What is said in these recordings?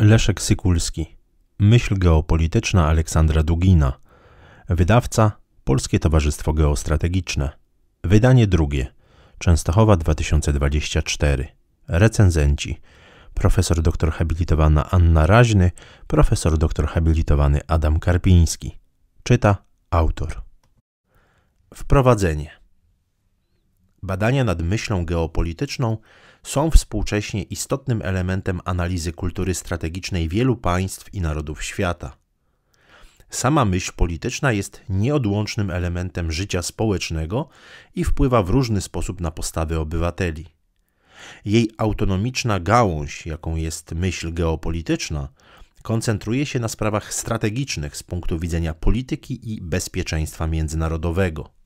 Leszek Sykulski. Myśl geopolityczna Aleksandra Dugina. Wydawca Polskie Towarzystwo Geostrategiczne. Wydanie drugie. Częstochowa 2024. Recenzenci. Profesor doktor habilitowana Anna Raźny, profesor doktor habilitowany Adam Karpiński. Czyta autor. Wprowadzenie. Badania nad myślą geopolityczną są współcześnie istotnym elementem analizy kultury strategicznej wielu państw i narodów świata. Sama myśl polityczna jest nieodłącznym elementem życia społecznego i wpływa w różny sposób na postawy obywateli. Jej autonomiczna gałąź, jaką jest myśl geopolityczna, koncentruje się na sprawach strategicznych z punktu widzenia polityki i bezpieczeństwa międzynarodowego.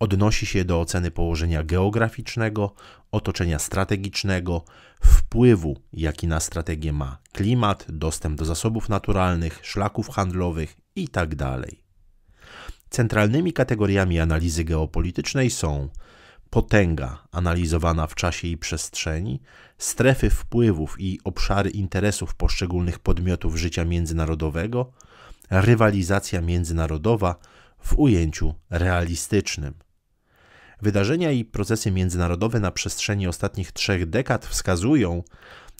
Odnosi się do oceny położenia geograficznego, otoczenia strategicznego, wpływu, jaki na strategię ma klimat, dostęp do zasobów naturalnych, szlaków handlowych itd. Tak Centralnymi kategoriami analizy geopolitycznej są potęga analizowana w czasie i przestrzeni, strefy wpływów i obszary interesów poszczególnych podmiotów życia międzynarodowego, rywalizacja międzynarodowa w ujęciu realistycznym. Wydarzenia i procesy międzynarodowe na przestrzeni ostatnich trzech dekad wskazują,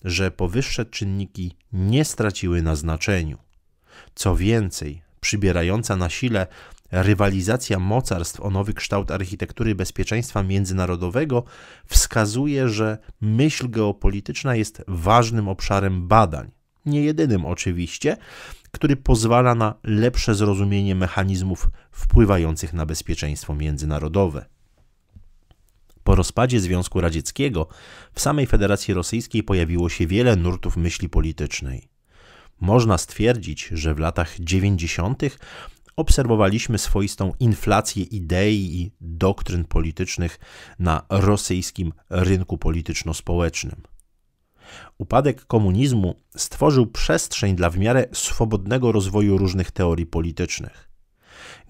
że powyższe czynniki nie straciły na znaczeniu. Co więcej, przybierająca na sile rywalizacja mocarstw o nowy kształt architektury bezpieczeństwa międzynarodowego wskazuje, że myśl geopolityczna jest ważnym obszarem badań, nie jedynym oczywiście, który pozwala na lepsze zrozumienie mechanizmów wpływających na bezpieczeństwo międzynarodowe. Po rozpadzie Związku Radzieckiego w samej Federacji Rosyjskiej pojawiło się wiele nurtów myśli politycznej. Można stwierdzić, że w latach 90. obserwowaliśmy swoistą inflację idei i doktryn politycznych na rosyjskim rynku polityczno-społecznym. Upadek komunizmu stworzył przestrzeń dla w miarę swobodnego rozwoju różnych teorii politycznych.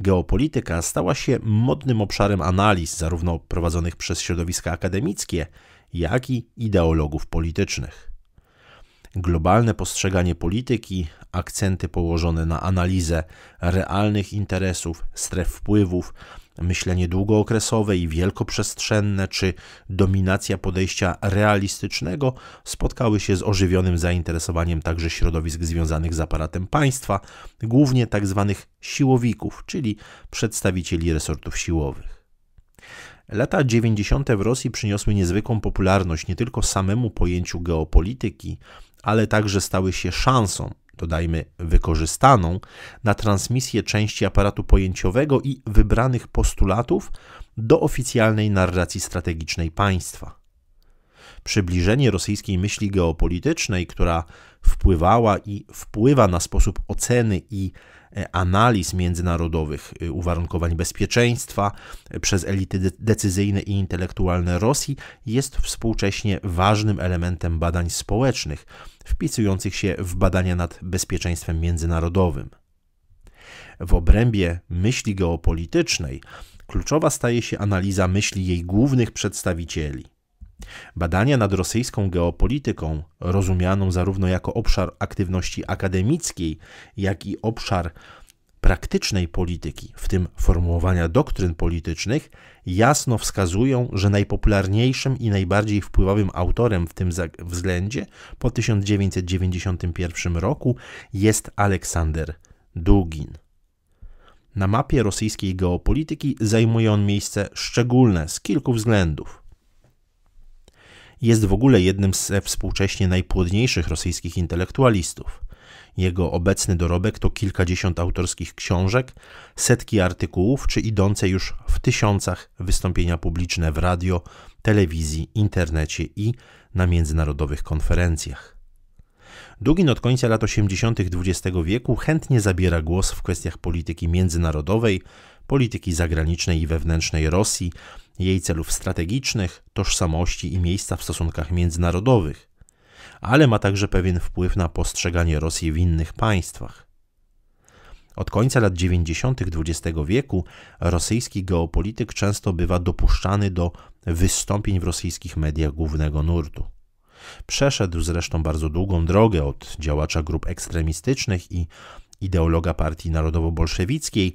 Geopolityka stała się modnym obszarem analiz zarówno prowadzonych przez środowiska akademickie, jak i ideologów politycznych. Globalne postrzeganie polityki, akcenty położone na analizę realnych interesów, stref wpływów, myślenie długookresowe i wielkoprzestrzenne, czy dominacja podejścia realistycznego spotkały się z ożywionym zainteresowaniem także środowisk związanych z aparatem państwa, głównie tzw. Tak siłowików, czyli przedstawicieli resortów siłowych. Lata 90. w Rosji przyniosły niezwykłą popularność nie tylko samemu pojęciu geopolityki, ale także stały się szansą dodajmy wykorzystaną, na transmisję części aparatu pojęciowego i wybranych postulatów do oficjalnej narracji strategicznej państwa. Przybliżenie rosyjskiej myśli geopolitycznej, która wpływała i wpływa na sposób oceny i e, analiz międzynarodowych e, uwarunkowań bezpieczeństwa e, przez elity decyzyjne i intelektualne Rosji, jest współcześnie ważnym elementem badań społecznych wpisujących się w badania nad bezpieczeństwem międzynarodowym. W obrębie myśli geopolitycznej kluczowa staje się analiza myśli jej głównych przedstawicieli. Badania nad rosyjską geopolityką, rozumianą zarówno jako obszar aktywności akademickiej, jak i obszar praktycznej polityki, w tym formułowania doktryn politycznych, jasno wskazują, że najpopularniejszym i najbardziej wpływowym autorem w tym względzie po 1991 roku jest Aleksander Dugin. Na mapie rosyjskiej geopolityki zajmuje on miejsce szczególne z kilku względów. Jest w ogóle jednym ze współcześnie najpłodniejszych rosyjskich intelektualistów. Jego obecny dorobek to kilkadziesiąt autorskich książek, setki artykułów czy idące już w tysiącach wystąpienia publiczne w radio, telewizji, internecie i na międzynarodowych konferencjach. Dugin od końca lat 80. XX wieku chętnie zabiera głos w kwestiach polityki międzynarodowej, polityki zagranicznej i wewnętrznej Rosji, jej celów strategicznych, tożsamości i miejsca w stosunkach międzynarodowych ale ma także pewien wpływ na postrzeganie Rosji w innych państwach. Od końca lat 90. XX wieku rosyjski geopolityk często bywa dopuszczany do wystąpień w rosyjskich mediach głównego nurtu. Przeszedł zresztą bardzo długą drogę od działacza grup ekstremistycznych i ideologa partii narodowo-bolszewickiej,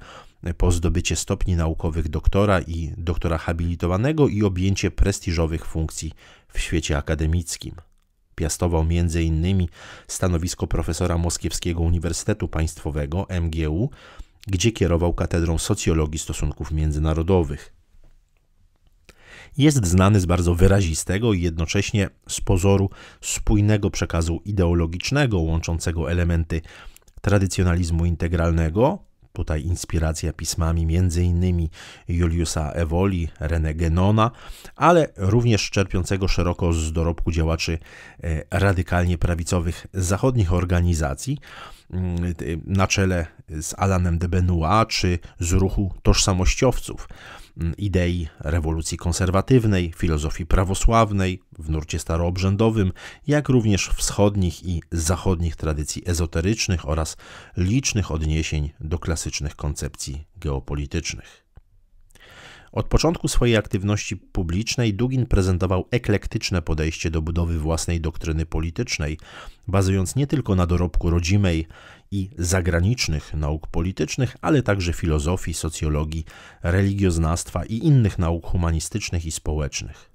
po zdobycie stopni naukowych doktora i doktora habilitowanego i objęcie prestiżowych funkcji w świecie akademickim. Piastował m.in. stanowisko profesora Moskiewskiego Uniwersytetu Państwowego MGU, gdzie kierował katedrą socjologii stosunków międzynarodowych. Jest znany z bardzo wyrazistego i jednocześnie z pozoru spójnego przekazu ideologicznego łączącego elementy tradycjonalizmu integralnego, Tutaj inspiracja pismami m.in. Juliusa Evoli, René Genona, ale również czerpiącego szeroko z dorobku działaczy e, radykalnie prawicowych zachodnich organizacji mm, na czele z Alanem de Benoit czy z ruchu tożsamościowców idei rewolucji konserwatywnej, filozofii prawosławnej w nurcie staroobrzędowym, jak również wschodnich i zachodnich tradycji ezoterycznych oraz licznych odniesień do klasycznych koncepcji geopolitycznych. Od początku swojej aktywności publicznej Dugin prezentował eklektyczne podejście do budowy własnej doktryny politycznej, bazując nie tylko na dorobku rodzimej i zagranicznych nauk politycznych, ale także filozofii, socjologii, religioznawstwa i innych nauk humanistycznych i społecznych.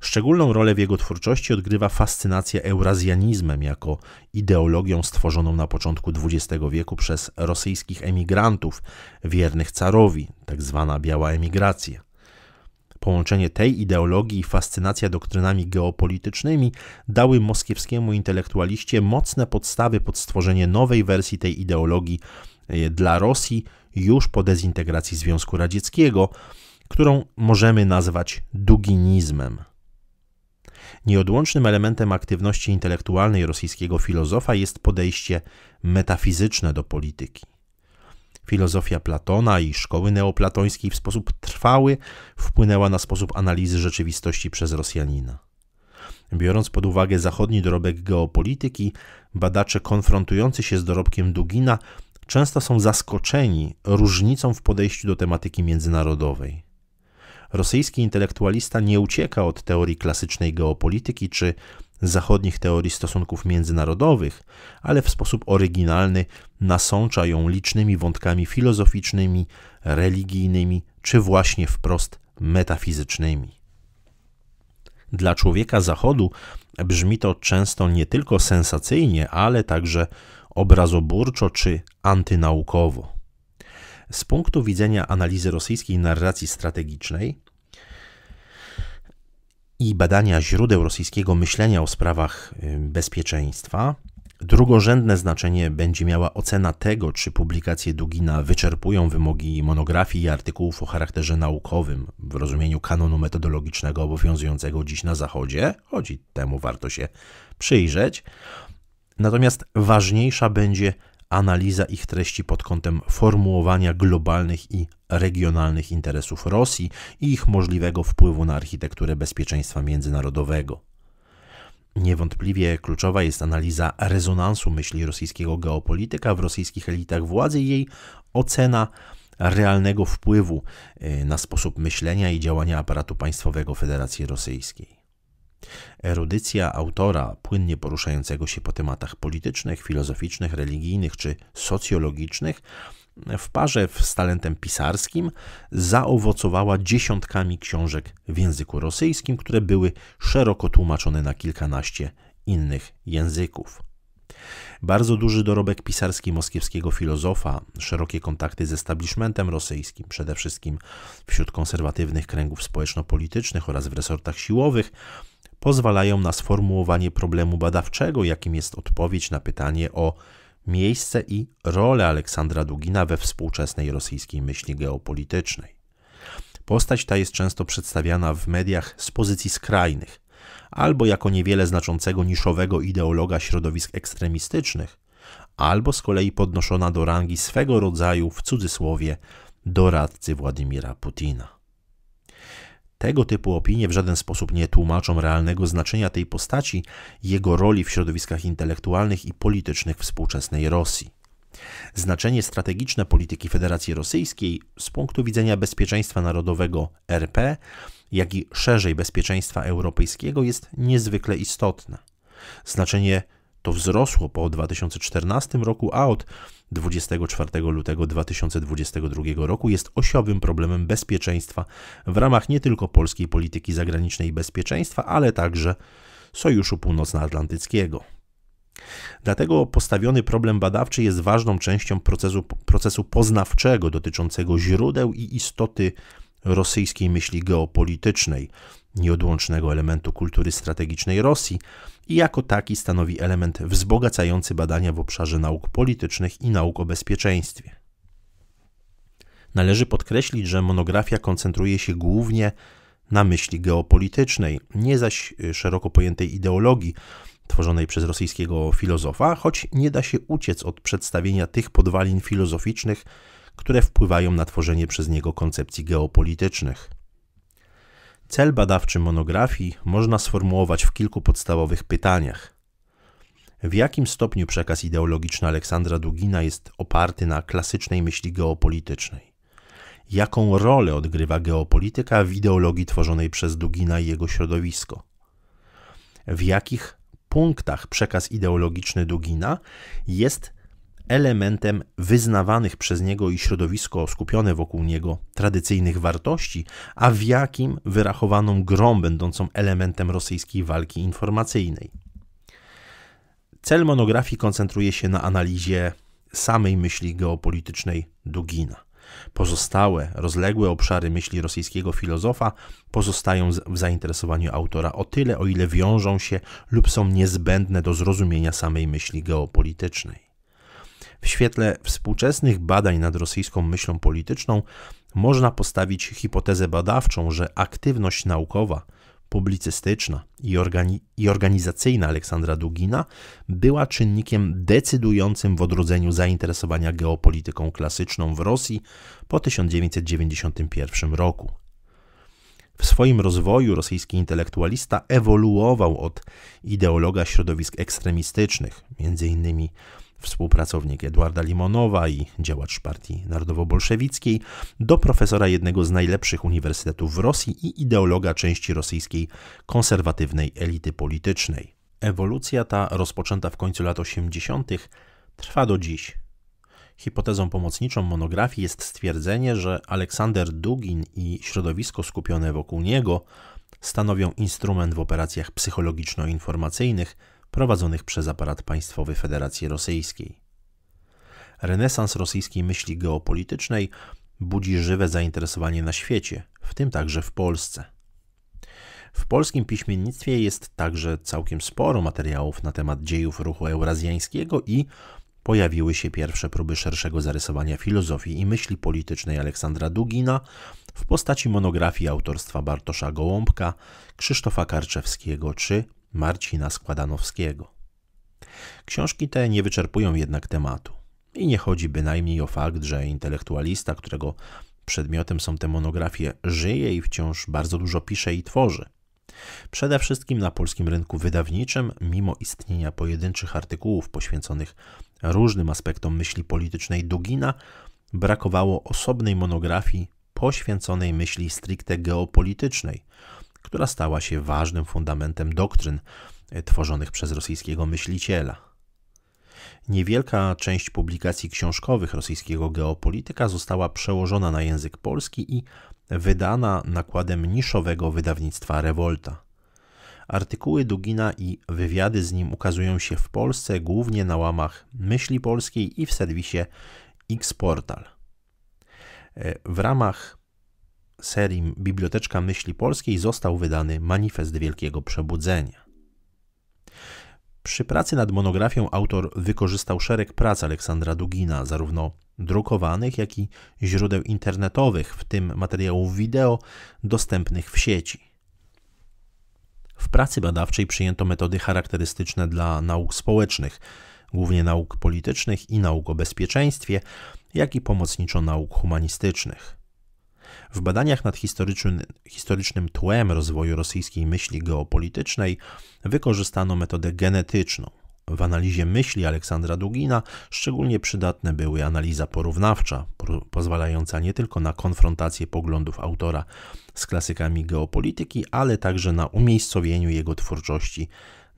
Szczególną rolę w jego twórczości odgrywa fascynacja eurazjanizmem jako ideologią stworzoną na początku XX wieku przez rosyjskich emigrantów wiernych carowi, tzw. Tak biała emigracja. Połączenie tej ideologii i fascynacja doktrynami geopolitycznymi dały moskiewskiemu intelektualiście mocne podstawy pod stworzenie nowej wersji tej ideologii e, dla Rosji już po dezintegracji Związku Radzieckiego, którą możemy nazwać duginizmem. Nieodłącznym elementem aktywności intelektualnej rosyjskiego filozofa jest podejście metafizyczne do polityki. Filozofia Platona i szkoły neoplatońskiej w sposób trwały wpłynęła na sposób analizy rzeczywistości przez Rosjanina. Biorąc pod uwagę zachodni dorobek geopolityki, badacze konfrontujący się z dorobkiem Dugina często są zaskoczeni różnicą w podejściu do tematyki międzynarodowej. Rosyjski intelektualista nie ucieka od teorii klasycznej geopolityki czy zachodnich teorii stosunków międzynarodowych, ale w sposób oryginalny nasącza ją licznymi wątkami filozoficznymi, religijnymi czy właśnie wprost metafizycznymi. Dla człowieka zachodu brzmi to często nie tylko sensacyjnie, ale także obrazoburczo czy antynaukowo. Z punktu widzenia analizy rosyjskiej narracji strategicznej, i badania źródeł rosyjskiego myślenia o sprawach y, bezpieczeństwa. Drugorzędne znaczenie będzie miała ocena tego, czy publikacje Dugina wyczerpują wymogi monografii i artykułów o charakterze naukowym w rozumieniu kanonu metodologicznego obowiązującego dziś na Zachodzie, choć i temu warto się przyjrzeć. Natomiast ważniejsza będzie analiza ich treści pod kątem formułowania globalnych i regionalnych interesów Rosji i ich możliwego wpływu na architekturę bezpieczeństwa międzynarodowego. Niewątpliwie kluczowa jest analiza rezonansu myśli rosyjskiego geopolityka w rosyjskich elitach władzy i jej ocena realnego wpływu y, na sposób myślenia i działania aparatu państwowego Federacji Rosyjskiej. Erudycja autora, płynnie poruszającego się po tematach politycznych, filozoficznych, religijnych czy socjologicznych, w parze z talentem pisarskim zaowocowała dziesiątkami książek w języku rosyjskim, które były szeroko tłumaczone na kilkanaście innych języków. Bardzo duży dorobek pisarski moskiewskiego filozofa, szerokie kontakty ze establishmentem rosyjskim, przede wszystkim wśród konserwatywnych kręgów społeczno-politycznych oraz w resortach siłowych, pozwalają na sformułowanie problemu badawczego, jakim jest odpowiedź na pytanie o miejsce i rolę Aleksandra Dugina we współczesnej rosyjskiej myśli geopolitycznej. Postać ta jest często przedstawiana w mediach z pozycji skrajnych, albo jako niewiele znaczącego niszowego ideologa środowisk ekstremistycznych, albo z kolei podnoszona do rangi swego rodzaju, w cudzysłowie, doradcy Władimira Putina. Tego typu opinie w żaden sposób nie tłumaczą realnego znaczenia tej postaci, jego roli w środowiskach intelektualnych i politycznych współczesnej Rosji. Znaczenie strategiczne polityki Federacji Rosyjskiej z punktu widzenia bezpieczeństwa narodowego RP, jak i szerzej bezpieczeństwa europejskiego jest niezwykle istotne. Znaczenie to wzrosło po 2014 roku, a od 24 lutego 2022 roku jest osiowym problemem bezpieczeństwa w ramach nie tylko polskiej polityki zagranicznej i bezpieczeństwa, ale także Sojuszu Północnoatlantyckiego. Dlatego postawiony problem badawczy jest ważną częścią procesu, procesu poznawczego dotyczącego źródeł i istoty rosyjskiej myśli geopolitycznej, nieodłącznego elementu kultury strategicznej Rosji i jako taki stanowi element wzbogacający badania w obszarze nauk politycznych i nauk o bezpieczeństwie. Należy podkreślić, że monografia koncentruje się głównie na myśli geopolitycznej, nie zaś y, szeroko pojętej ideologii tworzonej przez rosyjskiego filozofa, choć nie da się uciec od przedstawienia tych podwalin filozoficznych, które wpływają na tworzenie przez niego koncepcji geopolitycznych. Cel badawczy monografii można sformułować w kilku podstawowych pytaniach. W jakim stopniu przekaz ideologiczny Aleksandra Dugina jest oparty na klasycznej myśli geopolitycznej? Jaką rolę odgrywa geopolityka w ideologii tworzonej przez Dugina i jego środowisko? W jakich punktach przekaz ideologiczny Dugina jest elementem wyznawanych przez niego i środowisko skupione wokół niego tradycyjnych wartości, a w jakim wyrachowaną grą będącą elementem rosyjskiej walki informacyjnej. Cel monografii koncentruje się na analizie samej myśli geopolitycznej Dugina. Pozostałe, rozległe obszary myśli rosyjskiego filozofa pozostają w zainteresowaniu autora o tyle, o ile wiążą się lub są niezbędne do zrozumienia samej myśli geopolitycznej. W świetle współczesnych badań nad rosyjską myślą polityczną można postawić hipotezę badawczą, że aktywność naukowa, publicystyczna i, organi i, organizacyjna Aleksandra Dugina była czynnikiem decydującym w odrodzeniu zainteresowania geopolityką klasyczną w Rosji po 1991 roku. W swoim rozwoju rosyjski intelektualista ewoluował od ideologa środowisk ekstremistycznych, m.in współpracownik Edwarda Limonowa i działacz partii narodowo-bolszewickiej, do profesora jednego z najlepszych uniwersytetów w Rosji i ideologa części rosyjskiej konserwatywnej elity politycznej. Ewolucja ta, rozpoczęta w końcu lat 80., trwa do dziś. Hipotezą pomocniczą monografii jest stwierdzenie, że Aleksander Dugin i środowisko skupione wokół niego stanowią instrument w operacjach psychologiczno-informacyjnych prowadzonych przez aparat państwowy Federacji Rosyjskiej. Renesans rosyjskiej myśli geopolitycznej budzi żywe zainteresowanie na świecie, w tym także w Polsce. W polskim piśmiennictwie jest także całkiem sporo materiałów na temat dziejów ruchu eurazjańskiego i pojawiły się pierwsze próby szerszego zarysowania filozofii i myśli politycznej Aleksandra Dugina w postaci monografii autorstwa Bartosza Gołąbka, Krzysztofa Karczewskiego czy Marcina Składanowskiego. Książki te nie wyczerpują jednak tematu i nie chodzi bynajmniej o fakt, że intelektualista, którego przedmiotem są te monografie, żyje i wciąż bardzo dużo pisze i tworzy. Przede wszystkim na polskim rynku wydawniczym, mimo istnienia pojedynczych artykułów poświęconych różnym aspektom myśli politycznej Dugina, brakowało osobnej monografii poświęconej myśli stricte geopolitycznej, która stała się ważnym fundamentem doktryn e, tworzonych przez rosyjskiego myśliciela. Niewielka część publikacji książkowych rosyjskiego geopolityka została przełożona na język polski i wydana nakładem niszowego wydawnictwa Rewolta. Artykuły Dugina i wywiady z nim ukazują się w Polsce głównie na łamach Myśli Polskiej i w serwisie Xportal. E, w ramach serii Biblioteczka Myśli Polskiej został wydany manifest Wielkiego Przebudzenia. Przy pracy nad monografią autor wykorzystał szereg prac Aleksandra Dugina, zarówno drukowanych, jak i źródeł internetowych, w tym materiałów wideo dostępnych w sieci. W pracy badawczej przyjęto metody charakterystyczne dla nauk społecznych, głównie nauk politycznych i nauk o bezpieczeństwie, jak i pomocniczo nauk humanistycznych. W badaniach nad historycznym, historycznym tłem rozwoju rosyjskiej myśli geopolitycznej wykorzystano metodę genetyczną. W analizie myśli Aleksandra Dugina szczególnie przydatne były analiza porównawcza, pozwalająca nie tylko na konfrontację poglądów autora z klasykami geopolityki, ale także na umiejscowieniu jego twórczości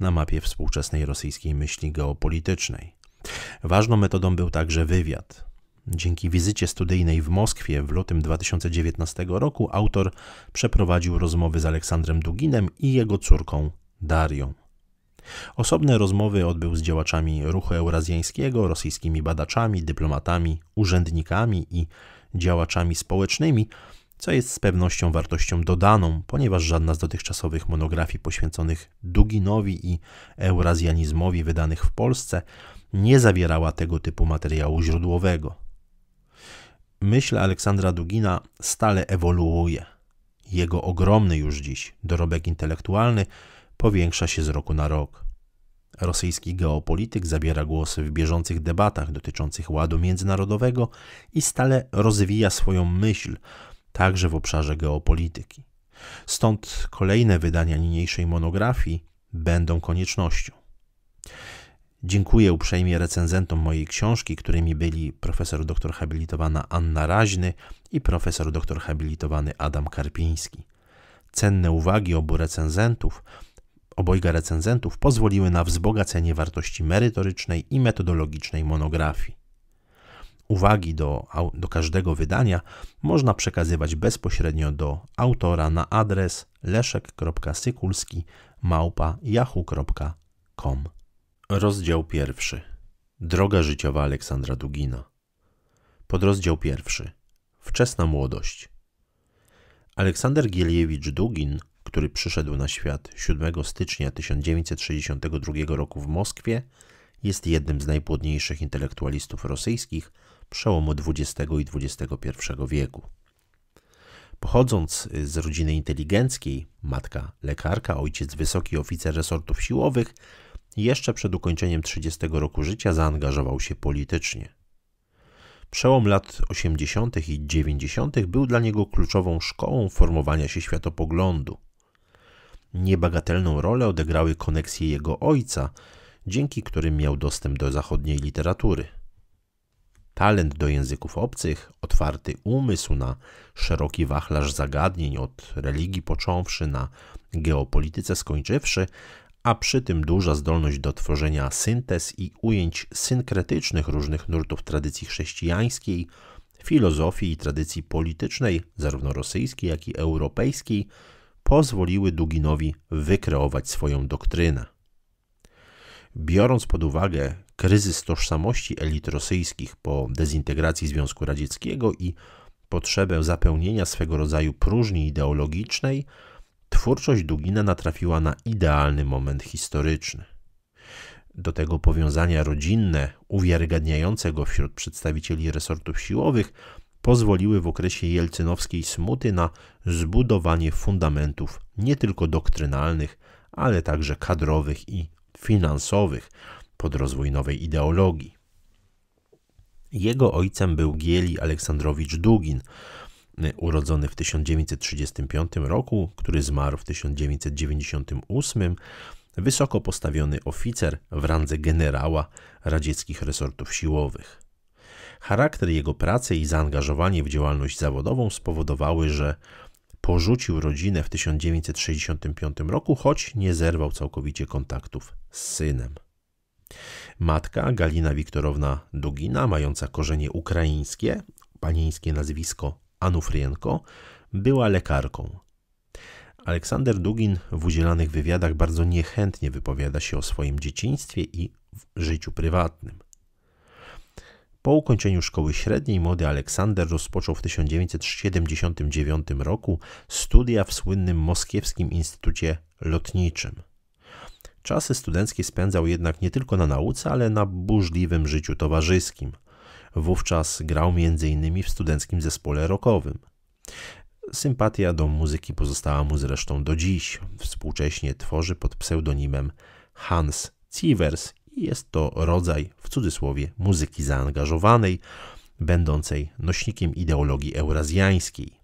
na mapie współczesnej rosyjskiej myśli geopolitycznej. Ważną metodą był także wywiad. Dzięki wizycie studyjnej w Moskwie w lutym 2019 roku autor przeprowadził rozmowy z Aleksandrem Duginem i jego córką Darią. Osobne rozmowy odbył z działaczami ruchu eurazjańskiego, rosyjskimi badaczami, dyplomatami, urzędnikami i działaczami społecznymi, co jest z pewnością wartością dodaną, ponieważ żadna z dotychczasowych monografii poświęconych Duginowi i eurazjanizmowi wydanych w Polsce nie zawierała tego typu materiału źródłowego myśl Aleksandra Dugina stale ewoluuje. Jego ogromny już dziś dorobek intelektualny powiększa się z roku na rok. Rosyjski geopolityk zabiera głosy w bieżących debatach dotyczących ładu międzynarodowego i stale rozwija swoją myśl, także w obszarze geopolityki. Stąd kolejne wydania niniejszej monografii będą koniecznością. Dziękuję uprzejmie recenzentom mojej książki, którymi byli profesor doktor habilitowana Anna Raźny i profesor doktor habilitowany Adam Karpiński. Cenne uwagi obu recenzentów, obojga recenzentów pozwoliły na wzbogacenie wartości merytorycznej i metodologicznej monografii. Uwagi do, do każdego wydania można przekazywać bezpośrednio do autora na adres leszek.sykulski Rozdział pierwszy. Droga życiowa Aleksandra Dugina. Podrozdział pierwszy. Wczesna młodość. Aleksander Gieliewicz Dugin, który przyszedł na świat 7 stycznia 1962 roku w Moskwie, jest jednym z najpłodniejszych intelektualistów rosyjskich przełomu XX i XXI wieku. Pochodząc z rodziny inteligenckiej, matka lekarka, ojciec wysoki oficer resortów siłowych, jeszcze przed ukończeniem 30 roku życia zaangażował się politycznie. Przełom lat 80. i 90. był dla niego kluczową szkołą formowania się światopoglądu. Niebagatelną rolę odegrały koneksje jego ojca, dzięki którym miał dostęp do zachodniej literatury. Talent do języków obcych, otwarty umysł na szeroki wachlarz zagadnień od religii począwszy na geopolityce skończywszy, a przy tym duża zdolność do tworzenia syntez i ujęć synkretycznych różnych nurtów tradycji chrześcijańskiej, filozofii i tradycji politycznej, zarówno rosyjskiej, jak i europejskiej, pozwoliły Duginowi wykreować swoją doktrynę. Biorąc pod uwagę kryzys tożsamości elit rosyjskich po dezintegracji Związku Radzieckiego i potrzebę zapełnienia swego rodzaju próżni ideologicznej, Twórczość Dugina natrafiła na idealny moment historyczny. Do tego powiązania rodzinne, uwiarygadniające go wśród przedstawicieli resortów siłowych, pozwoliły w okresie jelcynowskiej smuty na zbudowanie fundamentów nie tylko doktrynalnych, ale także kadrowych i finansowych pod rozwój nowej ideologii. Jego ojcem był Gieli Aleksandrowicz Dugin, urodzony w 1935 roku, który zmarł w 1998, wysoko postawiony oficer w randze generała radzieckich resortów siłowych. Charakter jego pracy i zaangażowanie w działalność zawodową spowodowały, że porzucił rodzinę w 1965 roku, choć nie zerwał całkowicie kontaktów z synem. Matka Galina Wiktorowna Dugina, mająca korzenie ukraińskie, panieńskie nazwisko Anufrienko była lekarką. Aleksander Dugin w udzielanych wywiadach bardzo niechętnie wypowiada się o swoim dzieciństwie i życiu prywatnym. Po ukończeniu szkoły średniej młody Aleksander rozpoczął w 1979 roku studia w słynnym Moskiewskim Instytucie Lotniczym. Czasy studenckie spędzał jednak nie tylko na nauce, ale na burzliwym życiu towarzyskim – Wówczas grał m.in. w studenckim zespole rockowym. Sympatia do muzyki pozostała mu zresztą do dziś. Współcześnie tworzy pod pseudonimem Hans Civers i jest to rodzaj, w cudzysłowie, muzyki zaangażowanej, będącej nośnikiem ideologii eurazjańskiej.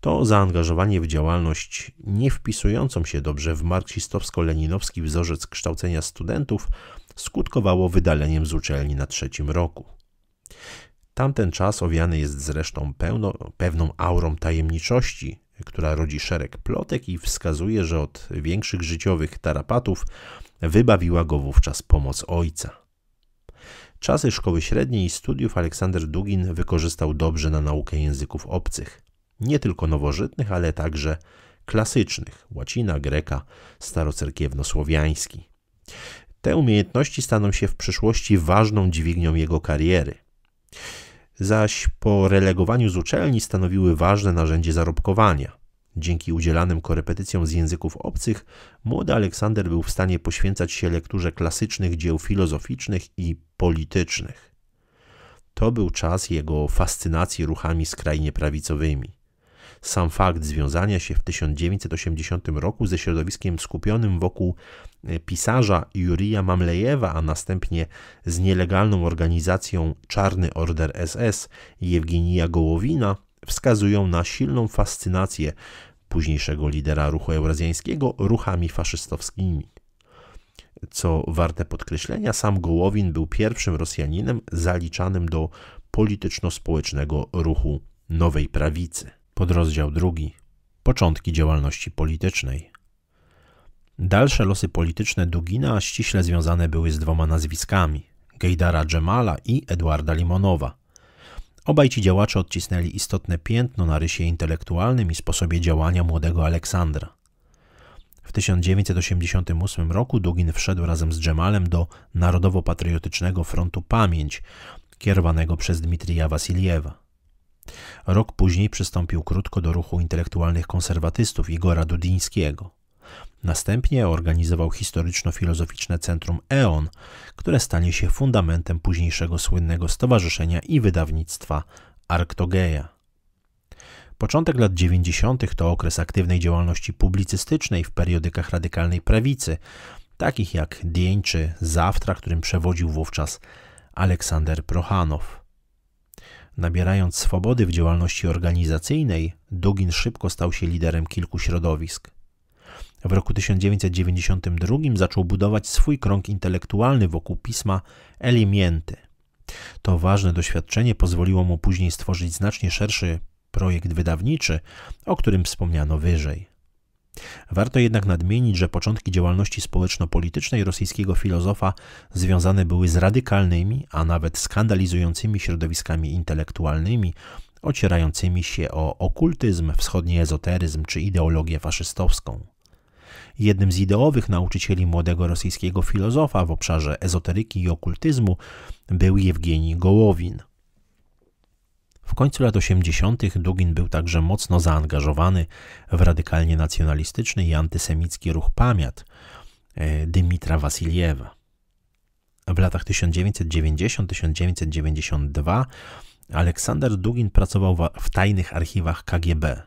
To zaangażowanie w działalność nie wpisującą się dobrze w marksistowsko-leninowski wzorzec kształcenia studentów skutkowało wydaleniem z uczelni na trzecim roku. Tamten czas owiany jest zresztą pełno, pewną aurą tajemniczości, która rodzi szereg plotek i wskazuje, że od większych życiowych tarapatów wybawiła go wówczas pomoc ojca. Czasy szkoły średniej i studiów Aleksander Dugin wykorzystał dobrze na naukę języków obcych, nie tylko nowożytnych, ale także klasycznych łacina, greka, starocerkiewno-słowiański. Te umiejętności staną się w przyszłości ważną dźwignią jego kariery. Zaś po relegowaniu z uczelni stanowiły ważne narzędzie zarobkowania. Dzięki udzielanym korepetycjom z języków obcych, młody Aleksander był w stanie poświęcać się lekturze klasycznych dzieł filozoficznych i politycznych. To był czas jego fascynacji ruchami skrajnie prawicowymi. Sam fakt związania się w 1980 roku ze środowiskiem skupionym wokół Y, pisarza Jurija Mamlejewa, a następnie z nielegalną organizacją Czarny Order SS Jewginija Gołowina wskazują na silną fascynację późniejszego lidera ruchu eurazjańskiego ruchami faszystowskimi. Co warte podkreślenia, sam Gołowin był pierwszym Rosjaninem zaliczanym do polityczno-społecznego ruchu Nowej Prawicy. Podrozdział drugi. Początki działalności politycznej. Dalsze losy polityczne Dugina ściśle związane były z dwoma nazwiskami Gejdara Dżemala i Edwarda Limonowa. Obaj ci działacze odcisnęli istotne piętno na rysie intelektualnym i sposobie działania młodego Aleksandra. W 1988 roku Dugin wszedł razem z Dżemalem do Narodowo-Patriotycznego Frontu Pamięć, kierowanego przez Dmitrija Wasiliewa. Rok później przystąpił krótko do ruchu intelektualnych konserwatystów Igora Dudińskiego. Następnie organizował historyczno-filozoficzne centrum EON, które stanie się fundamentem późniejszego słynnego stowarzyszenia i wydawnictwa Arktogeja. Początek lat 90. to okres aktywnej działalności publicystycznej w periodykach radykalnej prawicy, takich jak Dzień czy Zawtra, którym przewodził wówczas Aleksander Prochanow. Nabierając swobody w działalności organizacyjnej, Dugin szybko stał się liderem kilku środowisk. W roku 1992 zaczął budować swój krąg intelektualny wokół pisma Elimienty. To ważne doświadczenie pozwoliło mu później stworzyć znacznie szerszy projekt wydawniczy, o którym wspomniano wyżej. Warto jednak nadmienić, że początki działalności społeczno-politycznej rosyjskiego filozofa związane były z radykalnymi, a nawet skandalizującymi środowiskami intelektualnymi, ocierającymi się o okultyzm, wschodni ezoteryzm czy ideologię faszystowską jednym z ideowych nauczycieli młodego rosyjskiego filozofa w obszarze ezoteryki i okultyzmu był Jewgeni Gołowin. W końcu lat 80. Dugin był także mocno zaangażowany w radykalnie nacjonalistyczny i antysemicki ruch pamiat e, Dymitra Wasiliewa. W latach 1990-1992 Aleksander Dugin pracował w tajnych archiwach KGB.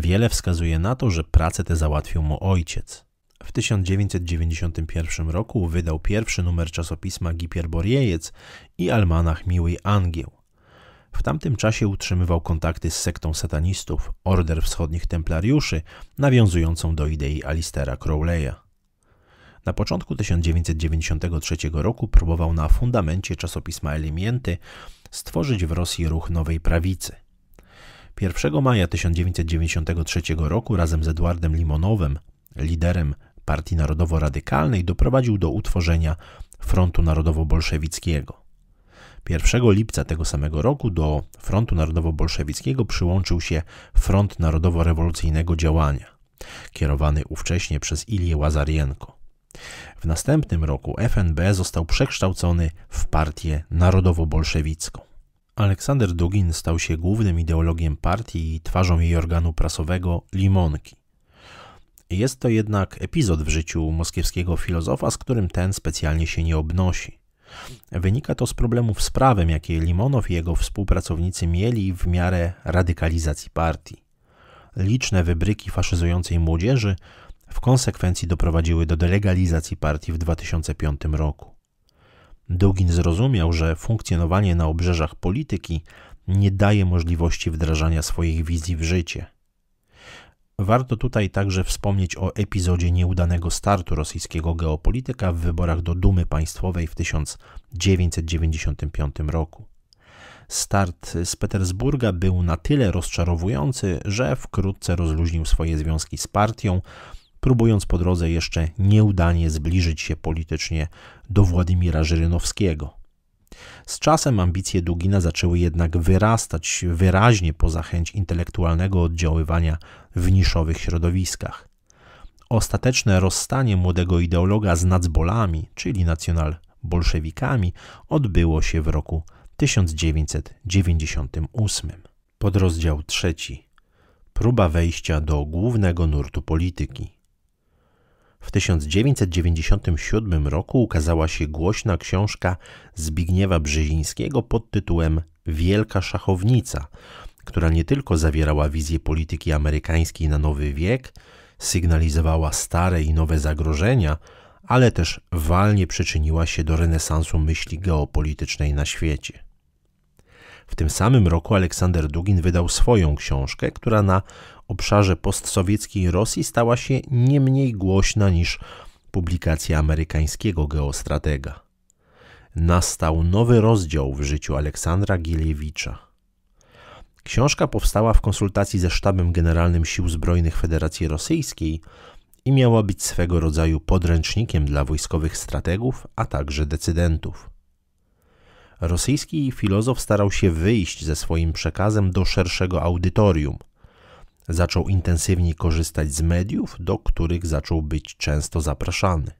Wiele wskazuje na to, że pracę tę załatwił mu ojciec. W 1991 roku wydał pierwszy numer czasopisma Gipier i almanach miłej Angieł. W tamtym czasie utrzymywał kontakty z sektą satanistów, Order Wschodnich Templariuszy, nawiązującą do idei Alistera Crowleya. Na początku 1993 roku próbował na fundamencie czasopisma Elimienty stworzyć w Rosji ruch nowej prawicy. 1 maja 1993 roku razem z Edwardem Limonowem, liderem Partii Narodowo-Radykalnej, doprowadził do utworzenia Frontu Narodowo-Bolszewickiego. 1 lipca tego samego roku do Frontu Narodowo-Bolszewickiego przyłączył się Front Narodowo-Rewolucyjnego Działania, kierowany ówcześnie przez Ilię Łazarienko. W następnym roku FNB został przekształcony w partię narodowo-bolszewicką. Aleksander Dugin stał się głównym ideologiem partii i twarzą jej organu prasowego Limonki. Jest to jednak epizod w życiu moskiewskiego filozofa, z którym ten specjalnie się nie obnosi. Wynika to z problemów z prawem, jakie Limonow i jego współpracownicy mieli w miarę radykalizacji partii. Liczne wybryki faszyzującej młodzieży w konsekwencji doprowadziły do delegalizacji partii w 2005 roku. Dugin zrozumiał, że funkcjonowanie na obrzeżach polityki nie daje możliwości wdrażania swoich wizji w życie. Warto tutaj także wspomnieć o epizodzie nieudanego startu rosyjskiego geopolityka w wyborach do Dumy Państwowej w 1995 roku. Start z Petersburga był na tyle rozczarowujący, że wkrótce rozluźnił swoje związki z partią, próbując po drodze jeszcze nieudanie zbliżyć się politycznie do Władimira Żyrynowskiego. Z czasem ambicje Dugina zaczęły jednak wyrastać wyraźnie poza chęć intelektualnego oddziaływania w niszowych środowiskach. Ostateczne rozstanie młodego ideologa z nacbolami, czyli nacjonal-bolszewikami, odbyło się w roku 1998. Podrozdział trzeci. Próba wejścia do głównego nurtu polityki. W 1997 roku ukazała się głośna książka Zbigniewa Brzezińskiego pod tytułem Wielka Szachownica, która nie tylko zawierała wizję polityki amerykańskiej na nowy wiek, sygnalizowała stare i nowe zagrożenia, ale też walnie przyczyniła się do renesansu myśli geopolitycznej na świecie. W tym samym roku Aleksander Dugin wydał swoją książkę, która na obszarze postsowieckiej Rosji stała się nie mniej głośna niż publikacja amerykańskiego geostratega. Nastał nowy rozdział w życiu Aleksandra Gieliewicza. Książka powstała w konsultacji ze Sztabem Generalnym Sił Zbrojnych Federacji Rosyjskiej i miała być swego rodzaju podręcznikiem dla wojskowych strategów, a także decydentów. Rosyjski filozof starał się wyjść ze swoim przekazem do szerszego audytorium. Zaczął intensywniej korzystać z mediów, do których zaczął być często zapraszany.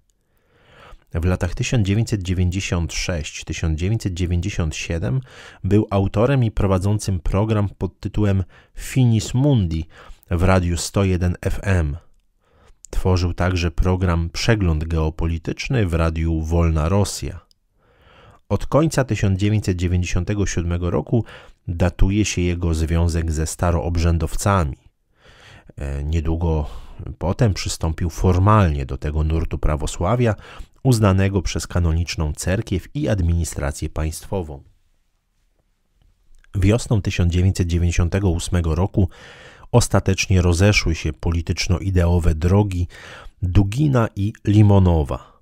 W latach 1996-1997 był autorem i prowadzącym program pod tytułem Finis Mundi w Radiu 101 FM. Tworzył także program Przegląd Geopolityczny w Radiu Wolna Rosja. Od końca 1997 roku datuje się jego związek ze staroobrzędowcami. E, niedługo potem przystąpił formalnie do tego nurtu prawosławia, uznanego przez kanoniczną cerkiew i administrację państwową. Wiosną 1998 roku ostatecznie rozeszły się polityczno-ideowe drogi Dugina i Limonowa.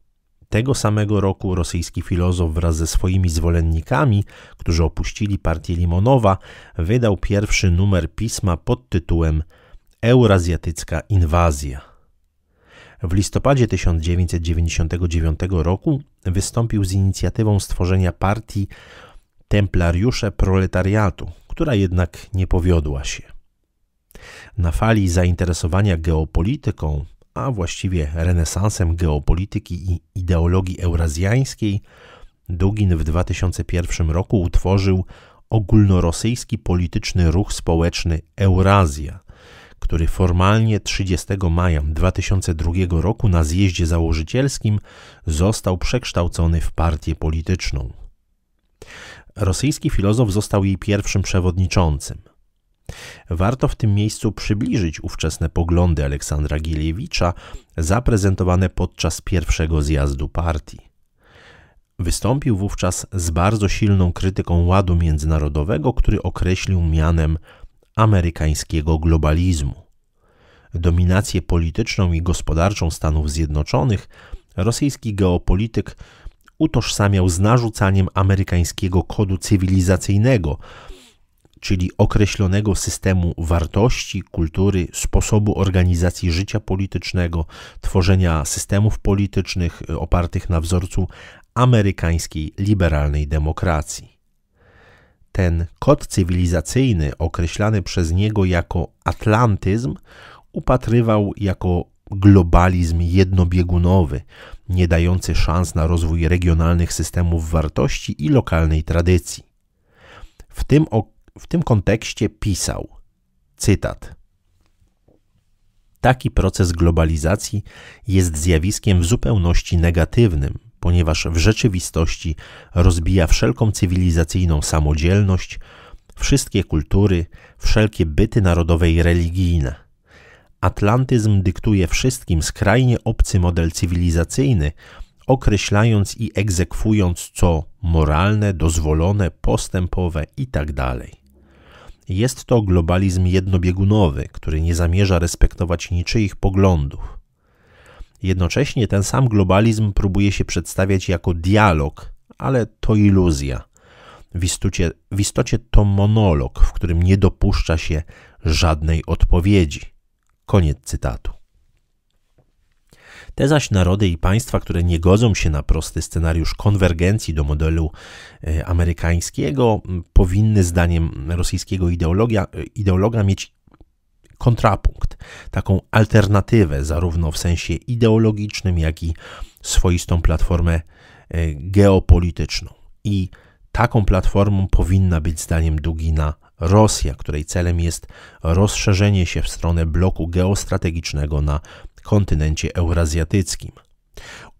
Tego samego roku rosyjski filozof wraz ze swoimi zwolennikami, którzy opuścili partię Limonowa, wydał pierwszy numer pisma pod tytułem Eurazjatycka inwazja. W listopadzie 1999 roku wystąpił z inicjatywą stworzenia partii Templariusze Proletariatu, która jednak nie powiodła się. Na fali zainteresowania geopolityką a właściwie renesansem geopolityki i ideologii eurazjańskiej, Dugin w 2001 roku utworzył ogólnorosyjski polityczny ruch społeczny Eurazja, który formalnie 30 maja 2002 roku na zjeździe założycielskim został przekształcony w partię polityczną. Rosyjski filozof został jej pierwszym przewodniczącym. Warto w tym miejscu przybliżyć ówczesne poglądy Aleksandra Gieliewicza zaprezentowane podczas pierwszego zjazdu partii. Wystąpił wówczas z bardzo silną krytyką ładu międzynarodowego, który określił mianem amerykańskiego globalizmu. Dominację polityczną i gospodarczą Stanów Zjednoczonych rosyjski geopolityk utożsamiał z narzucaniem amerykańskiego kodu cywilizacyjnego – czyli określonego systemu wartości, kultury, sposobu organizacji życia politycznego, tworzenia systemów politycznych y, opartych na wzorcu amerykańskiej liberalnej demokracji. Ten kod cywilizacyjny, określany przez niego jako atlantyzm, upatrywał jako globalizm jednobiegunowy, nie dający szans na rozwój regionalnych systemów wartości i lokalnej tradycji. W tym w tym kontekście pisał, cytat, Taki proces globalizacji jest zjawiskiem w zupełności negatywnym, ponieważ w rzeczywistości rozbija wszelką cywilizacyjną samodzielność, wszystkie kultury, wszelkie byty narodowe i religijne. Atlantyzm dyktuje wszystkim skrajnie obcy model cywilizacyjny, określając i egzekwując co moralne, dozwolone, postępowe itd. Tak jest to globalizm jednobiegunowy, który nie zamierza respektować niczyich poglądów. Jednocześnie ten sam globalizm próbuje się przedstawiać jako dialog, ale to iluzja. W istocie, w istocie to monolog, w którym nie dopuszcza się żadnej odpowiedzi. Koniec cytatu. Te zaś narody i państwa, które nie godzą się na prosty scenariusz konwergencji do modelu e, amerykańskiego, powinny zdaniem rosyjskiego ideologia, e, ideologa mieć kontrapunkt, taką alternatywę, zarówno w sensie ideologicznym, jak i swoistą platformę e, geopolityczną. I taką platformą powinna być zdaniem Dugina Rosja, której celem jest rozszerzenie się w stronę bloku geostrategicznego na kontynencie eurazjatyckim.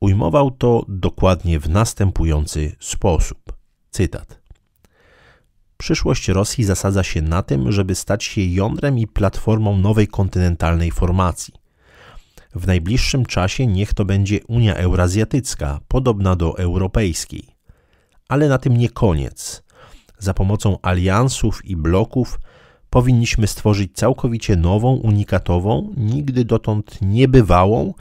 Ujmował to dokładnie w następujący sposób. Cytat. Przyszłość Rosji zasadza się na tym, żeby stać się jądrem i platformą nowej kontynentalnej formacji. W najbliższym czasie niech to będzie Unia Eurazjatycka, podobna do europejskiej. Ale na tym nie koniec. Za pomocą aliansów i bloków powinniśmy stworzyć całkowicie nową, unikatową, nigdy dotąd niebywałą,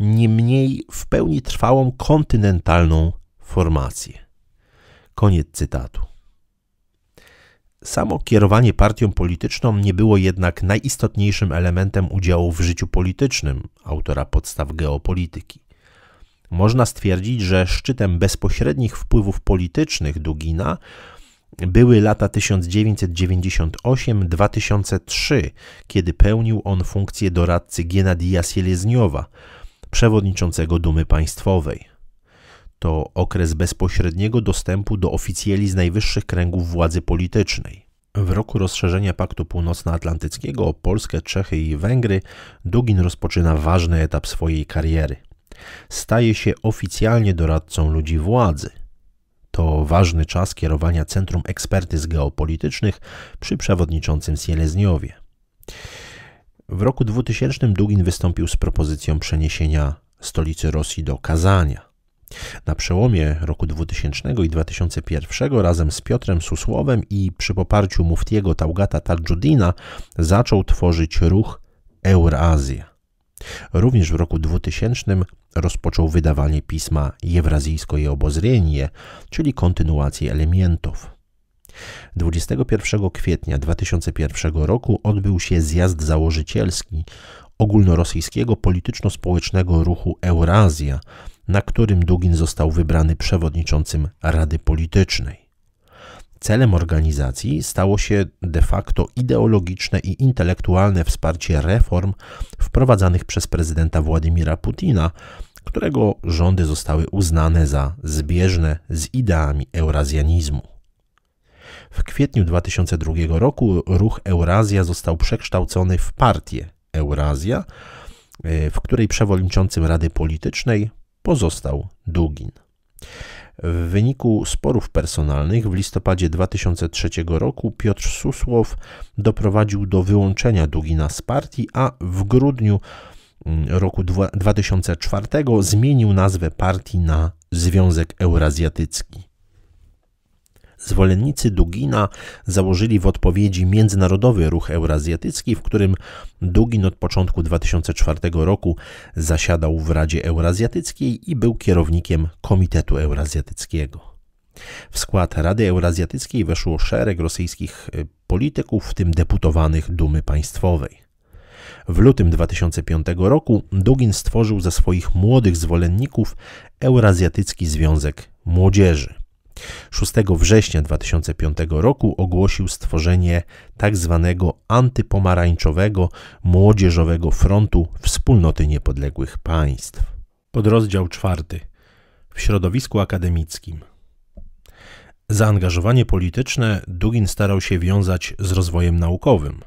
niemniej w pełni trwałą kontynentalną formację. Koniec cytatu. Samo kierowanie partią polityczną nie było jednak najistotniejszym elementem udziału w życiu politycznym autora podstaw geopolityki. Można stwierdzić, że szczytem bezpośrednich wpływów politycznych Dugina były lata 1998-2003, kiedy pełnił on funkcję doradcy Gienadija Sielezniowa, przewodniczącego Dumy Państwowej. To okres bezpośredniego dostępu do oficjeli z najwyższych kręgów władzy politycznej. W roku rozszerzenia Paktu Północnoatlantyckiego o Polskę, Czechy i Węgry Dugin rozpoczyna ważny etap swojej kariery. Staje się oficjalnie doradcą ludzi władzy – to ważny czas kierowania Centrum Ekspertyz Geopolitycznych przy przewodniczącym Sielezniowie. W roku 2000 Dugin wystąpił z propozycją przeniesienia stolicy Rosji do Kazania. Na przełomie roku 2000 i 2001 razem z Piotrem Susłowem i przy poparciu muftiego Taugata Tadżudina zaczął tworzyć ruch Eurazja. Również w roku 2000 rozpoczął wydawanie pisma Jewrazyjskoje Obozrienie, czyli kontynuację elementów. 21 kwietnia 2001 roku odbył się zjazd założycielski ogólnorosyjskiego polityczno-społecznego ruchu Eurazja, na którym Dugin został wybrany przewodniczącym Rady Politycznej. Celem organizacji stało się de facto ideologiczne i intelektualne wsparcie reform wprowadzanych przez prezydenta Władimira Putina, którego rządy zostały uznane za zbieżne z ideami eurazjanizmu. W kwietniu 2002 roku ruch Eurazja został przekształcony w partię Eurazja, e, w której przewodniczącym Rady Politycznej pozostał Dugin. W wyniku sporów personalnych w listopadzie 2003 roku Piotr Susłow doprowadził do wyłączenia Dugina z partii, a w grudniu mm, roku 2004 zmienił nazwę partii na Związek Eurazjatycki. Zwolennicy Dugina założyli w odpowiedzi międzynarodowy ruch eurazjatycki, w którym Dugin od początku 2004 roku zasiadał w Radzie Eurazjatyckiej i był kierownikiem Komitetu Eurazjatyckiego. W skład Rady Eurazjatyckiej weszło szereg rosyjskich y, polityków, w tym deputowanych Dumy Państwowej. W lutym 2005 roku Dugin stworzył ze swoich młodych zwolenników Eurazjatycki Związek Młodzieży. 6 września 2005 roku ogłosił stworzenie tzw. Tak antypomarańczowego młodzieżowego frontu Wspólnoty Niepodległych Państw. Podrozdział czwarty. W środowisku akademickim. Zaangażowanie polityczne Dugin starał się wiązać z rozwojem naukowym.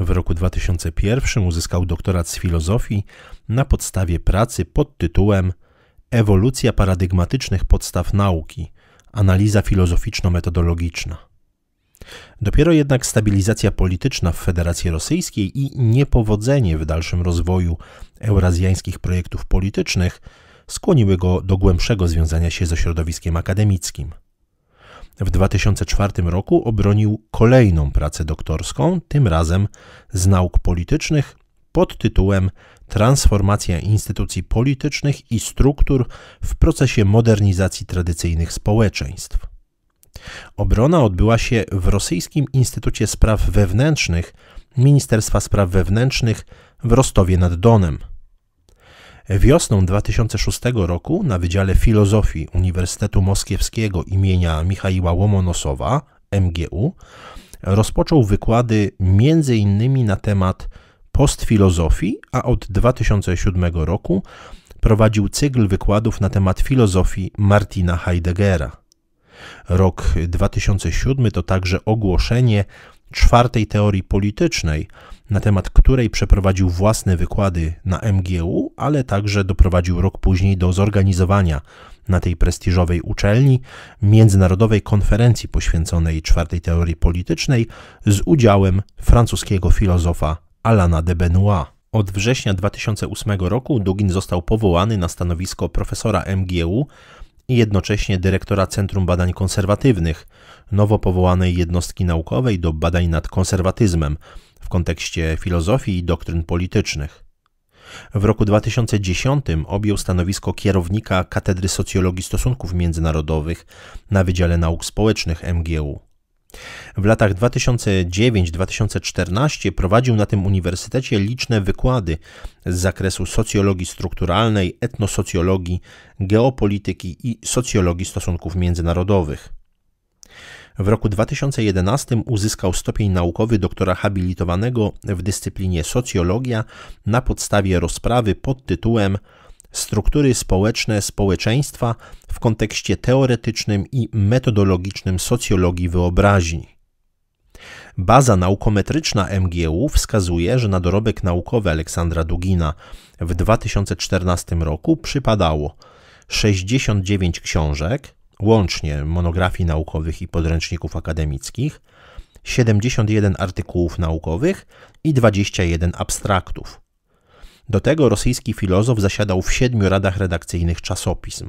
W roku 2001 uzyskał doktorat z filozofii na podstawie pracy pod tytułem Ewolucja paradygmatycznych podstaw nauki analiza filozoficzno-metodologiczna. Dopiero jednak stabilizacja polityczna w Federacji Rosyjskiej i niepowodzenie w dalszym rozwoju eurazjańskich projektów politycznych skłoniły go do głębszego związania się ze środowiskiem akademickim. W 2004 roku obronił kolejną pracę doktorską, tym razem z nauk politycznych pod tytułem Transformacja instytucji politycznych i struktur w procesie modernizacji tradycyjnych społeczeństw. Obrona odbyła się w Rosyjskim Instytucie Spraw Wewnętrznych Ministerstwa Spraw Wewnętrznych w Rostowie nad Donem. Wiosną 2006 roku na Wydziale Filozofii Uniwersytetu Moskiewskiego imienia Michaiła Łomonosowa, MGU, rozpoczął wykłady m.in. na temat postfilozofii, a od 2007 roku prowadził cykl wykładów na temat filozofii Martina Heideggera. Rok 2007 to także ogłoszenie czwartej teorii politycznej, na temat której przeprowadził własne wykłady na MGU, ale także doprowadził rok później do zorganizowania na tej prestiżowej uczelni międzynarodowej konferencji poświęconej czwartej teorii politycznej z udziałem francuskiego filozofa Alana de Benoit. Od września 2008 roku Dugin został powołany na stanowisko profesora MGU i jednocześnie dyrektora Centrum Badań Konserwatywnych, nowo powołanej jednostki naukowej do badań nad konserwatyzmem w kontekście filozofii i doktryn politycznych. W roku 2010 objął stanowisko kierownika Katedry Socjologii Stosunków Międzynarodowych na Wydziale Nauk Społecznych MGU. W latach 2009-2014 prowadził na tym uniwersytecie liczne wykłady z zakresu socjologii strukturalnej, etnosocjologii, geopolityki i socjologii stosunków międzynarodowych. W roku 2011 uzyskał stopień naukowy doktora habilitowanego w dyscyplinie socjologia na podstawie rozprawy pod tytułem struktury społeczne społeczeństwa w kontekście teoretycznym i metodologicznym socjologii wyobraźni. Baza naukometryczna MGU wskazuje, że na dorobek naukowy Aleksandra Dugina w 2014 roku przypadało 69 książek, łącznie monografii naukowych i podręczników akademickich, 71 artykułów naukowych i 21 abstraktów. Do tego rosyjski filozof zasiadał w siedmiu radach redakcyjnych czasopism.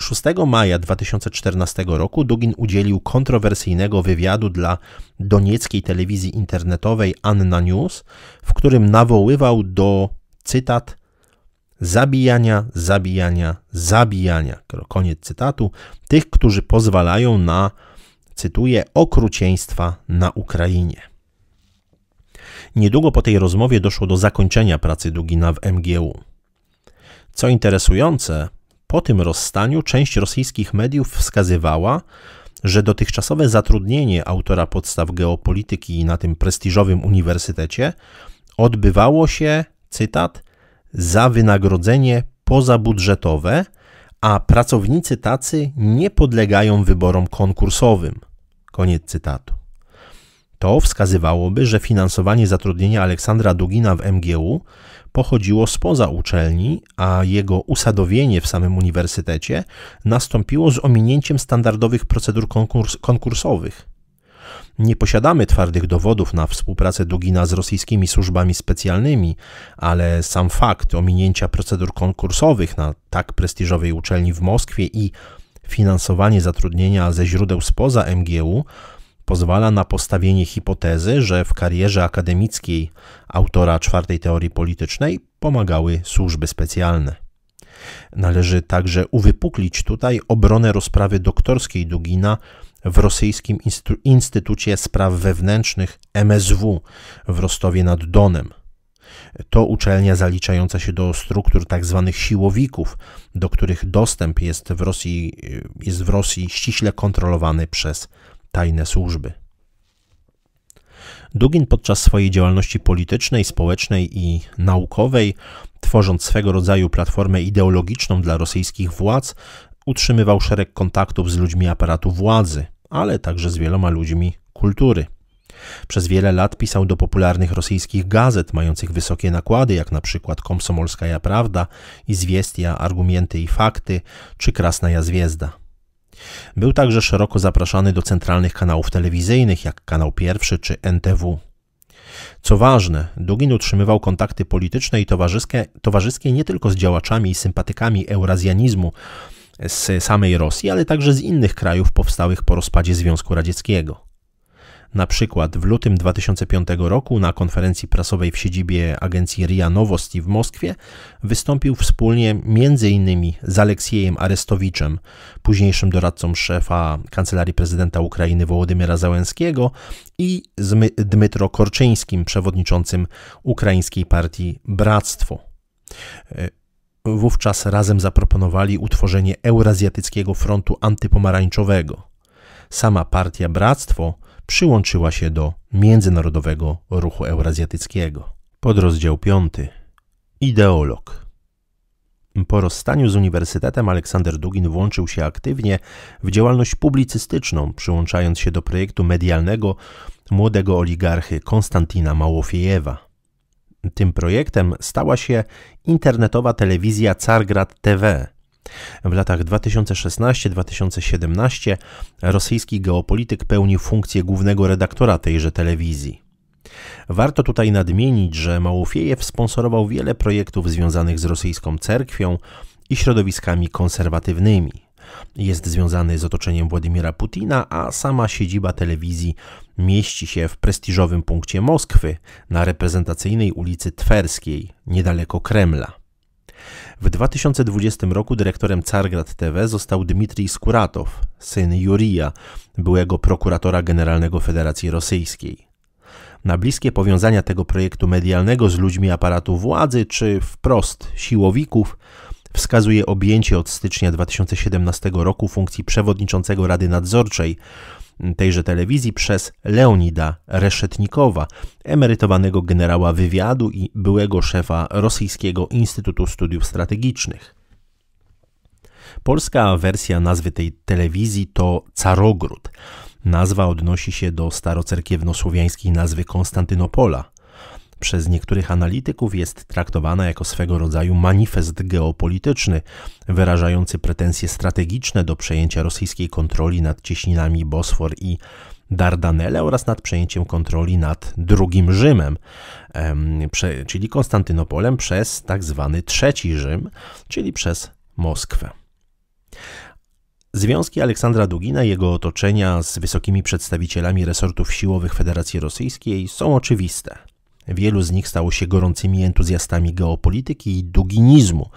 6 maja 2014 roku Dugin udzielił kontrowersyjnego wywiadu dla donieckiej telewizji internetowej Anna News, w którym nawoływał do, cytat, zabijania, zabijania, zabijania, koniec cytatu, tych, którzy pozwalają na, cytuję, okrucieństwa na Ukrainie. Niedługo po tej rozmowie doszło do zakończenia pracy Dugina w MGU. Co interesujące, po tym rozstaniu część rosyjskich mediów wskazywała, że dotychczasowe zatrudnienie autora podstaw geopolityki na tym prestiżowym uniwersytecie odbywało się, cytat, za wynagrodzenie pozabudżetowe, a pracownicy tacy nie podlegają wyborom konkursowym. Koniec cytatu. To wskazywałoby, że finansowanie zatrudnienia Aleksandra Dugina w MGU pochodziło spoza uczelni, a jego usadowienie w samym uniwersytecie nastąpiło z ominięciem standardowych procedur konkurs konkursowych. Nie posiadamy twardych dowodów na współpracę Dugina z rosyjskimi służbami specjalnymi, ale sam fakt ominięcia procedur konkursowych na tak prestiżowej uczelni w Moskwie i finansowanie zatrudnienia ze źródeł spoza MGU pozwala na postawienie hipotezy, że w karierze akademickiej autora czwartej teorii politycznej pomagały służby specjalne. Należy także uwypuklić tutaj obronę rozprawy doktorskiej Dugina w Rosyjskim Instytucie Spraw Wewnętrznych MSW w Rostowie nad Donem. To uczelnia zaliczająca się do struktur tzw. Tak siłowików, do których dostęp jest w Rosji, jest w Rosji ściśle kontrolowany przez tajne służby. Dugin podczas swojej działalności politycznej, społecznej i naukowej, tworząc swego rodzaju platformę ideologiczną dla rosyjskich władz, utrzymywał szereg kontaktów z ludźmi aparatu władzy, ale także z wieloma ludźmi kultury. Przez wiele lat pisał do popularnych rosyjskich gazet mających wysokie nakłady, jak na przykład Komsomolskaja Prawda, Izwiestia, Argumenty i Fakty czy Krasnaja Zwiezda. Był także szeroko zapraszany do centralnych kanałów telewizyjnych, jak Kanał Pierwszy czy NTW. Co ważne, Dugin utrzymywał kontakty polityczne i towarzyskie, towarzyskie nie tylko z działaczami i sympatykami eurazjanizmu z samej Rosji, ale także z innych krajów powstałych po rozpadzie Związku Radzieckiego. Na przykład w lutym 2005 roku na konferencji prasowej w siedzibie agencji RIA Nowosti w Moskwie wystąpił wspólnie m.in. z Aleksiejem Arestowiczem, późniejszym doradcą szefa Kancelarii Prezydenta Ukrainy Wołodymyra Załęskiego i z Dmytro Korczyńskim, przewodniczącym Ukraińskiej Partii Bractwo. E, wówczas razem zaproponowali utworzenie Eurazjatyckiego Frontu Antypomarańczowego. Sama partia Bractwo przyłączyła się do międzynarodowego ruchu eurazjatyckiego. Podrozdział 5. Ideolog. Po rozstaniu z Uniwersytetem Aleksander Dugin włączył się aktywnie w działalność publicystyczną, przyłączając się do projektu medialnego młodego oligarchy Konstantina Małofiejewa. Tym projektem stała się internetowa telewizja Cargrad TV, w latach 2016-2017 rosyjski geopolityk pełnił funkcję głównego redaktora tejże telewizji. Warto tutaj nadmienić, że Małofiejew sponsorował wiele projektów związanych z rosyjską cerkwią i środowiskami konserwatywnymi. Jest związany z otoczeniem Władimira Putina, a sama siedziba telewizji mieści się w prestiżowym punkcie Moskwy na reprezentacyjnej ulicy Twerskiej, niedaleko Kremla. W 2020 roku dyrektorem Cargrad TV został Dmitrij Skuratow, syn Jurija, byłego prokuratora generalnego Federacji Rosyjskiej. Na bliskie powiązania tego projektu medialnego z ludźmi aparatu władzy czy wprost siłowików wskazuje objęcie od stycznia 2017 roku funkcji przewodniczącego Rady Nadzorczej tejże telewizji przez Leonida Reszetnikowa, emerytowanego generała wywiadu i byłego szefa Rosyjskiego Instytutu Studiów Strategicznych. Polska wersja nazwy tej telewizji to Carogród. Nazwa odnosi się do starocerkiewno-słowiańskiej nazwy Konstantynopola, przez niektórych analityków jest traktowana jako swego rodzaju manifest geopolityczny, wyrażający pretensje strategiczne do przejęcia rosyjskiej kontroli nad cieśninami Bosfor i Dardanelle oraz nad przejęciem kontroli nad drugim Rzymem, czyli Konstantynopolem przez tak zwany trzeci Rzym, czyli przez Moskwę. Związki Aleksandra Dugina i jego otoczenia z wysokimi przedstawicielami resortów siłowych Federacji Rosyjskiej są oczywiste. Wielu z nich stało się gorącymi entuzjastami geopolityki i duginizmu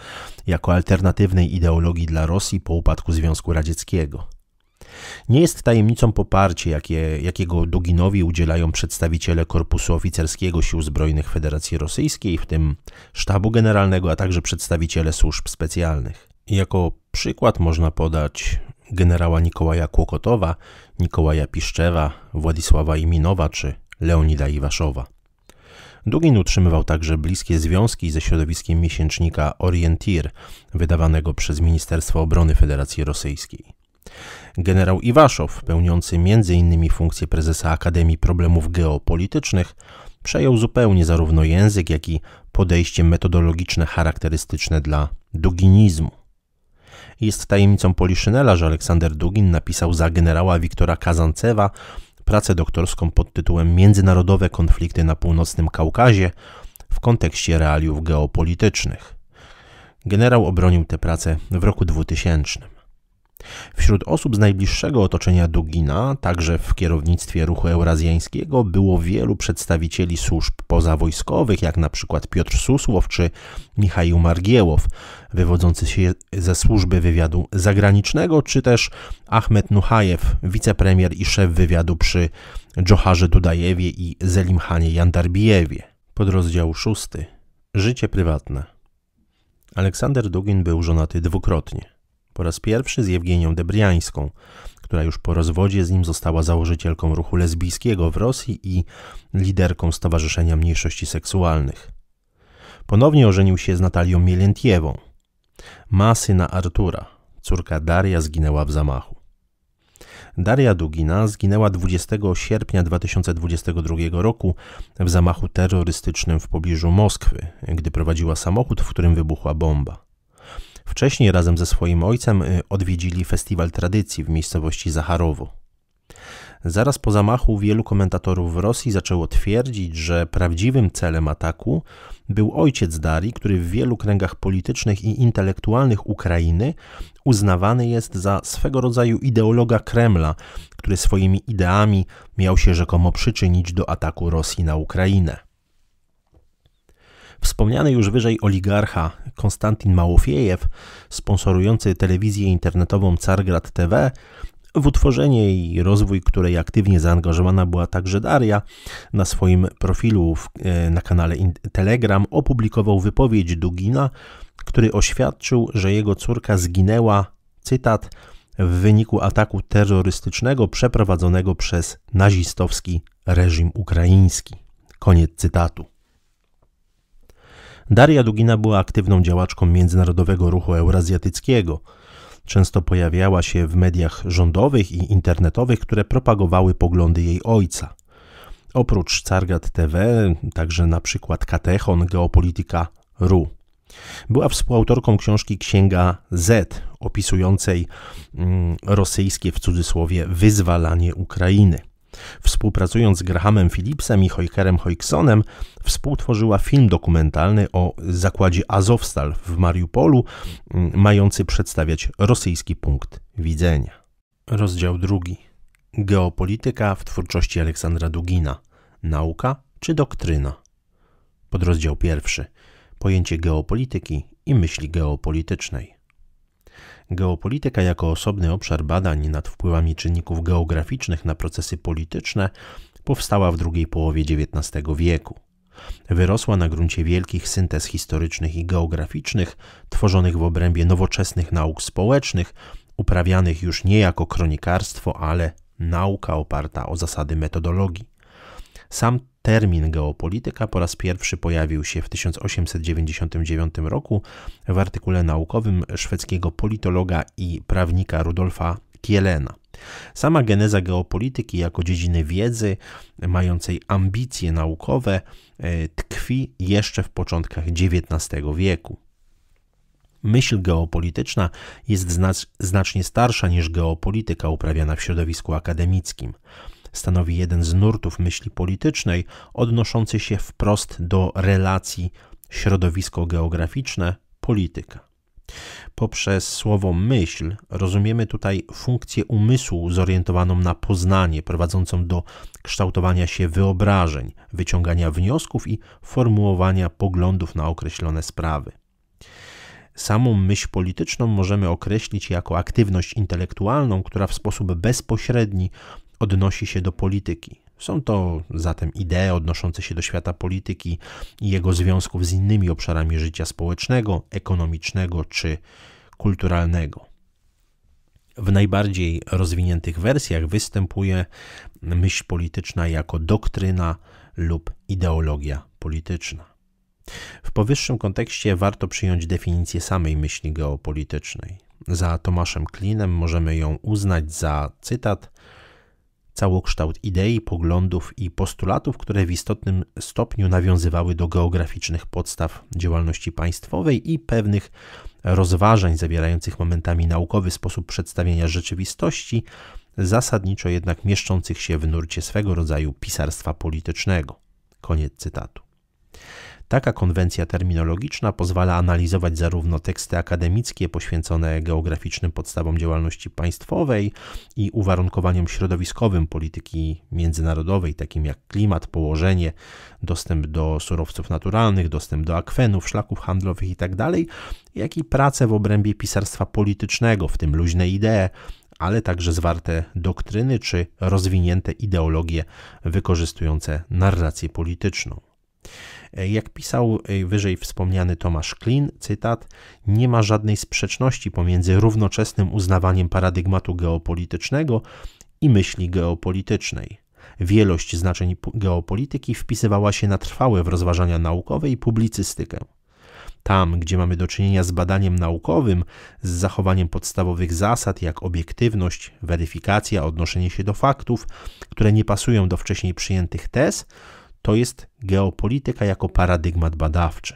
jako alternatywnej ideologii dla Rosji po upadku Związku Radzieckiego. Nie jest tajemnicą poparcie, jakie, jakiego Duginowi udzielają przedstawiciele Korpusu Oficerskiego Sił Zbrojnych Federacji Rosyjskiej, w tym Sztabu Generalnego, a także przedstawiciele służb specjalnych. Jako przykład można podać generała Nikołaja Kłokotowa, Nikołaja Piszczewa, Władysława Iminowa czy Leonida Iwaszowa. Dugin utrzymywał także bliskie związki ze środowiskiem miesięcznika Orientir, wydawanego przez Ministerstwo Obrony Federacji Rosyjskiej. Generał Iwaszow, pełniący m.in. funkcję prezesa Akademii Problemów Geopolitycznych, przejął zupełnie zarówno język, jak i podejście metodologiczne charakterystyczne dla duginizmu. Jest tajemnicą Poliszynela, że Aleksander Dugin napisał za generała Wiktora Kazancewa pracę doktorską pod tytułem Międzynarodowe konflikty na północnym Kaukazie w kontekście realiów geopolitycznych. Generał obronił tę pracę w roku 2000. Wśród osób z najbliższego otoczenia Dugina, także w kierownictwie ruchu eurazjańskiego, było wielu przedstawicieli służb pozawojskowych, jak na przykład Piotr Susłow czy Michał Margiełow, wywodzący się ze służby wywiadu zagranicznego, czy też Ahmed Nuhajew, wicepremier i szef wywiadu przy Dżoharze Dudajewie i Zelimhanie Jandarbijewie. Podrozdział szósty. Życie prywatne. Aleksander Dugin był żonaty dwukrotnie. Po raz pierwszy z Jewgienią Debriańską, która już po rozwodzie z nim została założycielką ruchu lesbijskiego w Rosji i liderką Stowarzyszenia Mniejszości Seksualnych. Ponownie ożenił się z Natalią Mielentiewą. Ma syna Artura. Córka Daria zginęła w zamachu. Daria Dugina zginęła 20 sierpnia 2022 roku w zamachu terrorystycznym w pobliżu Moskwy, gdy prowadziła samochód, w którym wybuchła bomba. Wcześniej razem ze swoim ojcem y, odwiedzili festiwal tradycji w miejscowości Zacharowo. Zaraz po zamachu wielu komentatorów w Rosji zaczęło twierdzić, że prawdziwym celem ataku był ojciec Darii, który w wielu kręgach politycznych i intelektualnych Ukrainy uznawany jest za swego rodzaju ideologa Kremla, który swoimi ideami miał się rzekomo przyczynić do ataku Rosji na Ukrainę. Wspomniany już wyżej oligarcha Konstantin Małofiejew, sponsorujący telewizję internetową Cargrad TV, w utworzenie i rozwój której aktywnie zaangażowana była także Daria, na swoim profilu w, e, na kanale Telegram opublikował wypowiedź Dugina, który oświadczył, że jego córka zginęła, cytat, w wyniku ataku terrorystycznego przeprowadzonego przez nazistowski reżim ukraiński. Koniec cytatu. Daria Dugina była aktywną działaczką międzynarodowego ruchu eurazjatyckiego. Często pojawiała się w mediach rządowych i internetowych, które propagowały poglądy jej ojca. Oprócz Cargat TV, także na przykład Katechon, RU. Była współautorką książki Księga Z, opisującej mm, rosyjskie w cudzysłowie wyzwalanie Ukrainy. Współpracując z Grahamem Phillipsem i Hojkerem Hojksonem, współtworzyła film dokumentalny o zakładzie Azowstal w Mariupolu, mm, mający przedstawiać rosyjski punkt widzenia. Rozdział drugi. Geopolityka w twórczości Aleksandra Dugina. Nauka czy doktryna? Podrozdział pierwszy. Pojęcie geopolityki i myśli geopolitycznej. Geopolityka jako osobny obszar badań nad wpływami czynników geograficznych na procesy polityczne powstała w drugiej połowie XIX wieku. Wyrosła na gruncie wielkich syntez historycznych i geograficznych, tworzonych w obrębie nowoczesnych nauk społecznych, uprawianych już nie jako kronikarstwo, ale nauka oparta o zasady metodologii. Sam termin geopolityka po raz pierwszy pojawił się w 1899 roku w artykule naukowym szwedzkiego politologa i prawnika Rudolfa Kielena. Sama geneza geopolityki jako dziedziny wiedzy mającej ambicje naukowe e, tkwi jeszcze w początkach XIX wieku. Myśl geopolityczna jest znacznie starsza niż geopolityka uprawiana w środowisku akademickim stanowi jeden z nurtów myśli politycznej odnoszący się wprost do relacji środowisko-geograficzne polityka. Poprzez słowo myśl rozumiemy tutaj funkcję umysłu zorientowaną na poznanie, prowadzącą do kształtowania się wyobrażeń, wyciągania wniosków i formułowania poglądów na określone sprawy. Samą myśl polityczną możemy określić jako aktywność intelektualną, która w sposób bezpośredni odnosi się do polityki. Są to zatem idee odnoszące się do świata polityki i jego związków z innymi obszarami życia społecznego, ekonomicznego czy kulturalnego. W najbardziej rozwiniętych wersjach występuje myśl polityczna jako doktryna lub ideologia polityczna. W powyższym kontekście warto przyjąć definicję samej myśli geopolitycznej. Za Tomaszem Klinem możemy ją uznać za cytat całokształt idei, poglądów i postulatów, które w istotnym stopniu nawiązywały do geograficznych podstaw działalności państwowej i pewnych rozważań zawierających momentami naukowy sposób przedstawienia rzeczywistości, zasadniczo jednak mieszczących się w nurcie swego rodzaju pisarstwa politycznego. Koniec cytatu. Taka konwencja terminologiczna pozwala analizować zarówno teksty akademickie poświęcone geograficznym podstawom działalności państwowej i uwarunkowaniom środowiskowym polityki międzynarodowej, takim jak klimat, położenie, dostęp do surowców naturalnych, dostęp do akwenów, szlaków handlowych itd., tak jak i prace w obrębie pisarstwa politycznego, w tym luźne idee, ale także zwarte doktryny czy rozwinięte ideologie wykorzystujące narrację polityczną. E, jak pisał e, wyżej wspomniany Tomasz Klin, cytat, nie ma żadnej sprzeczności pomiędzy równoczesnym uznawaniem paradygmatu geopolitycznego i myśli geopolitycznej. Wielość znaczeń geopolityki wpisywała się na trwałe w rozważania naukowe i publicystykę. Tam, gdzie mamy do czynienia z badaniem naukowym, z zachowaniem podstawowych zasad jak obiektywność, weryfikacja, odnoszenie się do faktów, które nie pasują do wcześniej przyjętych tez, to jest geopolityka jako paradygmat badawczy.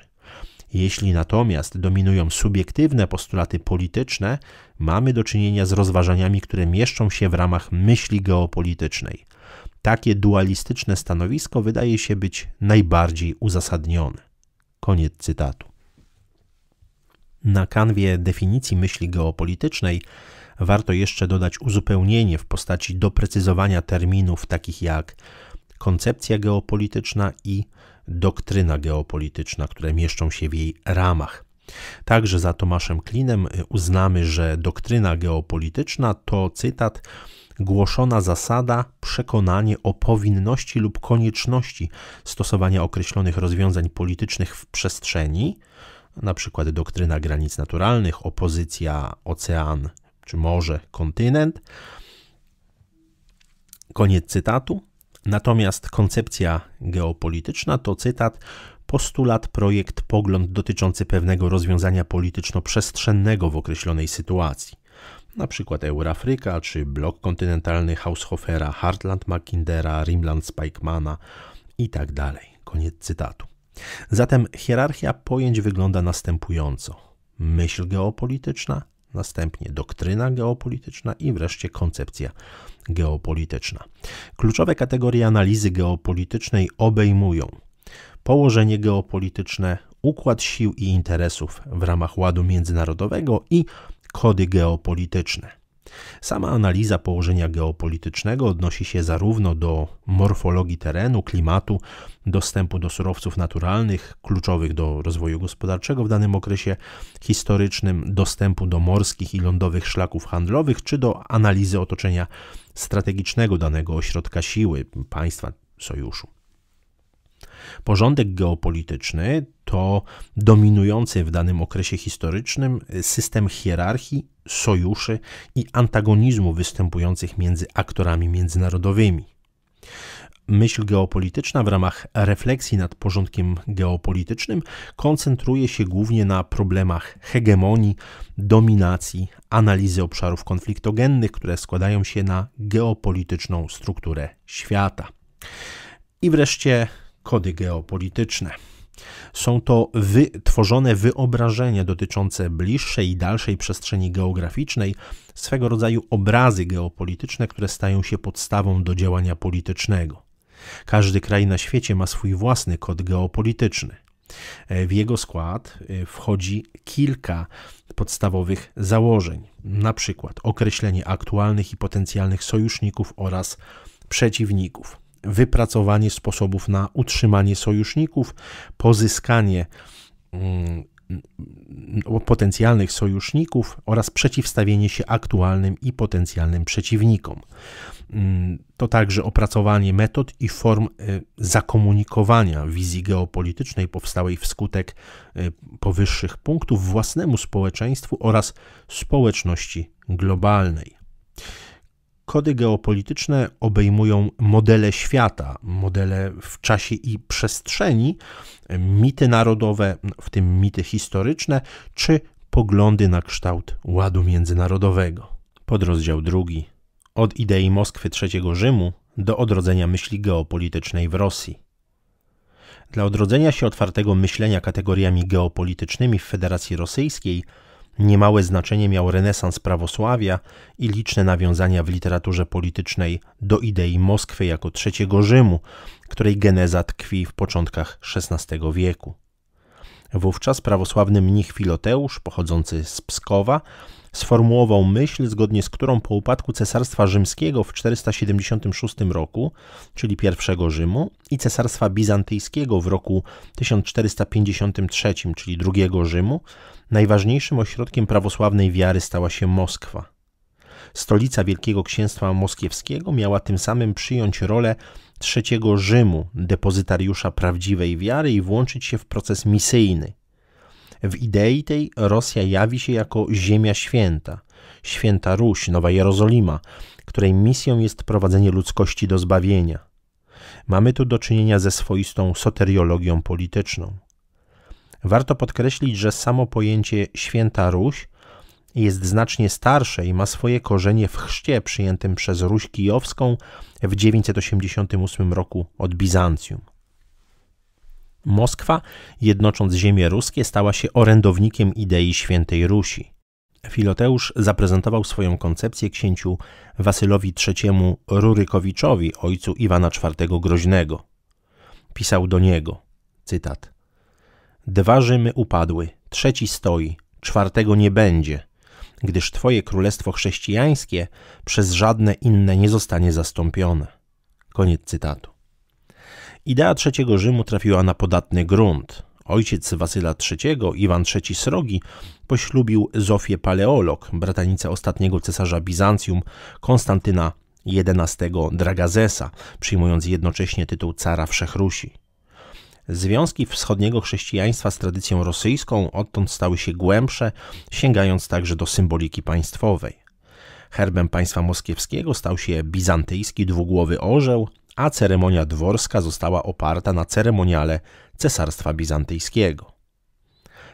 Jeśli natomiast dominują subiektywne postulaty polityczne, mamy do czynienia z rozważaniami, które mieszczą się w ramach myśli geopolitycznej. Takie dualistyczne stanowisko wydaje się być najbardziej uzasadnione. Koniec cytatu. Na kanwie definicji myśli geopolitycznej warto jeszcze dodać uzupełnienie w postaci doprecyzowania terminów takich jak koncepcja geopolityczna i doktryna geopolityczna, które mieszczą się w jej ramach. Także za Tomaszem Klinem y, uznamy, że doktryna geopolityczna to cytat głoszona zasada, przekonanie o powinności lub konieczności stosowania określonych rozwiązań politycznych w przestrzeni, np. doktryna granic naturalnych, opozycja ocean czy morze, kontynent. Koniec cytatu. Natomiast koncepcja geopolityczna to cytat postulat, projekt, pogląd dotyczący pewnego rozwiązania polityczno-przestrzennego w określonej sytuacji. Na przykład Eurafryka czy blok kontynentalny Haushofera, Hartland Mackindera, Rimland Spikemana itd. Tak Koniec cytatu. Zatem hierarchia pojęć wygląda następująco: myśl geopolityczna, następnie doktryna geopolityczna i wreszcie koncepcja geopolityczna. Kluczowe kategorie analizy geopolitycznej obejmują położenie geopolityczne, układ sił i interesów w ramach ładu międzynarodowego i kody geopolityczne. Sama analiza położenia geopolitycznego odnosi się zarówno do morfologii terenu, klimatu, dostępu do surowców naturalnych kluczowych do rozwoju gospodarczego w danym okresie historycznym, dostępu do morskich i lądowych szlaków handlowych, czy do analizy otoczenia strategicznego danego ośrodka siły państwa sojuszu. Porządek geopolityczny to dominujący w danym okresie historycznym system hierarchii, sojuszy i antagonizmu występujących między aktorami międzynarodowymi. Myśl geopolityczna w ramach refleksji nad porządkiem geopolitycznym koncentruje się głównie na problemach hegemonii, dominacji, analizy obszarów konfliktogennych, które składają się na geopolityczną strukturę świata. I wreszcie kody geopolityczne. Są to wytworzone wyobrażenia dotyczące bliższej i dalszej przestrzeni geograficznej, swego rodzaju obrazy geopolityczne, które stają się podstawą do działania politycznego. Każdy kraj na świecie ma swój własny kod geopolityczny. W jego skład y, wchodzi kilka podstawowych założeń, na przykład określenie aktualnych i potencjalnych sojuszników oraz przeciwników wypracowanie sposobów na utrzymanie sojuszników, pozyskanie mm, mm, potencjalnych sojuszników oraz przeciwstawienie się aktualnym i potencjalnym przeciwnikom. Mm, to także opracowanie metod i form y, zakomunikowania wizji geopolitycznej powstałej wskutek y, powyższych punktów własnemu społeczeństwu oraz społeczności globalnej. Kody geopolityczne obejmują modele świata, modele w czasie i przestrzeni, mity narodowe, w tym mity historyczne, czy poglądy na kształt ładu międzynarodowego. Podrozdział drugi. Od idei Moskwy III Rzymu do odrodzenia myśli geopolitycznej w Rosji. Dla odrodzenia się otwartego myślenia kategoriami geopolitycznymi w Federacji Rosyjskiej Niemałe znaczenie miał renesans prawosławia i liczne nawiązania w literaturze politycznej do idei Moskwy jako trzeciego Rzymu, której geneza tkwi w początkach XVI wieku. Wówczas prawosławny mnich Filoteusz, pochodzący z Pskowa, sformułował myśl, zgodnie z którą po upadku Cesarstwa Rzymskiego w 476 roku, czyli pierwszego Rzymu, i Cesarstwa Bizantyjskiego w roku 1453, czyli drugiego Rzymu, najważniejszym ośrodkiem prawosławnej wiary stała się Moskwa. Stolica Wielkiego Księstwa Moskiewskiego miała tym samym przyjąć rolę trzeciego Rzymu, depozytariusza prawdziwej wiary i włączyć się w proces misyjny. W idei tej Rosja jawi się jako Ziemia Święta, Święta Ruś, Nowa Jerozolima, której misją jest prowadzenie ludzkości do zbawienia. Mamy tu do czynienia ze swoistą soteriologią polityczną. Warto podkreślić, że samo pojęcie święta Ruś jest znacznie starsze i ma swoje korzenie w chrzcie przyjętym przez Ruś Kijowską w 988 roku od Bizancjum. Moskwa, jednocząc ziemie ruskie, stała się orędownikiem idei świętej Rusi. Filoteusz zaprezentował swoją koncepcję księciu Wasylowi III Rurykowiczowi, ojcu Iwana IV Groźnego. Pisał do niego, cytat – Dwa Rzymy upadły, trzeci stoi, czwartego nie będzie, gdyż Twoje królestwo chrześcijańskie przez żadne inne nie zostanie zastąpione. Koniec cytatu. Idea trzeciego Rzymu trafiła na podatny grunt. Ojciec Wasyla III, Iwan III Srogi, poślubił Zofię Paleolog, bratanicę ostatniego cesarza Bizancjum, Konstantyna XI Dragazesa, przyjmując jednocześnie tytuł cara Wszechrusi. Związki wschodniego chrześcijaństwa z tradycją rosyjską odtąd stały się głębsze, sięgając także do symboliki państwowej. Herbem państwa moskiewskiego stał się bizantyjski dwugłowy orzeł, a ceremonia dworska została oparta na ceremoniale Cesarstwa Bizantyjskiego.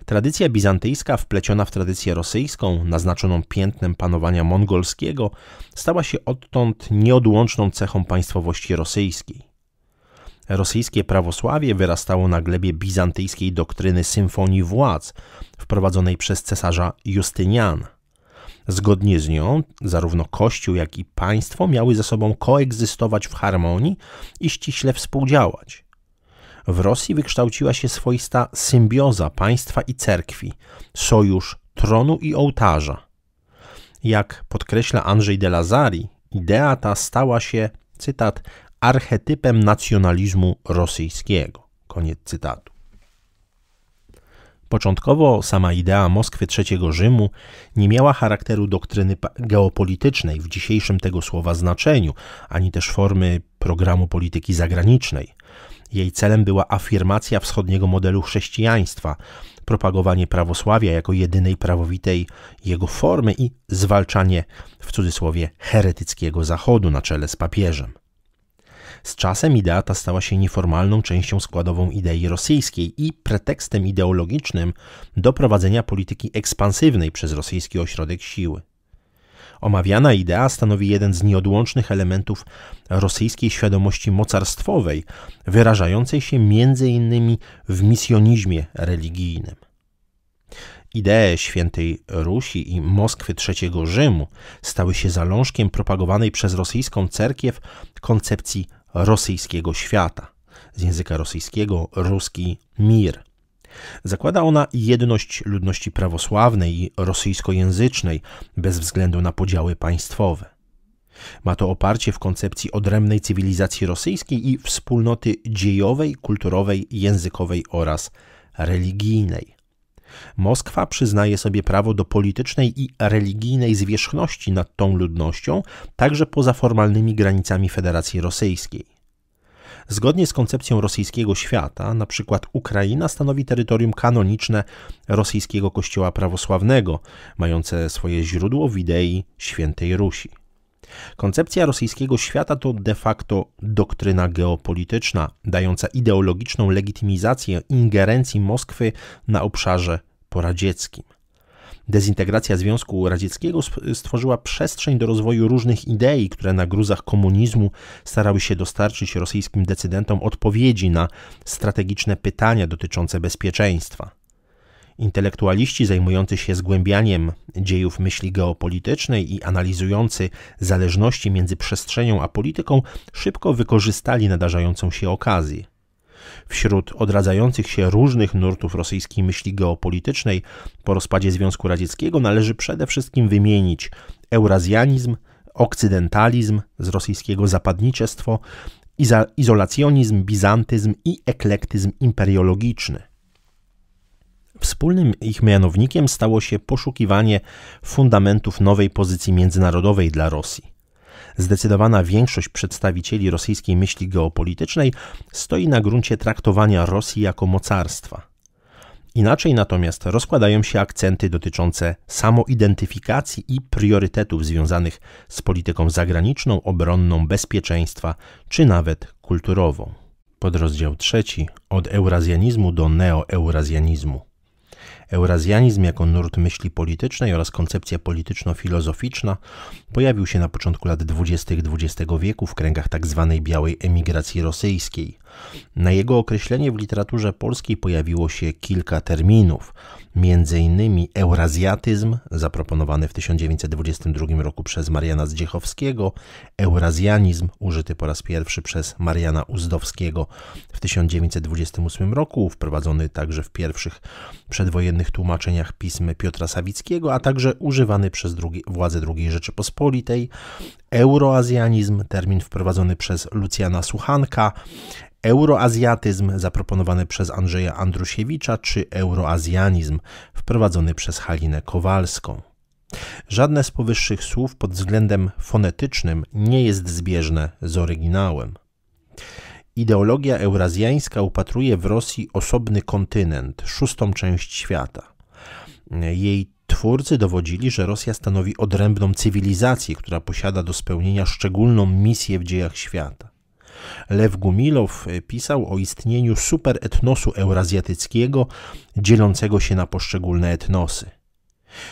Tradycja bizantyjska, wpleciona w tradycję rosyjską, naznaczoną piętnem panowania mongolskiego, stała się odtąd nieodłączną cechą państwowości rosyjskiej. Rosyjskie prawosławie wyrastało na glebie bizantyjskiej doktryny symfonii władz wprowadzonej przez cesarza Justynian. Zgodnie z nią, zarówno Kościół, jak i państwo miały ze sobą koegzystować w harmonii i ściśle współdziałać. W Rosji wykształciła się swoista symbioza państwa i cerkwi, sojusz tronu i ołtarza. Jak podkreśla Andrzej de Lazari, idea ta stała się, cytat, archetypem nacjonalizmu rosyjskiego. Koniec cytatu. Początkowo sama idea Moskwy III Rzymu nie miała charakteru doktryny geopolitycznej w dzisiejszym tego słowa znaczeniu, ani też formy programu polityki zagranicznej. Jej celem była afirmacja wschodniego modelu chrześcijaństwa, propagowanie prawosławia jako jedynej prawowitej jego formy i zwalczanie w cudzysłowie heretyckiego Zachodu na czele z papieżem. Z czasem idea ta stała się nieformalną częścią składową idei rosyjskiej i pretekstem ideologicznym do prowadzenia polityki ekspansywnej przez rosyjski ośrodek siły. Omawiana idea stanowi jeden z nieodłącznych elementów rosyjskiej świadomości mocarstwowej, wyrażającej się m.in. w misjonizmie religijnym. Idee świętej Rusi i Moskwy III Rzymu stały się zalążkiem propagowanej przez rosyjską cerkiew koncepcji rosyjskiego świata. Z języka rosyjskiego ruski mir. Zakłada ona jedność ludności prawosławnej i rosyjskojęzycznej bez względu na podziały państwowe. Ma to oparcie w koncepcji odrębnej cywilizacji rosyjskiej i wspólnoty dziejowej, kulturowej, językowej oraz religijnej. Moskwa przyznaje sobie prawo do politycznej i religijnej zwierzchności nad tą ludnością, także poza formalnymi granicami Federacji Rosyjskiej. Zgodnie z koncepcją rosyjskiego świata, na przykład Ukraina stanowi terytorium kanoniczne rosyjskiego kościoła prawosławnego, mające swoje źródło w idei świętej Rusi. Koncepcja rosyjskiego świata to de facto doktryna geopolityczna, dająca ideologiczną legitymizację ingerencji Moskwy na obszarze poradzieckim. Dezintegracja Związku Radzieckiego stworzyła przestrzeń do rozwoju różnych idei, które na gruzach komunizmu starały się dostarczyć rosyjskim decydentom odpowiedzi na strategiczne pytania dotyczące bezpieczeństwa. Intelektualiści zajmujący się zgłębianiem dziejów myśli geopolitycznej i analizujący zależności między przestrzenią a polityką szybko wykorzystali nadarzającą się okazję. Wśród odradzających się różnych nurtów rosyjskiej myśli geopolitycznej po rozpadzie Związku Radzieckiego należy przede wszystkim wymienić eurazjanizm, okcydentalizm z rosyjskiego zapadniczestwo, izolacjonizm, bizantyzm i eklektyzm imperiologiczny. Wspólnym ich mianownikiem stało się poszukiwanie fundamentów nowej pozycji międzynarodowej dla Rosji. Zdecydowana większość przedstawicieli rosyjskiej myśli geopolitycznej stoi na gruncie traktowania Rosji jako mocarstwa. Inaczej natomiast rozkładają się akcenty dotyczące samoidentyfikacji i priorytetów związanych z polityką zagraniczną, obronną, bezpieczeństwa czy nawet kulturową. Podrozdział trzeci od eurazjanizmu do neoeurazjanizmu. Eurazjanizm jako nurt myśli politycznej oraz koncepcja polityczno-filozoficzna pojawił się na początku lat 20. XX wieku w kręgach tzw. Tak białej emigracji rosyjskiej. Na jego określenie w literaturze polskiej pojawiło się kilka terminów – m.in. Eurazjatyzm, zaproponowany w 1922 roku przez Mariana Zdziechowskiego, Eurazjanizm, użyty po raz pierwszy przez Mariana Uzdowskiego w 1928 roku, wprowadzony także w pierwszych przedwojennych tłumaczeniach pism Piotra Sawickiego, a także używany przez drugi, władze II Rzeczypospolitej, Euroazjanizm, termin wprowadzony przez Lucjana Suchanka, euroazjatyzm zaproponowany przez Andrzeja Andrusiewicza czy euroazjanizm wprowadzony przez Halinę Kowalską. Żadne z powyższych słów pod względem fonetycznym nie jest zbieżne z oryginałem. Ideologia eurazjańska upatruje w Rosji osobny kontynent, szóstą część świata. Jej twórcy dowodzili, że Rosja stanowi odrębną cywilizację, która posiada do spełnienia szczególną misję w dziejach świata. Lew Gumilow e, pisał o istnieniu superetnosu eurazjatyckiego, dzielącego się na poszczególne etnosy.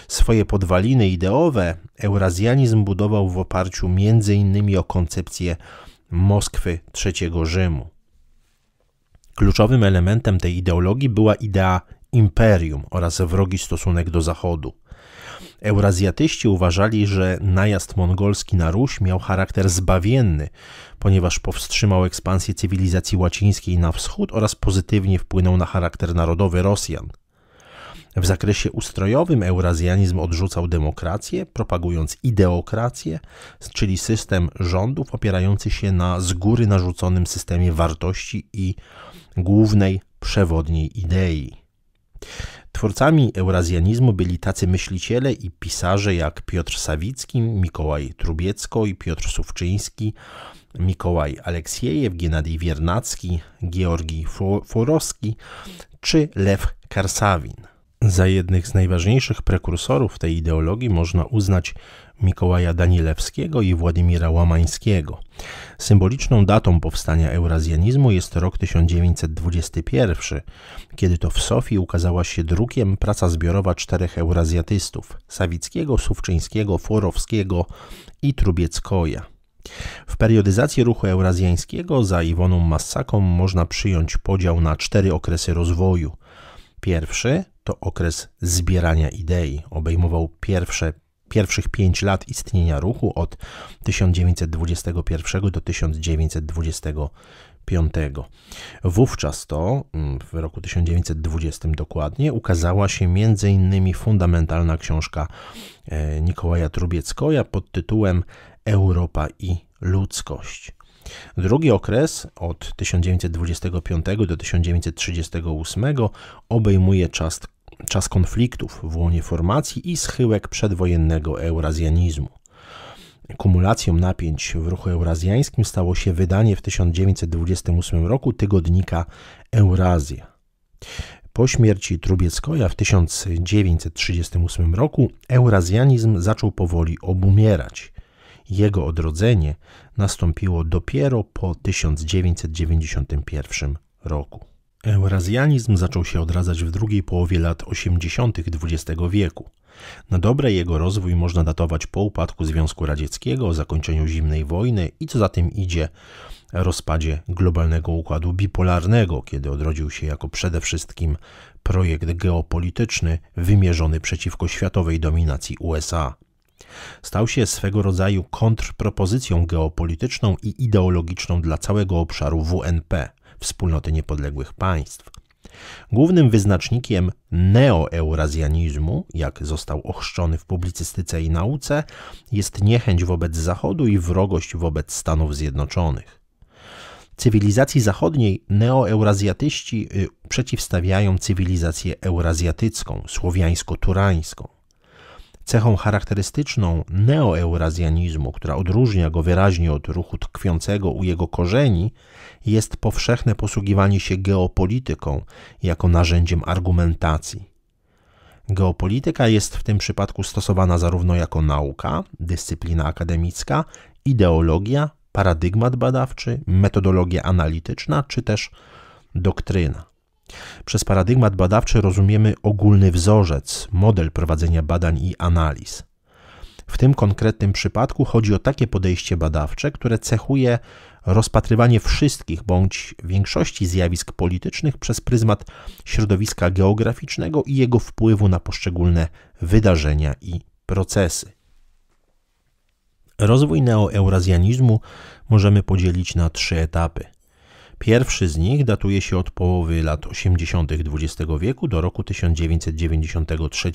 Swoje podwaliny ideowe eurazjanizm budował w oparciu m.in. o koncepcję Moskwy III Rzymu. Kluczowym elementem tej ideologii była idea imperium oraz wrogi stosunek do Zachodu. Eurazjatyści uważali, że najazd mongolski na Ruś miał charakter zbawienny, ponieważ powstrzymał ekspansję cywilizacji łacińskiej na wschód oraz pozytywnie wpłynął na charakter narodowy Rosjan. W zakresie ustrojowym eurazjanizm odrzucał demokrację, propagując ideokrację, czyli system rządów opierający się na z góry narzuconym systemie wartości i głównej przewodniej idei. Twórcami eurazjanizmu byli tacy myśliciele i pisarze jak Piotr Sawicki, Mikołaj Trubiecko i Piotr Sówczyński, Mikołaj Aleksiejew, Gennady Wiernacki, Georgi Forowski czy Lew Karsawin. Za jednych z najważniejszych prekursorów tej ideologii można uznać Mikołaja Danielewskiego i Władimira Łamańskiego. Symboliczną datą powstania eurazjanizmu jest rok 1921, kiedy to w Sofii ukazała się drukiem praca zbiorowa czterech eurazjatystów: Sawickiego, Suwczyńskiego, Forowskiego i Trubieckoja. W periodyzacji ruchu eurazjańskiego za Iwoną Massaką można przyjąć podział na cztery okresy rozwoju. Pierwszy to okres zbierania idei, obejmował pierwsze pierwszych pięć lat istnienia ruchu od 1921 do 1925. Wówczas to, mm, w roku 1920 dokładnie, ukazała się m.in. fundamentalna książka e, Nikołaja Trubieckoja pod tytułem Europa i ludzkość. Drugi okres od 1925 do 1938 obejmuje czas, czas konfliktów w łonie formacji i schyłek przedwojennego eurazjanizmu. Kumulacją napięć w ruchu eurazjańskim stało się wydanie w 1928 roku tygodnika Eurazja. Po śmierci Trubieckoja w 1938 roku eurazjanizm zaczął powoli obumierać. Jego odrodzenie nastąpiło dopiero po 1991 roku. Eurazjanizm zaczął się odradzać w drugiej połowie lat 80. XX wieku. Na dobre jego rozwój można datować po upadku Związku Radzieckiego, zakończeniu zimnej wojny i co za tym idzie rozpadzie globalnego układu bipolarnego, kiedy odrodził się jako przede wszystkim projekt geopolityczny wymierzony przeciwko światowej dominacji USA. Stał się swego rodzaju kontrpropozycją geopolityczną i ideologiczną dla całego obszaru WNP, Wspólnoty Niepodległych Państw. Głównym wyznacznikiem neoeurazjanizmu, jak został ochrzczony w publicystyce i nauce, jest niechęć wobec Zachodu i wrogość wobec Stanów Zjednoczonych. Cywilizacji zachodniej neoeurazjatyści y, przeciwstawiają cywilizację eurazjatycką, słowiańsko-turańską. Cechą charakterystyczną neoeurazjanizmu, która odróżnia go wyraźnie od ruchu tkwiącego u jego korzeni, jest powszechne posługiwanie się geopolityką jako narzędziem argumentacji. Geopolityka jest w tym przypadku stosowana zarówno jako nauka, dyscyplina akademicka, ideologia, paradygmat badawczy, metodologia analityczna czy też doktryna. Przez paradygmat badawczy rozumiemy ogólny wzorzec, model prowadzenia badań i analiz. W tym konkretnym przypadku chodzi o takie podejście badawcze, które cechuje rozpatrywanie wszystkich bądź większości zjawisk politycznych przez pryzmat środowiska geograficznego i jego wpływu na poszczególne wydarzenia i procesy. Rozwój neoeurazjanizmu możemy podzielić na trzy etapy. Pierwszy z nich datuje się od połowy lat 80. XX wieku do roku 1993.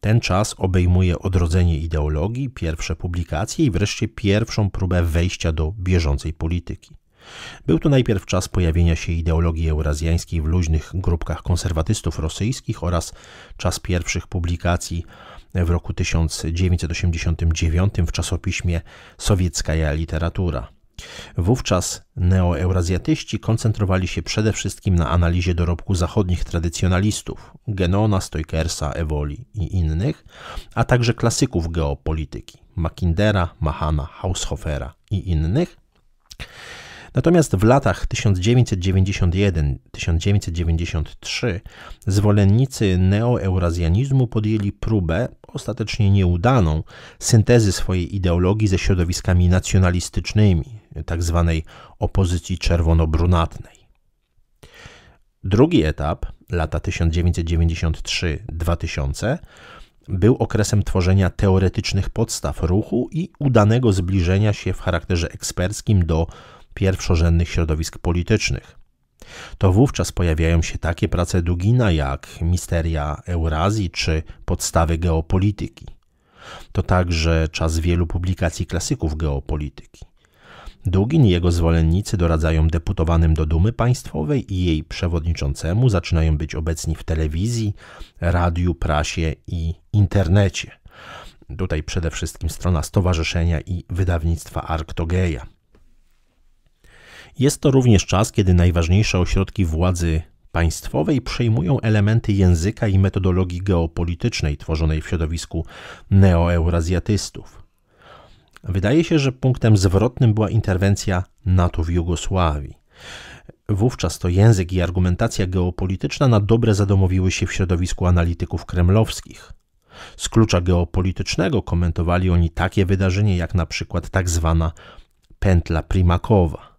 Ten czas obejmuje odrodzenie ideologii, pierwsze publikacje i wreszcie pierwszą próbę wejścia do bieżącej polityki. Był to najpierw czas pojawienia się ideologii eurazjańskiej w luźnych grupkach konserwatystów rosyjskich oraz czas pierwszych publikacji w roku 1989 w czasopiśmie Sowiecka Literatura. Wówczas neoeurazjatyści koncentrowali się przede wszystkim na analizie dorobku zachodnich tradycjonalistów Genona, Stoikersa, Evoli i innych, a także klasyków geopolityki Mackindera, Mahana, Haushofera i innych. Natomiast w latach 1991-1993 zwolennicy neoeurazjanizmu podjęli próbę, ostatecznie nieudaną, syntezy swojej ideologii ze środowiskami nacjonalistycznymi, tzw. Tak opozycji czerwono-brunatnej. Drugi etap, lata 1993-2000, był okresem tworzenia teoretycznych podstaw ruchu i udanego zbliżenia się w charakterze eksperckim do pierwszorzędnych środowisk politycznych. To wówczas pojawiają się takie prace Dugina jak Misteria Eurazji czy Podstawy geopolityki. To także czas wielu publikacji klasyków geopolityki. Dugin i jego zwolennicy doradzają deputowanym do Dumy Państwowej i jej przewodniczącemu, zaczynają być obecni w telewizji, radiu, prasie i internecie. Tutaj przede wszystkim strona stowarzyszenia i wydawnictwa Arktogeja. Jest to również czas, kiedy najważniejsze ośrodki władzy państwowej przejmują elementy języka i metodologii geopolitycznej tworzonej w środowisku neoeurazjatystów. Wydaje się, że punktem zwrotnym była interwencja NATO w Jugosławii. Wówczas to język i argumentacja geopolityczna na dobre zadomowiły się w środowisku analityków kremlowskich. Z klucza geopolitycznego komentowali oni takie wydarzenie jak na przykład tak zwana pętla Primakowa.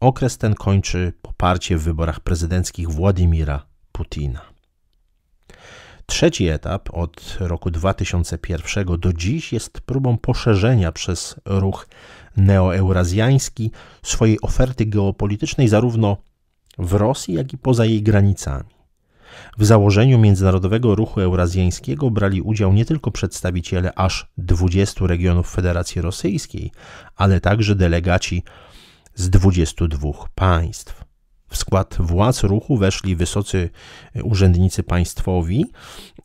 Okres ten kończy poparcie w wyborach prezydenckich Władimira Putina. Trzeci etap od roku 2001 do dziś jest próbą poszerzenia przez ruch neoeurazjański swojej oferty geopolitycznej zarówno w Rosji, jak i poza jej granicami. W założeniu Międzynarodowego Ruchu Eurazjańskiego brali udział nie tylko przedstawiciele aż 20 regionów Federacji Rosyjskiej, ale także delegaci z 22 państw. W skład władz ruchu weszli wysocy e, urzędnicy państwowi,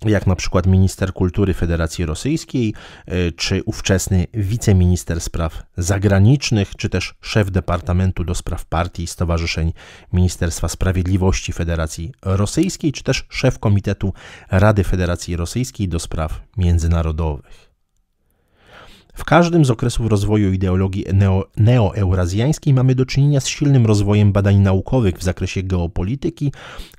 jak na przykład minister kultury Federacji Rosyjskiej, e, czy ówczesny wiceminister spraw zagranicznych, czy też szef Departamentu do Spraw Partii i Stowarzyszeń Ministerstwa Sprawiedliwości Federacji Rosyjskiej, czy też szef Komitetu Rady Federacji Rosyjskiej do Spraw Międzynarodowych. W każdym z okresów rozwoju ideologii neo, neoeurazjańskiej mamy do czynienia z silnym rozwojem badań naukowych w zakresie geopolityki,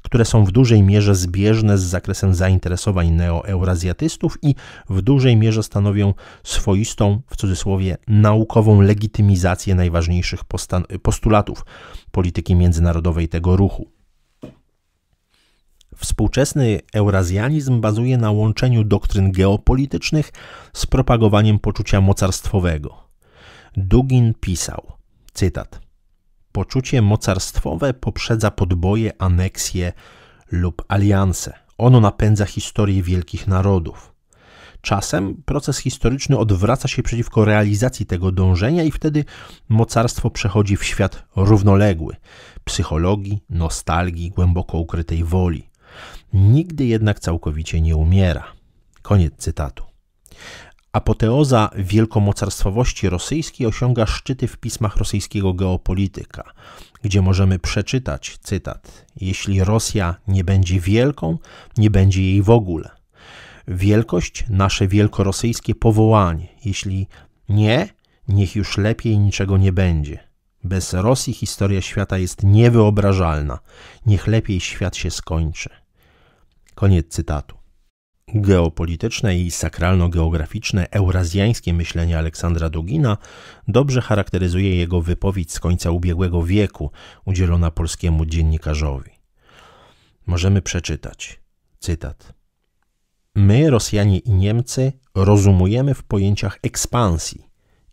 które są w dużej mierze zbieżne z zakresem zainteresowań neoeurazjatystów i w dużej mierze stanowią swoistą, w cudzysłowie, naukową legitymizację najważniejszych postulatów polityki międzynarodowej tego ruchu. Współczesny eurazjanizm bazuje na łączeniu doktryn geopolitycznych z propagowaniem poczucia mocarstwowego. Dugin pisał, cytat, Poczucie mocarstwowe poprzedza podboje, aneksje lub alianse. Ono napędza historię wielkich narodów. Czasem proces historyczny odwraca się przeciwko realizacji tego dążenia i wtedy mocarstwo przechodzi w świat równoległy psychologii, nostalgii, głęboko ukrytej woli nigdy jednak całkowicie nie umiera. Koniec cytatu. Apoteoza wielkomocarstwowości rosyjskiej osiąga szczyty w pismach rosyjskiego geopolityka, gdzie możemy przeczytać cytat: Jeśli Rosja nie będzie wielką, nie będzie jej w ogóle. Wielkość nasze wielkorosyjskie powołanie. Jeśli nie, niech już lepiej niczego nie będzie. Bez Rosji historia świata jest niewyobrażalna. Niech lepiej świat się skończy. Koniec cytatu. Geopolityczne i sakralno-geograficzne eurazjańskie myślenie Aleksandra Dugina dobrze charakteryzuje jego wypowiedź z końca ubiegłego wieku, udzielona polskiemu dziennikarzowi. Możemy przeczytać. Cytat. My, Rosjanie i Niemcy, rozumujemy w pojęciach ekspansji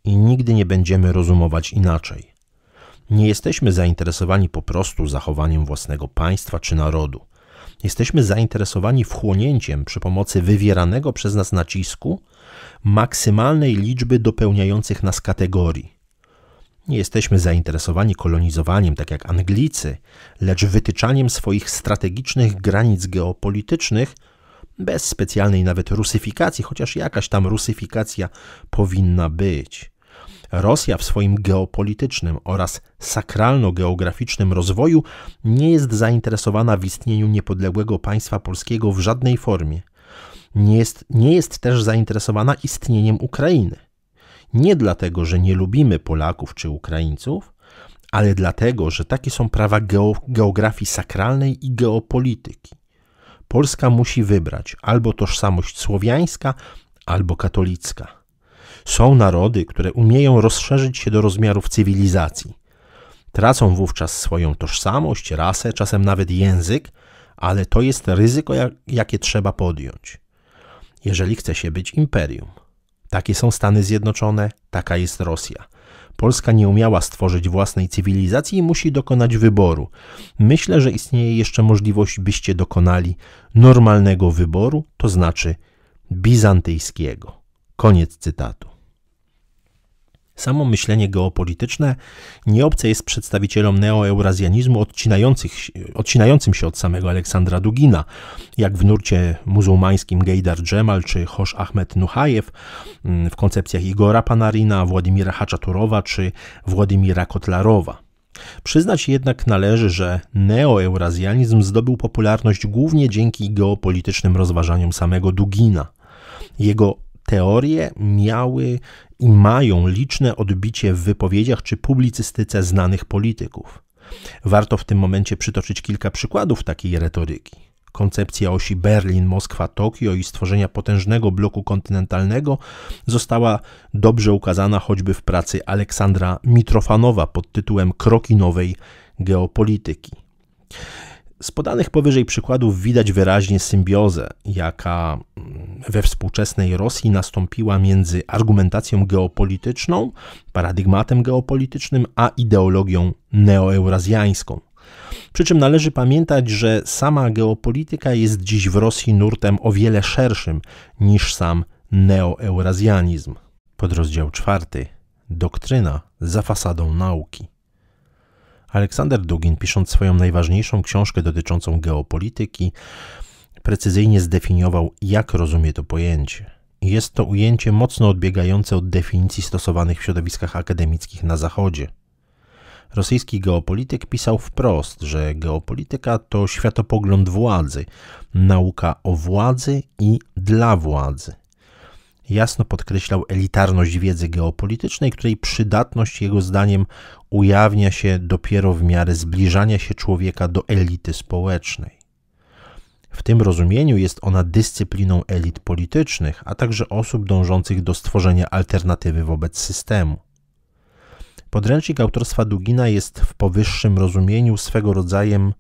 i nigdy nie będziemy rozumować inaczej. Nie jesteśmy zainteresowani po prostu zachowaniem własnego państwa czy narodu. Jesteśmy zainteresowani wchłonięciem przy pomocy wywieranego przez nas nacisku maksymalnej liczby dopełniających nas kategorii. Nie jesteśmy zainteresowani kolonizowaniem, tak jak Anglicy, lecz wytyczaniem swoich strategicznych granic geopolitycznych bez specjalnej nawet rusyfikacji, chociaż jakaś tam rusyfikacja powinna być. Rosja w swoim geopolitycznym oraz sakralno-geograficznym rozwoju nie jest zainteresowana w istnieniu niepodległego państwa polskiego w żadnej formie. Nie jest, nie jest też zainteresowana istnieniem Ukrainy. Nie dlatego, że nie lubimy Polaków czy Ukraińców, ale dlatego, że takie są prawa geografii sakralnej i geopolityki. Polska musi wybrać albo tożsamość słowiańska, albo katolicka. Są narody, które umieją rozszerzyć się do rozmiarów cywilizacji. Tracą wówczas swoją tożsamość, rasę, czasem nawet język, ale to jest ryzyko, jakie trzeba podjąć, jeżeli chce się być imperium. Takie są Stany Zjednoczone, taka jest Rosja. Polska nie umiała stworzyć własnej cywilizacji i musi dokonać wyboru. Myślę, że istnieje jeszcze możliwość, byście dokonali normalnego wyboru, to znaczy bizantyjskiego. Koniec cytatu. Samo myślenie geopolityczne nieobce jest przedstawicielom neoeurazjanizmu odcinającym się od samego Aleksandra Dugina, jak w nurcie muzułmańskim Gejdar Dżemal czy Hosh Ahmed Nuhajew, mm, w koncepcjach Igora Panarina, Władimira Haczaturowa czy Władimira Kotlarowa. Przyznać jednak należy, że neoeurazjanizm zdobył popularność głównie dzięki geopolitycznym rozważaniom samego Dugina. Jego teorie miały i mają liczne odbicie w wypowiedziach czy publicystyce znanych polityków. Warto w tym momencie przytoczyć kilka przykładów takiej retoryki. Koncepcja osi Berlin-Moskwa-Tokio i stworzenia potężnego bloku kontynentalnego została dobrze ukazana choćby w pracy Aleksandra Mitrofanowa pod tytułem Kroki nowej geopolityki. Z podanych powyżej przykładów widać wyraźnie symbiozę, jaka mm, we współczesnej Rosji nastąpiła między argumentacją geopolityczną, paradygmatem geopolitycznym, a ideologią neoeurazjańską. Przy czym należy pamiętać, że sama geopolityka jest dziś w Rosji nurtem o wiele szerszym niż sam neoeurazjanizm. Podrozdział czwarty. Doktryna za fasadą nauki. Aleksander Dugin, pisząc swoją najważniejszą książkę dotyczącą geopolityki, precyzyjnie zdefiniował, jak rozumie to pojęcie. Jest to ujęcie mocno odbiegające od definicji stosowanych w środowiskach akademickich na Zachodzie. Rosyjski geopolityk pisał wprost, że geopolityka to światopogląd władzy, nauka o władzy i dla władzy, jasno podkreślał elitarność wiedzy geopolitycznej, której przydatność jego zdaniem ujawnia się dopiero w miarę zbliżania się człowieka do elity społecznej. W tym rozumieniu jest ona dyscypliną elit politycznych, a także osób dążących do stworzenia alternatywy wobec systemu. Podręcznik autorstwa Dugina jest w powyższym rozumieniu swego rodzajem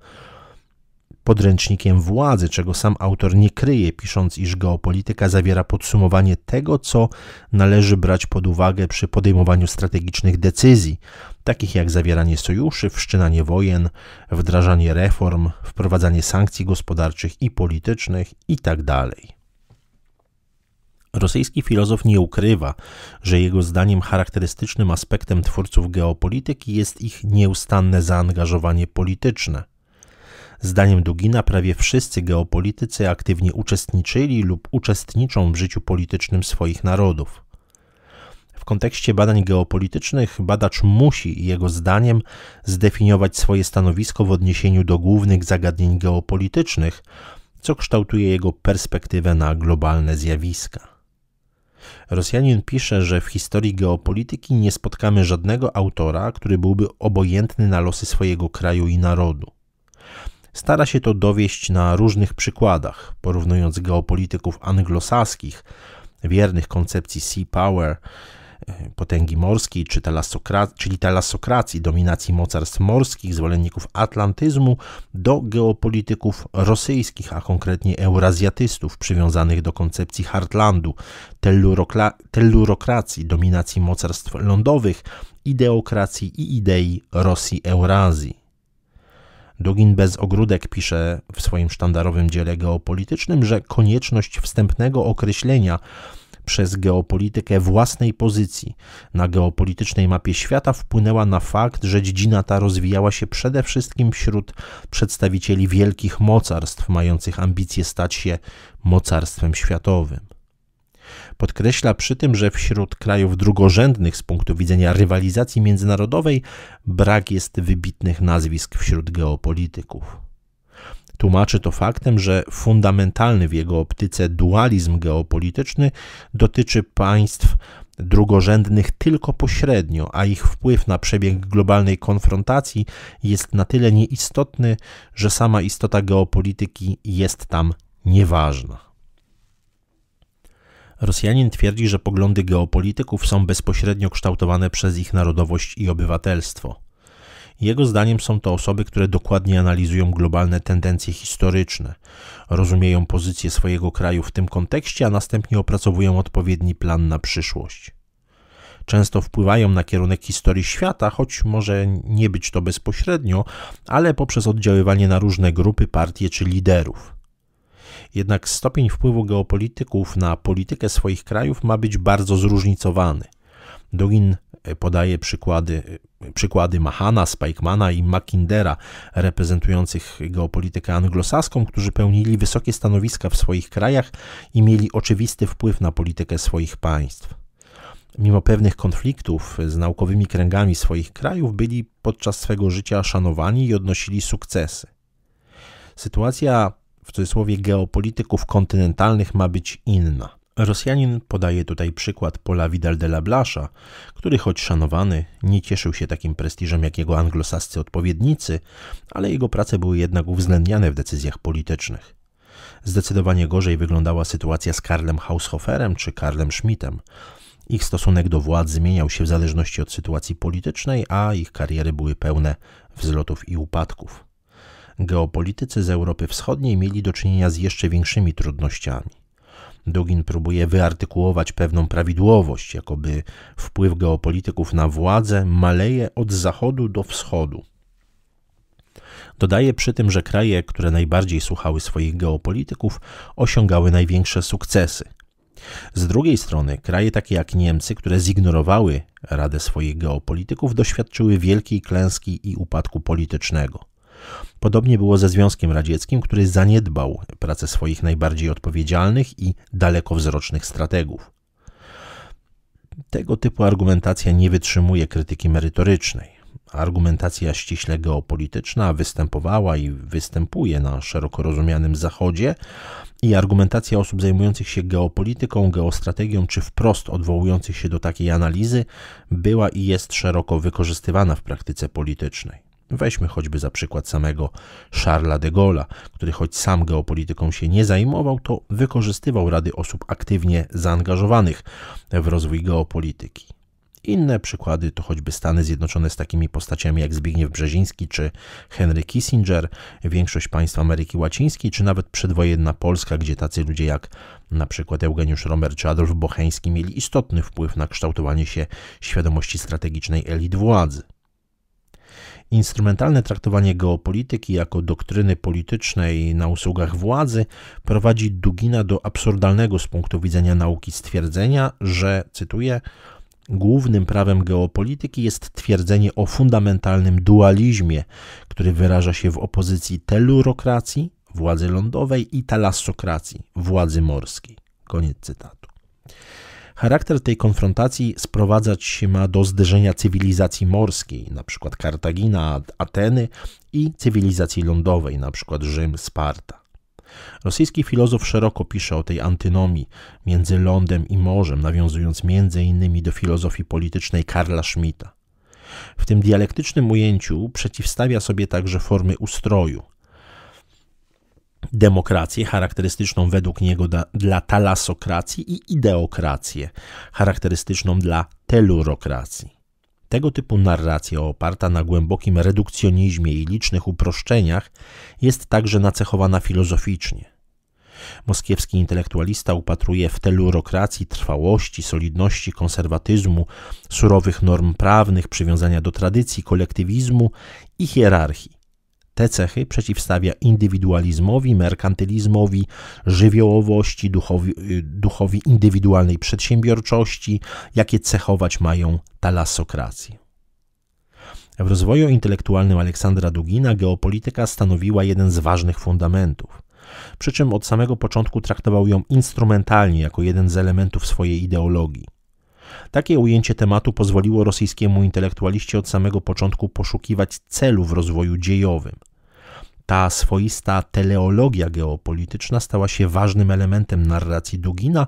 podręcznikiem władzy, czego sam autor nie kryje, pisząc, iż geopolityka zawiera podsumowanie tego, co należy brać pod uwagę przy podejmowaniu strategicznych decyzji, takich jak zawieranie sojuszy, wszczynanie wojen, wdrażanie reform, wprowadzanie sankcji gospodarczych i politycznych itd. Tak Rosyjski filozof nie ukrywa, że jego zdaniem charakterystycznym aspektem twórców geopolityki jest ich nieustanne zaangażowanie polityczne. Zdaniem Dugina prawie wszyscy geopolitycy aktywnie uczestniczyli lub uczestniczą w życiu politycznym swoich narodów. W kontekście badań geopolitycznych badacz musi, jego zdaniem, zdefiniować swoje stanowisko w odniesieniu do głównych zagadnień geopolitycznych, co kształtuje jego perspektywę na globalne zjawiska. Rosjanin pisze, że w historii geopolityki nie spotkamy żadnego autora, który byłby obojętny na losy swojego kraju i narodu. Stara się to dowieść na różnych przykładach, porównując geopolityków anglosaskich, wiernych koncepcji sea power, e, potęgi morskiej, czy talasokra- czyli talasokracji, dominacji mocarstw morskich, zwolenników atlantyzmu, do geopolityków rosyjskich, a konkretnie eurazjatystów przywiązanych do koncepcji Heartlandu, tellurokla- tellurokracji, dominacji mocarstw lądowych, ideokracji i idei Rosji Eurazji. Dugin bez ogródek pisze w swoim sztandarowym dziele geopolitycznym, że konieczność wstępnego określenia przez geopolitykę własnej pozycji na geopolitycznej mapie świata wpłynęła na fakt, że dziedzina ta rozwijała się przede wszystkim wśród przedstawicieli wielkich mocarstw mających ambicje stać się mocarstwem światowym. Podkreśla przy tym, że wśród krajów drugorzędnych z punktu widzenia rywalizacji międzynarodowej brak jest wybitnych nazwisk wśród geopolityków. Tłumaczy to faktem, że fundamentalny w jego optyce dualizm geopolityczny dotyczy państw drugorzędnych tylko pośrednio, a ich wpływ na przebieg globalnej konfrontacji jest na tyle nieistotny, że sama istota geopolityki jest tam nieważna. Rosjanin twierdzi, że poglądy geopolityków są bezpośrednio kształtowane przez ich narodowość i obywatelstwo. Jego zdaniem są to osoby, które dokładnie analizują globalne tendencje historyczne, rozumieją pozycję swojego kraju w tym kontekście, a następnie opracowują odpowiedni plan na przyszłość. Często wpływają na kierunek historii świata, choć może nie być to bezpośrednio, ale poprzez oddziaływanie na różne grupy, partie czy liderów. Jednak stopień wpływu geopolityków na politykę swoich krajów ma być bardzo zróżnicowany. Dugin e, podaje przykłady, e, przykłady Mahana, Spikemana i Mackindera, reprezentujących geopolitykę anglosaską, którzy pełnili wysokie stanowiska w swoich krajach i mieli oczywisty wpływ na politykę swoich państw. Mimo pewnych konfliktów z naukowymi kręgami swoich krajów, byli podczas swego życia szanowani i odnosili sukcesy. Sytuacja w cudzysłowie geopolityków kontynentalnych ma być inna. Rosjanin podaje tutaj przykład Pola Vidal de la Blasza, który choć szanowany, nie cieszył się takim prestiżem jak jego anglosascy odpowiednicy, ale jego prace były jednak uwzględniane w decyzjach politycznych. Zdecydowanie gorzej wyglądała sytuacja z Karlem Haushoferem czy Karlem Schmidtem. Ich stosunek do władz zmieniał się w zależności od sytuacji politycznej, a ich kariery były pełne wzlotów i upadków geopolitycy z Europy Wschodniej mieli do czynienia z jeszcze większymi trudnościami. Dugin próbuje wyartykułować pewną prawidłowość, jakoby wpływ geopolityków na władzę maleje od zachodu do wschodu. Dodaje przy tym, że kraje, które najbardziej słuchały swoich geopolityków, osiągały największe sukcesy. Z drugiej strony, kraje takie jak Niemcy, które zignorowały radę swoich geopolityków, doświadczyły wielkiej klęski i upadku politycznego. Podobnie było ze Związkiem Radzieckim, który zaniedbał pracę swoich najbardziej odpowiedzialnych i dalekowzrocznych strategów. Tego typu argumentacja nie wytrzymuje krytyki merytorycznej. Argumentacja ściśle geopolityczna występowała i występuje na szeroko rozumianym Zachodzie, i argumentacja osób zajmujących się geopolityką, geostrategią czy wprost odwołujących się do takiej analizy była i jest szeroko wykorzystywana w praktyce politycznej. Weźmy choćby za przykład samego Charlesa de Gaulle'a, który choć sam geopolityką się nie zajmował, to wykorzystywał rady osób aktywnie zaangażowanych w rozwój geopolityki. Inne przykłady to choćby Stany Zjednoczone z takimi postaciami jak Zbigniew Brzeziński czy Henry Kissinger, większość państw Ameryki Łacińskiej, czy nawet przedwojenna Polska, gdzie tacy ludzie jak na przykład Eugeniusz Romer czy Adolf Bocheński mieli istotny wpływ na kształtowanie się świadomości strategicznej elit władzy. Instrumentalne traktowanie geopolityki jako doktryny politycznej na usługach władzy prowadzi Dugina do absurdalnego z punktu widzenia nauki stwierdzenia, że, cytuję, Głównym prawem geopolityki jest twierdzenie o fundamentalnym dualizmie, który wyraża się w opozycji telurokracji, władzy lądowej i talassokracji, władzy morskiej. Koniec cytatu. Charakter tej konfrontacji sprowadzać się ma do zderzenia cywilizacji morskiej, np. Kartagina, Ateny, i cywilizacji lądowej, np. Rzym, Sparta. Rosyjski filozof szeroko pisze o tej antynomii między lądem i morzem, nawiązując m.in. do filozofii politycznej Karla Schmidta. W tym dialektycznym ujęciu przeciwstawia sobie także formy ustroju – demokrację, charakterystyczną według niego da, dla talasokracji i ideokrację, charakterystyczną dla telurokracji. Tego typu narracja oparta na głębokim redukcjonizmie i licznych uproszczeniach jest także nacechowana filozoficznie. Moskiewski intelektualista upatruje w telurokracji trwałości, solidności, konserwatyzmu, surowych norm prawnych, przywiązania do tradycji, kolektywizmu i hierarchii. Te cechy przeciwstawia indywidualizmowi, merkantylizmowi, żywiołowości, duchowi, y, duchowi indywidualnej przedsiębiorczości, jakie cechować mają talasokrację. W rozwoju intelektualnym Aleksandra Dugina geopolityka stanowiła jeden z ważnych fundamentów. Przy czym od samego początku traktował ją instrumentalnie jako jeden z elementów swojej ideologii. Takie ujęcie tematu pozwoliło rosyjskiemu intelektualiście od samego początku poszukiwać celu w rozwoju dziejowym ta swoista teleologia geopolityczna stała się ważnym elementem narracji Dugina,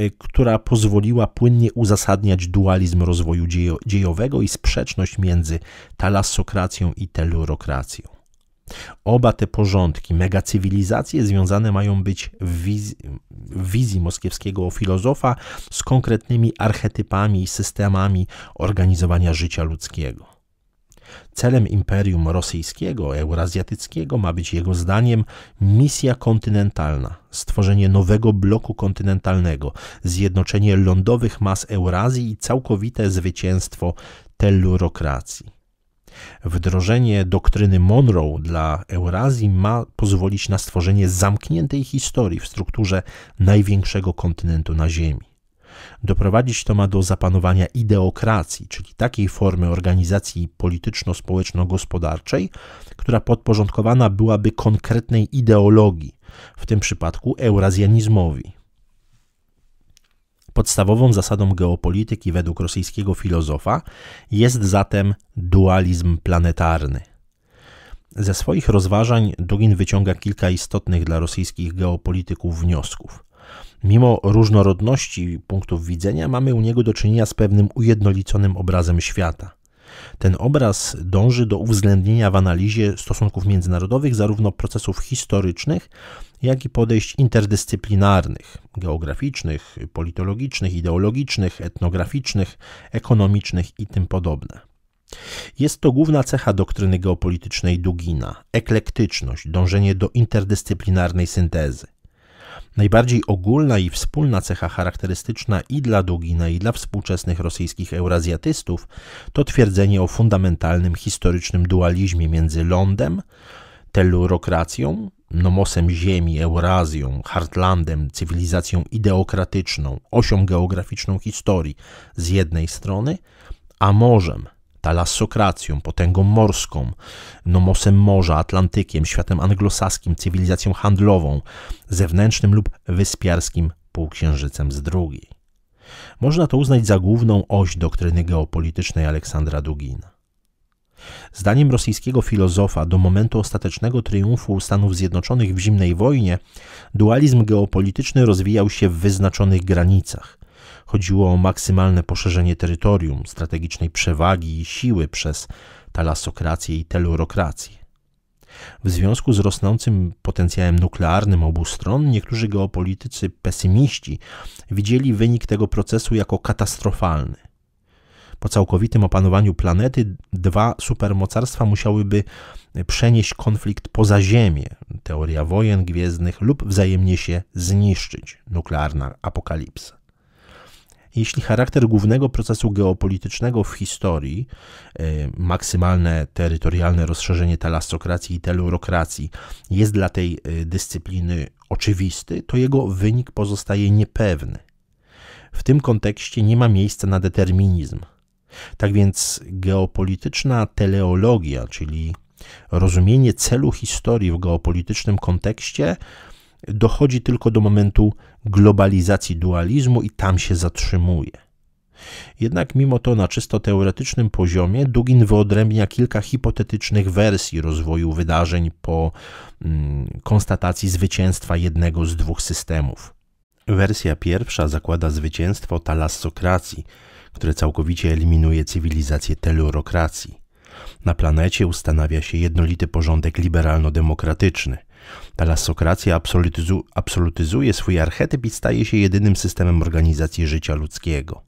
y, która pozwoliła płynnie uzasadniać dualizm rozwoju dziejowego i sprzeczność między talasokracją i telurokracją. Oba te porządki, megacywilizacje związane mają być w wizji, w wizji moskiewskiego filozofa z konkretnymi archetypami i systemami organizowania życia ludzkiego. Celem Imperium Rosyjskiego, Eurazjatyckiego ma być jego zdaniem misja kontynentalna, stworzenie nowego bloku kontynentalnego, zjednoczenie lądowych mas Eurazji i całkowite zwycięstwo tellurokracji. Wdrożenie doktryny Monroe dla Eurazji ma pozwolić na stworzenie zamkniętej historii w strukturze największego kontynentu na Ziemi. Doprowadzić to ma do zapanowania ideokracji, czyli takiej formy organizacji polityczno-społeczno-gospodarczej, która podporządkowana byłaby konkretnej ideologii, w tym przypadku eurazjanizmowi. Podstawową zasadą geopolityki według rosyjskiego filozofa jest zatem dualizm planetarny. Ze swoich rozważań Dugin wyciąga kilka istotnych dla rosyjskich geopolityków wniosków. Mimo różnorodności punktów widzenia, mamy u niego do czynienia z pewnym ujednoliconym obrazem świata. Ten obraz dąży do uwzględnienia w analizie stosunków międzynarodowych zarówno procesów historycznych, jak i podejść interdyscyplinarnych geograficznych, politologicznych, ideologicznych, etnograficznych, ekonomicznych i tym podobne. Jest to główna cecha doktryny geopolitycznej Dugina eklektyczność, dążenie do interdyscyplinarnej syntezy. Najbardziej ogólna i wspólna cecha charakterystyczna i dla Dugina, i dla współczesnych rosyjskich eurazjatystów to twierdzenie o fundamentalnym historycznym dualizmie między lądem, tellurokracją, nomosem ziemi, Eurazją, Heartlandem, cywilizacją ideokratyczną, osią geograficzną historii z jednej strony, a morzem, talassokracją, potęgą morską, nomosem morza, Atlantykiem, światem anglosaskim, cywilizacją handlową, zewnętrznym lub wyspiarskim półksiężycem z drugiej. Można to uznać za główną oś doktryny geopolitycznej Aleksandra Dugina. Zdaniem rosyjskiego filozofa, do momentu ostatecznego triumfu Stanów Zjednoczonych w zimnej wojnie, dualizm geopolityczny rozwijał się w wyznaczonych granicach, Chodziło o maksymalne poszerzenie terytorium, strategicznej przewagi i siły przez talasokrację i telurokrację. W związku z rosnącym potencjałem nuklearnym obu stron, niektórzy geopolitycy pesymiści widzieli wynik tego procesu jako katastrofalny. Po całkowitym opanowaniu planety dwa supermocarstwa musiałyby przenieść konflikt poza Ziemię, teoria wojen gwiezdnych lub wzajemnie się zniszczyć, nuklearna apokalipsa jeśli charakter głównego procesu geopolitycznego w historii, e, maksymalne terytorialne rozszerzenie telasokracji i telurokracji jest dla tej e, dyscypliny oczywisty, to jego wynik pozostaje niepewny. W tym kontekście nie ma miejsca na determinizm. Tak więc geopolityczna teleologia, czyli rozumienie celu historii w geopolitycznym kontekście, dochodzi tylko do momentu globalizacji dualizmu i tam się zatrzymuje. Jednak mimo to na czysto teoretycznym poziomie Dugin wyodrębnia kilka hipotetycznych wersji rozwoju wydarzeń po mm, konstatacji zwycięstwa jednego z dwóch systemów. Wersja pierwsza zakłada zwycięstwo talassokracji, które całkowicie eliminuje cywilizację telurokracji. Na planecie ustanawia się jednolity porządek liberalno-demokratyczny – Talasokracja absolutyzu, absolutyzuje swój archetyp i staje się jedynym systemem organizacji życia ludzkiego.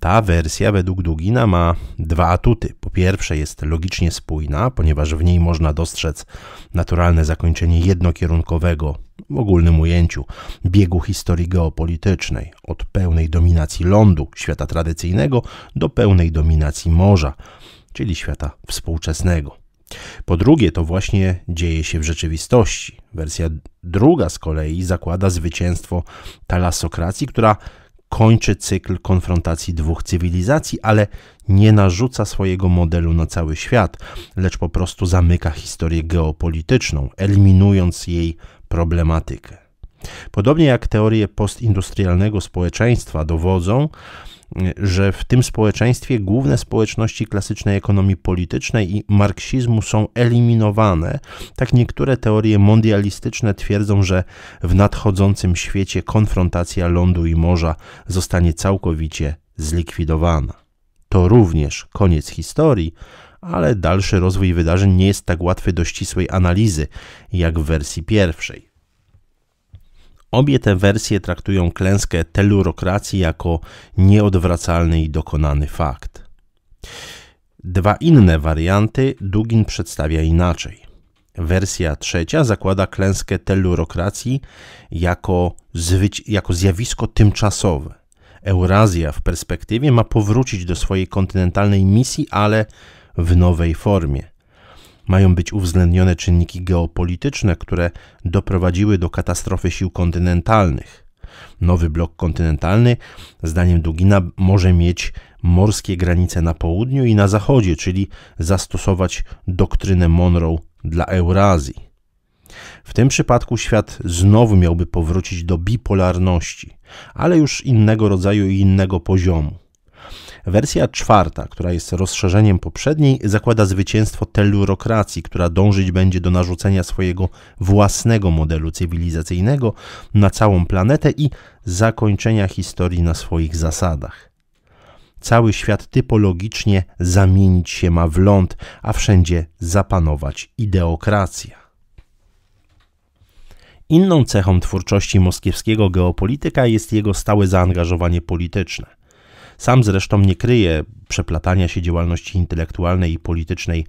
Ta wersja według Dugina ma dwa atuty. Po pierwsze jest logicznie spójna, ponieważ w niej można dostrzec naturalne zakończenie jednokierunkowego, w ogólnym ujęciu, biegu historii geopolitycznej, od pełnej dominacji lądu, świata tradycyjnego, do pełnej dominacji morza, czyli świata współczesnego. Po drugie, to właśnie dzieje się w rzeczywistości. Wersja druga z kolei zakłada zwycięstwo talasokracji, która kończy cykl konfrontacji dwóch cywilizacji, ale nie narzuca swojego modelu na cały świat, lecz po prostu zamyka historię geopolityczną, eliminując jej problematykę. Podobnie jak teorie postindustrialnego społeczeństwa dowodzą, że w tym społeczeństwie główne społeczności klasycznej ekonomii politycznej i marksizmu są eliminowane. Tak niektóre teorie mondialistyczne twierdzą, że w nadchodzącym świecie konfrontacja lądu i morza zostanie całkowicie zlikwidowana. To również koniec historii, ale dalszy rozwój wydarzeń nie jest tak łatwy do ścisłej analizy jak w wersji pierwszej. Obie te wersje traktują klęskę telurokracji jako nieodwracalny i dokonany fakt. Dwa inne warianty Dugin przedstawia inaczej. Wersja trzecia zakłada klęskę telurokracji jako, jako zjawisko tymczasowe. Eurazja w perspektywie ma powrócić do swojej kontynentalnej misji, ale w nowej formie. Mają być uwzględnione czynniki geopolityczne, które doprowadziły do katastrofy sił kontynentalnych. Nowy blok kontynentalny, zdaniem Dugina, może mieć morskie granice na południu i na zachodzie, czyli zastosować doktrynę Monroe dla Eurazji. W tym przypadku świat znowu miałby powrócić do bipolarności, ale już innego rodzaju i innego poziomu. Wersja czwarta, która jest rozszerzeniem poprzedniej, zakłada zwycięstwo tellurokracji, która dążyć będzie do narzucenia swojego własnego modelu cywilizacyjnego na całą planetę i zakończenia historii na swoich zasadach. Cały świat typologicznie zamienić się ma w ląd, a wszędzie zapanować ideokracja. Inną cechą twórczości moskiewskiego geopolityka jest jego stałe zaangażowanie polityczne. Sam zresztą nie kryje przeplatania się działalności intelektualnej i politycznej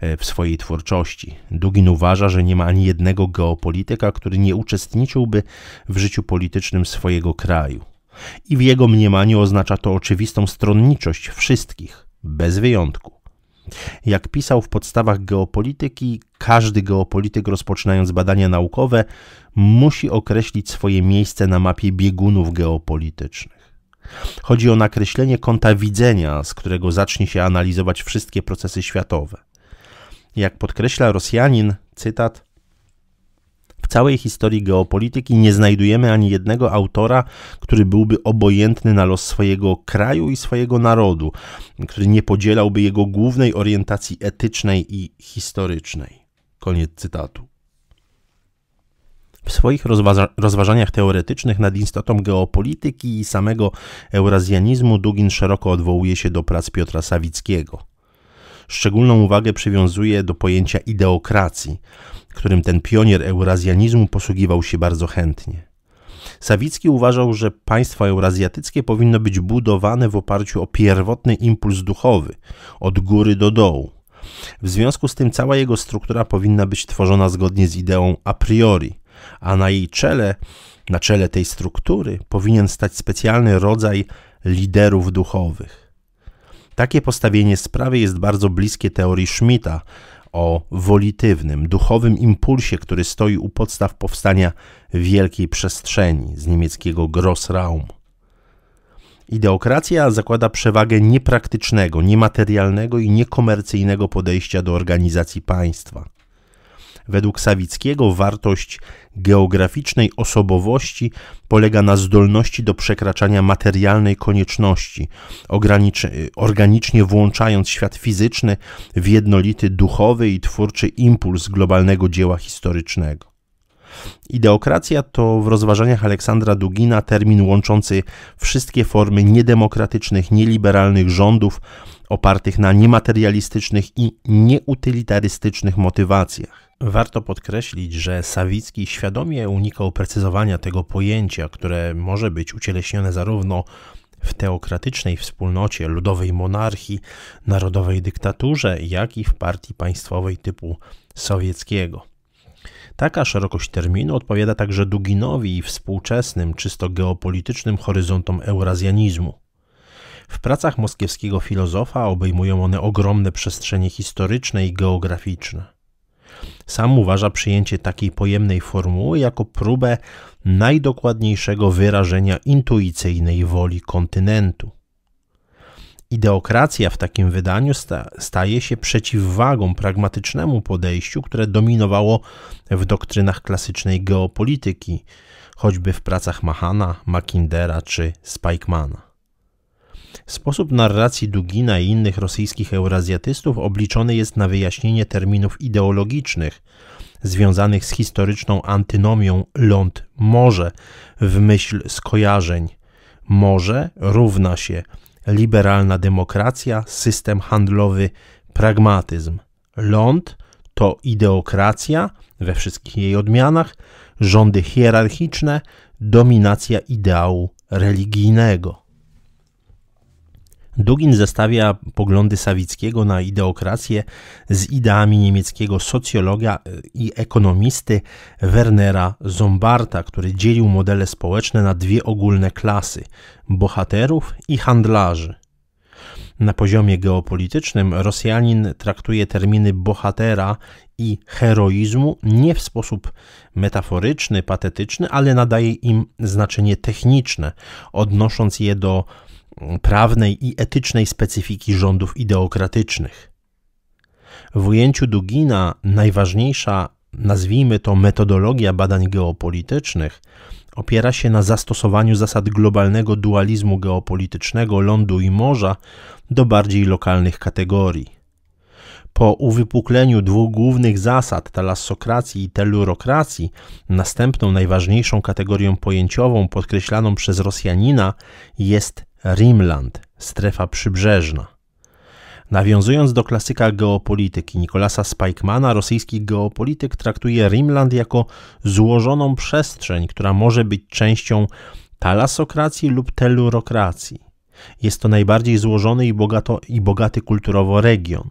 e, w swojej twórczości. Dugin uważa, że nie ma ani jednego geopolityka, który nie uczestniczyłby w życiu politycznym swojego kraju. I w jego mniemaniu oznacza to oczywistą stronniczość wszystkich, bez wyjątku. Jak pisał w podstawach geopolityki, każdy geopolityk rozpoczynając badania naukowe musi określić swoje miejsce na mapie biegunów geopolitycznych. Chodzi o nakreślenie kąta widzenia, z którego zacznie się analizować wszystkie procesy światowe. Jak podkreśla Rosjanin, cytat, w całej historii geopolityki nie znajdujemy ani jednego autora, który byłby obojętny na los swojego kraju i swojego narodu, który nie podzielałby jego głównej orientacji etycznej i historycznej. Koniec cytatu. W swoich rozważa rozważaniach teoretycznych nad istotą geopolityki i samego eurazjanizmu Dugin szeroko odwołuje się do prac Piotra Sawickiego. Szczególną uwagę przywiązuje do pojęcia ideokracji, którym ten pionier eurazjanizmu posługiwał się bardzo chętnie. Sawicki uważał, że państwo eurazjatyckie powinno być budowane w oparciu o pierwotny impuls duchowy, od góry do dołu. W związku z tym cała jego struktura powinna być tworzona zgodnie z ideą a priori, a na jej czele, na czele tej struktury, powinien stać specjalny rodzaj liderów duchowych. Takie postawienie sprawy jest bardzo bliskie teorii Schmidta o wolitywnym, duchowym impulsie, który stoi u podstaw powstania wielkiej przestrzeni z niemieckiego Grossraum. Ideokracja zakłada przewagę niepraktycznego, niematerialnego i niekomercyjnego podejścia do organizacji państwa. Według Sawickiego wartość geograficznej osobowości polega na zdolności do przekraczania materialnej konieczności, organicznie włączając świat fizyczny w jednolity duchowy i twórczy impuls globalnego dzieła historycznego. Ideokracja to w rozważaniach Aleksandra Dugina termin łączący wszystkie formy niedemokratycznych, nieliberalnych rządów opartych na niematerialistycznych i nieutylitarystycznych motywacjach. Warto podkreślić, że Sawicki świadomie unikał precyzowania tego pojęcia, które może być ucieleśnione zarówno w teokratycznej wspólnocie, ludowej monarchii, narodowej dyktaturze, jak i w partii państwowej typu sowieckiego. Taka szerokość terminu odpowiada także Duginowi i współczesnym, czysto geopolitycznym horyzontom eurazjanizmu. W pracach moskiewskiego filozofa obejmują one ogromne przestrzenie historyczne i geograficzne. Sam uważa przyjęcie takiej pojemnej formuły jako próbę najdokładniejszego wyrażenia intuicyjnej woli kontynentu. Ideokracja w takim wydaniu sta staje się przeciwwagą pragmatycznemu podejściu, które dominowało w doktrynach klasycznej geopolityki, choćby w pracach Mahana, Mackindera czy Spikemana. Sposób narracji Dugina i innych rosyjskich eurazjatystów obliczony jest na wyjaśnienie terminów ideologicznych związanych z historyczną antynomią ląd-morze w myśl skojarzeń. Morze równa się liberalna demokracja, system handlowy, pragmatyzm. Ląd to ideokracja we wszystkich jej odmianach, rządy hierarchiczne, dominacja ideału religijnego. Dugin zestawia poglądy Sawickiego na ideokrację z ideami niemieckiego socjologa e, i ekonomisty Wernera Zombarta, który dzielił modele społeczne na dwie ogólne klasy bohaterów i handlarzy. Na poziomie geopolitycznym Rosjanin traktuje terminy bohatera i heroizmu nie w sposób metaforyczny, patetyczny, ale nadaje im znaczenie techniczne, odnosząc je do prawnej i etycznej specyfiki rządów ideokratycznych. W ujęciu Dugina najważniejsza, nazwijmy to, metodologia badań geopolitycznych opiera się na zastosowaniu zasad globalnego dualizmu geopolitycznego lądu i morza do bardziej lokalnych kategorii. Po uwypukleniu dwóch głównych zasad talassokracji i telurokracji, następną najważniejszą kategorią pojęciową podkreślaną przez Rosjanina jest Rimland, strefa przybrzeżna. Nawiązując do klasyka geopolityki Nikolasa Spajkmana, rosyjski geopolityk traktuje Rimland jako złożoną przestrzeń, która może być częścią talasokracji lub telurokracji. Jest to najbardziej złożony i, bogato, i bogaty kulturowo region.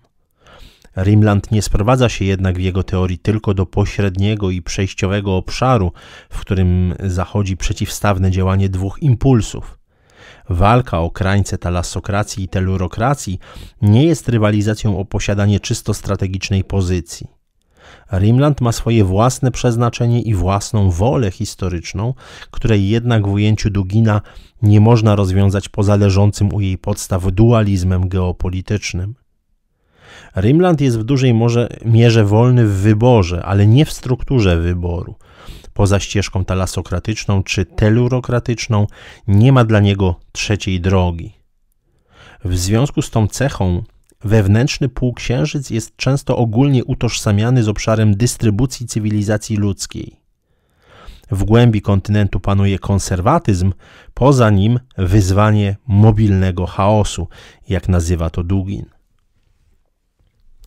Rimland nie sprowadza się jednak w jego teorii tylko do pośredniego i przejściowego obszaru, w którym zachodzi przeciwstawne działanie dwóch impulsów – Walka o krańce talasokracji i telurokracji nie jest rywalizacją o posiadanie czysto strategicznej pozycji. Rimland ma swoje własne przeznaczenie i własną wolę historyczną, której jednak w ujęciu Dugina nie można rozwiązać poza leżącym u jej podstaw dualizmem geopolitycznym. Rimland jest w dużej mierze wolny w wyborze, ale nie w strukturze wyboru – poza ścieżką talasokratyczną czy telurokratyczną, nie ma dla niego trzeciej drogi. W związku z tą cechą wewnętrzny półksiężyc jest często ogólnie utożsamiany z obszarem dystrybucji cywilizacji ludzkiej. W głębi kontynentu panuje konserwatyzm, poza nim wyzwanie mobilnego chaosu, jak nazywa to Dugin.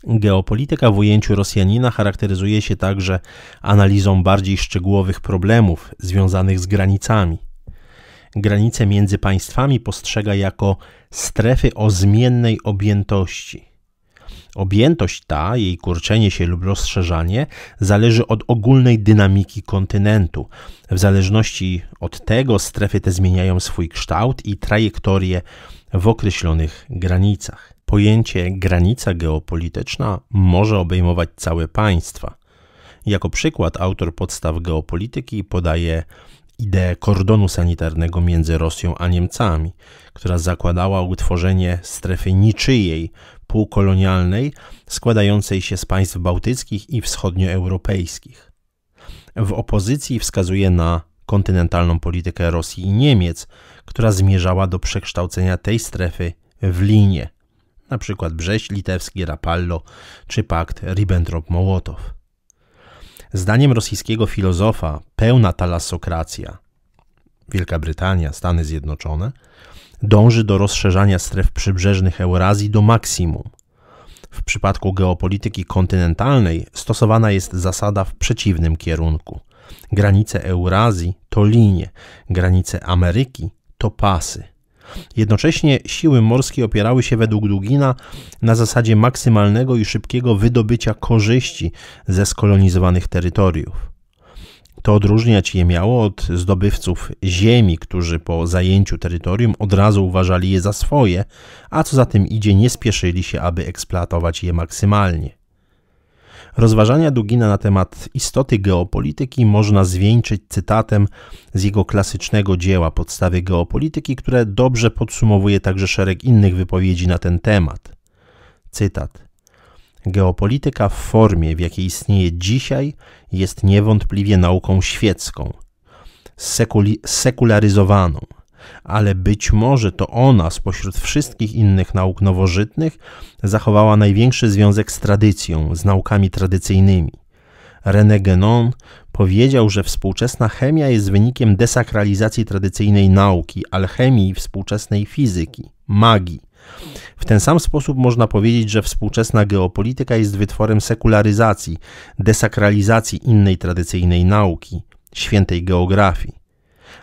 Geopolityka w ujęciu Rosjanina charakteryzuje się także analizą bardziej szczegółowych problemów związanych z granicami. Granice między państwami postrzega jako strefy o zmiennej objętości. Objętość ta, jej kurczenie się lub rozszerzanie, zależy od ogólnej dynamiki kontynentu. W zależności od tego strefy te zmieniają swój kształt i trajektorię w określonych granicach. Pojęcie granica geopolityczna może obejmować całe państwa. Jako przykład autor podstaw geopolityki podaje ideę kordonu sanitarnego między Rosją a Niemcami, która zakładała utworzenie strefy niczyjej półkolonialnej składającej się z państw bałtyckich i wschodnioeuropejskich. W opozycji wskazuje na kontynentalną politykę Rosji i Niemiec, która zmierzała do przekształcenia tej strefy w linię np. Brześć Litewski, Rapallo czy pakt Ribbentrop-Mołotow. Zdaniem rosyjskiego filozofa pełna talasokracja, Wielka Brytania, Stany Zjednoczone, dąży do rozszerzania stref przybrzeżnych Eurazji do maksimum. W przypadku geopolityki kontynentalnej stosowana jest zasada w przeciwnym kierunku. Granice Eurazji to linie, granice Ameryki to pasy. Jednocześnie siły morskie opierały się według Dugina na zasadzie maksymalnego i szybkiego wydobycia korzyści ze skolonizowanych terytoriów. To odróżniać je miało od zdobywców ziemi, którzy po zajęciu terytorium od razu uważali je za swoje, a co za tym idzie, nie spieszyli się, aby eksploatować je maksymalnie. Rozważania Dugina na temat istoty geopolityki można zwieńczyć cytatem z jego klasycznego dzieła Podstawy geopolityki, które dobrze podsumowuje także szereg innych wypowiedzi na ten temat. Cytat. Geopolityka w formie, w jakiej istnieje dzisiaj, jest niewątpliwie nauką świecką, sekularyzowaną ale być może to ona spośród wszystkich innych nauk nowożytnych zachowała największy związek z tradycją, z naukami tradycyjnymi. René Guénon powiedział, że współczesna chemia jest wynikiem desakralizacji tradycyjnej nauki, alchemii i współczesnej fizyki, magii. W ten sam sposób można powiedzieć, że współczesna geopolityka jest wytworem sekularyzacji, desakralizacji innej tradycyjnej nauki, świętej geografii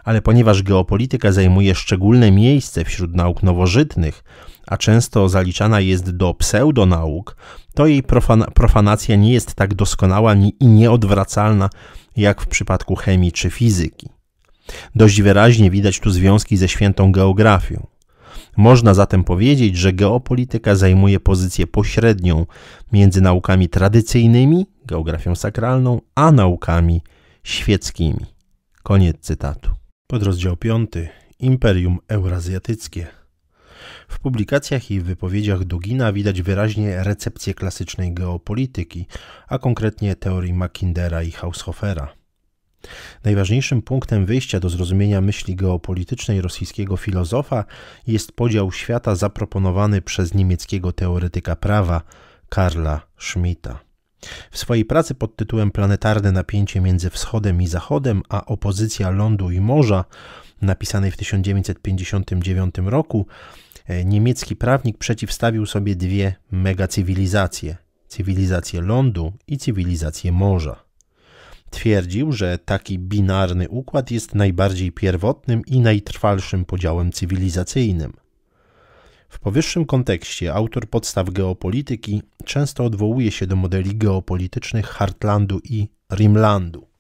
ale ponieważ geopolityka zajmuje szczególne miejsce wśród nauk nowożytnych, a często zaliczana jest do pseudonauk, to jej profanacja nie jest tak doskonała i nieodwracalna jak w przypadku chemii czy fizyki. Dość wyraźnie widać tu związki ze świętą geografią. Można zatem powiedzieć, że geopolityka zajmuje pozycję pośrednią między naukami tradycyjnymi, geografią sakralną, a naukami świeckimi. Koniec cytatu. Podrozdział 5. Imperium Eurazjatyckie. W publikacjach i wypowiedziach Dugina widać wyraźnie recepcję klasycznej geopolityki, a konkretnie teorii Mackindera i Haushofera. Najważniejszym punktem wyjścia do zrozumienia myśli geopolitycznej rosyjskiego filozofa jest podział świata zaproponowany przez niemieckiego teoretyka prawa Karla Schmidta. W swojej pracy pod tytułem Planetarne napięcie między Wschodem i Zachodem, a opozycja lądu i morza, napisanej w 1959 roku, e, niemiecki prawnik przeciwstawił sobie dwie megacywilizacje cywilizację lądu i cywilizację morza. Twierdził, że taki binarny układ jest najbardziej pierwotnym i najtrwalszym podziałem cywilizacyjnym. W powyższym kontekście autor podstaw geopolityki często odwołuje się do modeli geopolitycznych Hartlandu i Rimlandu.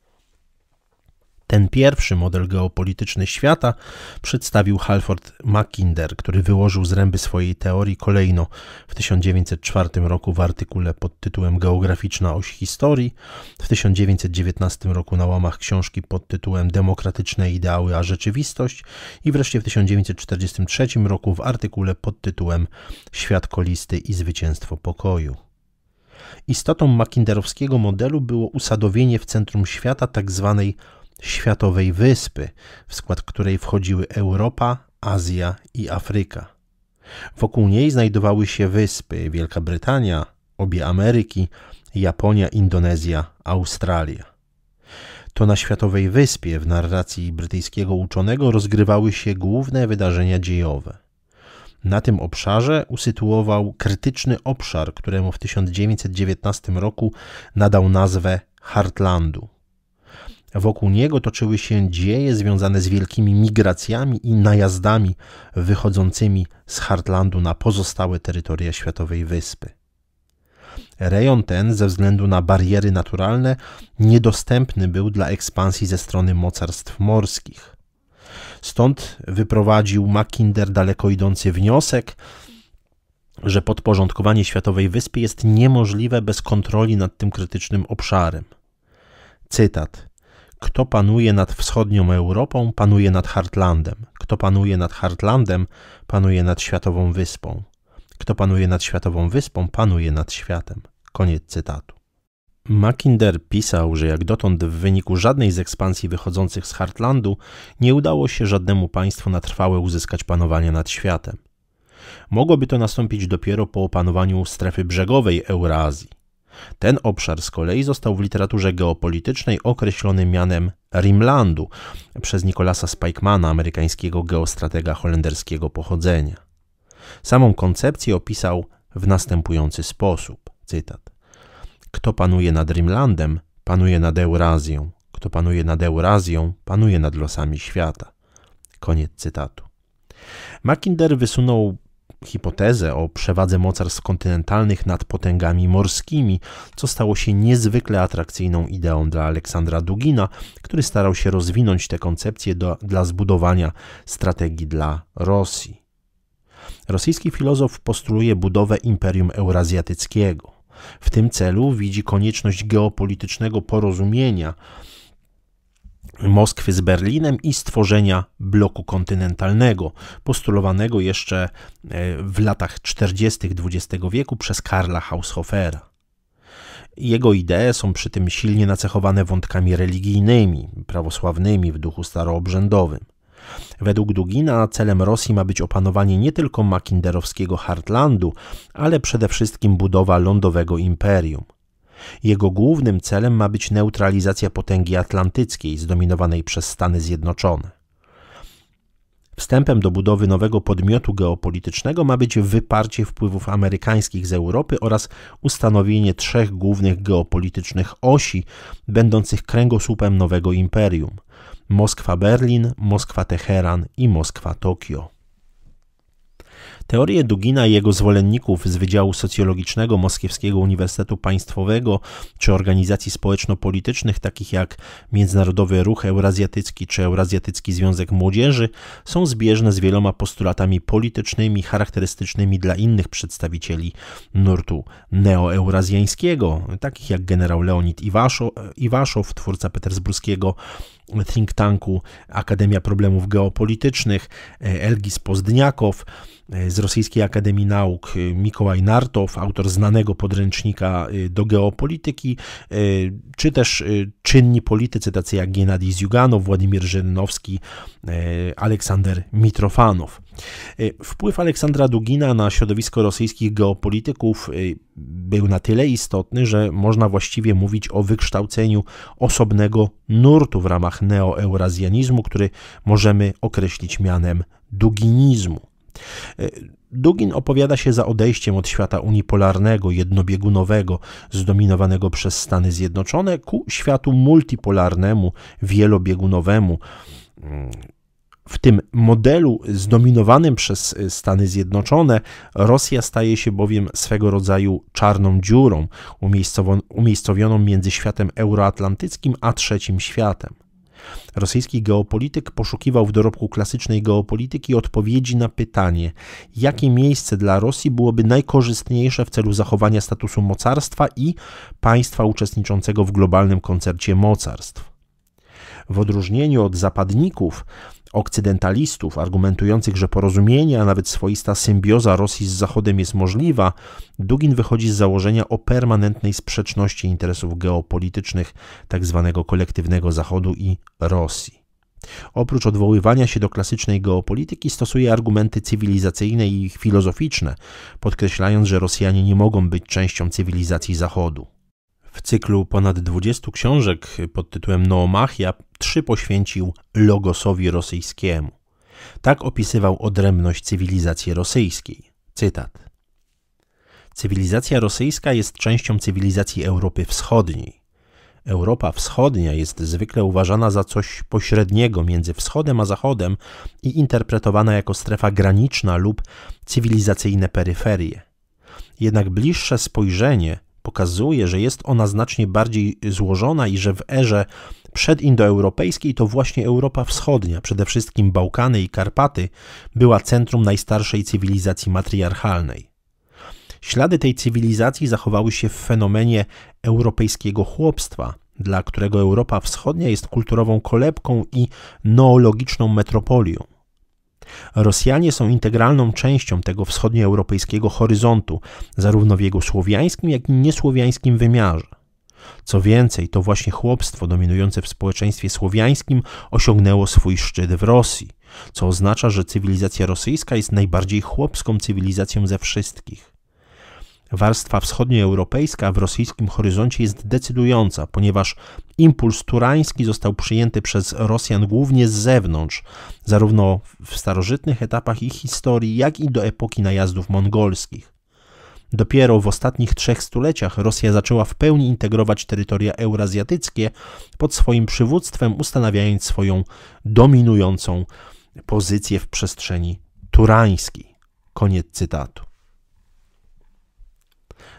Ten pierwszy model geopolityczny świata przedstawił Halford Mackinder, który wyłożył zręby swojej teorii kolejno w 1904 roku w artykule pod tytułem Geograficzna oś historii, w 1919 roku na łamach książki pod tytułem Demokratyczne ideały a rzeczywistość i wreszcie w 1943 roku w artykule pod tytułem Świat kolisty i zwycięstwo pokoju. Istotą mackinderowskiego modelu było usadowienie w centrum świata tzw. Tak światowej wyspy, w skład której wchodziły Europa, Azja i Afryka. Wokół niej znajdowały się wyspy Wielka Brytania, obie Ameryki, Japonia, Indonezja, Australia. To na Światowej Wyspie w narracji brytyjskiego uczonego rozgrywały się główne wydarzenia dziejowe. Na tym obszarze usytuował krytyczny obszar, któremu w 1919 roku nadał nazwę Heartlandu. Wokół niego toczyły się dzieje związane z wielkimi migracjami i najazdami wychodzącymi z Hartlandu na pozostałe terytoria Światowej Wyspy. Rejon ten, ze względu na bariery naturalne, niedostępny był dla ekspansji ze strony mocarstw morskich. Stąd wyprowadził Mackinder daleko idący wniosek, że podporządkowanie Światowej Wyspy jest niemożliwe bez kontroli nad tym krytycznym obszarem. Cytat. Kto panuje nad wschodnią Europą, panuje nad Hartlandem. Kto panuje nad Hartlandem, panuje nad światową wyspą. Kto panuje nad światową wyspą, panuje nad światem. Koniec cytatu. Mackinder pisał, że jak dotąd w wyniku żadnej z ekspansji wychodzących z Hartlandu nie udało się żadnemu państwu na trwałe uzyskać panowania nad światem. Mogłoby to nastąpić dopiero po opanowaniu strefy brzegowej Eurazji. Ten obszar z kolei został w literaturze geopolitycznej określony mianem Rimlandu przez Nicolasa Spikemana, amerykańskiego geostratega holenderskiego pochodzenia. Samą koncepcję opisał w następujący sposób, cytat. Kto panuje nad Rimlandem, panuje nad Eurazją. Kto panuje nad Eurazją, panuje nad losami świata. Koniec cytatu. Mackinder wysunął hipotezę o przewadze mocarstw kontynentalnych nad potęgami morskimi, co stało się niezwykle atrakcyjną ideą dla Aleksandra Dugina, który starał się rozwinąć tę koncepcję do, dla zbudowania strategii dla Rosji. Rosyjski filozof postuluje budowę imperium eurazjatyckiego. W tym celu widzi konieczność geopolitycznego porozumienia Moskwy z Berlinem i stworzenia bloku kontynentalnego, postulowanego jeszcze e, w latach 40. XX wieku przez Karla Haushofera. Jego idee są przy tym silnie nacechowane wątkami religijnymi, prawosławnymi w duchu staroobrzędowym. Według Dugina celem Rosji ma być opanowanie nie tylko makinderowskiego Hartlandu, ale przede wszystkim budowa lądowego imperium. Jego głównym celem ma być neutralizacja potęgi atlantyckiej zdominowanej przez Stany Zjednoczone. Wstępem do budowy nowego podmiotu geopolitycznego ma być wyparcie wpływów amerykańskich z Europy oraz ustanowienie trzech głównych geopolitycznych osi, będących kręgosłupem nowego imperium: Moskwa-Berlin, Moskwa-Teheran i Moskwa-Tokio. Teorie Dugina i jego zwolenników z Wydziału Socjologicznego Moskiewskiego Uniwersytetu Państwowego czy organizacji społeczno-politycznych takich jak Międzynarodowy Ruch Eurazjatycki czy Eurazjatycki Związek Młodzieży są zbieżne z wieloma postulatami politycznymi charakterystycznymi dla innych przedstawicieli nurtu neoeurazjańskiego, takich jak generał Leonid Iwaszow, Iwaszow twórca petersburskiego think tanku Akademia Problemów Geopolitycznych, e, Elgis Pozdniakow, e, z Rosyjskiej Akademii Nauk e, Mikołaj Nartow, autor znanego podręcznika do geopolityki, czy też czynni politycy tacy jak Gennady Zyuganow, Władimir Żyrynowski, Aleksander Mitrofanow. Y, wpływ Aleksandra Dugina na środowisko rosyjskich geopolityków y, był na tyle istotny, że można właściwie mówić o wykształceniu osobnego nurtu w ramach neoeurazjanizmu, który możemy określić mianem duginizmu. Y, Dugin opowiada się za odejściem od świata unipolarnego, jednobiegunowego, zdominowanego przez Stany Zjednoczone, ku światu multipolarnemu, wielobiegunowemu mm, w tym modelu zdominowanym przez y, Stany Zjednoczone Rosja staje się bowiem swego rodzaju czarną dziurą, umiejscowioną między światem euroatlantyckim a trzecim światem. Rosyjski geopolityk poszukiwał w dorobku klasycznej geopolityki odpowiedzi na pytanie, jakie miejsce dla Rosji byłoby najkorzystniejsze w celu zachowania statusu mocarstwa i państwa uczestniczącego w globalnym koncercie mocarstw. W odróżnieniu od zapadników, okcydentalistów argumentujących, że porozumienie, a nawet swoista symbioza Rosji z Zachodem jest możliwa, Dugin wychodzi z założenia o permanentnej sprzeczności interesów geopolitycznych tzw. Tak kolektywnego Zachodu i Rosji. Oprócz odwoływania się do klasycznej geopolityki, stosuje argumenty cywilizacyjne i filozoficzne, podkreślając, że Rosjanie nie mogą być częścią cywilizacji Zachodu. W cyklu ponad 20 książek pod tytułem Noomachia trzy poświęcił logosowi rosyjskiemu. Tak opisywał odrębność cywilizacji rosyjskiej. Cytat. Cywilizacja rosyjska jest częścią cywilizacji Europy Wschodniej. Europa Wschodnia jest zwykle uważana za coś pośredniego między Wschodem a Zachodem i interpretowana jako strefa graniczna lub cywilizacyjne peryferie. Jednak bliższe spojrzenie pokazuje, że jest ona znacznie bardziej złożona i że w erze przedindoeuropejskiej to właśnie Europa Wschodnia, przede wszystkim Bałkany i Karpaty, była centrum najstarszej cywilizacji matriarchalnej. Ślady tej cywilizacji zachowały się w fenomenie europejskiego chłopstwa, dla którego Europa Wschodnia jest kulturową kolebką i neologiczną metropolią. Rosjanie są integralną częścią tego wschodnioeuropejskiego horyzontu, zarówno w jego słowiańskim, jak i niesłowiańskim wymiarze. Co więcej, to właśnie chłopstwo dominujące w społeczeństwie słowiańskim osiągnęło swój szczyt w Rosji, co oznacza, że cywilizacja rosyjska jest najbardziej chłopską cywilizacją ze wszystkich. Warstwa wschodnioeuropejska w rosyjskim horyzoncie jest decydująca, ponieważ impuls turański został przyjęty przez Rosjan głównie z zewnątrz, zarówno w starożytnych etapach ich historii, jak i do epoki najazdów mongolskich. Dopiero w ostatnich trzech stuleciach Rosja zaczęła w pełni integrować terytoria eurazjatyckie pod swoim przywództwem, ustanawiając swoją dominującą pozycję w przestrzeni turańskiej. Koniec cytatu.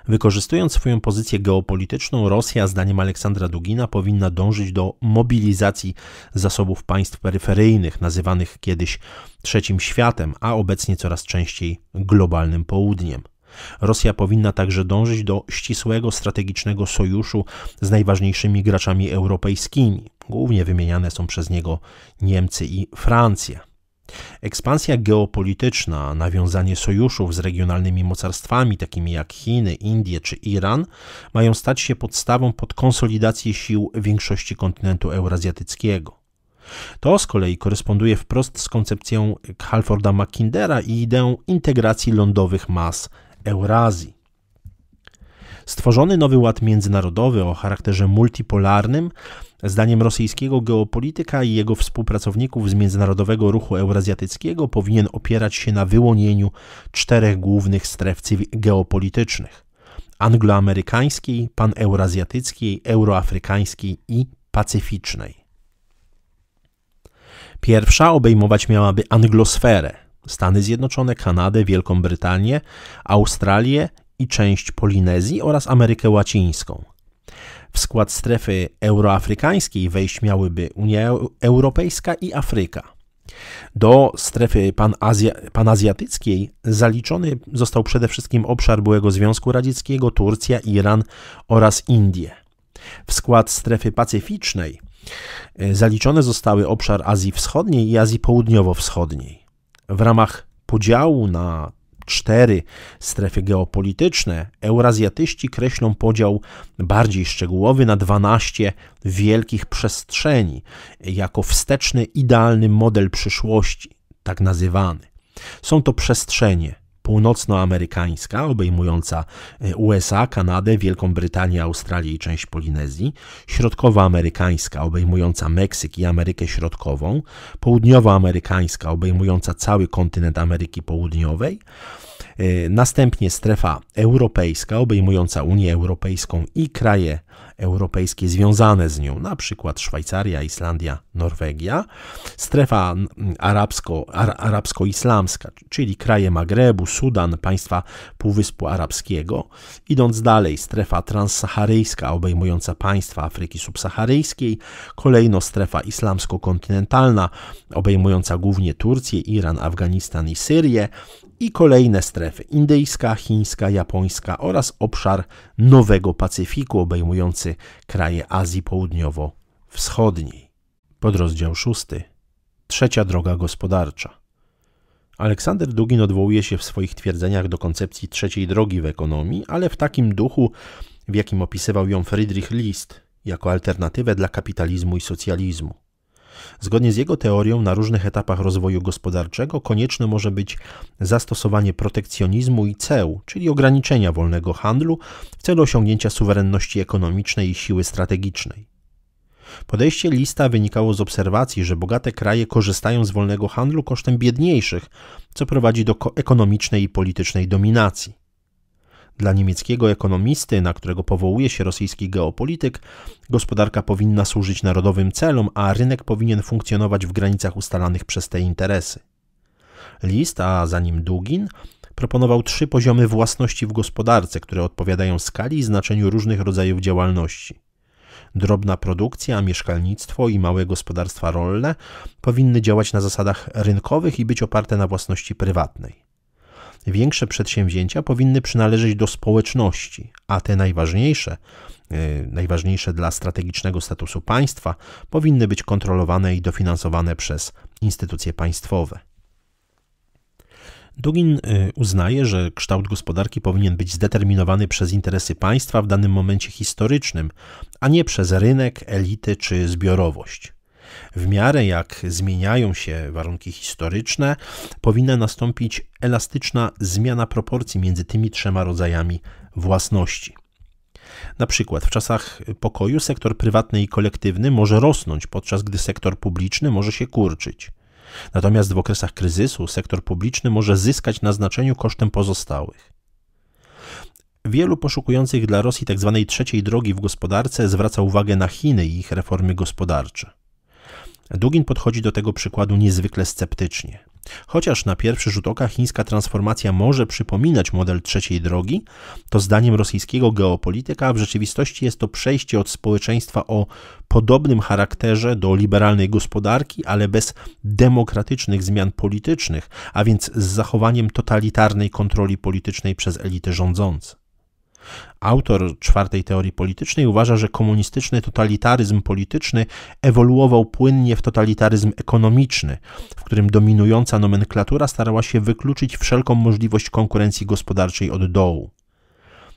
Wykorzystując swoją pozycję geopolityczną, Rosja, zdaniem Aleksandra Dugina, powinna dążyć do mobilizacji zasobów państw peryferyjnych, nazywanych kiedyś trzecim światem, a obecnie coraz częściej globalnym południem. Rosja powinna także dążyć do ścisłego strategicznego sojuszu z najważniejszymi graczami europejskimi. Głównie wymieniane są przez niego Niemcy i Francja. Ekspansja geopolityczna, nawiązanie sojuszów z regionalnymi mocarstwami takimi jak Chiny, Indie czy Iran mają stać się podstawą pod konsolidację sił większości kontynentu eurazjatyckiego. To z kolei koresponduje wprost z koncepcją Halforda Mackindera i ideą integracji lądowych mas Eurazji. Stworzony nowy ład międzynarodowy o charakterze multipolarnym, zdaniem rosyjskiego geopolityka i jego współpracowników z międzynarodowego ruchu eurazjatyckiego, powinien opierać się na wyłonieniu czterech głównych stref geopolitycznych: angloamerykańskiej, paneurazjatyckiej, euroafrykańskiej i pacyficznej. Pierwsza obejmować miałaby anglosferę, Stany Zjednoczone, Kanadę, Wielką Brytanię, Australię i część Polinezji oraz Amerykę Łacińską. W skład strefy euroafrykańskiej wejść miałyby Unia Europejska i Afryka. Do strefy panazja, panazjatyckiej zaliczony został przede wszystkim obszar byłego Związku Radzieckiego, Turcja, Iran oraz Indie. W skład strefy pacyficznej e, zaliczone zostały obszar Azji Wschodniej i Azji Południowo-Wschodniej. W ramach podziału na cztery strefy geopolityczne, eurazjatyści kreślą podział bardziej szczegółowy na 12 wielkich przestrzeni, jako wsteczny, idealny model przyszłości, tak nazywany. Są to przestrzenie północnoamerykańska, obejmująca e, USA, Kanadę, Wielką Brytanię, Australię i część Polinezji, środkowoamerykańska, obejmująca Meksyk i Amerykę Środkową, południowoamerykańska, obejmująca cały kontynent Ameryki Południowej, e, następnie strefa europejska, obejmująca Unię Europejską i kraje europejskie związane z nią, na przykład Szwajcaria, Islandia, Norwegia, strefa arabsko, arabsko-islamska, czyli kraje Magrebu, Sudan, państwa Półwyspu Arabskiego, idąc dalej strefa transsaharyjska obejmująca państwa Afryki Subsaharyjskiej, kolejno strefa islamsko-kontynentalna obejmująca głównie Turcję, Iran, Afganistan i Syrię, i kolejne strefy indyjska, chińska, japońska oraz obszar Nowego Pacyfiku obejmujący kraje Azji Południowo-Wschodniej. Podrozdział 6. Trzecia droga gospodarcza. Aleksander Dugin odwołuje się w swoich twierdzeniach do koncepcji trzeciej drogi w ekonomii, ale w takim duchu, w jakim opisywał ją Friedrich List, jako alternatywę dla kapitalizmu i socjalizmu. Zgodnie z jego teorią, na różnych etapach rozwoju gospodarczego konieczne może być zastosowanie protekcjonizmu i ceł, czyli ograniczenia wolnego handlu w celu osiągnięcia suwerenności ekonomicznej i siły strategicznej. Podejście lista wynikało z obserwacji, że bogate kraje korzystają z wolnego handlu kosztem biedniejszych, co prowadzi do ekonomicznej i politycznej dominacji. Dla niemieckiego ekonomisty, na którego powołuje się rosyjski geopolityk, gospodarka powinna służyć narodowym celom, a rynek powinien funkcjonować w granicach ustalanych przez te interesy. List, a za nim Dugin, proponował trzy poziomy własności w gospodarce, które odpowiadają skali i znaczeniu różnych rodzajów działalności. Drobna produkcja, mieszkalnictwo i małe gospodarstwa rolne powinny działać na zasadach rynkowych i być oparte na własności prywatnej większe przedsięwzięcia powinny przynależeć do społeczności, a te najważniejsze, e, najważniejsze dla strategicznego statusu państwa, powinny być kontrolowane i dofinansowane przez instytucje państwowe. Dugin e, uznaje, że kształt gospodarki powinien być zdeterminowany przez interesy państwa w danym momencie historycznym, a nie przez rynek, elity czy zbiorowość w miarę jak zmieniają się warunki historyczne, powinna nastąpić elastyczna zmiana proporcji między tymi trzema rodzajami własności. Na przykład w czasach pokoju sektor prywatny i kolektywny może rosnąć, podczas gdy sektor publiczny może się kurczyć. Natomiast w okresach kryzysu sektor publiczny może zyskać na znaczeniu kosztem pozostałych. Wielu poszukujących dla Rosji tzw. Tak trzeciej drogi w gospodarce zwraca uwagę na Chiny i ich reformy gospodarcze. Dugin podchodzi do tego przykładu niezwykle sceptycznie. Chociaż na pierwszy rzut oka chińska transformacja może przypominać model trzeciej drogi, to zdaniem rosyjskiego geopolityka w rzeczywistości jest to przejście od społeczeństwa o podobnym charakterze do liberalnej gospodarki, ale bez demokratycznych zmian politycznych, a więc z zachowaniem totalitarnej kontroli politycznej przez elity rządzące. Autor czwartej teorii politycznej uważa, że komunistyczny totalitaryzm polityczny ewoluował płynnie w totalitaryzm ekonomiczny, w którym dominująca nomenklatura starała się wykluczyć wszelką możliwość konkurencji gospodarczej od dołu.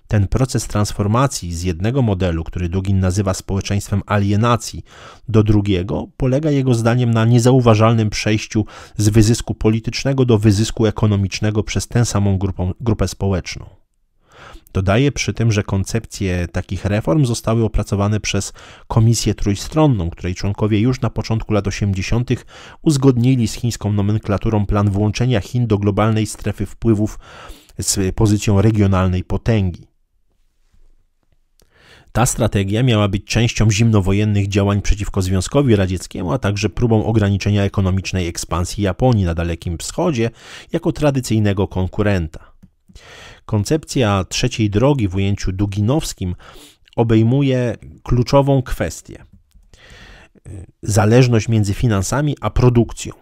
Ten proces transformacji z jednego modelu, który Dugin nazywa społeczeństwem alienacji, do drugiego polega jego zdaniem na niezauważalnym przejściu z wyzysku politycznego do wyzysku ekonomicznego przez tę samą grupę, grupę społeczną. Dodaję przy tym, że koncepcje takich reform zostały opracowane przez Komisję Trójstronną, której członkowie już na początku lat 80. uzgodnili z chińską nomenklaturą plan włączenia Chin do globalnej strefy wpływów z pozycją regionalnej potęgi. Ta strategia miała być częścią zimnowojennych działań przeciwko Związkowi Radzieckiemu, a także próbą ograniczenia ekonomicznej ekspansji Japonii na Dalekim Wschodzie jako tradycyjnego konkurenta. Koncepcja trzeciej drogi w ujęciu duginowskim obejmuje kluczową kwestię zależność między finansami a produkcją.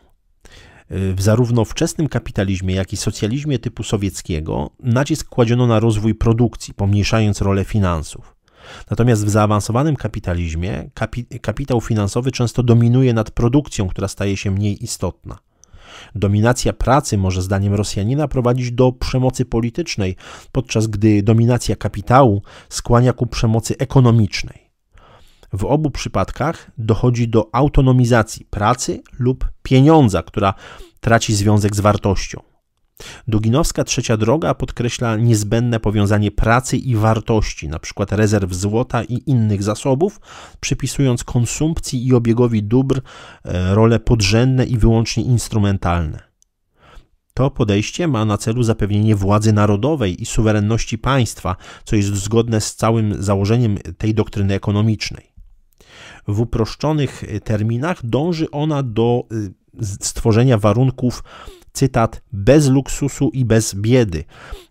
W zarówno wczesnym kapitalizmie, jak i socjalizmie typu sowieckiego nacisk kładziono na rozwój produkcji, pomniejszając rolę finansów. Natomiast w zaawansowanym kapitalizmie kapi kapitał finansowy często dominuje nad produkcją, która staje się mniej istotna. Dominacja pracy może zdaniem Rosjanina prowadzić do przemocy politycznej, podczas gdy dominacja kapitału skłania ku przemocy ekonomicznej. W obu przypadkach dochodzi do autonomizacji pracy lub pieniądza, która traci związek z wartością. Duginowska trzecia droga podkreśla niezbędne powiązanie pracy i wartości, np. rezerw złota i innych zasobów, przypisując konsumpcji i obiegowi dóbr e, role podrzędne i wyłącznie instrumentalne. To podejście ma na celu zapewnienie władzy narodowej i suwerenności państwa, co jest zgodne z całym założeniem tej doktryny ekonomicznej. W uproszczonych terminach dąży ona do e, stworzenia warunków cytat, bez luksusu i bez biedy,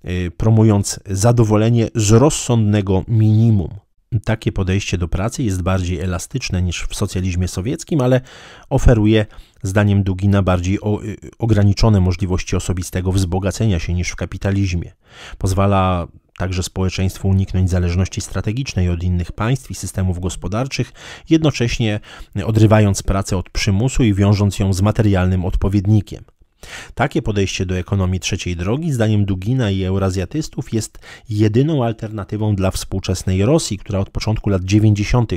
y, promując zadowolenie z rozsądnego minimum. Takie podejście do pracy jest bardziej elastyczne niż w socjalizmie sowieckim, ale oferuje, zdaniem Dugina, bardziej o, y, ograniczone możliwości osobistego wzbogacenia się niż w kapitalizmie. Pozwala także społeczeństwu uniknąć zależności strategicznej od innych państw i systemów gospodarczych, jednocześnie odrywając pracę od przymusu i wiążąc ją z materialnym odpowiednikiem. Takie podejście do ekonomii trzeciej drogi, zdaniem Dugina i eurazjatystów, jest jedyną alternatywą dla współczesnej Rosji, która od początku lat 90.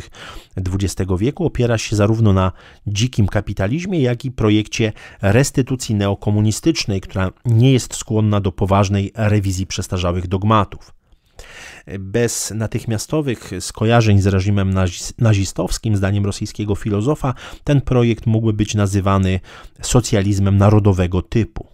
XX wieku opiera się zarówno na dzikim kapitalizmie, jak i projekcie restytucji neokomunistycznej, która nie jest skłonna do poważnej rewizji przestarzałych dogmatów. Bez natychmiastowych skojarzeń z reżimem nazistowskim, zdaniem rosyjskiego filozofa, ten projekt mógłby być nazywany socjalizmem narodowego typu.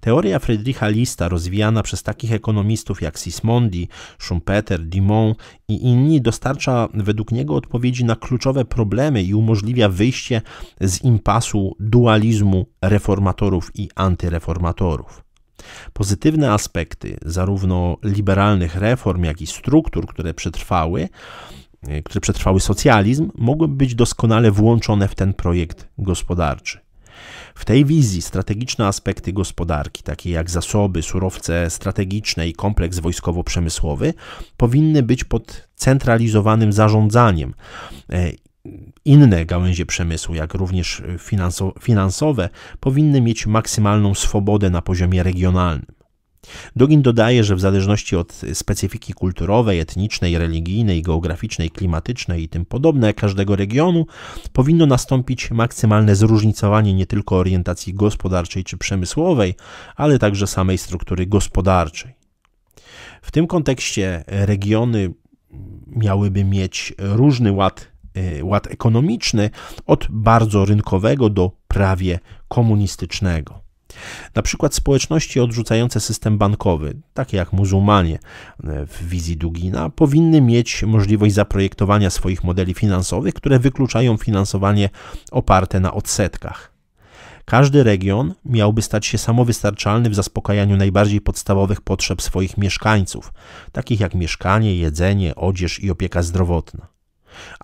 Teoria Friedricha Lista, rozwijana przez takich ekonomistów jak Sismondi, Schumpeter, Dumont i inni, dostarcza według niego odpowiedzi na kluczowe problemy i umożliwia wyjście z impasu dualizmu reformatorów i antyreformatorów. Pozytywne aspekty zarówno liberalnych reform, jak i struktur, które przetrwały, e, które przetrwały socjalizm, mogłyby być doskonale włączone w ten projekt gospodarczy. W tej wizji strategiczne aspekty gospodarki, takie jak zasoby, surowce strategiczne i kompleks wojskowo-przemysłowy, powinny być pod centralizowanym zarządzaniem e, inne gałęzie przemysłu, jak również e, finansowe, powinny mieć maksymalną swobodę na poziomie regionalnym. Dugin dodaje, że w zależności od specyfiki kulturowej, etnicznej, religijnej, geograficznej, klimatycznej i tym podobne każdego regionu powinno nastąpić maksymalne zróżnicowanie nie tylko orientacji gospodarczej czy przemysłowej, ale także samej struktury gospodarczej. W tym kontekście regiony miałyby mieć różny ład E, ład ekonomiczny od bardzo rynkowego do prawie komunistycznego. Na przykład społeczności odrzucające system bankowy, takie jak muzułmanie e, w wizji Dugina, powinny mieć możliwość zaprojektowania swoich modeli finansowych, które wykluczają finansowanie oparte na odsetkach. Każdy region miałby stać się samowystarczalny w zaspokajaniu najbardziej podstawowych potrzeb swoich mieszkańców, takich jak mieszkanie, jedzenie, odzież i opieka zdrowotna.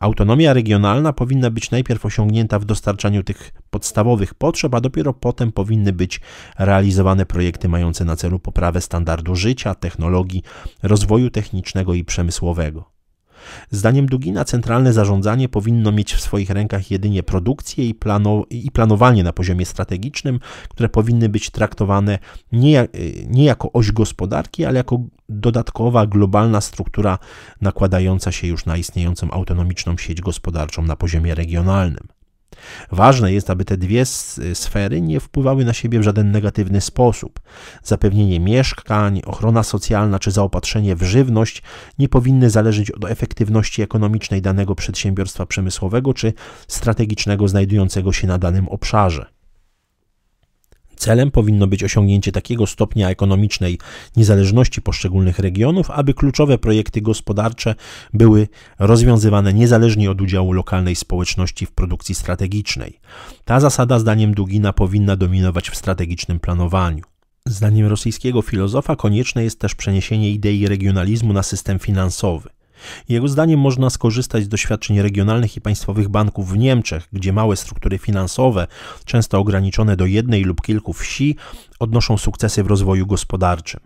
Autonomia regionalna powinna być najpierw osiągnięta w dostarczaniu tych podstawowych potrzeb, a dopiero potem powinny być realizowane projekty mające na celu poprawę standardu życia, technologii, rozwoju technicznego i przemysłowego. Zdaniem Dugina centralne zarządzanie powinno mieć w swoich rękach jedynie produkcję i, i planowanie na poziomie strategicznym, które powinny być traktowane nie, y, nie jako oś gospodarki, ale jako dodatkowa globalna struktura nakładająca się już na istniejącą autonomiczną sieć gospodarczą na poziomie regionalnym. Ważne jest, aby te dwie sfery nie wpływały na siebie w żaden negatywny sposób. Zapewnienie mieszkań, ochrona socjalna czy zaopatrzenie w żywność nie powinny zależeć od efektywności ekonomicznej danego przedsiębiorstwa przemysłowego czy strategicznego znajdującego się na danym obszarze. Celem powinno być osiągnięcie takiego stopnia ekonomicznej niezależności poszczególnych regionów, aby kluczowe projekty gospodarcze były rozwiązywane niezależnie od udziału lokalnej społeczności w produkcji strategicznej. Ta zasada, zdaniem Dugina, powinna dominować w strategicznym planowaniu. Zdaniem rosyjskiego filozofa konieczne jest też przeniesienie idei regionalizmu na system finansowy. Jego zdaniem można skorzystać z doświadczeń regionalnych i państwowych banków w Niemczech, gdzie małe struktury finansowe, często ograniczone do jednej lub kilku wsi, odnoszą sukcesy w rozwoju gospodarczym.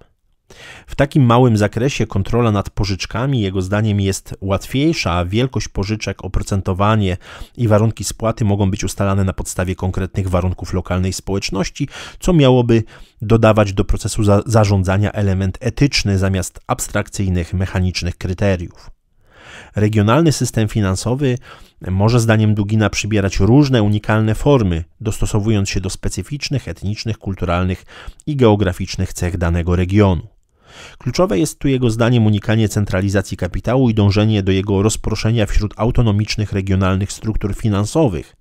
W takim małym zakresie kontrola nad pożyczkami jego zdaniem jest łatwiejsza, a wielkość pożyczek, oprocentowanie i warunki spłaty mogą być ustalane na podstawie konkretnych warunków lokalnej społeczności, co miałoby dodawać do procesu za zarządzania element etyczny zamiast abstrakcyjnych, mechanicznych kryteriów. Regionalny system finansowy może zdaniem Dugina przybierać różne unikalne formy, dostosowując się do specyficznych etnicznych, kulturalnych i geograficznych cech danego regionu. Kluczowe jest tu jego zdaniem unikanie centralizacji kapitału i dążenie do jego rozproszenia wśród autonomicznych regionalnych struktur finansowych.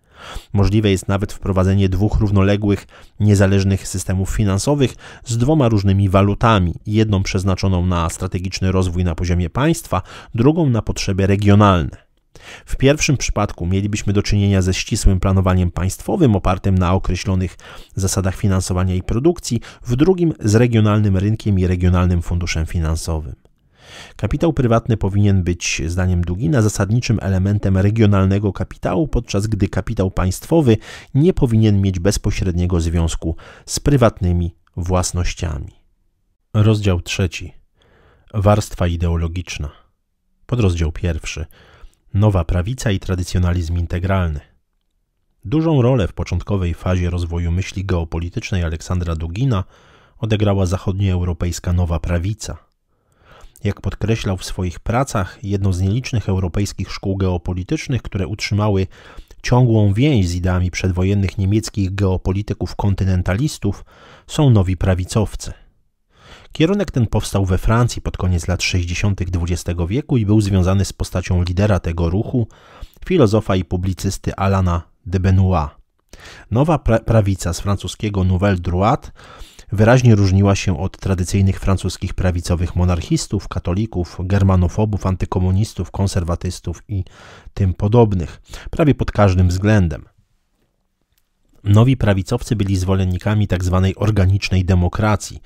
Możliwe jest nawet wprowadzenie dwóch równoległych, niezależnych systemów finansowych z dwoma różnymi walutami, jedną przeznaczoną na strategiczny rozwój na poziomie państwa, drugą na potrzeby regionalne. W pierwszym przypadku mielibyśmy do czynienia ze ścisłym planowaniem państwowym opartym na określonych zasadach finansowania i produkcji, w drugim z regionalnym rynkiem i regionalnym funduszem finansowym. Kapitał prywatny powinien być, zdaniem Dugina, zasadniczym elementem regionalnego kapitału, podczas gdy kapitał państwowy nie powinien mieć bezpośredniego związku z prywatnymi własnościami. Rozdział trzeci. Warstwa ideologiczna. Podrozdział pierwszy nowa prawica i tradycjonalizm integralny. Dużą rolę w początkowej fazie rozwoju myśli geopolitycznej Aleksandra Dugina odegrała zachodnioeuropejska nowa prawica. Jak podkreślał w swoich pracach, jedną z nielicznych europejskich szkół geopolitycznych, które utrzymały ciągłą więź z ideami przedwojennych niemieckich geopolityków kontynentalistów, są nowi prawicowcy. Kierunek ten powstał we Francji pod koniec lat 60. XX wieku i był związany z postacią lidera tego ruchu, filozofa i publicysty Alana de Benoit. Nowa pra prawica z francuskiego Nouvelle Droite wyraźnie różniła się od tradycyjnych francuskich prawicowych monarchistów, katolików, germanofobów, antykomunistów, konserwatystów i tym podobnych, prawie pod każdym względem. Nowi prawicowcy byli zwolennikami tzw. Tak organicznej demokracji,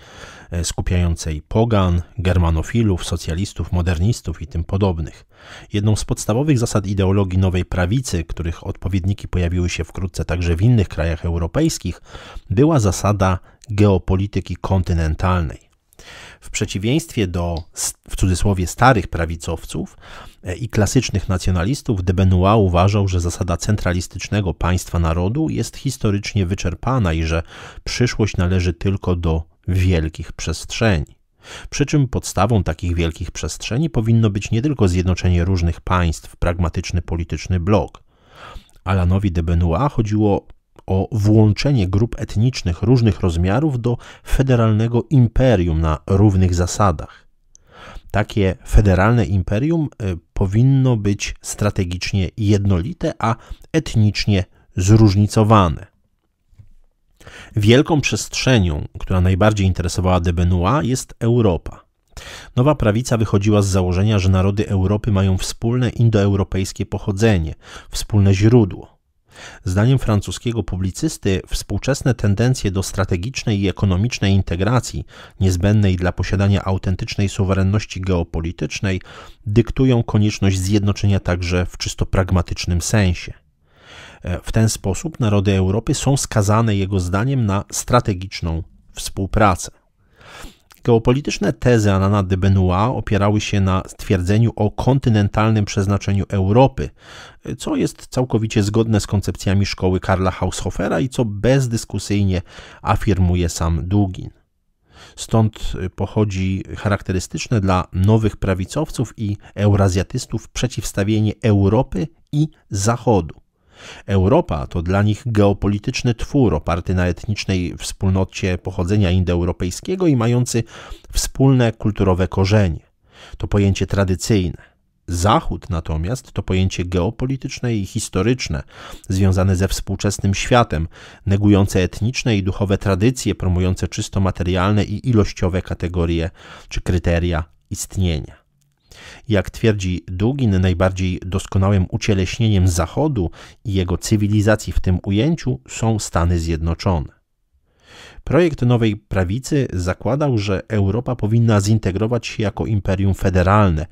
e, skupiającej pogan, germanofilów, socjalistów, modernistów i tym podobnych. Jedną z podstawowych zasad ideologii nowej prawicy, których odpowiedniki pojawiły się wkrótce także w innych krajach europejskich, była zasada geopolityki kontynentalnej. W przeciwieństwie do w cudzysłowie starych prawicowców e, i klasycznych nacjonalistów, de Benoit uważał, że zasada centralistycznego państwa narodu jest historycznie wyczerpana i że przyszłość należy tylko do wielkich przestrzeni. Przy czym podstawą takich wielkich przestrzeni powinno być nie tylko zjednoczenie różnych państw, pragmatyczny polityczny blok. Alanowi de Benoit chodziło o włączenie grup etnicznych różnych rozmiarów do federalnego imperium na równych zasadach. Takie federalne imperium e, powinno być strategicznie jednolite, a etnicznie zróżnicowane. Wielką przestrzenią, która najbardziej interesowała de Benoit, jest Europa. Nowa prawica wychodziła z założenia, że narody Europy mają wspólne indoeuropejskie pochodzenie, wspólne źródło. Zdaniem francuskiego publicysty, współczesne tendencje do strategicznej i ekonomicznej integracji, niezbędnej dla posiadania autentycznej suwerenności geopolitycznej, dyktują konieczność zjednoczenia także w czysto pragmatycznym sensie. E, w ten sposób narody Europy są skazane jego zdaniem na strategiczną współpracę. Geopolityczne tezy Anana de Benoit opierały się na stwierdzeniu o kontynentalnym przeznaczeniu Europy, co jest całkowicie zgodne z koncepcjami szkoły Karla Haushofera i co bezdyskusyjnie afirmuje sam Dugin. Stąd pochodzi charakterystyczne dla nowych prawicowców i eurazjatystów przeciwstawienie Europy i Zachodu. Europa to dla nich geopolityczny twór oparty na etnicznej wspólnocie pochodzenia indoeuropejskiego i mający wspólne kulturowe korzenie. To pojęcie tradycyjne. Zachód natomiast to pojęcie geopolityczne i historyczne, związane ze współczesnym światem, negujące etniczne i duchowe tradycje, promujące czysto materialne i ilościowe kategorie czy kryteria istnienia. Jak twierdzi Dugin, najbardziej doskonałym ucieleśnieniem Zachodu i jego cywilizacji w tym ujęciu są Stany Zjednoczone. Projekt nowej prawicy zakładał, że Europa powinna zintegrować się jako imperium federalne,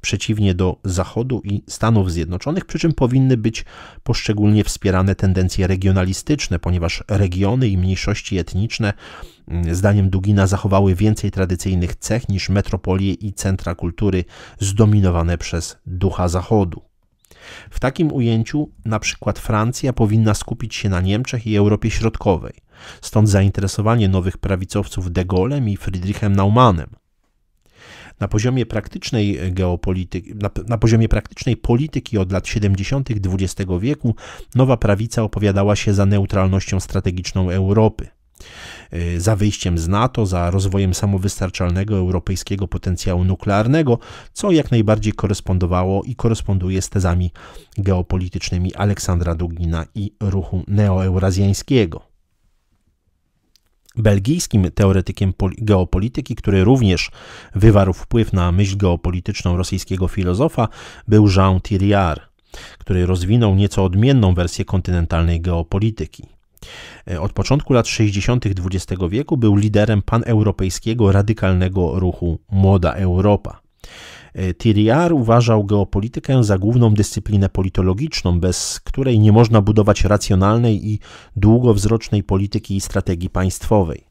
przeciwnie do Zachodu i Stanów Zjednoczonych, przy czym powinny być poszczególnie wspierane tendencje regionalistyczne, ponieważ regiony i mniejszości etniczne, mm, zdaniem Dugina, zachowały więcej tradycyjnych cech niż metropolie i centra kultury zdominowane przez ducha Zachodu. W takim ujęciu na przykład Francja powinna skupić się na Niemczech i Europie Środkowej. Stąd zainteresowanie nowych prawicowców de Gaulle'em i Friedrichem Naumannem. Na poziomie praktycznej geopolityki, na, na poziomie praktycznej polityki od lat 70. XX wieku nowa prawica opowiadała się za neutralnością strategiczną Europy y, za wyjściem z NATO, za rozwojem samowystarczalnego europejskiego potencjału nuklearnego, co jak najbardziej korespondowało i koresponduje z tezami geopolitycznymi Aleksandra Dugina i ruchu neoeurazjańskiego belgijskim teoretykiem geopolityki, który również wywarł wpływ na myśl geopolityczną rosyjskiego filozofa, był Jean Thiriard, który rozwinął nieco odmienną wersję kontynentalnej geopolityki. E, od początku lat 60. XX wieku był liderem paneuropejskiego radykalnego ruchu Młoda Europa. E, Thierriard uważał geopolitykę za główną dyscyplinę politologiczną, bez której nie można budować racjonalnej i długowzrocznej polityki i strategii państwowej.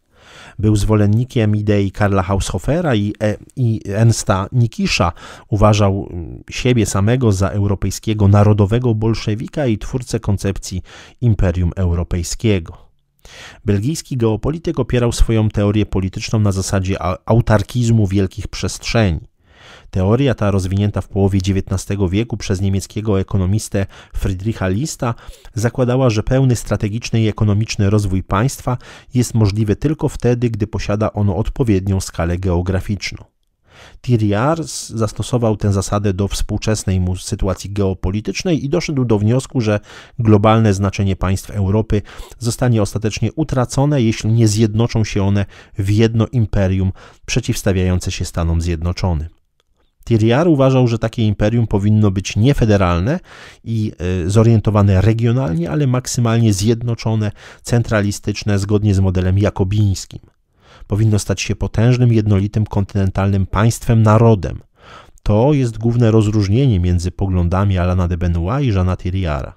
Był zwolennikiem idei Karla Haushofera i, e, i Ernsta Nikisza. Uważał mm, siebie samego za europejskiego narodowego bolszewika i twórcę koncepcji Imperium Europejskiego. Belgijski geopolityk opierał swoją teorię polityczną na zasadzie autarkizmu wielkich przestrzeni. Teoria ta, rozwinięta w połowie XIX wieku przez niemieckiego ekonomistę Friedricha Lista, zakładała, że pełny strategiczny i ekonomiczny rozwój państwa jest możliwy tylko wtedy, gdy posiada ono odpowiednią skalę geograficzną. Thierry zastosował tę zasadę do współczesnej mu sytuacji geopolitycznej i doszedł do wniosku, że globalne znaczenie państw Europy zostanie ostatecznie utracone, jeśli nie zjednoczą się one w jedno imperium przeciwstawiające się Stanom Zjednoczonym. Thierriar uważał, że takie imperium powinno być niefederalne i y, zorientowane regionalnie, ale maksymalnie zjednoczone, centralistyczne, zgodnie z modelem jakobińskim. Powinno stać się potężnym, jednolitym, kontynentalnym państwem, narodem. To jest główne rozróżnienie między poglądami Alana de Benoit i Jeana Thierriara.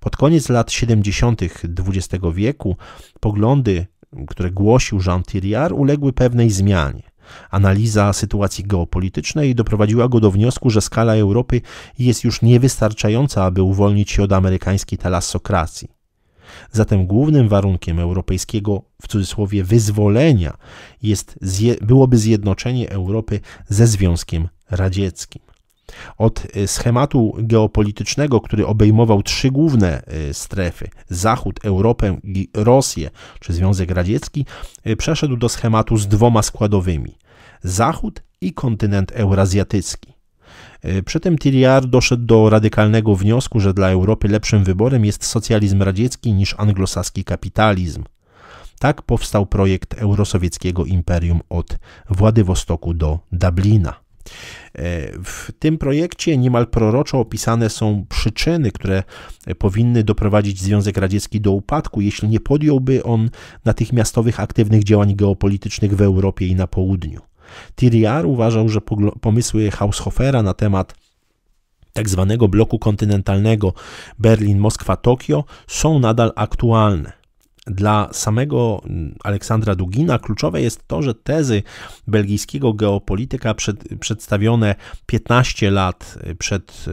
Pod koniec lat 70. XX wieku poglądy, które głosił Jean Thierriar, uległy pewnej zmianie. Analiza sytuacji geopolitycznej doprowadziła go do wniosku, że skala Europy jest już niewystarczająca, aby uwolnić się od amerykańskiej talassokracji. Zatem głównym warunkiem europejskiego, w cudzysłowie, wyzwolenia jest, byłoby zjednoczenie Europy ze Związkiem Radzieckim. Od y, schematu geopolitycznego, który obejmował trzy główne y, strefy Zachód, Europę i Rosję czy Związek Radziecki, y, przeszedł do schematu z dwoma składowymi Zachód i kontynent eurazjatycki. Przy tym Tilliard doszedł do radykalnego wniosku, że dla Europy lepszym wyborem jest socjalizm radziecki niż anglosaski kapitalizm. Tak powstał projekt eurosowieckiego imperium od Władywostoku do Dublina. E, w tym projekcie niemal proroczo opisane są przyczyny, które powinny doprowadzić Związek Radziecki do upadku, jeśli nie podjąłby on natychmiastowych aktywnych działań geopolitycznych w Europie i na południu. Thiriar uważał, że pomysły Haushofera na temat tak zwanego bloku kontynentalnego Berlin, Moskwa, Tokio są nadal aktualne. Dla samego Aleksandra Dugina kluczowe jest to, że tezy belgijskiego geopolityka przed, przedstawione 15 lat przed e,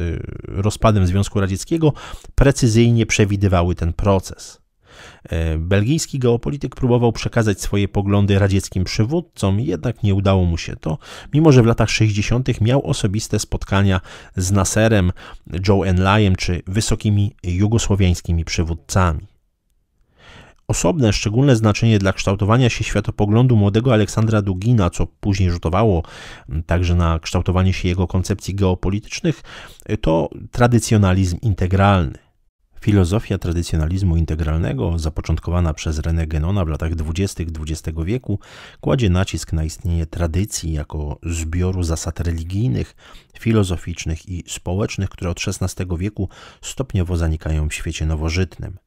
rozpadem Związku Radzieckiego precyzyjnie przewidywały ten proces. E, belgijski geopolityk próbował przekazać swoje poglądy radzieckim przywódcom, jednak nie udało mu się to, mimo że w latach 60. miał osobiste spotkania z Naserem, Joe Enlajem czy wysokimi jugosłowiańskimi przywódcami. Osobne, szczególne znaczenie dla kształtowania się światopoglądu młodego Aleksandra Dugina, co później rzutowało także na kształtowanie się jego koncepcji geopolitycznych, y, to tradycjonalizm integralny. Filozofia tradycjonalizmu integralnego, zapoczątkowana przez René Genona w latach dwudziestych XX wieku, kładzie nacisk na istnienie tradycji jako zbioru zasad religijnych, filozoficznych i społecznych, które od XVI wieku stopniowo zanikają w świecie nowożytnym.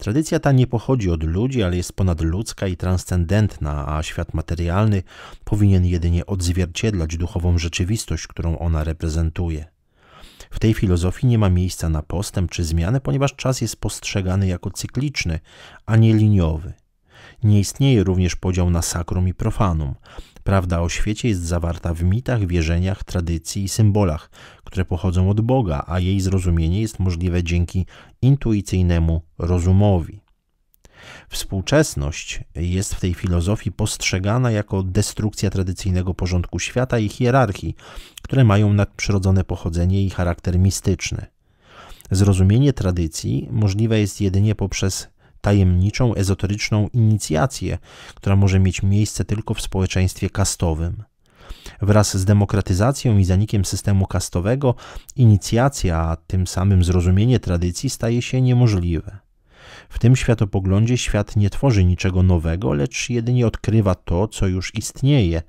Tradycja ta nie pochodzi od ludzi, ale jest ponadludzka i transcendentna, a świat materialny powinien jedynie odzwierciedlać duchową rzeczywistość, którą ona reprezentuje. W tej filozofii nie ma miejsca na postęp czy zmianę, ponieważ czas jest postrzegany jako cykliczny, a nie liniowy. Nie istnieje również podział na sakrum i profanum. Prawda o świecie jest zawarta w mitach, wierzeniach, tradycji i symbolach, które pochodzą od Boga, a jej zrozumienie jest możliwe dzięki intuicyjnemu rozumowi. Współczesność jest w tej filozofii postrzegana jako destrukcja tradycyjnego porządku świata i hierarchii, które mają nadprzyrodzone pochodzenie i charakter mistyczny. Zrozumienie tradycji możliwe jest jedynie poprzez tajemniczą, ezoteryczną inicjację, która może mieć miejsce tylko w społeczeństwie kastowym. Wraz z demokratyzacją i zanikiem systemu kastowego, inicjacja, a tym samym zrozumienie tradycji staje się niemożliwe. W tym światopoglądzie świat nie tworzy niczego nowego, lecz jedynie odkrywa to, co już istnieje,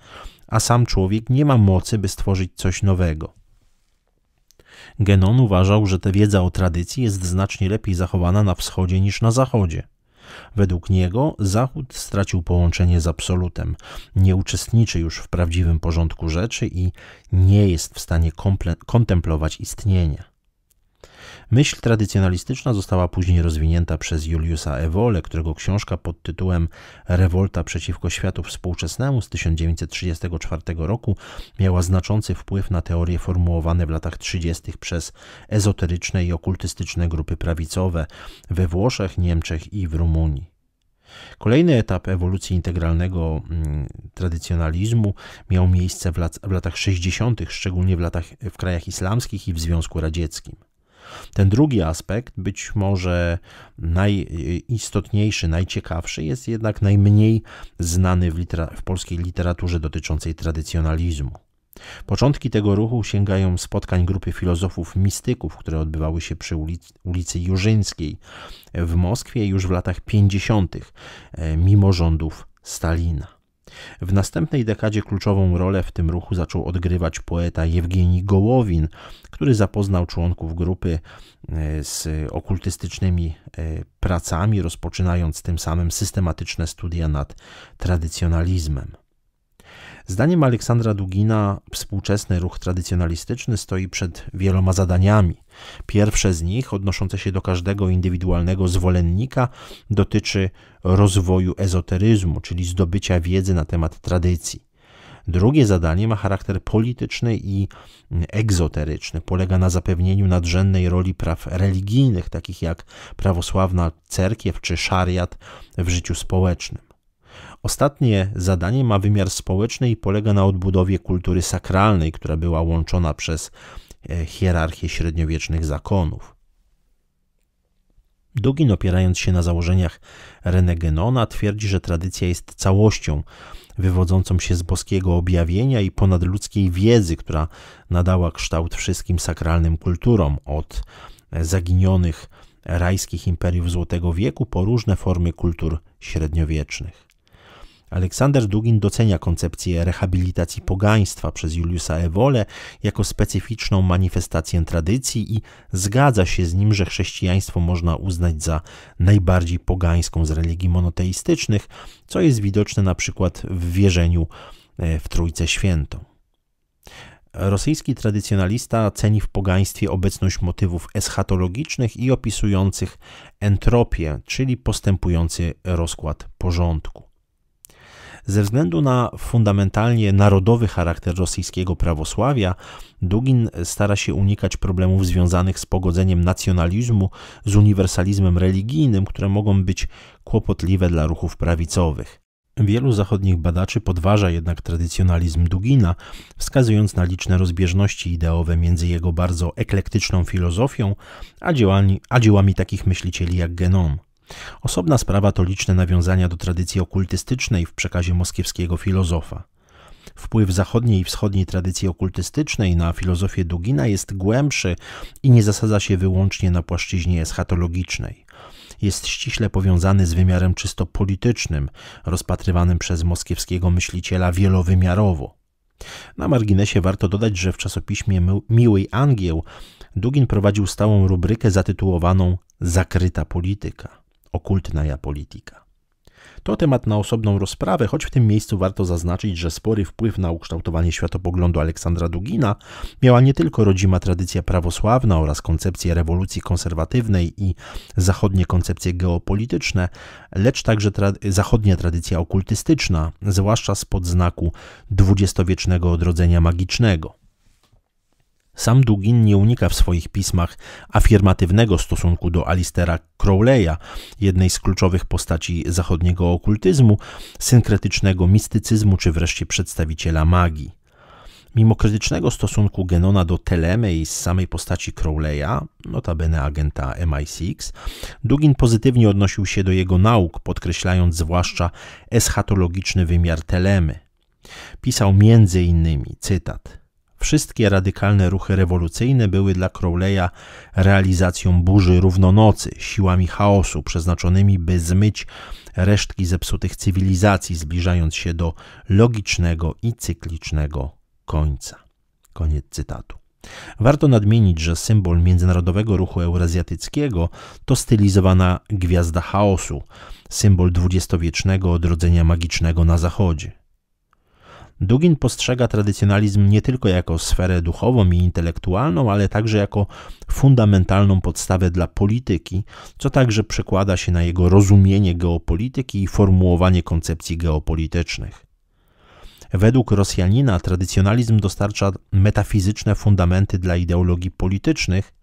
a sam człowiek nie ma mocy, by stworzyć coś nowego. Genon uważał, że ta wiedza o tradycji jest znacznie lepiej zachowana na wschodzie niż na zachodzie. Według niego Zachód stracił połączenie z absolutem, nie uczestniczy już w prawdziwym porządku rzeczy i nie jest w stanie kontemplować istnienia. Myśl tradycjonalistyczna została później rozwinięta przez Juliusa Ewole, którego książka pod tytułem Rewolta przeciwko światu współczesnemu z 1934 roku miała znaczący wpływ na teorie formułowane w latach 30. przez ezoteryczne i okultystyczne grupy prawicowe we Włoszech, Niemczech i w Rumunii. Kolejny etap ewolucji integralnego mm, tradycjonalizmu miał miejsce w, lat, w latach 60., szczególnie w, latach, w krajach islamskich i w Związku Radzieckim. Ten drugi aspekt, być może najistotniejszy, najciekawszy, jest jednak najmniej znany w, litera- w polskiej literaturze dotyczącej tradycjonalizmu. Początki tego ruchu sięgają spotkań grupy filozofów mistyków, które odbywały się przy ulicy, ulicy Jurzyńskiej w Moskwie już w latach 50., e, mimo rządów Stalina. W następnej dekadzie kluczową rolę w tym ruchu zaczął odgrywać poeta Jewgeni Gołowin, który zapoznał członków grupy e, z okultystycznymi e, pracami, rozpoczynając tym samym systematyczne studia nad tradycjonalizmem. Zdaniem Aleksandra Dugina współczesny ruch tradycjonalistyczny stoi przed wieloma zadaniami – Pierwsze z nich, odnoszące się do każdego indywidualnego zwolennika, dotyczy rozwoju ezoteryzmu, czyli zdobycia wiedzy na temat tradycji. Drugie zadanie ma charakter polityczny i egzoteryczny. Polega na zapewnieniu nadrzędnej roli praw religijnych, takich jak prawosławna cerkiew czy szariat w życiu społecznym. Ostatnie zadanie ma wymiar społeczny i polega na odbudowie kultury sakralnej, która była łączona przez E, hierarchię średniowiecznych zakonów. Dugin, opierając się na założeniach René Genona, twierdzi, że tradycja jest całością wywodzącą się z boskiego objawienia i ponadludzkiej wiedzy, która nadała kształt wszystkim sakralnym kulturom, od zaginionych rajskich imperiów Złotego Wieku po różne formy kultur średniowiecznych. Aleksander Dugin docenia koncepcję rehabilitacji pogaństwa przez Juliusa Ewole jako specyficzną manifestację tradycji i zgadza się z nim, że chrześcijaństwo można uznać za najbardziej pogańską z religii monoteistycznych, co jest widoczne na przykład w wierzeniu e, w Trójce Świętą. Rosyjski tradycjonalista ceni w pogaństwie obecność motywów eschatologicznych i opisujących entropię, czyli postępujący rozkład porządku. Ze względu na fundamentalnie narodowy charakter rosyjskiego prawosławia, Dugin stara się unikać problemów związanych z pogodzeniem nacjonalizmu z uniwersalizmem religijnym, które mogą być kłopotliwe dla ruchów prawicowych. Wielu zachodnich badaczy podważa jednak tradycjonalizm Dugina, wskazując na liczne rozbieżności ideowe między jego bardzo eklektyczną filozofią a, dziełami, a dziełami takich myślicieli jak Genon. Osobna sprawa to liczne nawiązania do tradycji okultystycznej w przekazie moskiewskiego filozofa. Wpływ zachodniej i wschodniej tradycji okultystycznej na filozofię Dugina jest głębszy i nie zasadza się wyłącznie na płaszczyźnie eschatologicznej. Jest ściśle powiązany z wymiarem czysto politycznym, rozpatrywanym przez moskiewskiego myśliciela wielowymiarowo. Na marginesie warto dodać, że w czasopiśmie Miły Angieł Dugin prowadził stałą rubrykę zatytułowaną Zakryta polityka okultna polityka. To temat na osobną rozprawę, choć w tym miejscu warto zaznaczyć, że spory wpływ na ukształtowanie światopoglądu Aleksandra Dugina miała nie tylko rodzima tradycja prawosławna oraz koncepcje rewolucji konserwatywnej i zachodnie koncepcje geopolityczne, lecz także tra zachodnia tradycja okultystyczna, zwłaszcza spod znaku dwudziestowiecznego odrodzenia magicznego. Sam Dugin nie unika w swoich pismach afirmatywnego stosunku do Alistera Crowleya, jednej z kluczowych postaci zachodniego okultyzmu, synkretycznego mistycyzmu czy wreszcie przedstawiciela magii. Mimo krytycznego stosunku Genona do Telemy i z samej postaci Crowleya, notabene agenta MI6, Dugin pozytywnie odnosił się do jego nauk, podkreślając zwłaszcza eschatologiczny wymiar Telemy. Pisał między innymi, cytat – Wszystkie radykalne ruchy rewolucyjne były dla Crowley'a realizacją burzy równonocy, siłami chaosu przeznaczonymi, by zmyć resztki zepsutych cywilizacji, zbliżając się do logicznego i cyklicznego końca. Koniec cytatu. Warto nadmienić, że symbol międzynarodowego ruchu eurazjatyckiego to stylizowana gwiazda chaosu, symbol dwudziestowiecznego odrodzenia magicznego na zachodzie. Dugin postrzega tradycjonalizm nie tylko jako sferę duchową i intelektualną, ale także jako fundamentalną podstawę dla polityki, co także przekłada się na jego rozumienie geopolityki i formułowanie koncepcji geopolitycznych. Według Rosjanina tradycjonalizm dostarcza metafizyczne fundamenty dla ideologii politycznych,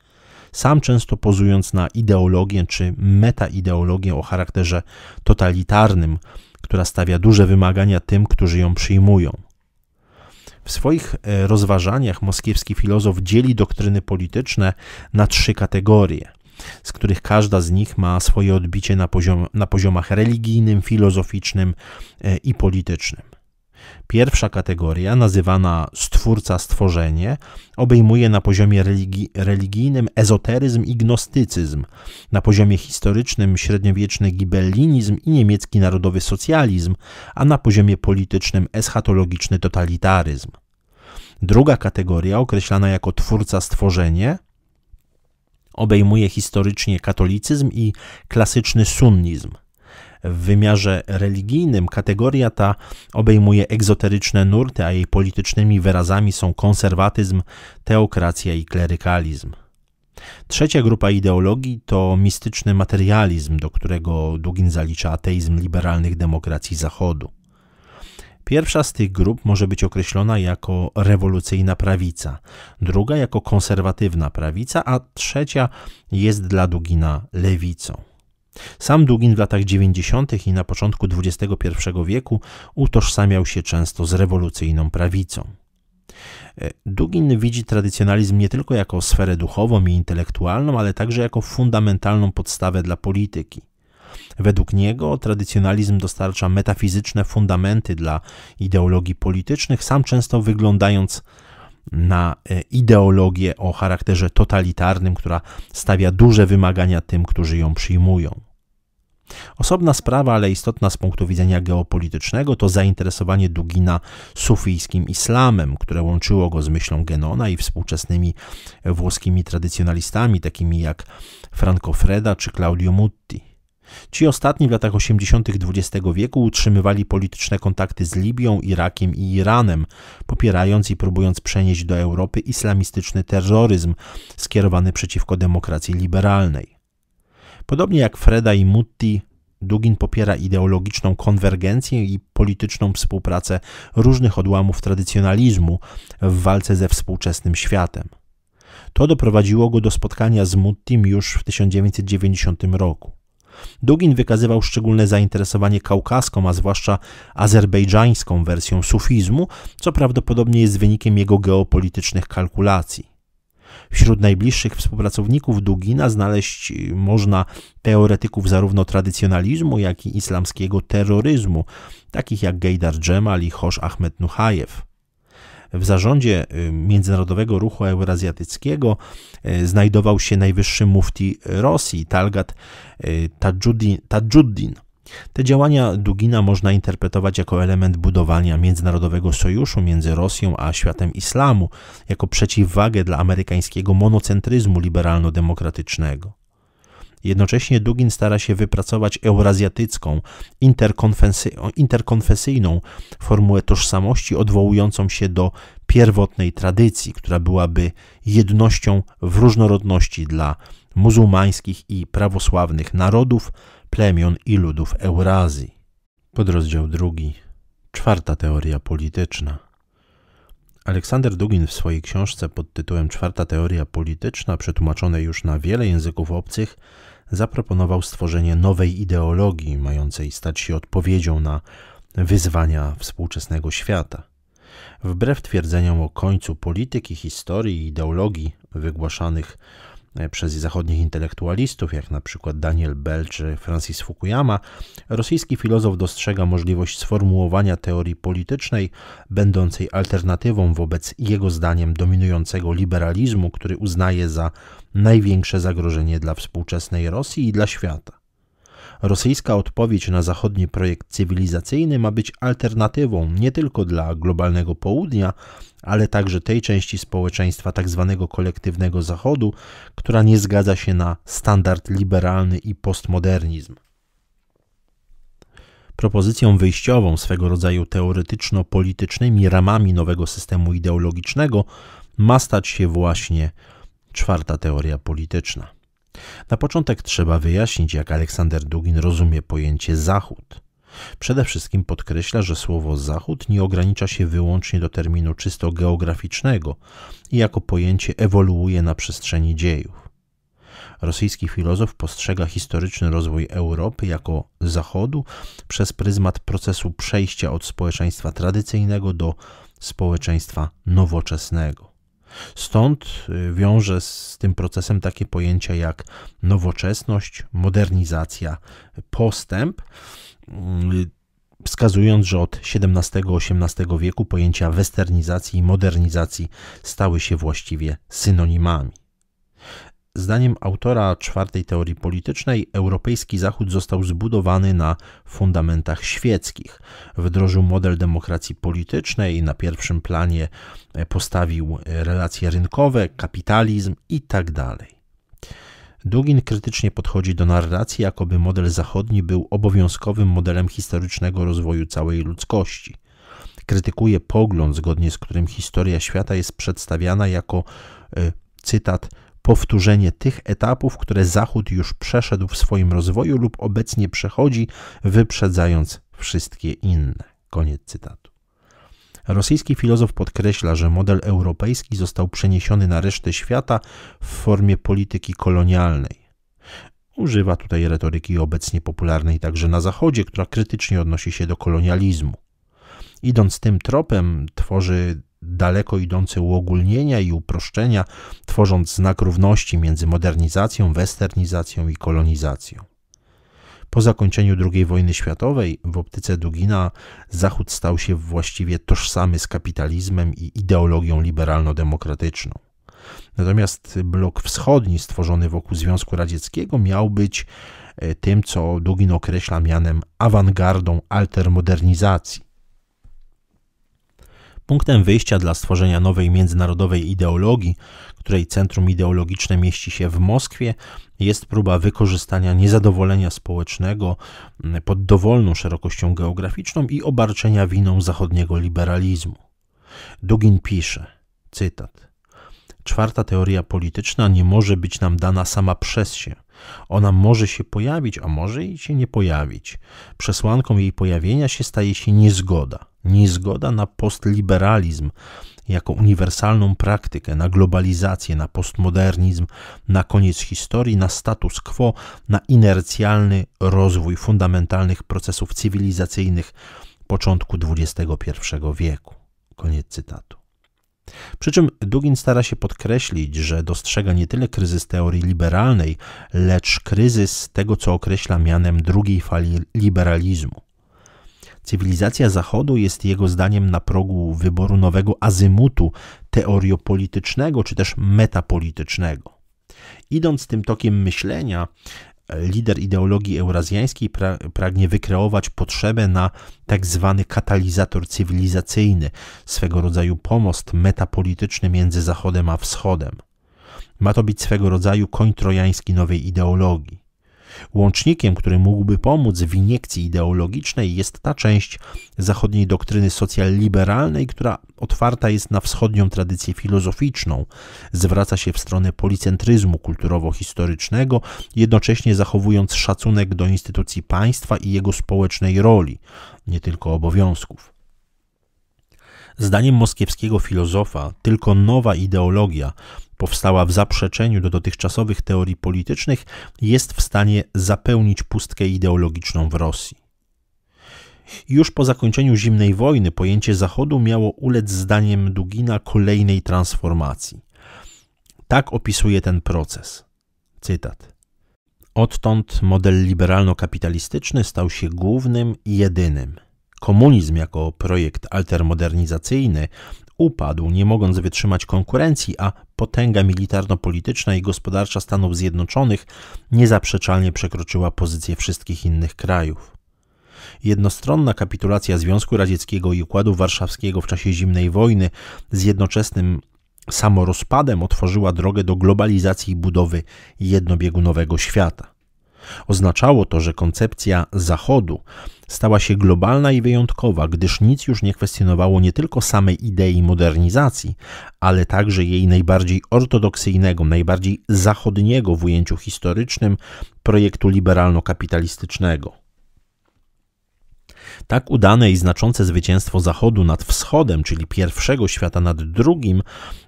sam często pozując na ideologię czy metaideologię o charakterze totalitarnym, która stawia duże wymagania tym, którzy ją przyjmują. W swoich e, rozważaniach moskiewski filozof dzieli doktryny polityczne na trzy kategorie, z których każda z nich ma swoje odbicie na, poziom, na poziomach religijnym, filozoficznym e, i politycznym. Pierwsza kategoria, nazywana stwórca-stworzenie, obejmuje na poziomie religi religijnym ezoteryzm i gnostycyzm, na poziomie historycznym średniowieczny gibellinizm i niemiecki narodowy socjalizm, a na poziomie politycznym eschatologiczny totalitaryzm. Druga kategoria, określana jako twórca-stworzenie, obejmuje historycznie katolicyzm i klasyczny sunnizm. W wymiarze religijnym kategoria ta obejmuje egzoteryczne nurty, a jej politycznymi wyrazami są konserwatyzm, teokracja i klerykalizm. Trzecia grupa ideologii to mistyczny materializm, do którego Dugin zalicza ateizm liberalnych demokracji Zachodu. Pierwsza z tych grup może być określona jako rewolucyjna prawica, druga jako konserwatywna prawica, a trzecia jest dla Dugina lewicą. Sam Dugin w latach 90. i na początku XXI wieku utożsamiał się często z rewolucyjną prawicą. E, Dugin widzi tradycjonalizm nie tylko jako sferę duchową i intelektualną, ale także jako fundamentalną podstawę dla polityki. Według niego tradycjonalizm dostarcza metafizyczne fundamenty dla ideologii politycznych, sam często wyglądając na e, ideologię o charakterze totalitarnym, która stawia duże wymagania tym, którzy ją przyjmują. Osobna sprawa, ale istotna z punktu widzenia geopolitycznego, to zainteresowanie Dugina sufijskim islamem, które łączyło go z myślą Genona i współczesnymi włoskimi tradycjonalistami, takimi jak Franco Freda czy Claudio Mutti. Ci ostatni w latach 80. XX wieku utrzymywali polityczne kontakty z Libią, Irakiem i Iranem, popierając i próbując przenieść do Europy islamistyczny terroryzm skierowany przeciwko demokracji liberalnej. Podobnie jak Freda i Mutti, Dugin popiera ideologiczną konwergencję i polityczną współpracę różnych odłamów tradycjonalizmu w walce ze współczesnym światem. To doprowadziło go do spotkania z Muttim już w 1990 roku. Dugin wykazywał szczególne zainteresowanie kaukaską, a zwłaszcza azerbejdżańską wersją sufizmu, co prawdopodobnie jest wynikiem jego geopolitycznych kalkulacji. Wśród najbliższych współpracowników Dugina znaleźć y, można teoretyków zarówno tradycjonalizmu, jak i islamskiego terroryzmu, takich jak Gejdar Dżemal i Hosh Ahmed Nuhajew. W zarządzie y, Międzynarodowego Ruchu Eurazjatyckiego y, znajdował się najwyższy mufti Rosji, Talgat Tadżuddin. Te działania Dugina można interpretować jako element budowania międzynarodowego sojuszu między Rosją a światem islamu, jako przeciwwagę dla amerykańskiego monocentryzmu liberalno-demokratycznego. Jednocześnie Dugin stara się wypracować eurazjatycką, interkonfesyjną formułę tożsamości odwołującą się do pierwotnej tradycji, która byłaby jednością w różnorodności dla muzułmańskich i prawosławnych narodów, plemion i ludów Eurazji. Podrozdział drugi. Czwarta teoria polityczna. Aleksander Dugin w swojej książce pod tytułem Czwarta teoria polityczna, przetłumaczonej już na wiele języków obcych, zaproponował stworzenie nowej ideologii, mającej stać się odpowiedzią na wyzwania współczesnego świata. Wbrew twierdzeniom o końcu polityki, historii i ideologii wygłaszanych E, przez zachodnich intelektualistów, jak na przykład Daniel Bell czy Francis Fukuyama, rosyjski filozof dostrzega możliwość sformułowania teorii politycznej, będącej alternatywą wobec jego zdaniem dominującego liberalizmu, który uznaje za największe zagrożenie dla współczesnej Rosji i dla świata. Rosyjska odpowiedź na zachodni projekt cywilizacyjny ma być alternatywą nie tylko dla globalnego południa, ale także tej części społeczeństwa tzw. Tak kolektywnego Zachodu, która nie zgadza się na standard liberalny i postmodernizm. Propozycją wyjściową swego rodzaju teoretyczno-politycznymi ramami nowego systemu ideologicznego ma stać się właśnie czwarta teoria polityczna. Na początek trzeba wyjaśnić, jak Aleksander Dugin rozumie pojęcie Zachód. Przede wszystkim podkreśla, że słowo Zachód nie ogranicza się wyłącznie do terminu czysto geograficznego i jako pojęcie ewoluuje na przestrzeni dziejów. Rosyjski filozof postrzega historyczny rozwój Europy jako Zachodu przez pryzmat procesu przejścia od społeczeństwa tradycyjnego do społeczeństwa nowoczesnego. Stąd y, wiąże z tym procesem takie pojęcia jak nowoczesność, modernizacja, postęp Mm, wskazując, że od XVII-XVIII wieku pojęcia westernizacji i modernizacji stały się właściwie synonimami. Zdaniem autora czwartej teorii politycznej, Europejski Zachód został zbudowany na fundamentach świeckich. Wdrożył model demokracji politycznej, na pierwszym planie postawił relacje rynkowe, kapitalizm itd. Tak Dugin krytycznie podchodzi do narracji, jakoby model zachodni był obowiązkowym modelem historycznego rozwoju całej ludzkości. Krytykuje pogląd, zgodnie z którym historia świata jest przedstawiana jako, y, cytat, powtórzenie tych etapów, które Zachód już przeszedł w swoim rozwoju lub obecnie przechodzi, wyprzedzając wszystkie inne. Koniec cytatu. Rosyjski filozof podkreśla, że model europejski został przeniesiony na resztę świata w formie polityki kolonialnej. Używa tutaj retoryki obecnie popularnej także na Zachodzie, która krytycznie odnosi się do kolonializmu. Idąc tym tropem, tworzy daleko idące uogólnienia i uproszczenia, tworząc znak równości między modernizacją, westernizacją i kolonizacją. Po zakończeniu II wojny światowej w optyce Dugina Zachód stał się właściwie tożsamy z kapitalizmem i ideologią liberalno-demokratyczną. Natomiast blok wschodni stworzony wokół Związku Radzieckiego miał być e, tym, co Dugin określa mianem awangardą altermodernizacji. Punktem wyjścia dla stworzenia nowej międzynarodowej ideologii której centrum ideologiczne mieści się w Moskwie, jest próba wykorzystania niezadowolenia społecznego mm, pod dowolną szerokością geograficzną i obarczenia winą zachodniego liberalizmu. Dugin pisze, cytat, Czwarta teoria polityczna nie może być nam dana sama przez się. Ona może się pojawić, a może i się nie pojawić. Przesłanką jej pojawienia się staje się niezgoda. Niezgoda na postliberalizm, jako uniwersalną praktykę, na globalizację, na postmodernizm, na koniec historii, na status quo, na inercjalny rozwój fundamentalnych procesów cywilizacyjnych początku XXI wieku. Koniec cytatu. Przy czym Dugin stara się podkreślić, że dostrzega nie tyle kryzys teorii liberalnej, lecz kryzys tego, co określa mianem drugiej fali liberalizmu. Cywilizacja Zachodu jest jego zdaniem na progu wyboru nowego azymutu teoriopolitycznego czy też metapolitycznego. Idąc tym tokiem myślenia, lider ideologii eurazjańskiej pra pragnie wykreować potrzebę na tak zwany katalizator cywilizacyjny, swego rodzaju pomost metapolityczny między Zachodem a Wschodem. Ma to być swego rodzaju koń trojański nowej ideologii. Łącznikiem, który mógłby pomóc w iniekcji ideologicznej, jest ta część zachodniej doktryny socjal-liberalnej, która otwarta jest na wschodnią tradycję filozoficzną, zwraca się w stronę policentryzmu kulturowo-historycznego, jednocześnie zachowując szacunek do instytucji państwa i jego społecznej roli, nie tylko obowiązków. Zdaniem moskiewskiego filozofa, tylko nowa ideologia powstała w zaprzeczeniu do dotychczasowych teorii politycznych, jest w stanie zapełnić pustkę ideologiczną w Rosji. Już po zakończeniu zimnej wojny pojęcie Zachodu miało ulec zdaniem Dugina kolejnej transformacji. Tak opisuje ten proces. Cytat. Odtąd model liberalno-kapitalistyczny stał się głównym i jedynym. Komunizm jako projekt altermodernizacyjny upadł, nie mogąc wytrzymać konkurencji, a potęga militarno-polityczna i gospodarcza Stanów Zjednoczonych niezaprzeczalnie przekroczyła pozycję wszystkich innych krajów. Jednostronna kapitulacja Związku Radzieckiego i Układu Warszawskiego w czasie zimnej wojny z jednoczesnym samorozpadem otworzyła drogę do globalizacji i budowy jednobiegunowego świata. Oznaczało to, że koncepcja Zachodu stała się globalna i wyjątkowa, gdyż nic już nie kwestionowało nie tylko samej idei modernizacji, ale także jej najbardziej ortodoksyjnego, najbardziej zachodniego w ujęciu historycznym projektu liberalno-kapitalistycznego. Tak udane i znaczące zwycięstwo Zachodu nad Wschodem, czyli pierwszego świata nad drugim,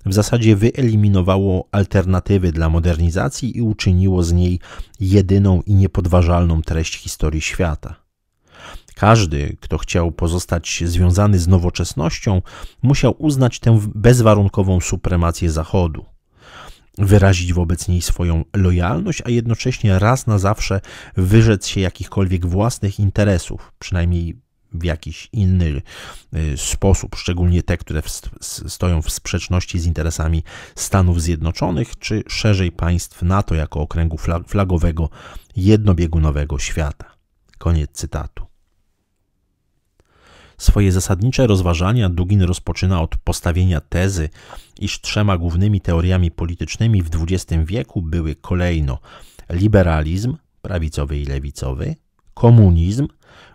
w zasadzie wyeliminowało alternatywy dla modernizacji i uczyniło z niej jedyną i niepodważalną treść historii świata. Każdy, kto chciał pozostać związany z nowoczesnością, musiał uznać tę bezwarunkową supremację Zachodu wyrazić wobec niej swoją lojalność, a jednocześnie raz na zawsze wyrzec się jakichkolwiek własnych interesów, przynajmniej w jakiś inny y, sposób, szczególnie te, które stoją w sprzeczności z interesami Stanów Zjednoczonych czy szerzej państw NATO jako okręgu flagowego jednobiegunowego świata. Koniec cytatu. Swoje zasadnicze rozważania Dugin rozpoczyna od postawienia tezy, iż trzema głównymi teoriami politycznymi w XX wieku były kolejno liberalizm, prawicowy i lewicowy, komunizm,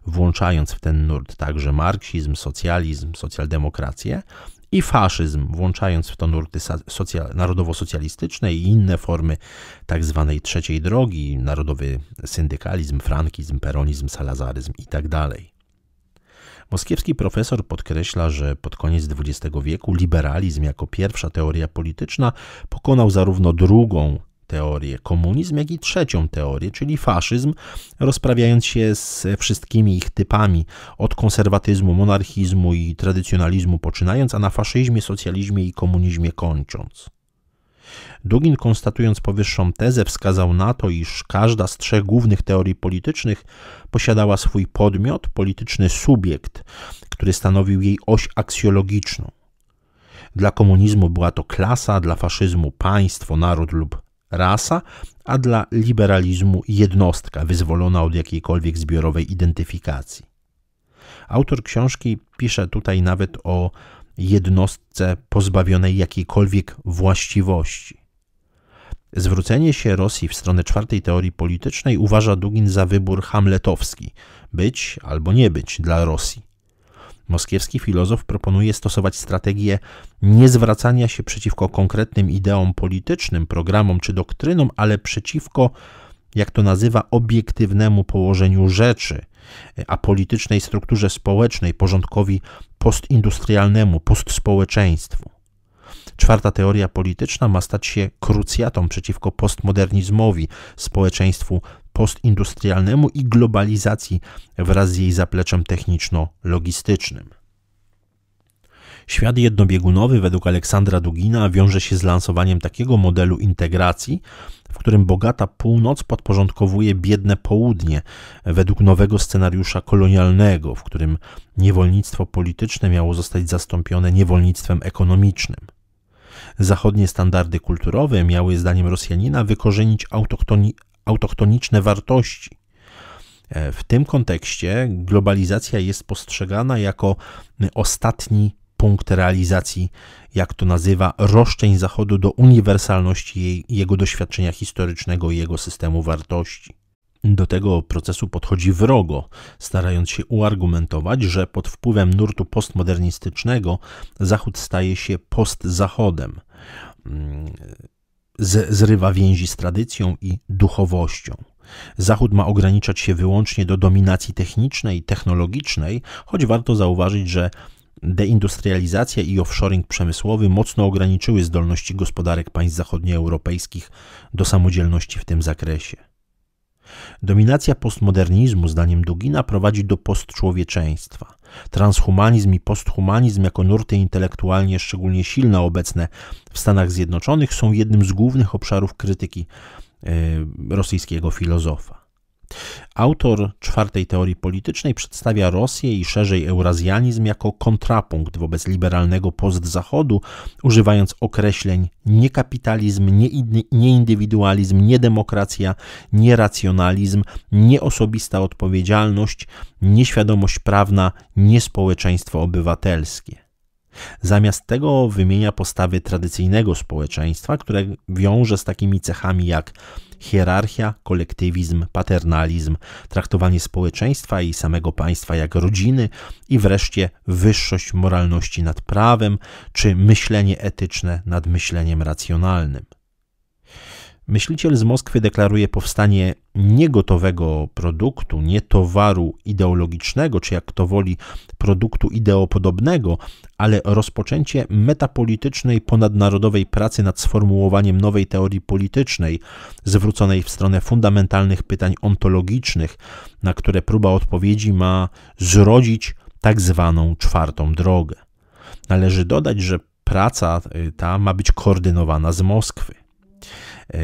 włączając w ten nurt także marksizm, socjalizm, socjaldemokrację i faszyzm, włączając w to nurty socjal, narodowo-socjalistyczne i inne formy tzw. Tak trzeciej drogi, narodowy syndykalizm, frankizm, peronizm, salazaryzm itd. Tak Moskiewski profesor podkreśla, że pod koniec XX wieku liberalizm jako pierwsza teoria polityczna pokonał zarówno drugą teorię komunizm, jak i trzecią teorię, czyli faszyzm, rozprawiając się z wszystkimi ich typami, od konserwatyzmu, monarchizmu i tradycjonalizmu poczynając, a na faszyzmie, socjalizmie i komunizmie kończąc. Dugin, konstatując powyższą tezę, wskazał na to, iż każda z trzech głównych teorii politycznych posiadała swój podmiot, polityczny subiekt, który stanowił jej oś aksjologiczną. Dla komunizmu była to klasa, dla faszyzmu państwo, naród lub rasa, a dla liberalizmu jednostka wyzwolona od jakiejkolwiek zbiorowej identyfikacji. Autor książki pisze tutaj nawet o jednostce pozbawionej jakiejkolwiek właściwości. Zwrócenie się Rosji w stronę czwartej teorii politycznej uważa Dugin za wybór hamletowski być albo nie być dla Rosji. Moskiewski filozof proponuje stosować strategię niezwracania się przeciwko konkretnym ideom politycznym, programom czy doktrynom, ale przeciwko, jak to nazywa, obiektywnemu położeniu rzeczy, E, apolitycznej strukturze społecznej, porządkowi postindustrialnemu, postspołeczeństwu. Czwarta teoria polityczna ma stać się krucjatą przeciwko postmodernizmowi, społeczeństwu postindustrialnemu i globalizacji wraz z jej zapleczem techniczno-logistycznym. Świat jednobiegunowy według Aleksandra Dugina wiąże się z lansowaniem takiego modelu integracji, w którym bogata północ podporządkowuje biedne południe według nowego scenariusza kolonialnego, w którym niewolnictwo polityczne miało zostać zastąpione niewolnictwem ekonomicznym. Zachodnie standardy kulturowe miały, zdaniem Rosjanina, wykorzenić autochtoni autochtoniczne wartości. E, w tym kontekście globalizacja jest postrzegana jako ostatni punkt realizacji, jak to nazywa, roszczeń Zachodu do uniwersalności jej, jego doświadczenia historycznego i jego systemu wartości. Do tego procesu podchodzi wrogo, starając się uargumentować, że pod wpływem nurtu postmodernistycznego Zachód staje się postzachodem, mm, zrywa więzi z tradycją i duchowością. Zachód ma ograniczać się wyłącznie do dominacji technicznej i technologicznej, choć warto zauważyć, że Deindustrializacja i offshoring przemysłowy mocno ograniczyły zdolności gospodarek państw zachodnioeuropejskich do samodzielności w tym zakresie. Dominacja postmodernizmu, zdaniem Dugina, prowadzi do postczłowieczeństwa. Transhumanizm i posthumanizm jako nurty intelektualnie szczególnie silne obecne w Stanach Zjednoczonych są jednym z głównych obszarów krytyki e, rosyjskiego filozofa. Autor czwartej teorii politycznej przedstawia Rosję i szerzej eurazjanizm jako kontrapunkt wobec liberalnego postzachodu, używając określeń niekapitalizm, nieindywidualizm, niedemokracja, nieracjonalizm, nieosobista odpowiedzialność, nieświadomość prawna, niespołeczeństwo obywatelskie. Zamiast tego wymienia postawy tradycyjnego społeczeństwa, które wiąże z takimi cechami jak hierarchia, kolektywizm, paternalizm, traktowanie społeczeństwa i samego państwa jak rodziny i wreszcie wyższość moralności nad prawem, czy myślenie etyczne nad myśleniem racjonalnym. Myśliciel z Moskwy deklaruje powstanie niegotowego produktu, nie towaru ideologicznego, czy jak to woli, produktu ideopodobnego, ale rozpoczęcie metapolitycznej, ponadnarodowej pracy nad sformułowaniem nowej teorii politycznej, zwróconej w stronę fundamentalnych pytań ontologicznych, na które próba odpowiedzi ma zrodzić tak zwaną czwartą drogę. Należy dodać, że praca y, ta ma być koordynowana z Moskwy. E,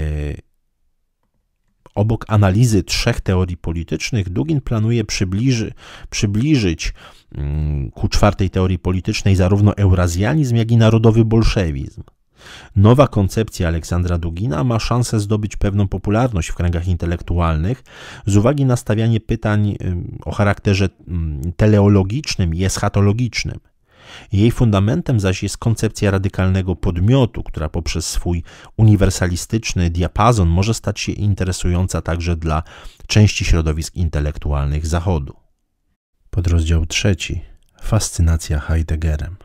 obok analizy trzech teorii politycznych, Dugin planuje przybliży, przybliżyć mm, ku czwartej teorii politycznej zarówno eurazjanizm, jak i narodowy bolszewizm. Nowa koncepcja Aleksandra Dugina ma szansę zdobyć pewną popularność w kręgach intelektualnych z uwagi na stawianie pytań o charakterze mm, teleologicznym i eschatologicznym. Jej fundamentem zaś jest koncepcja radykalnego podmiotu, która poprzez swój uniwersalistyczny diapazon może stać się interesująca także dla części środowisk intelektualnych Zachodu. Podrozdział trzeci. Fascynacja Heideggerem.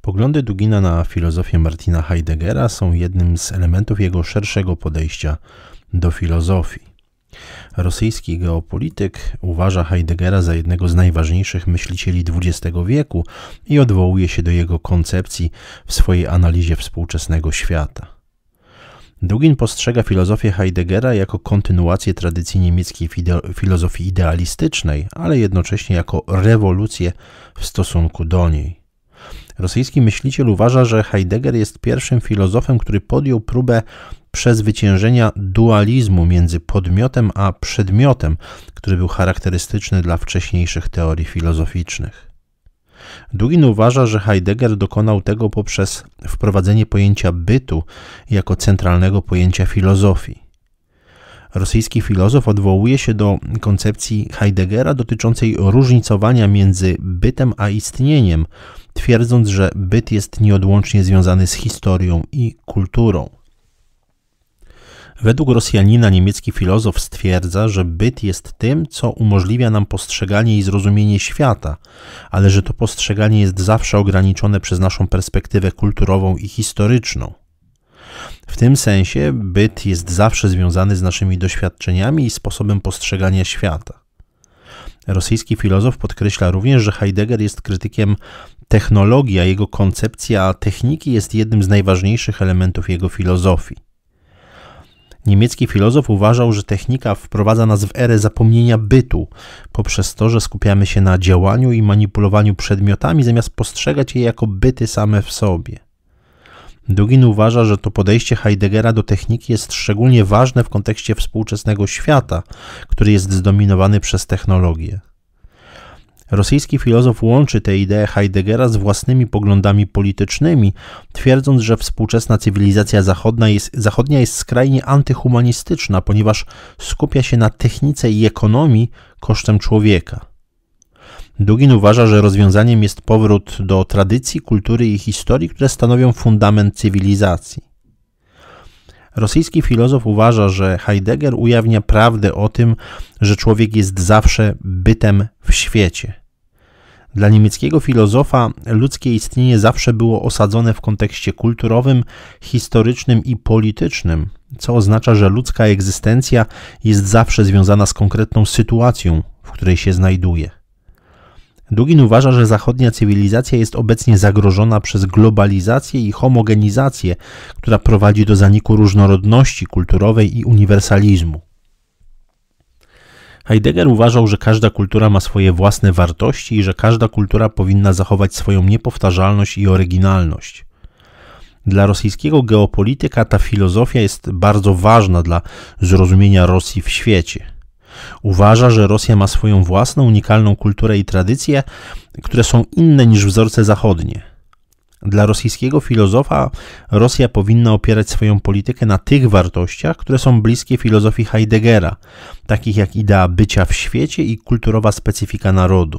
Poglądy Dugina na filozofię Martina Heideggera są jednym z elementów jego szerszego podejścia do filozofii. Rosyjski geopolityk uważa Heideggera za jednego z najważniejszych myślicieli XX wieku i odwołuje się do jego koncepcji w swojej analizie współczesnego świata. Dugin postrzega filozofię Heideggera jako kontynuację tradycji niemieckiej filozofii idealistycznej, ale jednocześnie jako rewolucję w stosunku do niej. Rosyjski myśliciel uważa, że Heidegger jest pierwszym filozofem, który podjął próbę przezwyciężenia dualizmu między podmiotem a przedmiotem, który był charakterystyczny dla wcześniejszych teorii filozoficznych. Dugin uważa, że Heidegger dokonał tego poprzez wprowadzenie pojęcia bytu jako centralnego pojęcia filozofii. Rosyjski filozof odwołuje się do koncepcji Heideggera dotyczącej różnicowania między bytem a istnieniem, twierdząc, że byt jest nieodłącznie związany z historią i kulturą. Według Rosjanina niemiecki filozof stwierdza, że byt jest tym, co umożliwia nam postrzeganie i zrozumienie świata, ale że to postrzeganie jest zawsze ograniczone przez naszą perspektywę kulturową i historyczną. W tym sensie byt jest zawsze związany z naszymi doświadczeniami i sposobem postrzegania świata. Rosyjski filozof podkreśla również, że Heidegger jest krytykiem Technologia, jego koncepcja techniki jest jednym z najważniejszych elementów jego filozofii. Niemiecki filozof uważał, że technika wprowadza nas w erę zapomnienia bytu, poprzez to, że skupiamy się na działaniu i manipulowaniu przedmiotami, zamiast postrzegać je jako byty same w sobie. Dugin uważa, że to podejście Heideggera do techniki jest szczególnie ważne w kontekście współczesnego świata, który jest zdominowany przez technologię. Rosyjski filozof łączy te idee Heideggera z własnymi poglądami politycznymi, twierdząc, że współczesna cywilizacja zachodnia jest, zachodnia jest skrajnie antyhumanistyczna, ponieważ skupia się na technice i ekonomii kosztem człowieka. Dugin uważa, że rozwiązaniem jest powrót do tradycji, kultury i historii, które stanowią fundament cywilizacji. Rosyjski filozof uważa, że Heidegger ujawnia prawdę o tym, że człowiek jest zawsze bytem w świecie. Dla niemieckiego filozofa ludzkie istnienie zawsze było osadzone w kontekście kulturowym, historycznym i politycznym, co oznacza, że ludzka egzystencja jest zawsze związana z konkretną sytuacją, w której się znajduje. Dugin uważa, że zachodnia cywilizacja jest obecnie zagrożona przez globalizację i homogenizację, która prowadzi do zaniku różnorodności kulturowej i uniwersalizmu. Heidegger uważał, że każda kultura ma swoje własne wartości i że każda kultura powinna zachować swoją niepowtarzalność i oryginalność. Dla rosyjskiego geopolityka ta filozofia jest bardzo ważna dla zrozumienia Rosji w świecie. Uważa, że Rosja ma swoją własną unikalną kulturę i tradycje, które są inne niż wzorce zachodnie. Dla rosyjskiego filozofa Rosja powinna opierać swoją politykę na tych wartościach, które są bliskie filozofii Heideggera, takich jak idea bycia w świecie i kulturowa specyfika narodu.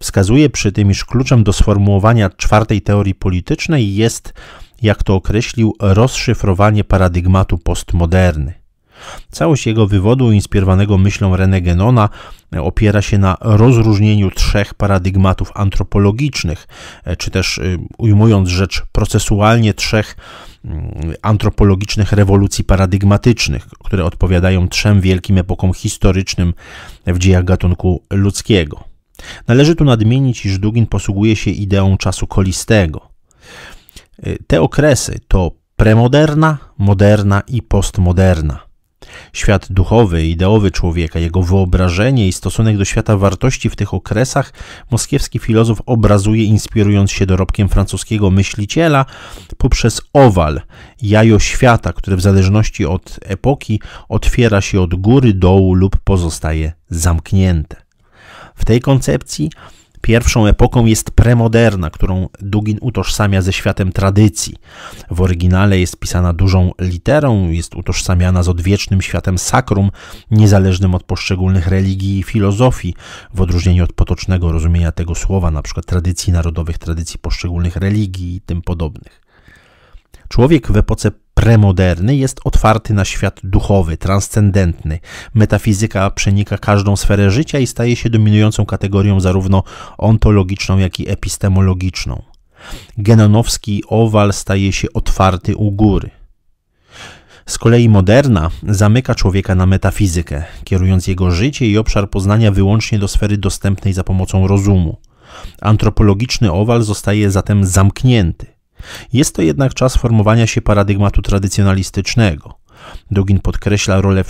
Wskazuje przy tym, iż kluczem do sformułowania czwartej teorii politycznej jest, jak to określił, rozszyfrowanie paradygmatu postmoderny. Całość jego wywodu, inspirowanego myślą René Genona, opiera się na rozróżnieniu trzech paradygmatów antropologicznych, e, czy też y, ujmując rzecz procesualnie, trzech mm, antropologicznych rewolucji paradygmatycznych, które odpowiadają trzem wielkim epokom historycznym w dziejach gatunku ludzkiego. Należy tu nadmienić, iż Dugin posługuje się ideą czasu kolistego. E, te okresy to premoderna, moderna i postmoderna. Świat duchowy, ideowy człowieka, jego wyobrażenie i stosunek do świata wartości w tych okresach moskiewski filozof obrazuje inspirując się dorobkiem francuskiego myśliciela poprzez owal, jajo świata, które w zależności od epoki otwiera się od góry, dołu lub pozostaje zamknięte. W tej koncepcji Pierwszą epoką jest premoderna, którą Dugin utożsamia ze światem tradycji. W oryginale jest pisana dużą literą, jest utożsamiana z odwiecznym światem sakrum, niezależnym od poszczególnych religii i filozofii, w odróżnieniu od potocznego rozumienia tego słowa, np. tradycji narodowych, tradycji poszczególnych religii i tym podobnych. Człowiek w epoce premoderny jest otwarty na świat duchowy, transcendentny. Metafizyka przenika każdą sferę życia i staje się dominującą kategorią zarówno ontologiczną, jak i epistemologiczną. Genonowski owal staje się otwarty u góry. Z kolei moderna zamyka człowieka na metafizykę, kierując jego życie i obszar poznania wyłącznie do sfery dostępnej za pomocą rozumu. Antropologiczny owal zostaje zatem zamknięty. Jest to jednak czas formowania się paradygmatu tradycjonalistycznego. Dugin podkreśla rolę e,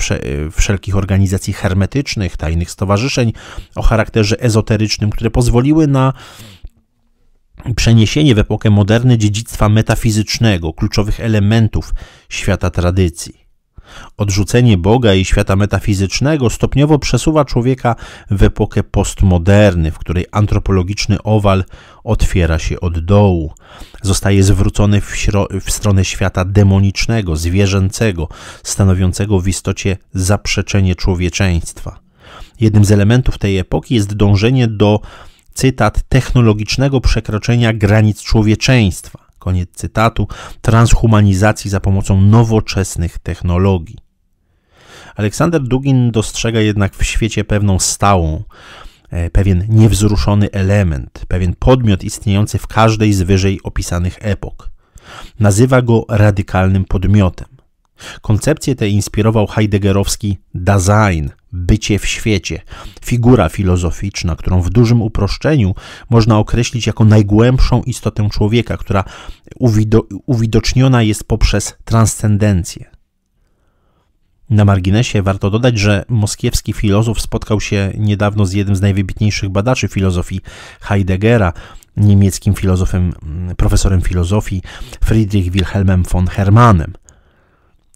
wszelkich organizacji hermetycznych, tajnych stowarzyszeń o charakterze ezoterycznym, które pozwoliły na przeniesienie w epokę moderny dziedzictwa metafizycznego, kluczowych elementów świata tradycji. Odrzucenie Boga i świata metafizycznego stopniowo przesuwa człowieka w epokę postmoderny, w której antropologiczny owal otwiera się od dołu. Zostaje zwrócony w, w stronę świata demonicznego, zwierzęcego, stanowiącego w istocie zaprzeczenie człowieczeństwa. Jednym z elementów tej epoki jest dążenie do, cytat, technologicznego przekroczenia granic człowieczeństwa koniec cytatu, transhumanizacji za pomocą nowoczesnych technologii. Aleksander Dugin dostrzega jednak w świecie pewną stałą, e, pewien niewzruszony element, pewien podmiot istniejący w każdej z wyżej opisanych epok. Nazywa go radykalnym podmiotem. Koncepcję tę inspirował heideggerowski Dasein, bycie w świecie. Figura filozoficzna, którą w dużym uproszczeniu można określić jako najgłębszą istotę człowieka, która uwido uwidoczniona jest poprzez transcendencję. Na marginesie warto dodać, że moskiewski filozof spotkał się niedawno z jednym z najwybitniejszych badaczy filozofii Heideggera, niemieckim filozofem, mm, profesorem filozofii Friedrich Wilhelmem von Hermannem.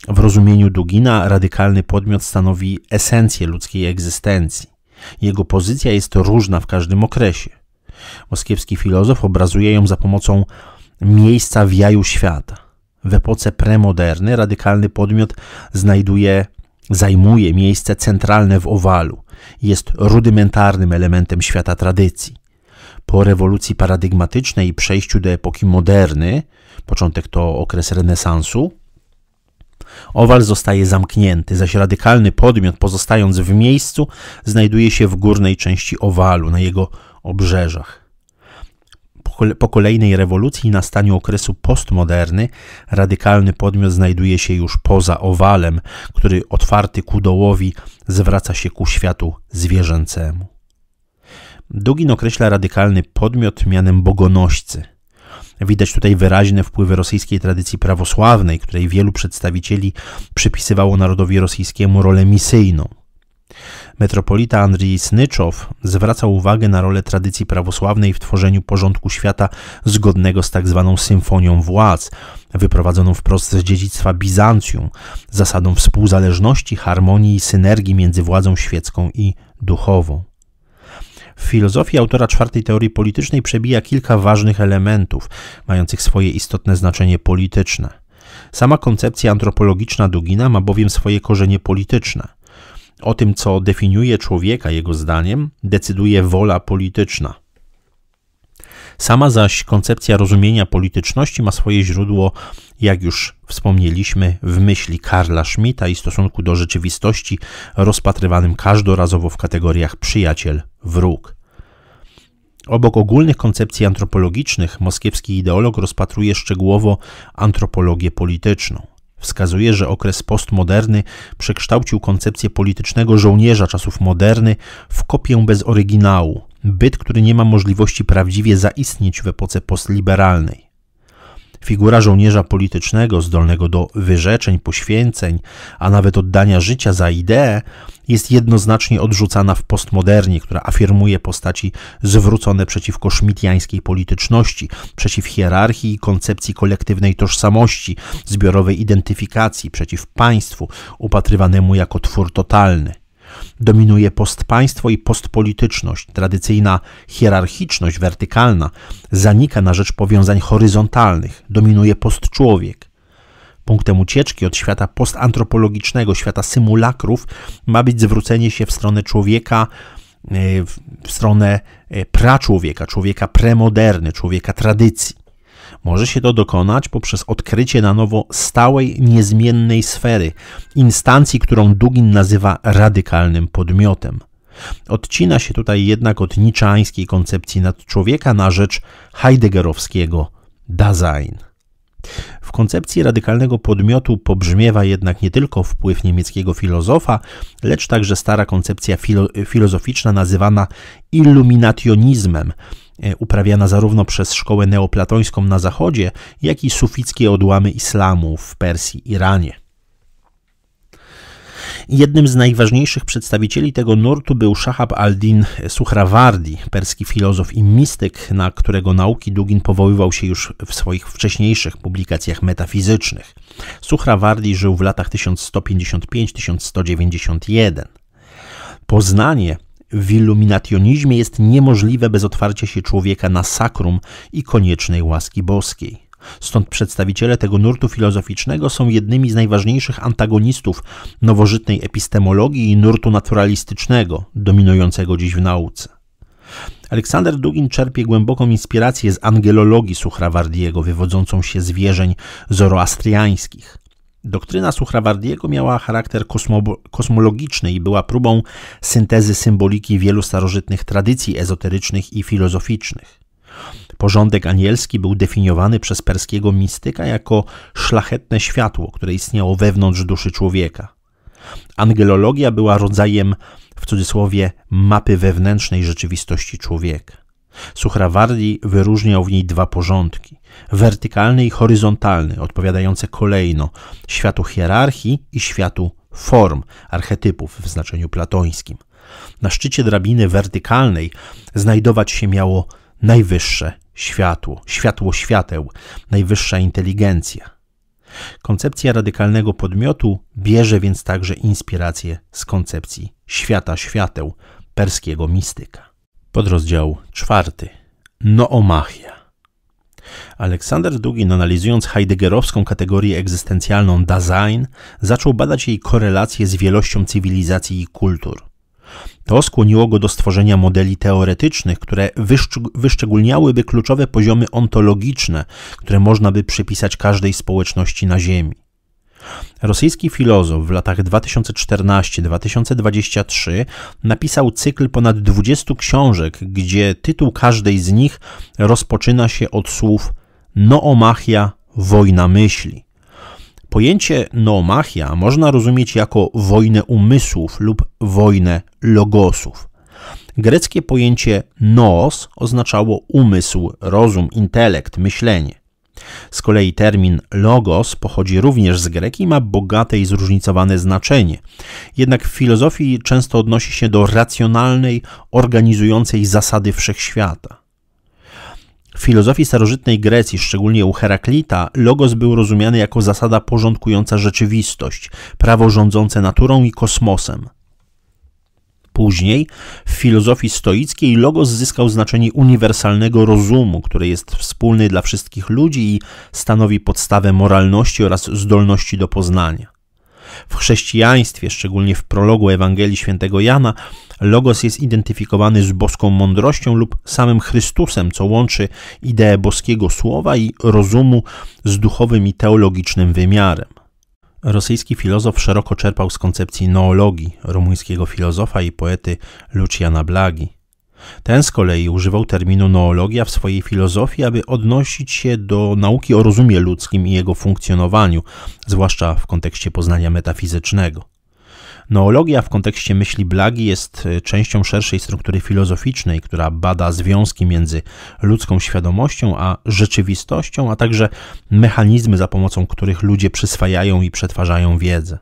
W rozumieniu Dugina radykalny podmiot stanowi esencję ludzkiej egzystencji. Jego pozycja jest różna w każdym okresie. Moskiewski filozof obrazuje ją za pomocą miejsca w jaju świata. W epoce premoderny radykalny podmiot znajduje, zajmuje miejsce centralne w owalu. Jest rudymentarnym elementem świata tradycji. Po rewolucji paradygmatycznej i przejściu do epoki moderny, początek to okres renesansu, Owal zostaje zamknięty, zaś radykalny podmiot, pozostając w miejscu, znajduje się w górnej części owalu, na jego obrzeżach. Po kolejnej rewolucji, i stanie okresu postmoderny, radykalny podmiot znajduje się już poza owalem, który otwarty ku dołowi zwraca się ku światu zwierzęcemu. Dugin określa radykalny podmiot mianem bogonoścy – Widać tutaj wyraźne wpływy rosyjskiej tradycji prawosławnej, której wielu przedstawicieli przypisywało narodowi rosyjskiemu rolę misyjną. Metropolita Andrzej Snyczow zwracał uwagę na rolę tradycji prawosławnej w tworzeniu porządku świata zgodnego z tak zwaną symfonią władz, wyprowadzoną wprost z dziedzictwa Bizancjum, zasadą współzależności, harmonii i synergii między władzą świecką i duchową. W filozofii autora czwartej teorii politycznej przebija kilka ważnych elementów, mających swoje istotne znaczenie polityczne. Sama koncepcja antropologiczna Dugina ma bowiem swoje korzenie polityczne. O tym, co definiuje człowieka, jego zdaniem, decyduje wola polityczna. Sama zaś koncepcja rozumienia polityczności ma swoje źródło, jak już wspomnieliśmy, w myśli Karla Schmidta i stosunku do rzeczywistości, rozpatrywanym każdorazowo w kategoriach przyjaciel wróg. Obok ogólnych koncepcji antropologicznych, moskiewski ideolog rozpatruje szczegółowo antropologię polityczną. Wskazuje, że okres postmoderny przekształcił koncepcję politycznego żołnierza czasów moderny w kopię bez oryginału, byt, który nie ma możliwości prawdziwie zaistnieć w epoce postliberalnej. Figura żołnierza politycznego, zdolnego do wyrzeczeń, poświęceń, a nawet oddania życia za ideę, jest jednoznacznie odrzucana w postmodernie, która afirmuje postaci zwrócone przeciwko szmitiańskiej polityczności, przeciw hierarchii i koncepcji kolektywnej tożsamości, zbiorowej identyfikacji, przeciw państwu upatrywanemu jako twór totalny. Dominuje postpaństwo i postpolityczność. Tradycyjna hierarchiczność wertykalna zanika na rzecz powiązań horyzontalnych. Dominuje postczłowiek. Punktem ucieczki od świata postantropologicznego, świata symulakrów, ma być zwrócenie się w stronę człowieka, e, w stronę e, praczłowieka, człowieka premoderny, człowieka tradycji. Może się to dokonać poprzez odkrycie na nowo stałej, niezmiennej sfery, instancji, którą Dugin nazywa radykalnym podmiotem. Odcina się tutaj jednak od niczańskiej koncepcji nadczłowieka na rzecz heideggerowskiego Dasein. W koncepcji radykalnego podmiotu pobrzmiewa jednak nie tylko wpływ niemieckiego filozofa, lecz także stara koncepcja filo filozoficzna nazywana iluminacjonizmem, e, uprawiana zarówno przez szkołę neoplatońską na Zachodzie, jak i sufickie odłamy islamu w Persji, Iranie. Jednym z najważniejszych przedstawicieli tego nurtu był Shahab al-Din Suhrawardi, perski filozof i mistyk, na którego nauki Dugin powoływał się już w swoich wcześniejszych publikacjach metafizycznych. Suhrawardi żył w latach 1155-1191. Poznanie w iluminacjonizmie jest niemożliwe bez otwarcia się człowieka na sakrum i koniecznej łaski boskiej. Stąd przedstawiciele tego nurtu filozoficznego są jednymi z najważniejszych antagonistów nowożytnej epistemologii i nurtu naturalistycznego, dominującego dziś w nauce. Aleksander Dugin czerpie głęboką inspirację z angelologii Suchrawardiego, wywodzącą się z wierzeń zoroastriańskich. Doktryna Suchrawardiego miała charakter kosmologiczny i była próbą syntezy symboliki wielu starożytnych tradycji ezoterycznych i filozoficznych. Porządek anielski był definiowany przez perskiego mistyka jako szlachetne światło, które istniało wewnątrz duszy człowieka. Angelologia była rodzajem, w cudzysłowie, mapy wewnętrznej rzeczywistości człowieka. Suchrawardi wyróżniał w niej dwa porządki: wertykalny i horyzontalny, odpowiadające kolejno światu hierarchii i światu form, archetypów w znaczeniu platońskim. Na szczycie drabiny wertykalnej znajdować się miało najwyższe światło, światło świateł, najwyższa inteligencja. Koncepcja radykalnego podmiotu bierze więc także inspirację z koncepcji świata świateł perskiego mistyka. Podrozdział czwarty. Noomachia. Aleksander Dugin, analizując heideggerowską kategorię egzystencjalną Dasein, zaczął badać jej korelację z wielością cywilizacji i kultur – to skłoniło go do stworzenia modeli teoretycznych, które wyszczególniałyby kluczowe poziomy ontologiczne, które można by przypisać każdej społeczności na Ziemi. Rosyjski filozof w latach 2014-2023 napisał cykl ponad 20 książek, gdzie tytuł każdej z nich rozpoczyna się od słów Noomachia, wojna myśli. Pojęcie nomachia można rozumieć jako wojnę umysłów lub wojnę logosów. Greckie pojęcie nos oznaczało umysł, rozum, intelekt, myślenie. Z kolei termin logos pochodzi również z greki i ma bogate i zróżnicowane znaczenie. Jednak w filozofii często odnosi się do racjonalnej, organizującej zasady wszechświata. W filozofii starożytnej Grecji, szczególnie u Heraklita, logos był rozumiany jako zasada porządkująca rzeczywistość, prawo rządzące naturą i kosmosem. Później w filozofii stoickiej logos zyskał znaczenie uniwersalnego rozumu, który jest wspólny dla wszystkich ludzi i stanowi podstawę moralności oraz zdolności do poznania. W chrześcijaństwie, szczególnie w prologu Ewangelii Świętego Jana, Logos jest identyfikowany z boską mądrością lub samym Chrystusem, co łączy ideę boskiego słowa i rozumu z duchowym i teologicznym wymiarem. Rosyjski filozof szeroko czerpał z koncepcji neologii rumuńskiego filozofa i poety Luciana Blagi. Ten z kolei używał terminu noologia w swojej filozofii, aby odnosić się do nauki o rozumie ludzkim i jego funkcjonowaniu, zwłaszcza w kontekście poznania metafizycznego. Noologia w kontekście myśli Blagi jest e, częścią szerszej struktury filozoficznej, która bada związki między ludzką świadomością a rzeczywistością, a także mechanizmy, za pomocą których ludzie przyswajają i przetwarzają wiedzę.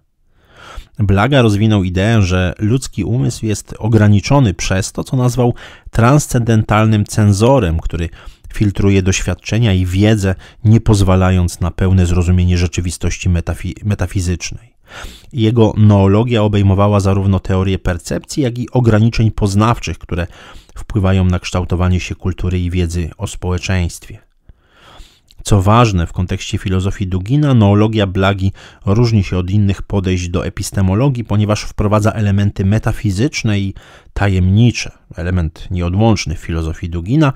Blaga rozwinął ideę, że ludzki umysł jest ograniczony przez to, co nazwał transcendentalnym cenzorem, który filtruje doświadczenia i wiedzę, nie pozwalając na pełne zrozumienie rzeczywistości metafi- metafizycznej. Jego neologia obejmowała zarówno teorię percepcji, jak i ograniczeń poznawczych, które wpływają na kształtowanie się kultury i wiedzy o społeczeństwie. Co ważne, w kontekście filozofii Dugina, noologia Blagi różni się od innych podejść do epistemologii, ponieważ wprowadza elementy metafizyczne i tajemnicze, element nieodłączny w filozofii Dugina,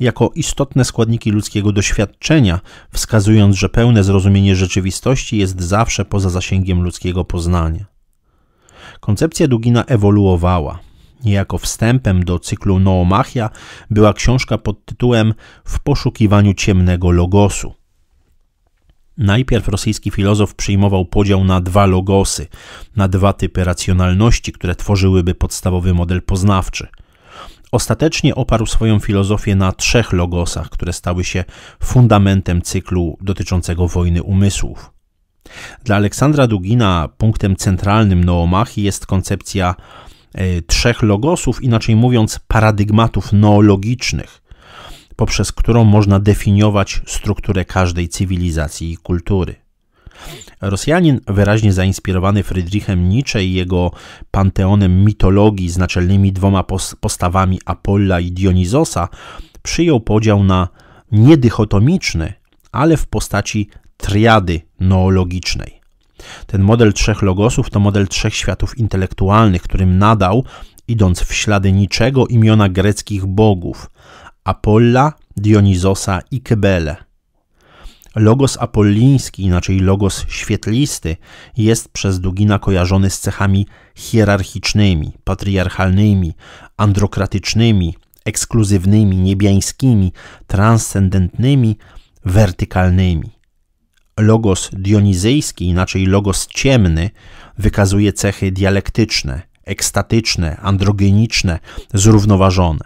jako istotne składniki ludzkiego doświadczenia, wskazując, że pełne zrozumienie rzeczywistości jest zawsze poza zasięgiem ludzkiego poznania. Koncepcja Dugina ewoluowała. Niejako wstępem do cyklu Noomachia była książka pod tytułem W poszukiwaniu ciemnego logosu. Najpierw rosyjski filozof przyjmował podział na dwa logosy, na dwa typy racjonalności, które tworzyłyby podstawowy model poznawczy. Ostatecznie oparł swoją filozofię na trzech logosach, które stały się fundamentem cyklu dotyczącego wojny umysłów. Dla Aleksandra Dugina punktem centralnym Noomachii jest koncepcja E, trzech logosów, inaczej mówiąc, paradygmatów neologicznych, poprzez którą można definiować strukturę każdej cywilizacji i kultury. Rosjanin, wyraźnie zainspirowany Friedrichem Nietzsche i jego panteonem mitologii z naczelnymi dwoma postawami Apolla i Dionizosa, przyjął podział na niedychotomiczny, ale w postaci triady noologicznej. Ten model trzech logosów to model trzech światów intelektualnych, którym nadał, idąc w ślady niczego, imiona greckich bogów Apolla, Dionizosa i Kybele. Logos apolliński, inaczej logos świetlisty, jest przez Dugina kojarzony z cechami hierarchicznymi, patriarchalnymi, androkratycznymi, ekskluzywnymi, niebiańskimi, transcendentnymi, wertykalnymi logos dionizyjski, inaczej logos ciemny, wykazuje cechy dialektyczne, ekstatyczne, androgeniczne, zrównoważone.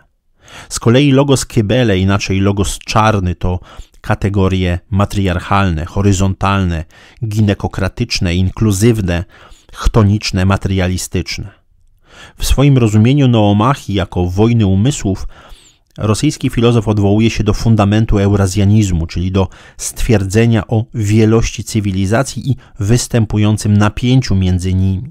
Z kolei logos kybele, inaczej logos czarny, to kategorie matriarchalne, horyzontalne, ginekokratyczne, inkluzywne, chtoniczne, materialistyczne. W swoim rozumieniu Neomachii jako wojny umysłów Rosyjski filozof odwołuje się do fundamentu eurazjanizmu, czyli do stwierdzenia o wielości cywilizacji i występującym napięciu między nimi.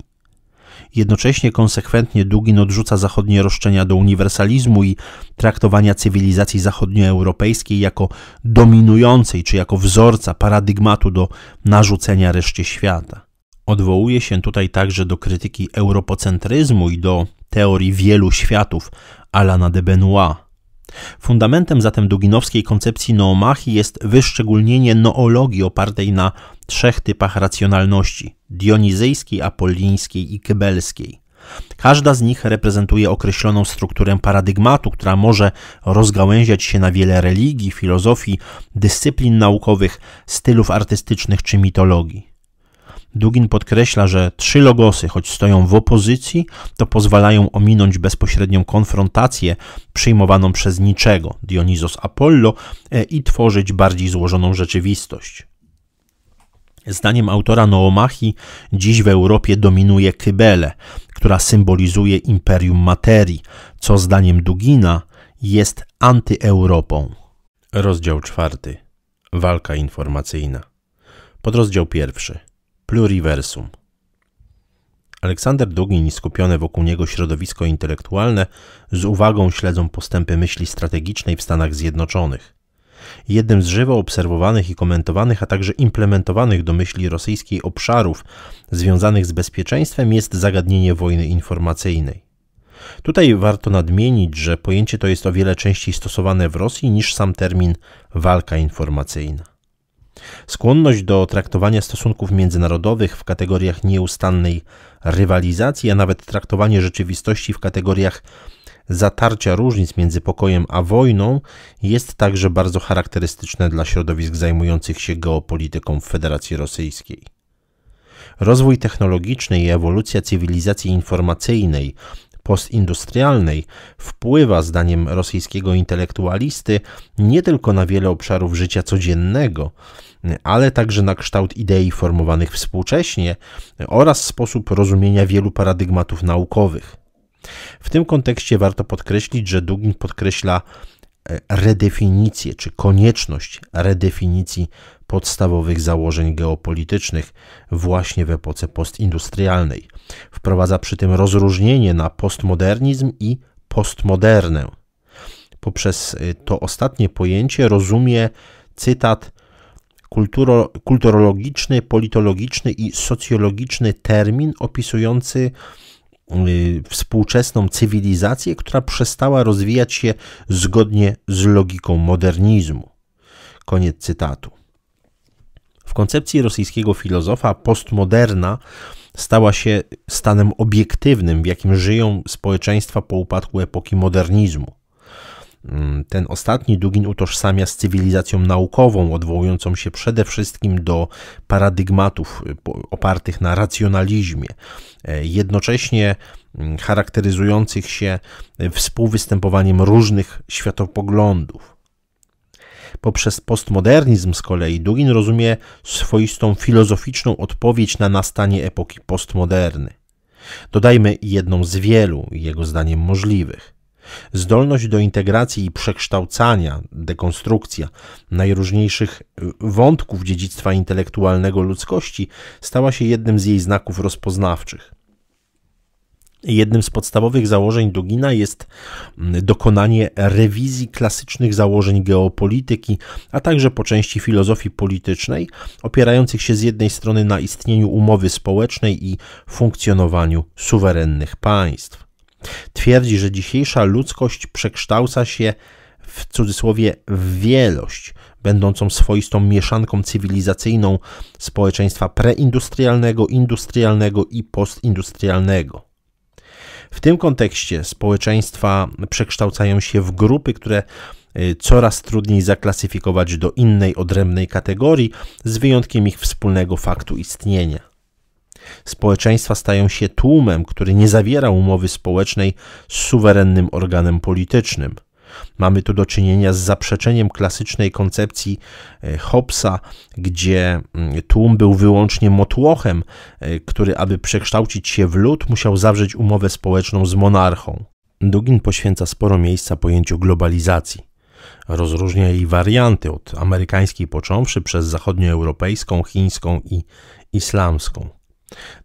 Jednocześnie konsekwentnie Dugin odrzuca zachodnie roszczenia do uniwersalizmu i traktowania cywilizacji zachodnioeuropejskiej jako dominującej czy jako wzorca paradygmatu do narzucenia reszcie świata. Odwołuje się tutaj także do krytyki europocentryzmu i do teorii wielu światów Alana de Benoit. Fundamentem zatem duginowskiej koncepcji noomachii jest wyszczególnienie noologii opartej na trzech typach racjonalności: dionizyjskiej, apolińskiej i kybelskiej. Każda z nich reprezentuje określoną strukturę paradygmatu, która może rozgałęziać się na wiele religii, filozofii, dyscyplin naukowych, stylów artystycznych czy mitologii. Dugin podkreśla, że trzy logosy, choć stoją w opozycji, to pozwalają ominąć bezpośrednią konfrontację przyjmowaną przez niczego, Dionizos Apollo, e, i tworzyć bardziej złożoną rzeczywistość. Zdaniem autora Noomachi, dziś w Europie dominuje kybele, która symbolizuje imperium materii, co zdaniem Dugina jest antyeuropą. Rozdział czwarty. Walka informacyjna. Podrozdział pierwszy pluriversum. Aleksander Dugin i skupione wokół niego środowisko intelektualne z uwagą śledzą postępy myśli strategicznej w Stanach Zjednoczonych. Jednym z żywo obserwowanych i komentowanych, a także implementowanych do myśli rosyjskiej obszarów związanych z bezpieczeństwem jest zagadnienie wojny informacyjnej. Tutaj warto nadmienić, że pojęcie to jest o wiele częściej stosowane w Rosji niż sam termin walka informacyjna. Skłonność do traktowania stosunków międzynarodowych w kategoriach nieustannej rywalizacji, a nawet traktowanie rzeczywistości w kategoriach zatarcia różnic między pokojem a wojną jest także bardzo charakterystyczne dla środowisk zajmujących się geopolityką w Federacji Rosyjskiej. Rozwój technologiczny i ewolucja cywilizacji informacyjnej postindustrialnej wpływa, zdaniem rosyjskiego intelektualisty, nie tylko na wiele obszarów życia codziennego, ale także na kształt idei formowanych współcześnie oraz sposób rozumienia wielu paradygmatów naukowych. W tym kontekście warto podkreślić, że Dugin podkreśla e, redefinicję czy konieczność redefinicji podstawowych założeń geopolitycznych właśnie w epoce postindustrialnej. Wprowadza przy tym rozróżnienie na postmodernizm i postmodernę. Poprzez y, to ostatnie pojęcie rozumie cytat kulturo, kulturologiczny, politologiczny i socjologiczny termin opisujący y, współczesną cywilizację, która przestała rozwijać się zgodnie z logiką modernizmu. Koniec cytatu. W koncepcji rosyjskiego filozofa postmoderna stała się stanem obiektywnym, w jakim żyją społeczeństwa po upadku epoki modernizmu. Mm, ten ostatni Dugin utożsamia z cywilizacją naukową, odwołującą się przede wszystkim do paradygmatów y, opartych na racjonalizmie, e, jednocześnie mm, charakteryzujących się y, współwystępowaniem różnych światopoglądów. Poprzez postmodernizm z kolei Dugin rozumie swoistą filozoficzną odpowiedź na nastanie epoki postmoderny. Dodajmy jedną z wielu, jego zdaniem, możliwych. Zdolność do integracji i przekształcania, dekonstrukcja najróżniejszych wątków dziedzictwa intelektualnego ludzkości stała się jednym z jej znaków rozpoznawczych. Jednym z podstawowych założeń Dugina jest mm, dokonanie rewizji klasycznych założeń geopolityki, a także po części filozofii politycznej, opierających się z jednej strony na istnieniu umowy społecznej i funkcjonowaniu suwerennych państw. Twierdzi, że dzisiejsza ludzkość przekształca się w cudzysłowie w wielość, będącą swoistą mieszanką cywilizacyjną społeczeństwa preindustrialnego, industrialnego i postindustrialnego. W tym kontekście społeczeństwa przekształcają się w grupy, które y, coraz trudniej zaklasyfikować do innej odrębnej kategorii, z wyjątkiem ich wspólnego faktu istnienia. Społeczeństwa stają się tłumem, który nie zawiera umowy społecznej z suwerennym organem politycznym. Mamy tu do czynienia z zaprzeczeniem klasycznej koncepcji e, Hobbesa, gdzie mm, tłum był wyłącznie motłochem, e, który aby przekształcić się w lud musiał zawrzeć umowę społeczną z monarchą. Dugin poświęca sporo miejsca pojęciu globalizacji. Rozróżnia jej warianty od amerykańskiej począwszy przez zachodnioeuropejską, chińską i islamską.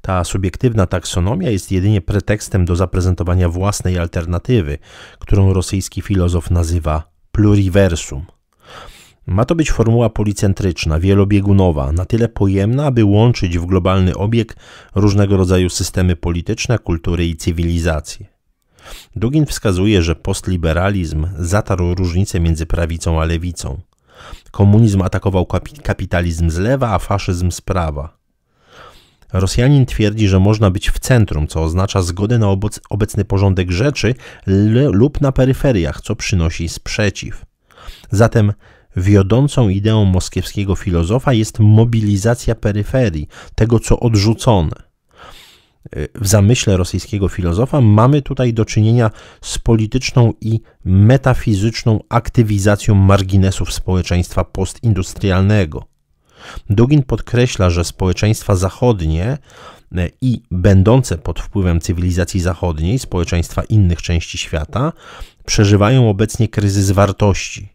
Ta subiektywna taksonomia jest jedynie pretekstem do zaprezentowania własnej alternatywy, którą rosyjski filozof nazywa pluriversum. Ma to być formuła policentryczna, wielobiegunowa, na tyle pojemna, aby łączyć w globalny obieg różnego rodzaju systemy polityczne, kultury i cywilizacje. Dugin wskazuje, że postliberalizm zatarł różnice między prawicą a lewicą. Komunizm atakował kapitalizm z lewa, a faszyzm z prawa. Rosjanin twierdzi, że można być w centrum, co oznacza zgodę na obecny porządek rzeczy lub na peryferiach, co przynosi sprzeciw. Zatem wiodącą ideą moskiewskiego filozofa jest mobilizacja peryferii, tego co odrzucone. Y, w zamyśle rosyjskiego filozofa mamy tutaj do czynienia z polityczną i metafizyczną aktywizacją marginesów społeczeństwa postindustrialnego. Dugin podkreśla, że społeczeństwa zachodnie e, i będące pod wpływem cywilizacji zachodniej, społeczeństwa innych części świata, przeżywają obecnie kryzys wartości.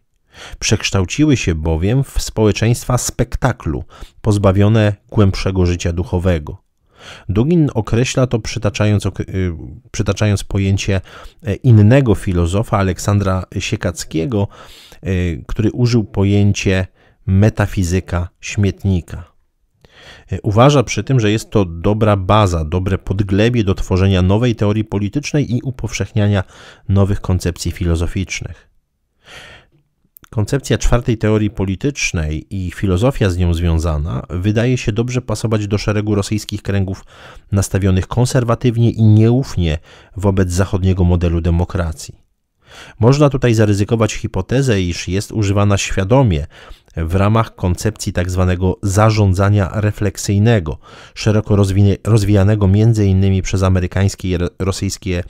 Przekształciły się bowiem w społeczeństwa spektaklu, pozbawione głębszego życia duchowego. Dugin określa to przytaczając, y, przytaczając, pojęcie e, innego filozofa, Aleksandra Siekackiego, e, który użył pojęcie metafizyka śmietnika. E, uważa przy tym, że jest to dobra baza, dobre podglebie do tworzenia nowej teorii politycznej i upowszechniania nowych koncepcji filozoficznych. Koncepcja czwartej teorii politycznej i filozofia z nią związana wydaje się dobrze pasować do szeregu rosyjskich kręgów nastawionych konserwatywnie i nieufnie wobec zachodniego modelu demokracji. Można tutaj zaryzykować hipotezę, iż jest używana świadomie w ramach koncepcji tzw. Tak zarządzania refleksyjnego, szeroko rozwijanego m.in. przez amerykańskie i rosyjskie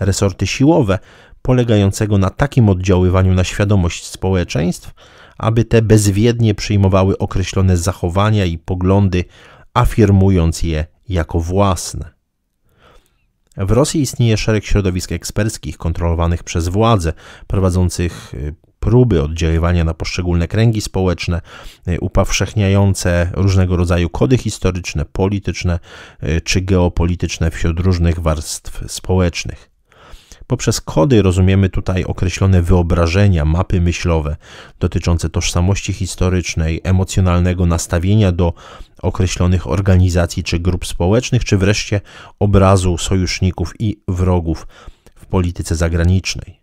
resorty siłowe, polegającego na takim oddziaływaniu na świadomość społeczeństw, aby te bezwiednie przyjmowały określone zachowania i poglądy, afirmując je jako własne. W Rosji istnieje szereg środowisk eksperckich kontrolowanych przez władze, prowadzących y, próby oddziaływania na poszczególne kręgi społeczne, y, upowszechniające różnego rodzaju kody historyczne, polityczne y, czy geopolityczne wśród różnych warstw społecznych. Poprzez kody rozumiemy tutaj określone wyobrażenia, mapy myślowe dotyczące tożsamości historycznej, emocjonalnego nastawienia do określonych organizacji czy grup społecznych, czy wreszcie obrazu sojuszników i wrogów w polityce zagranicznej.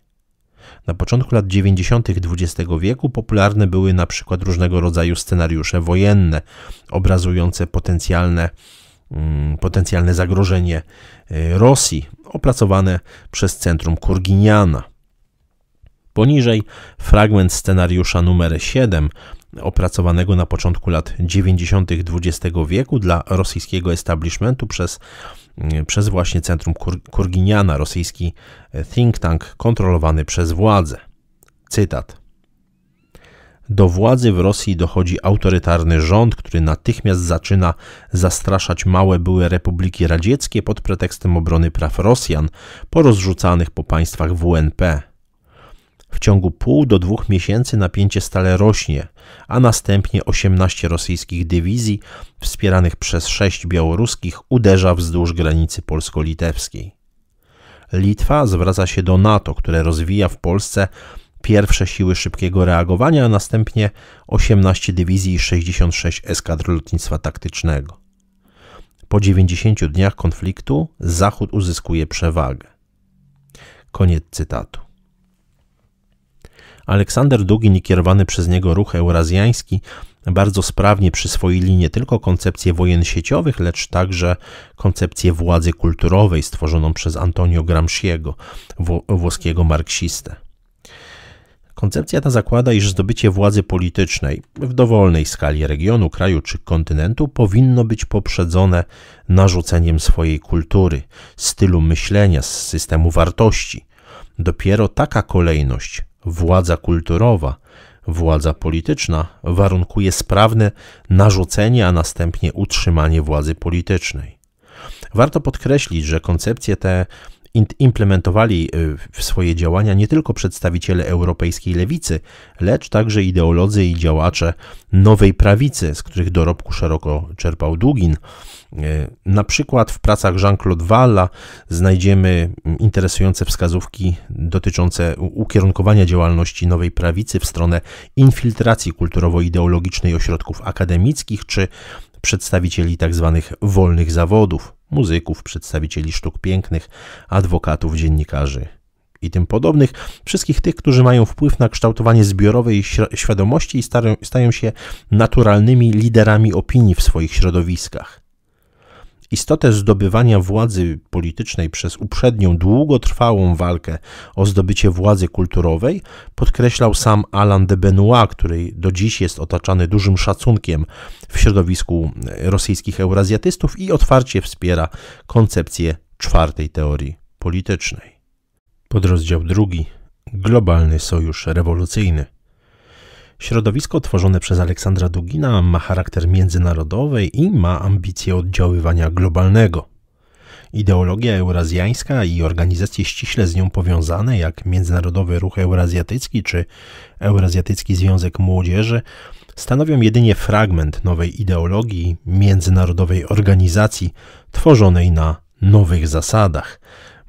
Na początku lat 90. XX wieku popularne były na przykład różnego rodzaju scenariusze wojenne, obrazujące potencjalne, mm, potencjalne zagrożenie y, Rosji, opracowane przez Centrum Kurginiana. Poniżej fragment scenariusza numer 7, opracowanego na początku lat 90. XX wieku dla rosyjskiego establishmentu przez E, przez właśnie Centrum Kur Kurginiana, rosyjski e, think tank kontrolowany przez władze. Cytat. Do władzy w Rosji dochodzi autorytarny rząd, który natychmiast zaczyna zastraszać małe były republiki radzieckie pod pretekstem obrony praw Rosjan porozrzucanych po państwach WNP. W ciągu pół do dwóch miesięcy napięcie stale rośnie, a następnie 18 rosyjskich dywizji wspieranych przez 6 białoruskich uderza wzdłuż granicy polsko-litewskiej. Litwa zwraca się do NATO, które rozwija w Polsce pierwsze siły szybkiego reagowania, a następnie 18 dywizji i 66 eskadr lotnictwa taktycznego. Po 90 dniach konfliktu Zachód uzyskuje przewagę. Koniec cytatu. Aleksander Dugin i kierowany przez niego ruch eurazjański bardzo sprawnie przyswoili nie tylko koncepcję wojen sieciowych, lecz także koncepcję władzy kulturowej stworzoną przez Antonio Gramsciego, włoskiego marksistę. Koncepcja ta zakłada, iż zdobycie władzy politycznej w dowolnej skali regionu, kraju czy kontynentu powinno być poprzedzone narzuceniem swojej kultury, stylu myślenia, systemu wartości. Dopiero taka kolejność władza kulturowa, władza polityczna warunkuje sprawne narzucenie, a następnie utrzymanie władzy politycznej. Warto podkreślić, że koncepcje te implementowali y, w swoje działania nie tylko przedstawiciele europejskiej lewicy, lecz także ideolodzy i działacze nowej prawicy, z których dorobku szeroko czerpał Dugin. Y, na przykład w pracach Jean-Claude Walla znajdziemy mm, interesujące wskazówki dotyczące ukierunkowania działalności nowej prawicy w stronę infiltracji kulturowo-ideologicznej ośrodków akademickich czy przedstawicieli tzw. Tak wolnych zawodów muzyków, przedstawicieli sztuk pięknych, adwokatów, dziennikarzy i tym podobnych, wszystkich tych, którzy mają wpływ na kształtowanie zbiorowej świadomości i stają się naturalnymi liderami opinii w swoich środowiskach. Istotę zdobywania władzy politycznej przez uprzednią, długotrwałą walkę o zdobycie władzy kulturowej podkreślał sam Alan de Benoit, który do dziś jest otaczany dużym szacunkiem w środowisku rosyjskich eurazjatystów i otwarcie wspiera koncepcję czwartej teorii politycznej. Podrozdział drugi. Globalny sojusz rewolucyjny. Środowisko tworzone przez Aleksandra Dugina ma charakter międzynarodowy i ma ambicje oddziaływania globalnego. Ideologia eurazjańska i organizacje ściśle z nią powiązane, jak Międzynarodowy Ruch Eurazjatycki czy Eurazjatycki Związek Młodzieży, stanowią jedynie fragment nowej ideologii międzynarodowej organizacji tworzonej na nowych zasadach,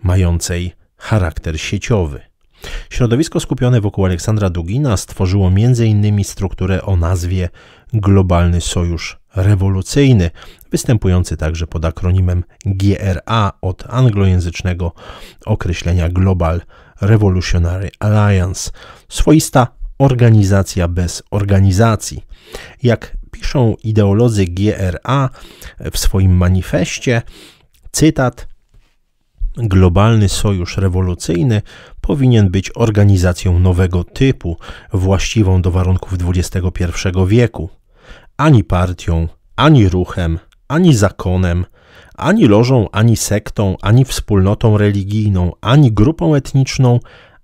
mającej charakter sieciowy. Środowisko skupione wokół Aleksandra Dugina stworzyło m.in. strukturę o nazwie Globalny Sojusz Rewolucyjny, występujący także pod akronimem GRA od anglojęzycznego określenia Global Revolutionary Alliance, swoista organizacja bez organizacji. Jak piszą ideolodzy GRA w swoim manifestie, cytat, Globalny Sojusz Rewolucyjny powinien być organizacją nowego typu, właściwą do warunków XXI wieku. Ani partią, ani ruchem, ani zakonem, ani lożą, ani sektą, ani wspólnotą religijną, ani grupą etniczną,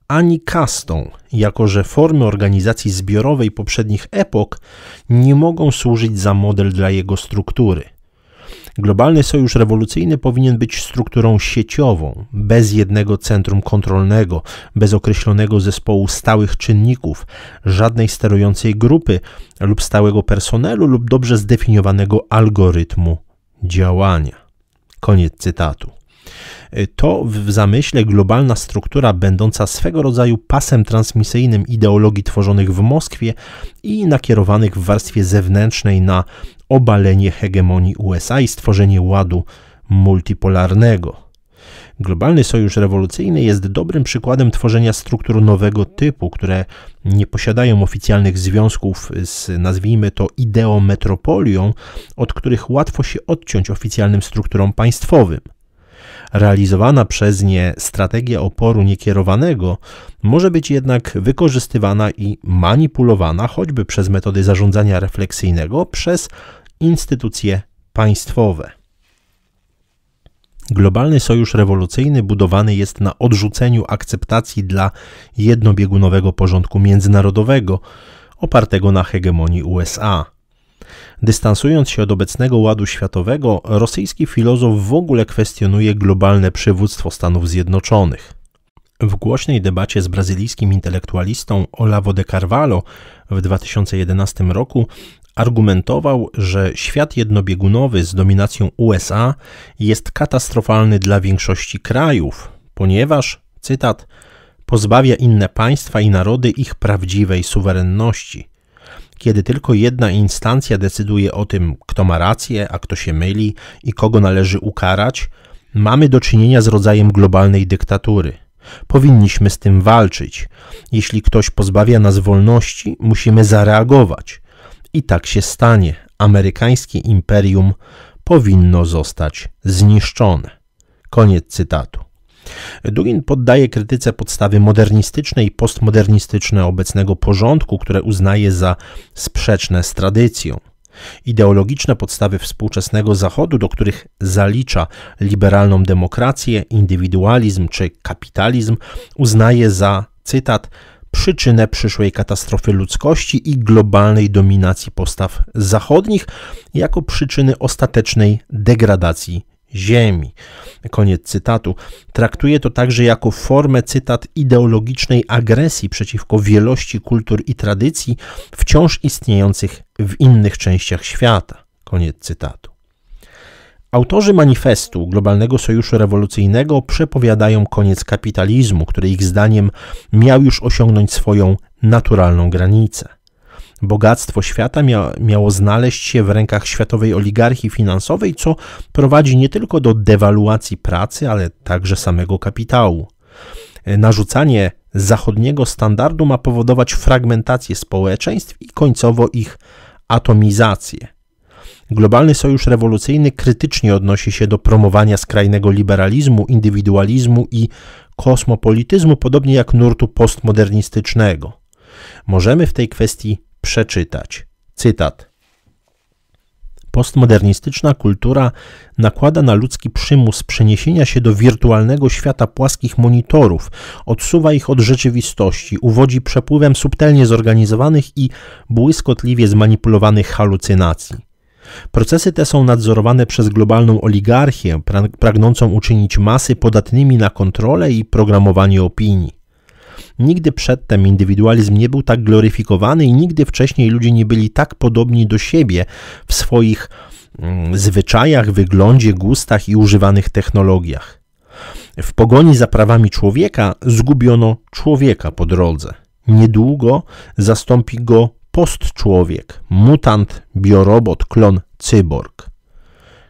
ani kastą, jako że formy organizacji zbiorowej poprzednich epok nie mogą służyć za model dla jego struktury. Globalny Sojusz Rewolucyjny powinien być strukturą sieciową, bez jednego centrum kontrolnego, bez określonego zespołu stałych czynników, żadnej sterującej grupy lub stałego personelu lub dobrze zdefiniowanego algorytmu działania. Koniec cytatu. To w zamyśle globalna struktura, będąca swego rodzaju pasem transmisyjnym ideologii tworzonych w Moskwie i nakierowanych w warstwie zewnętrznej na obalenie hegemonii USA i stworzenie ładu multipolarnego. Globalny Sojusz Rewolucyjny jest dobrym przykładem tworzenia struktur nowego typu, które nie posiadają oficjalnych związków z, nazwijmy to, ideą metropolią, od których łatwo się odciąć oficjalnym strukturom państwowym. Realizowana przez nie strategia oporu niekierowanego może być jednak wykorzystywana i manipulowana choćby przez metody zarządzania refleksyjnego przez instytucje państwowe. Globalny sojusz rewolucyjny budowany jest na odrzuceniu akceptacji dla jednobiegunowego porządku międzynarodowego opartego na hegemonii USA. Dystansując się od obecnego ładu światowego, rosyjski filozof w ogóle kwestionuje globalne przywództwo Stanów Zjednoczonych. W głośnej debacie z brazylijskim intelektualistą Olavo de Carvalho w 2011 roku argumentował, że świat jednobiegunowy z dominacją USA jest katastrofalny dla większości krajów, ponieważ, cytat, pozbawia inne państwa i narody ich prawdziwej suwerenności kiedy tylko jedna instancja decyduje o tym, kto ma rację, a kto się myli i kogo należy ukarać, mamy do czynienia z rodzajem globalnej dyktatury. Powinniśmy z tym walczyć. Jeśli ktoś pozbawia nas wolności, musimy zareagować. I tak się stanie. Amerykańskie imperium powinno zostać zniszczone. Koniec cytatu. Dugin poddaje krytyce podstawy modernistyczne i postmodernistyczne obecnego porządku, które uznaje za sprzeczne z tradycją. Ideologiczne podstawy współczesnego Zachodu, do których zalicza liberalną demokrację, indywidualizm czy kapitalizm, uznaje za, cytat, przyczynę przyszłej katastrofy ludzkości i globalnej dominacji postaw zachodnich jako przyczyny ostatecznej degradacji ziemi. Koniec cytatu. Traktuje to także jako formę, cytat, ideologicznej agresji przeciwko wielości kultur i tradycji wciąż istniejących w innych częściach świata. Koniec cytatu. Autorzy manifestu Globalnego Sojuszu Rewolucyjnego przepowiadają koniec kapitalizmu, który ich zdaniem miał już osiągnąć swoją naturalną granicę bogactwo świata mia miało znaleźć się w rękach światowej oligarchii finansowej, co prowadzi nie tylko do dewaluacji pracy, ale także samego kapitału. E, narzucanie zachodniego standardu ma powodować fragmentację społeczeństw i końcowo ich atomizację. Globalny Sojusz Rewolucyjny krytycznie odnosi się do promowania skrajnego liberalizmu, indywidualizmu i kosmopolityzmu, podobnie jak nurtu postmodernistycznego. Możemy w tej kwestii przeczytać. Cytat. Postmodernistyczna kultura nakłada na ludzki przymus przeniesienia się do wirtualnego świata płaskich monitorów, odsuwa ich od rzeczywistości, uwodzi przepływem subtelnie zorganizowanych i błyskotliwie zmanipulowanych halucynacji. Procesy te są nadzorowane przez globalną oligarchię, pragnącą uczynić masy podatnymi na kontrolę i programowanie opinii. Nigdy przedtem indywidualizm nie był tak gloryfikowany i nigdy wcześniej ludzie nie byli tak podobni do siebie w swoich mm, zwyczajach, wyglądzie, gustach i używanych technologiach. W pogoni za prawami człowieka zgubiono człowieka po drodze. Niedługo zastąpi go postczłowiek, mutant, biorobot, klon, cyborg.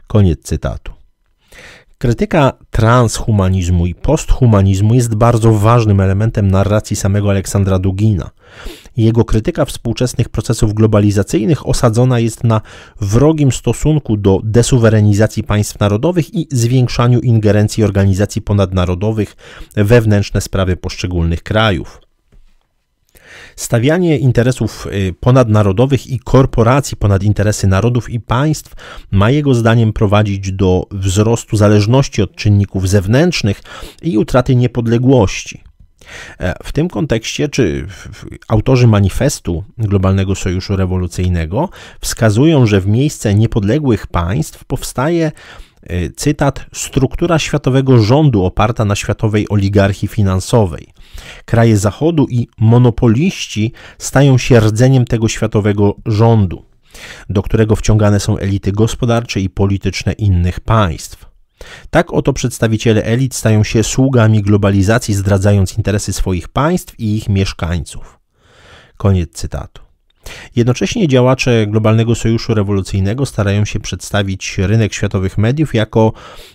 Koniec cytatu. Krytyka transhumanizmu i posthumanizmu jest bardzo ważnym elementem narracji samego Aleksandra Dugina. Jego krytyka współczesnych procesów globalizacyjnych osadzona jest na wrogim stosunku do desuwerenizacji państw narodowych i zwiększaniu ingerencji organizacji ponadnarodowych wewnętrzne sprawy poszczególnych krajów. Stawianie interesów y, ponadnarodowych i korporacji ponad interesy narodów i państw ma jego zdaniem prowadzić do wzrostu zależności od czynników zewnętrznych i utraty niepodległości. E, w tym kontekście, czy autorzy manifestu Globalnego Sojuszu Rewolucyjnego wskazują, że w miejsce niepodległych państw powstaje e, cytat struktura światowego rządu oparta na światowej oligarchii finansowej. Kraje Zachodu i monopoliści stają się rdzeniem tego światowego rządu, do którego wciągane są elity gospodarcze i polityczne innych państw. Tak oto przedstawiciele elit stają się sługami globalizacji, zdradzając interesy swoich państw i ich mieszkańców. Koniec cytatu. Jednocześnie działacze Globalnego Sojuszu Rewolucyjnego starają się przedstawić rynek światowych mediów jako,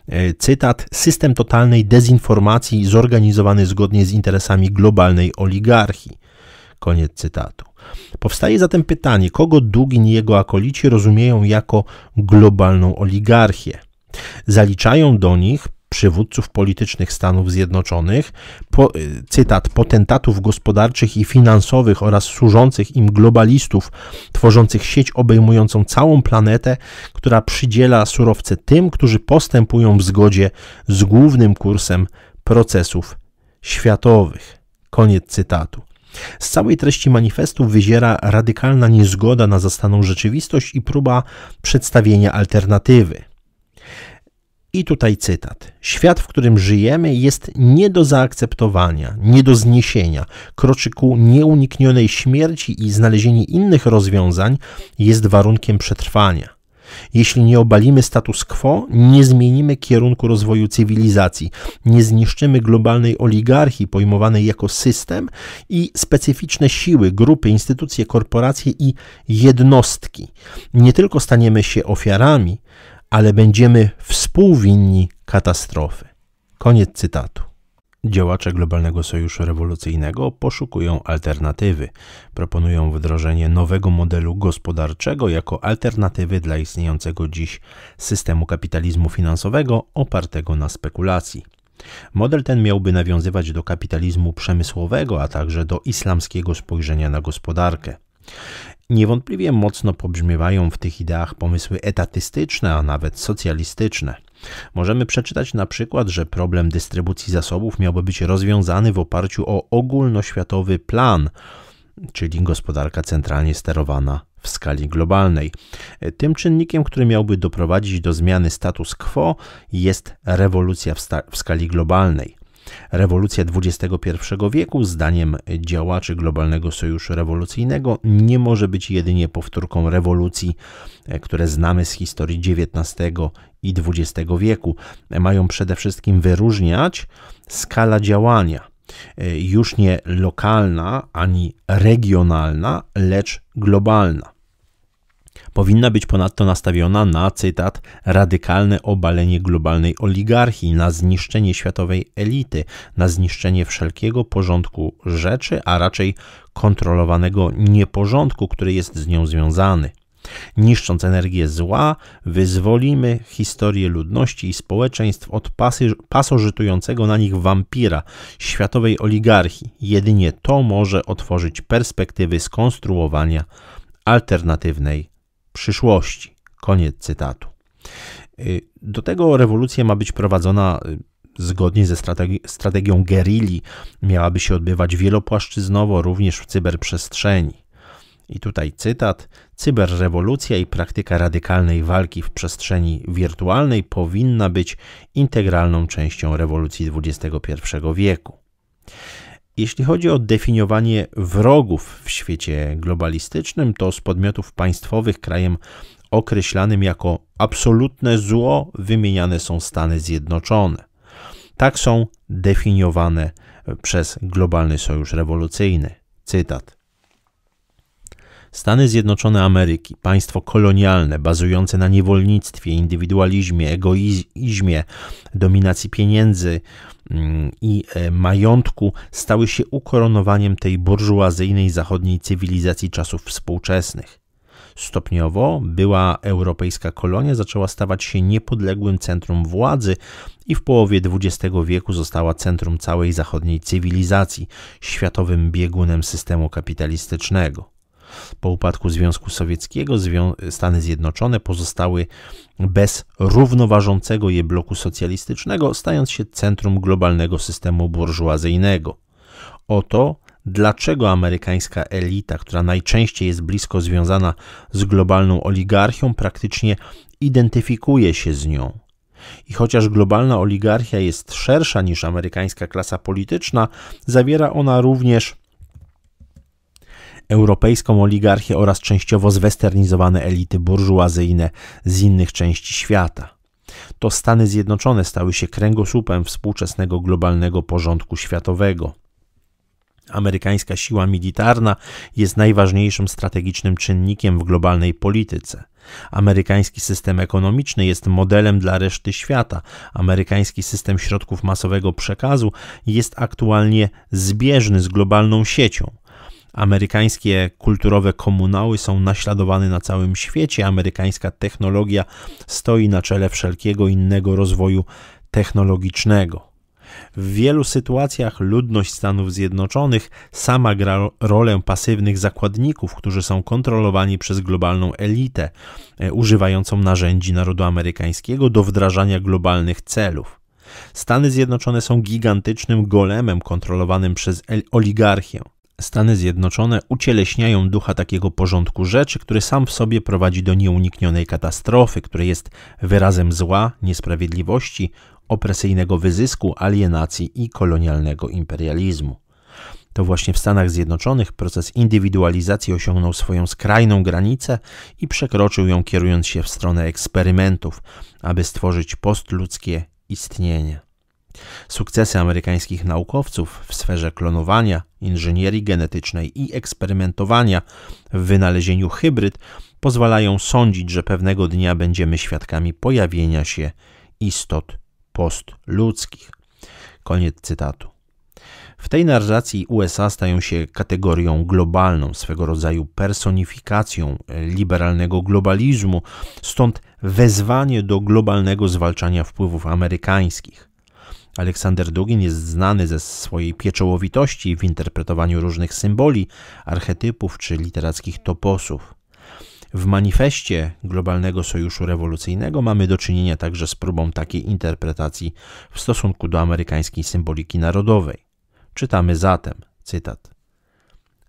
e, cytat, system totalnej dezinformacji zorganizowany zgodnie z interesami globalnej oligarchii. Koniec cytatu. Powstaje zatem pytanie, kogo Dugin i jego akolici rozumieją jako globalną oligarchię? Zaliczają do nich przywódców politycznych Stanów Zjednoczonych, po, y, cytat, potentatów gospodarczych i finansowych oraz służących im globalistów, tworzących sieć obejmującą całą planetę, która przydziela surowce tym, którzy postępują w zgodzie z głównym kursem procesów światowych. Koniec cytatu. Z całej treści manifestu wyziera radykalna niezgoda na zastaną rzeczywistość i próba przedstawienia alternatywy. I tutaj cytat. Świat, w którym żyjemy, jest nie do zaakceptowania, nie do zniesienia. Kroczy ku nieuniknionej śmierci i znalezienie innych rozwiązań jest warunkiem przetrwania. Jeśli nie obalimy status quo, nie zmienimy kierunku rozwoju cywilizacji, nie zniszczymy globalnej oligarchii pojmowanej jako system i specyficzne siły, grupy, instytucje, korporacje i jednostki. Nie tylko staniemy się ofiarami, ale będziemy współwinni katastrofy. Koniec cytatu. Działacze Globalnego Sojuszu Rewolucyjnego poszukują alternatywy. Proponują wdrożenie nowego modelu gospodarczego jako alternatywy dla istniejącego dziś systemu kapitalizmu finansowego opartego na spekulacji. Model ten miałby nawiązywać do kapitalizmu przemysłowego, a także do islamskiego spojrzenia na gospodarkę. Niewątpliwie mocno pobrzmiewają w tych ideach pomysły etatystyczne, a nawet socjalistyczne. Możemy przeczytać na przykład, że problem dystrybucji zasobów miałby być rozwiązany w oparciu o ogólnoświatowy plan, czyli gospodarka centralnie sterowana w skali globalnej. Tym czynnikiem, który miałby doprowadzić do zmiany status quo, jest rewolucja w, w skali globalnej. Rewolucja XXI wieku, zdaniem działaczy Globalnego Sojuszu Rewolucyjnego, nie może być jedynie powtórką rewolucji, e, które znamy z historii XIX i XX wieku. Mają przede wszystkim wyróżniać skala działania. E, już nie lokalna ani regionalna, lecz globalna. Powinna być ponadto nastawiona na, cytat, radykalne obalenie globalnej oligarchii, na zniszczenie światowej elity, na zniszczenie wszelkiego porządku rzeczy, a raczej kontrolowanego nieporządku, który jest z nią związany. Niszcząc energię zła, wyzwolimy historię ludności i społeczeństw od pasy, pasożytującego na nich wampira, światowej oligarchii. Jedynie to może otworzyć perspektywy skonstruowania alternatywnej przyszłości. Koniec cytatu. Y, do tego rewolucja ma być prowadzona y, zgodnie ze strategi strategią gerilli, miałaby się odbywać wielopłaszczyznowo, również w cyberprzestrzeni. I tutaj cytat: Cyberrewolucja i praktyka radykalnej walki w przestrzeni wirtualnej powinna być integralną częścią rewolucji XXI wieku. Jeśli chodzi o definiowanie wrogów w świecie globalistycznym, to z podmiotów państwowych krajem określanym jako absolutne zło wymieniane są Stany Zjednoczone. Tak są definiowane przez Globalny Sojusz Rewolucyjny. Cytat. Stany Zjednoczone Ameryki, państwo kolonialne bazujące na niewolnictwie, indywidualizmie, egoizmie, dominacji pieniędzy, Mm, i e, majątku stały się ukoronowaniem tej burżuazyjnej zachodniej cywilizacji czasów współczesnych. Stopniowo była europejska kolonia zaczęła stawać się niepodległym centrum władzy i w połowie XX wieku została centrum całej zachodniej cywilizacji, światowym biegunem systemu kapitalistycznego. Po upadku Związku Sowieckiego Stany Zjednoczone pozostały bez równoważącego je bloku socjalistycznego, stając się centrum globalnego systemu burżuazyjnego. Oto dlaczego amerykańska elita, która najczęściej jest blisko związana z globalną oligarchią, praktycznie identyfikuje się z nią. I chociaż globalna oligarchia jest szersza niż amerykańska klasa polityczna, zawiera ona również europejską oligarchię oraz częściowo zwesternizowane elity burżuazyjne z innych części świata. To Stany Zjednoczone stały się kręgosłupem współczesnego globalnego porządku światowego. Amerykańska siła militarna jest najważniejszym strategicznym czynnikiem w globalnej polityce. Amerykański system ekonomiczny jest modelem dla reszty świata. Amerykański system środków masowego przekazu jest aktualnie zbieżny z globalną siecią. Amerykańskie kulturowe komunały są naśladowane na całym świecie. Amerykańska technologia stoi na czele wszelkiego innego rozwoju technologicznego. W wielu sytuacjach ludność Stanów Zjednoczonych sama gra rolę pasywnych zakładników, którzy są kontrolowani przez globalną elitę, e, używającą narzędzi narodu amerykańskiego do wdrażania globalnych celów. Stany Zjednoczone są gigantycznym golemem kontrolowanym przez oligarchię. Stany Zjednoczone ucieleśniają ducha takiego porządku rzeczy, który sam w sobie prowadzi do nieuniknionej katastrofy, który jest wyrazem zła, niesprawiedliwości, opresyjnego wyzysku, alienacji i kolonialnego imperializmu. To właśnie w Stanach Zjednoczonych proces indywidualizacji osiągnął swoją skrajną granicę i przekroczył ją kierując się w stronę eksperymentów, aby stworzyć postludzkie istnienie. Sukcesy amerykańskich naukowców w sferze klonowania, inżynierii genetycznej i eksperymentowania w wynalezieniu hybryd pozwalają sądzić, że pewnego dnia będziemy świadkami pojawienia się istot postludzkich. Koniec cytatu. W tej narracji USA stają się kategorią globalną, swego rodzaju personifikacją liberalnego globalizmu, stąd wezwanie do globalnego zwalczania wpływów amerykańskich. Aleksander Dugin jest znany ze swojej pieczołowitości w interpretowaniu różnych symboli, archetypów czy literackich toposów. W manifestie Globalnego Sojuszu Rewolucyjnego mamy do czynienia także z próbą takiej interpretacji w stosunku do amerykańskiej symboliki narodowej. Czytamy zatem, cytat.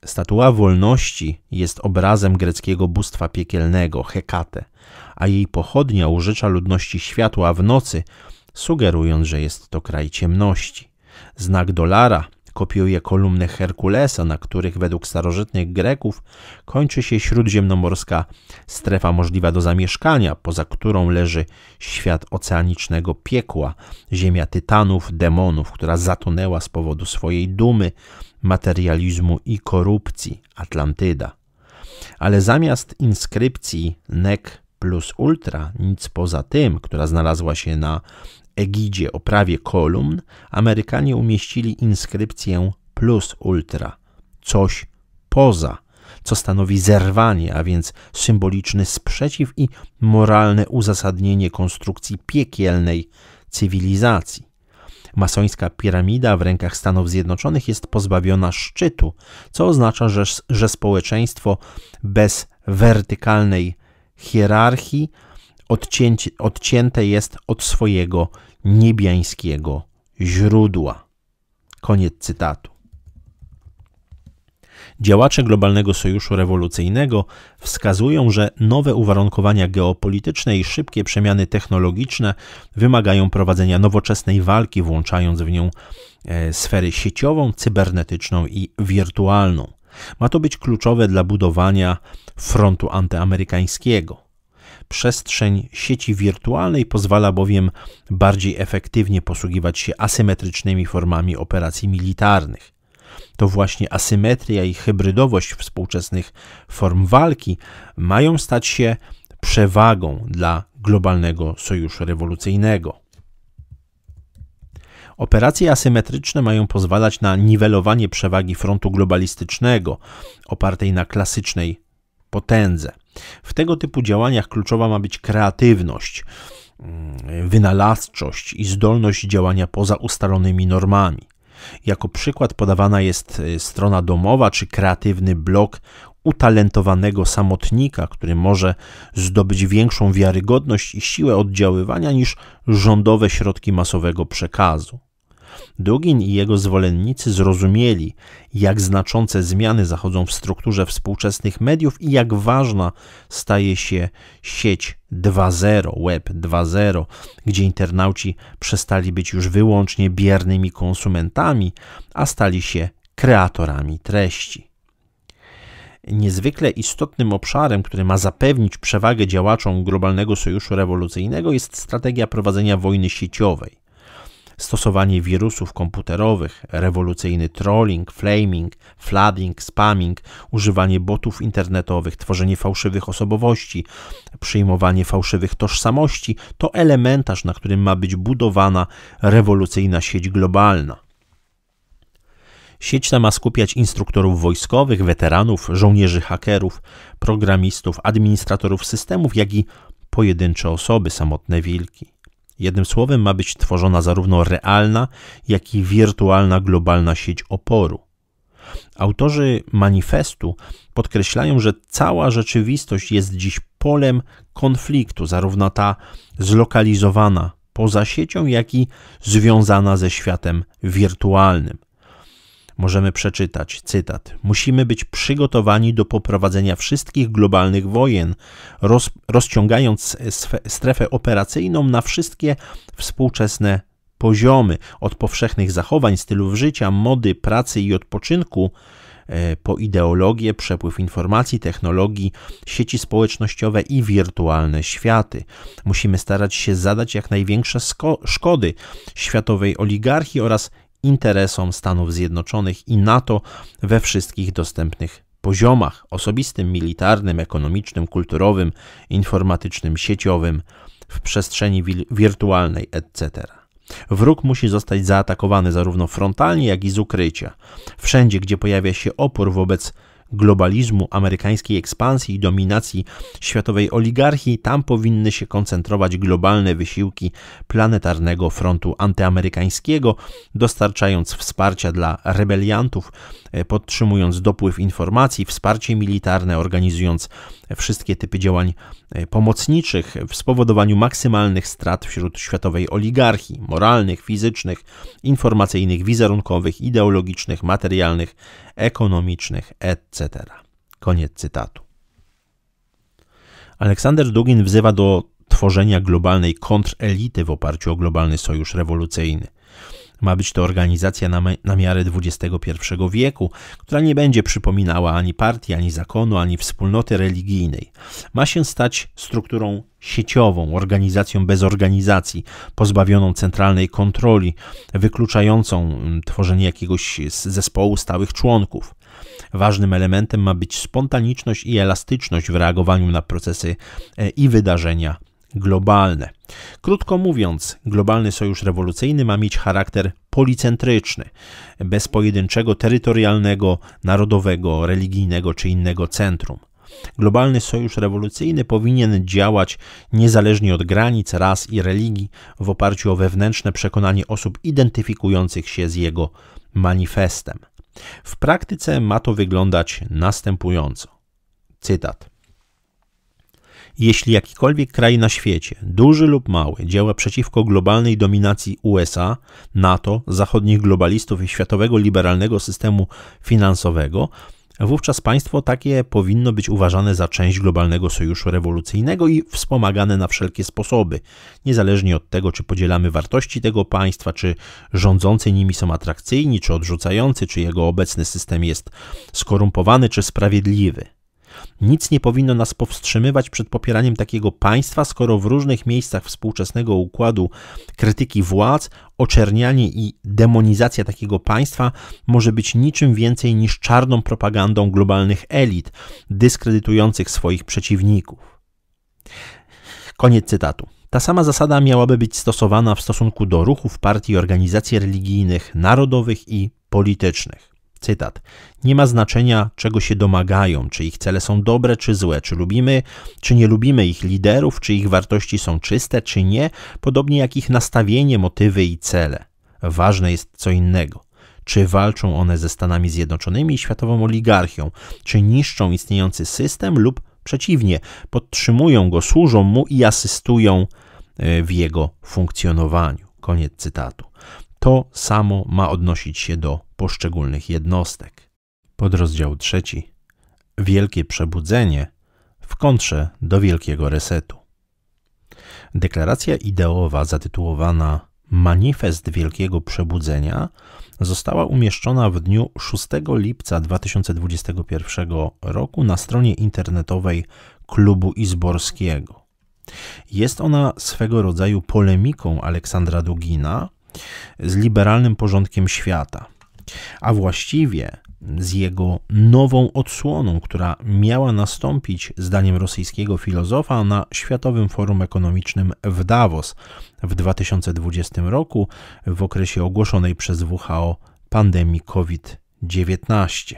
Statua wolności jest obrazem greckiego bóstwa piekielnego Hekate, a jej pochodnia użycza ludności światła w nocy, sugerując, że jest to kraj ciemności. Znak dolara kopiuje kolumny Herkulesa, na których według starożytnych Greków kończy się śródziemnomorska strefa możliwa do zamieszkania, poza którą leży świat oceanicznego piekła, ziemia tytanów, demonów, która zatonęła z powodu swojej dumy, materializmu i korupcji Atlantyda. Ale zamiast inskrypcji Nek plus Ultra, nic poza tym, która znalazła się na egidzie o prawie kolumn Amerykanie umieścili inskrypcję plus ultra, coś poza, co stanowi zerwanie, a więc symboliczny sprzeciw i moralne uzasadnienie konstrukcji piekielnej cywilizacji. Masońska piramida w rękach Stanów Zjednoczonych jest pozbawiona szczytu, co oznacza, że, że społeczeństwo bez wertykalnej hierarchii odcięte jest od swojego niebiańskiego źródła. Koniec cytatu. Działacze Globalnego Sojuszu Rewolucyjnego wskazują, że nowe uwarunkowania geopolityczne i szybkie przemiany technologiczne wymagają prowadzenia nowoczesnej walki, włączając w nią e, sfery sieciową, cybernetyczną i wirtualną. Ma to być kluczowe dla budowania frontu antyamerykańskiego przestrzeń sieci wirtualnej, pozwala bowiem bardziej efektywnie posługiwać się asymetrycznymi formami operacji militarnych. To właśnie asymetria i hybrydowość współczesnych form walki mają stać się przewagą dla globalnego sojuszu rewolucyjnego. Operacje asymetryczne mają pozwalać na niwelowanie przewagi frontu globalistycznego opartej na klasycznej potędze. W tego typu działaniach kluczowa ma być kreatywność, mm, wynalazczość i zdolność działania poza ustalonymi normami. Jako przykład podawana jest y, strona domowa czy kreatywny blog utalentowanego samotnika, który może zdobyć większą wiarygodność i siłę oddziaływania niż rządowe środki masowego przekazu. Dugin i jego zwolennicy zrozumieli, jak znaczące zmiany zachodzą w strukturze współczesnych mediów i jak ważna staje się sieć 2.0, web 2.0, gdzie internauci przestali być już wyłącznie biernymi konsumentami, a stali się kreatorami treści. Niezwykle istotnym obszarem, który ma zapewnić przewagę działaczom globalnego sojuszu rewolucyjnego, jest strategia prowadzenia wojny sieciowej stosowanie wirusów komputerowych, rewolucyjny trolling, flaming, flooding, spamming, używanie botów internetowych, tworzenie fałszywych osobowości, przyjmowanie fałszywych tożsamości to elementarz, na którym ma być budowana rewolucyjna sieć globalna. Sieć ta ma skupiać instruktorów wojskowych, weteranów, żołnierzy hakerów, programistów, administratorów systemów, jak i pojedyncze osoby, samotne wilki. Jednym słowem ma być tworzona zarówno realna, jak i wirtualna globalna sieć oporu. Autorzy manifestu podkreślają, że cała rzeczywistość jest dziś polem konfliktu, zarówno ta zlokalizowana poza siecią, jak i związana ze światem wirtualnym możemy przeczytać, cytat, musimy być przygotowani do poprowadzenia wszystkich globalnych wojen, roz, rozciągając strefę operacyjną na wszystkie współczesne poziomy, od powszechnych zachowań, stylów życia, mody, pracy i odpoczynku, e, po ideologię, przepływ informacji, technologii, sieci społecznościowe i wirtualne światy. Musimy starać się zadać jak największe szkody światowej oligarchii oraz interesom Stanów Zjednoczonych i NATO we wszystkich dostępnych poziomach osobistym, militarnym, ekonomicznym, kulturowym, informatycznym, sieciowym, w przestrzeni wirtualnej, etc. Wróg musi zostać zaatakowany zarówno frontalnie, jak i z ukrycia. Wszędzie, gdzie pojawia się opór wobec globalizmu, amerykańskiej ekspansji i dominacji światowej oligarchii, tam powinny się koncentrować globalne wysiłki planetarnego frontu antyamerykańskiego, dostarczając wsparcia dla rebeliantów, e, podtrzymując dopływ informacji, wsparcie militarne, organizując wszystkie typy działań e, pomocniczych w spowodowaniu maksymalnych strat wśród światowej oligarchii moralnych, fizycznych, informacyjnych, wizerunkowych, ideologicznych, materialnych, ekonomicznych, etc. Koniec cytatu. Aleksander Dugin wzywa do tworzenia globalnej kontrelity w oparciu o globalny sojusz rewolucyjny – ma być to organizacja na, na miarę XXI wieku, która nie będzie przypominała ani partii, ani zakonu, ani wspólnoty religijnej. Ma się stać strukturą sieciową, organizacją bez organizacji, pozbawioną centralnej kontroli, wykluczającą mm, tworzenie jakiegoś zespołu stałych członków. Ważnym elementem ma być spontaniczność i elastyczność w reagowaniu na procesy e, i wydarzenia globalne. Krótko mówiąc, globalny sojusz rewolucyjny ma mieć charakter policentryczny, bez pojedynczego terytorialnego, narodowego, religijnego czy innego centrum. Globalny sojusz rewolucyjny powinien działać niezależnie od granic, ras i religii w oparciu o wewnętrzne przekonanie osób identyfikujących się z jego manifestem. W praktyce ma to wyglądać następująco. Cytat. Jeśli jakikolwiek kraj na świecie, duży lub mały, działa przeciwko globalnej dominacji USA, NATO, zachodnich globalistów i światowego liberalnego systemu finansowego, wówczas państwo takie powinno być uważane za część globalnego sojuszu rewolucyjnego i wspomagane na wszelkie sposoby, niezależnie od tego, czy podzielamy wartości tego państwa, czy rządzący nimi są atrakcyjni, czy odrzucający, czy jego obecny system jest skorumpowany, czy sprawiedliwy. Nic nie powinno nas powstrzymywać przed popieraniem takiego państwa, skoro w różnych miejscach współczesnego układu krytyki władz, oczernianie i demonizacja takiego państwa może być niczym więcej niż czarną propagandą globalnych elit, dyskredytujących swoich przeciwników. Koniec cytatu. Ta sama zasada miałaby być stosowana w stosunku do ruchów partii, organizacji religijnych, narodowych i politycznych. Cytat. Nie ma znaczenia, czego się domagają, czy ich cele są dobre, czy złe, czy lubimy, czy nie lubimy ich liderów, czy ich wartości są czyste, czy nie, podobnie jak ich nastawienie, motywy i cele. Ważne jest co innego. Czy walczą one ze Stanami Zjednoczonymi i światową oligarchią, czy niszczą istniejący system, lub przeciwnie, podtrzymują go, służą mu i asystują e, w jego funkcjonowaniu. Koniec cytatu. To samo ma odnosić się do poszczególnych jednostek. Podrozdział trzeci. Wielkie przebudzenie w kontrze do wielkiego resetu. Deklaracja ideowa zatytułowana Manifest Wielkiego Przebudzenia została umieszczona w dniu 6 lipca 2021 roku na stronie internetowej Klubu Izborskiego. Jest ona swego rodzaju polemiką Aleksandra Dugina z liberalnym porządkiem świata a właściwie z jego nową odsłoną, która miała nastąpić, zdaniem rosyjskiego filozofa, na Światowym Forum Ekonomicznym w Davos w 2020 roku, w okresie ogłoszonej przez WHO pandemii COVID-19.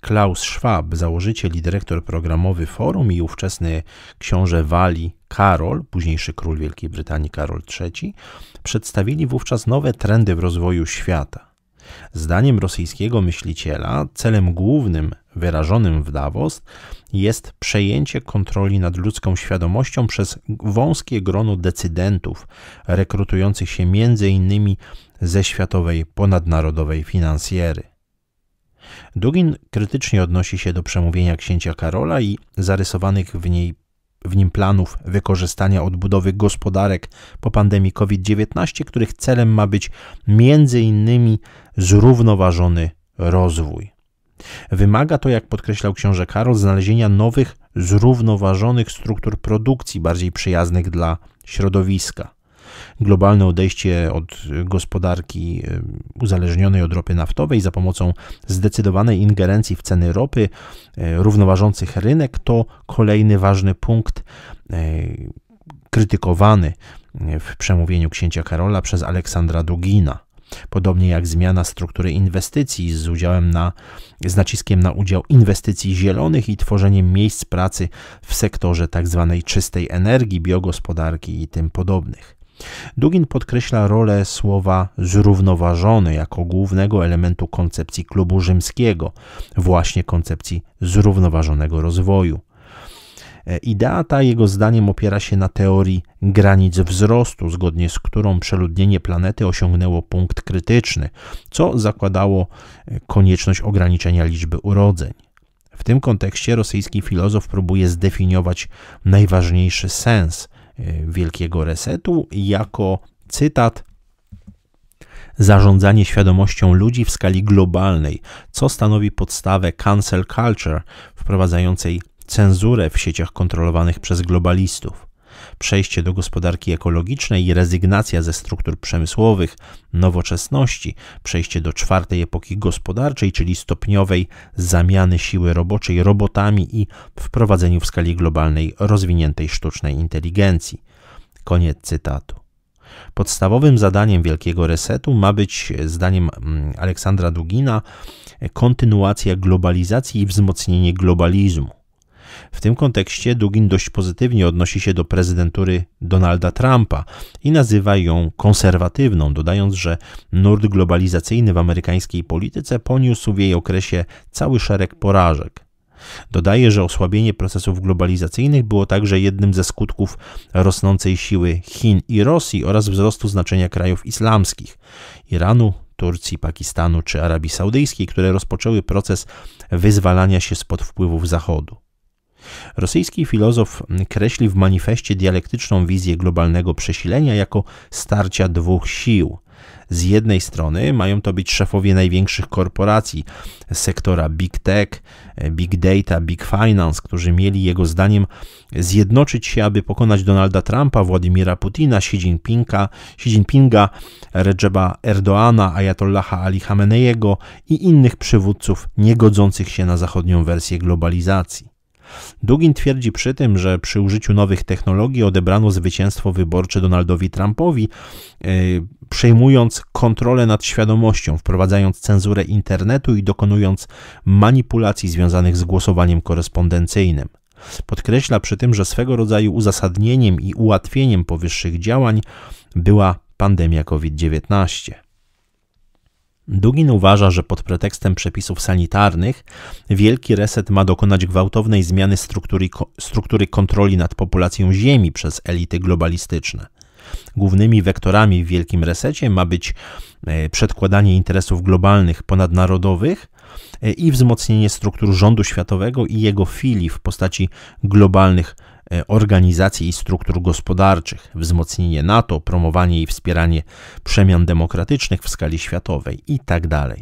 Klaus Schwab, założyciel i dyrektor programowy forum i ówczesny książę Walii Karol, późniejszy król Wielkiej Brytanii Karol III, przedstawili wówczas nowe trendy w rozwoju świata. Zdaniem rosyjskiego myśliciela celem głównym wyrażonym w Davos jest przejęcie kontroli nad ludzką świadomością przez wąskie grono decydentów rekrutujących się m.in. ze światowej ponadnarodowej finansjery. Dugin krytycznie odnosi się do przemówienia księcia Karola i zarysowanych w niej w nim planów wykorzystania odbudowy gospodarek po pandemii COVID-19, których celem ma być m.in. zrównoważony rozwój. Wymaga to, jak podkreślał książę Karol, znalezienia nowych, zrównoważonych struktur produkcji bardziej przyjaznych dla środowiska globalne odejście od gospodarki uzależnionej od ropy naftowej za pomocą zdecydowanej ingerencji w ceny ropy e, równoważących rynek to kolejny ważny punkt e, krytykowany e, w przemówieniu księcia Karola przez Aleksandra Dugina podobnie jak zmiana struktury inwestycji z udziałem na, z naciskiem na udział inwestycji zielonych i tworzeniem miejsc pracy w sektorze tzw. Tak czystej energii, biogospodarki i tym podobnych. Dugin podkreśla rolę słowa zrównoważony jako głównego elementu koncepcji klubu rzymskiego, właśnie koncepcji zrównoważonego rozwoju. E, idea ta jego zdaniem opiera się na teorii granic wzrostu, zgodnie z którą przeludnienie planety osiągnęło punkt krytyczny, co zakładało e, konieczność ograniczenia liczby urodzeń. W tym kontekście rosyjski filozof próbuje zdefiniować najważniejszy sens E, wielkiego Resetu jako cytat zarządzanie świadomością ludzi w skali globalnej, co stanowi podstawę cancel culture, wprowadzającej cenzurę w sieciach kontrolowanych przez globalistów przejście do gospodarki ekologicznej i rezygnacja ze struktur przemysłowych, nowoczesności, przejście do czwartej epoki gospodarczej, czyli stopniowej zamiany siły roboczej robotami i wprowadzeniu w skali globalnej rozwiniętej sztucznej inteligencji. Koniec cytatu. Podstawowym zadaniem Wielkiego Resetu ma być, zdaniem mm, Aleksandra Dugina, kontynuacja globalizacji i wzmocnienie globalizmu. W tym kontekście Dugin dość pozytywnie odnosi się do prezydentury Donalda Trumpa i nazywa ją konserwatywną, dodając, że nurt globalizacyjny w amerykańskiej polityce poniósł w jej okresie cały szereg porażek. Dodaje, że osłabienie procesów globalizacyjnych było także jednym ze skutków rosnącej siły Chin i Rosji oraz wzrostu znaczenia krajów islamskich Iranu, Turcji, Pakistanu czy Arabii Saudyjskiej, które rozpoczęły proces wyzwalania się spod wpływów Zachodu. Rosyjski filozof kreśli w manifestie dialektyczną wizję globalnego przesilenia jako starcia dwóch sił. Z jednej strony mają to być szefowie największych korporacji sektora Big Tech, Big Data, Big Finance, którzy mieli jego zdaniem zjednoczyć się, aby pokonać Donalda Trumpa, Władimira Putina, Xi Jinpinga, Xi Jinpinga Receba Erdoana, Ayatollaha Ali Khameneiego i innych przywódców niegodzących się na zachodnią wersję globalizacji. Dugin twierdzi przy tym, że przy użyciu nowych technologii odebrano zwycięstwo wyborcze Donaldowi Trumpowi, e, przejmując kontrolę nad świadomością, wprowadzając cenzurę internetu i dokonując manipulacji związanych z głosowaniem korespondencyjnym. Podkreśla przy tym, że swego rodzaju uzasadnieniem i ułatwieniem powyższych działań była pandemia COVID-19. Dugin uważa, że pod pretekstem przepisów sanitarnych Wielki Reset ma dokonać gwałtownej zmiany struktury, struktury kontroli nad populacją Ziemi przez elity globalistyczne. Głównymi wektorami w Wielkim Resecie ma być e, przedkładanie interesów globalnych ponadnarodowych e, i wzmocnienie struktur rządu światowego i jego filii w postaci globalnych E, organizacji i struktur gospodarczych, wzmocnienie NATO, promowanie i wspieranie przemian demokratycznych w skali światowej itd. Tak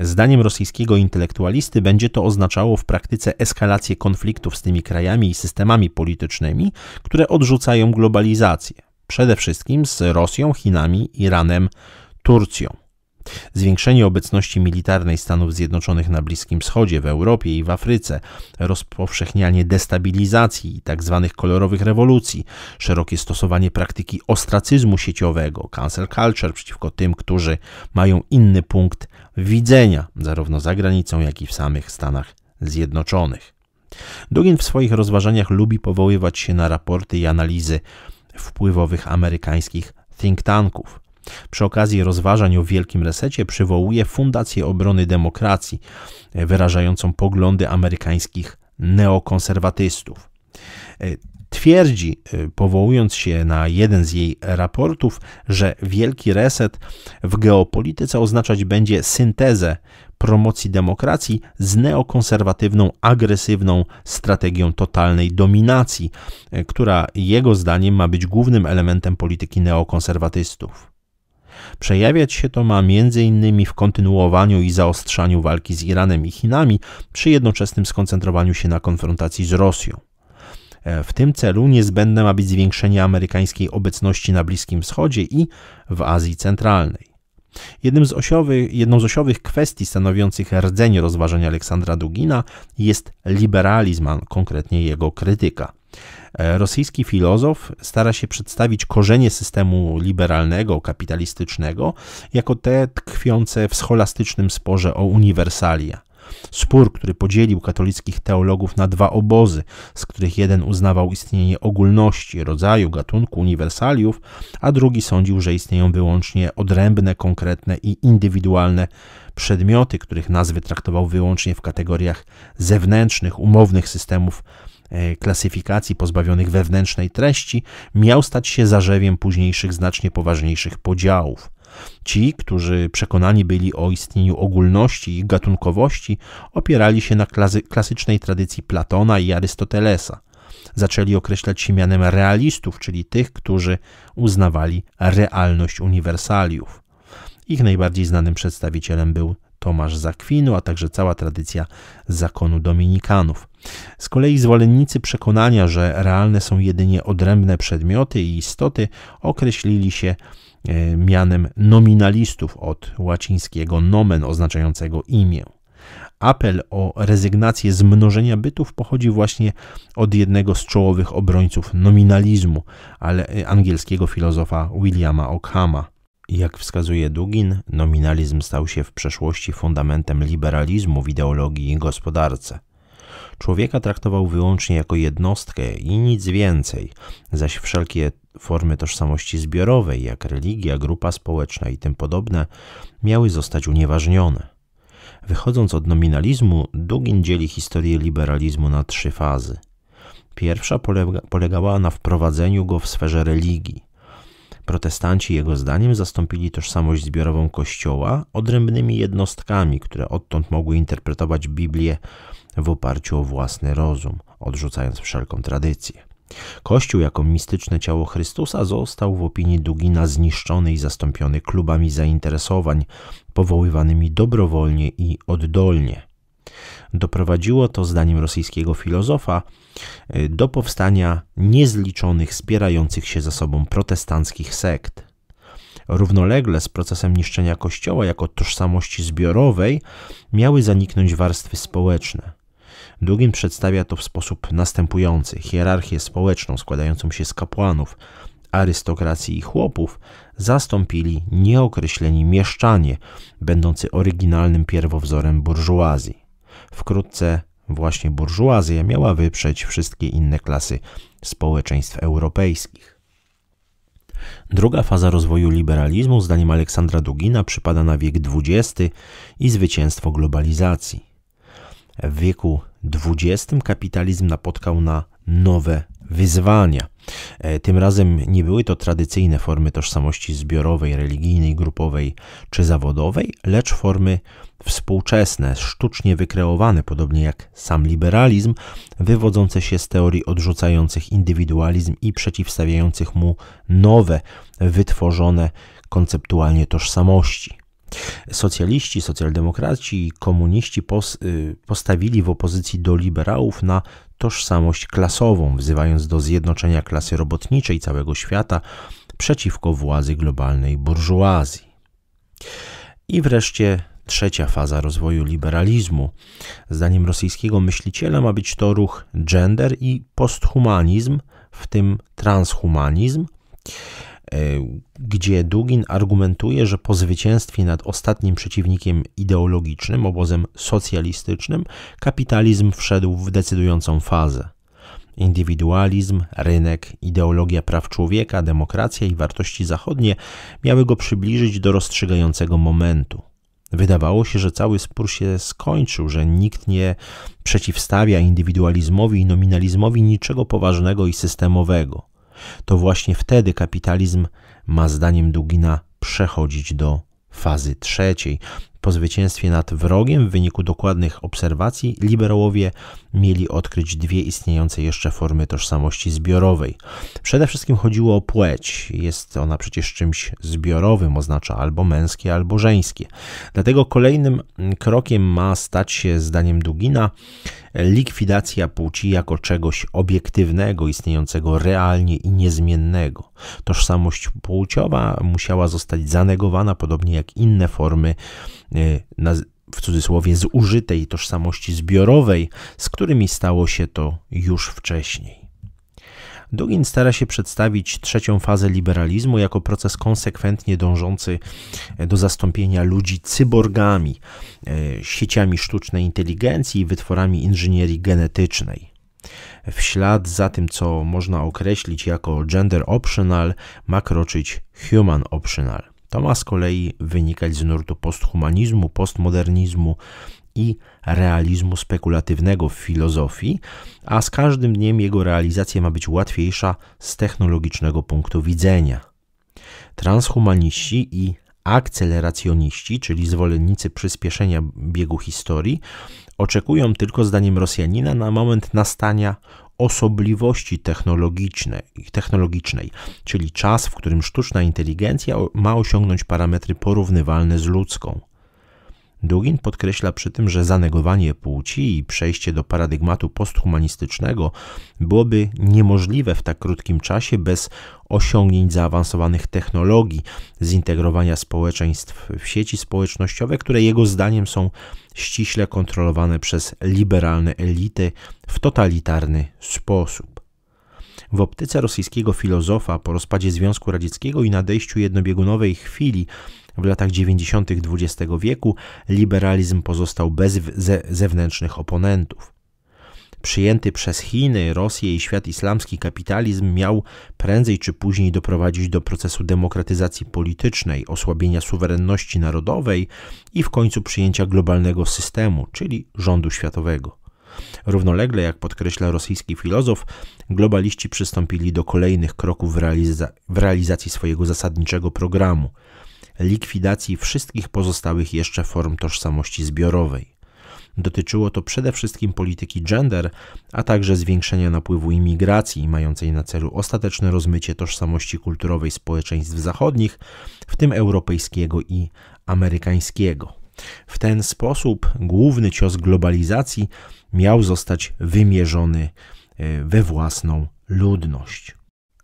Zdaniem rosyjskiego intelektualisty będzie to oznaczało w praktyce eskalację konfliktów z tymi krajami i systemami politycznymi, które odrzucają globalizację, przede wszystkim z Rosją, Chinami, Iranem, Turcją. Zwiększenie obecności militarnej Stanów Zjednoczonych na Bliskim Wschodzie, w Europie i w Afryce, rozpowszechnianie destabilizacji i tzw. Tak kolorowych rewolucji, szerokie stosowanie praktyki ostracyzmu sieciowego, cancel culture przeciwko tym, którzy mają inny punkt widzenia, zarówno za granicą, jak i w samych Stanach Zjednoczonych. Dugin w swoich rozważaniach lubi powoływać się na raporty i analizy wpływowych amerykańskich think tanków. Przy okazji rozważań o Wielkim Resecie przywołuje Fundację Obrony Demokracji, e, wyrażającą poglądy amerykańskich neokonserwatystów. E, twierdzi, e, powołując się na jeden z jej raportów, że Wielki Reset w geopolityce oznaczać będzie syntezę promocji demokracji z neokonserwatywną, agresywną strategią totalnej dominacji, która jego zdaniem ma być głównym elementem polityki neokonserwatystów. Przejawiać się to ma m.in. w kontynuowaniu i zaostrzaniu walki z Iranem i Chinami, przy jednoczesnym skoncentrowaniu się na konfrontacji z Rosją. E, w tym celu niezbędne ma być zwiększenie amerykańskiej obecności na Bliskim Wschodzie i w Azji Centralnej. Jednym z osiowych, jedną z osiowych kwestii stanowiących rdzenie rozważania Aleksandra Dugina jest liberalizm, a konkretnie jego krytyka. E, rosyjski filozof stara się przedstawić korzenie systemu liberalnego, kapitalistycznego, jako te tkwiące w scholastycznym sporze o uniwersalia. Spór, który podzielił katolickich teologów na dwa obozy, z których jeden uznawał istnienie ogólności, rodzaju, gatunku, uniwersaliów, a drugi sądził, że istnieją wyłącznie odrębne, konkretne i indywidualne przedmioty, których nazwy traktował wyłącznie w kategoriach zewnętrznych, umownych systemów E, klasyfikacji pozbawionych wewnętrznej treści, miał stać się zarzewiem późniejszych znacznie poważniejszych podziałów. Ci, którzy przekonani byli o istnieniu ogólności i gatunkowości, opierali się na klasy klasycznej tradycji Platona i Arystotelesa. Zaczęli określać się mianem realistów, czyli tych, którzy uznawali realność uniwersaliów. Ich najbardziej znanym przedstawicielem był Tomasz Zakwinu, a także cała tradycja zakonu dominikanów. Z kolei zwolennicy przekonania, że realne są jedynie odrębne przedmioty i istoty, określili się e, mianem nominalistów od łacińskiego nomen oznaczającego imię. Apel o rezygnację z mnożenia bytów pochodzi właśnie od jednego z czołowych obrońców nominalizmu, ale e, angielskiego filozofa Williama Ockhama. Jak wskazuje Dugin, nominalizm stał się w przeszłości fundamentem liberalizmu w ideologii i gospodarce. Człowieka traktował wyłącznie jako jednostkę i nic więcej, zaś wszelkie formy tożsamości zbiorowej, jak religia, grupa społeczna i tym podobne, miały zostać unieważnione. Wychodząc od nominalizmu, Dugin dzieli historię liberalizmu na trzy fazy. Pierwsza polega, polegała na wprowadzeniu go w sferze religii. Protestanci jego zdaniem zastąpili tożsamość zbiorową Kościoła odrębnymi jednostkami, które odtąd mogły interpretować Biblię w oparciu o własny rozum, odrzucając wszelką tradycję. Kościół jako mistyczne ciało Chrystusa został w opinii Dugina zniszczony i zastąpiony klubami zainteresowań powoływanymi dobrowolnie i oddolnie. Doprowadziło to, zdaniem rosyjskiego filozofa, do powstania niezliczonych, spierających się ze sobą protestanckich sekt. Równolegle z procesem niszczenia Kościoła jako tożsamości zbiorowej miały zaniknąć warstwy społeczne. Dugin przedstawia to w sposób następujący: hierarchię społeczną składającą się z kapłanów, arystokracji i chłopów zastąpili nieokreśleni mieszczanie, będący oryginalnym pierwowzorem burżuazji. Wkrótce właśnie burżuazja miała wyprzeć wszystkie inne klasy społeczeństw europejskich. Druga faza rozwoju liberalizmu, zdaniem Aleksandra Dugina, przypada na wiek XX i zwycięstwo globalizacji. W wieku XX kapitalizm napotkał na nowe wyzwania. E, tym razem nie były to tradycyjne formy tożsamości zbiorowej, religijnej, grupowej czy zawodowej, lecz formy współczesne, sztucznie wykreowane, podobnie jak sam liberalizm, wywodzące się z teorii odrzucających indywidualizm i przeciwstawiających mu nowe, wytworzone konceptualnie tożsamości. Socjaliści, socjaldemokraci i komuniści pos y, postawili w opozycji do liberałów na tożsamość klasową, wzywając do zjednoczenia klasy robotniczej całego świata przeciwko władzy globalnej burżuazji. I wreszcie trzecia faza rozwoju liberalizmu. Zdaniem rosyjskiego myśliciela ma być to ruch gender i posthumanizm, w tym transhumanizm. E, gdzie Dugin argumentuje, że po zwycięstwie nad ostatnim przeciwnikiem ideologicznym, obozem socjalistycznym, kapitalizm wszedł w decydującą fazę. Indywidualizm, rynek, ideologia praw człowieka, demokracja i wartości zachodnie miały go przybliżyć do rozstrzygającego momentu. Wydawało się, że cały spór się skończył, że nikt nie przeciwstawia indywidualizmowi i nominalizmowi niczego poważnego i systemowego. To właśnie wtedy kapitalizm ma zdaniem Dugina przechodzić do fazy trzeciej, po zwycięstwie nad wrogiem w wyniku dokładnych obserwacji liberałowie mieli odkryć dwie istniejące jeszcze formy tożsamości zbiorowej. Przede wszystkim chodziło o płeć. Jest ona przecież czymś zbiorowym, oznacza albo męskie, albo żeńskie. Dlatego kolejnym krokiem ma stać się, zdaniem Dugina, likwidacja płci jako czegoś obiektywnego, istniejącego realnie i niezmiennego. Tożsamość płciowa musiała zostać zanegowana, podobnie jak inne formy E, w cudzysłowie zużytej tożsamości zbiorowej, z którymi stało się to już wcześniej. Dugin stara się przedstawić trzecią fazę liberalizmu jako proces konsekwentnie dążący e, do zastąpienia ludzi cyborgami, e, sieciami sztucznej inteligencji i wytworami inżynierii genetycznej. W ślad za tym, co można określić jako gender optional, ma kroczyć human optional. To ma z kolei wynikać z nurtu posthumanizmu, postmodernizmu i realizmu spekulatywnego w filozofii, a z każdym dniem jego realizacja ma być łatwiejsza z technologicznego punktu widzenia. Transhumaniści i akceleracjoniści, czyli zwolennicy przyspieszenia biegu historii, oczekują tylko, zdaniem Rosjanina, na moment nastania osobliwości technologicznej, technologicznej, czyli czas, w którym sztuczna inteligencja ma osiągnąć parametry porównywalne z ludzką. Dugin podkreśla przy tym, że zanegowanie płci i przejście do paradygmatu posthumanistycznego byłoby niemożliwe w tak krótkim czasie bez osiągnięć zaawansowanych technologii, zintegrowania społeczeństw w sieci społecznościowe, które jego zdaniem są ściśle kontrolowane przez liberalne elity w totalitarny sposób. W optyce rosyjskiego filozofa po rozpadzie Związku Radzieckiego i nadejściu jednobiegunowej chwili w latach 90. XX wieku liberalizm pozostał bez ze zewnętrznych oponentów. Przyjęty przez Chiny, Rosję i świat islamski kapitalizm miał prędzej czy później doprowadzić do procesu demokratyzacji politycznej, osłabienia suwerenności narodowej i w końcu przyjęcia globalnego systemu, czyli rządu światowego. Równolegle, jak podkreśla rosyjski filozof, globaliści przystąpili do kolejnych kroków w, realiza w, realizacji swojego zasadniczego programu likwidacji wszystkich pozostałych jeszcze form tożsamości zbiorowej. Dotyczyło to przede wszystkim polityki gender, a także zwiększenia napływu imigracji, mającej na celu ostateczne rozmycie tożsamości kulturowej społeczeństw zachodnich, w tym europejskiego i amerykańskiego. W ten sposób główny cios globalizacji miał zostać wymierzony e, we własną ludność.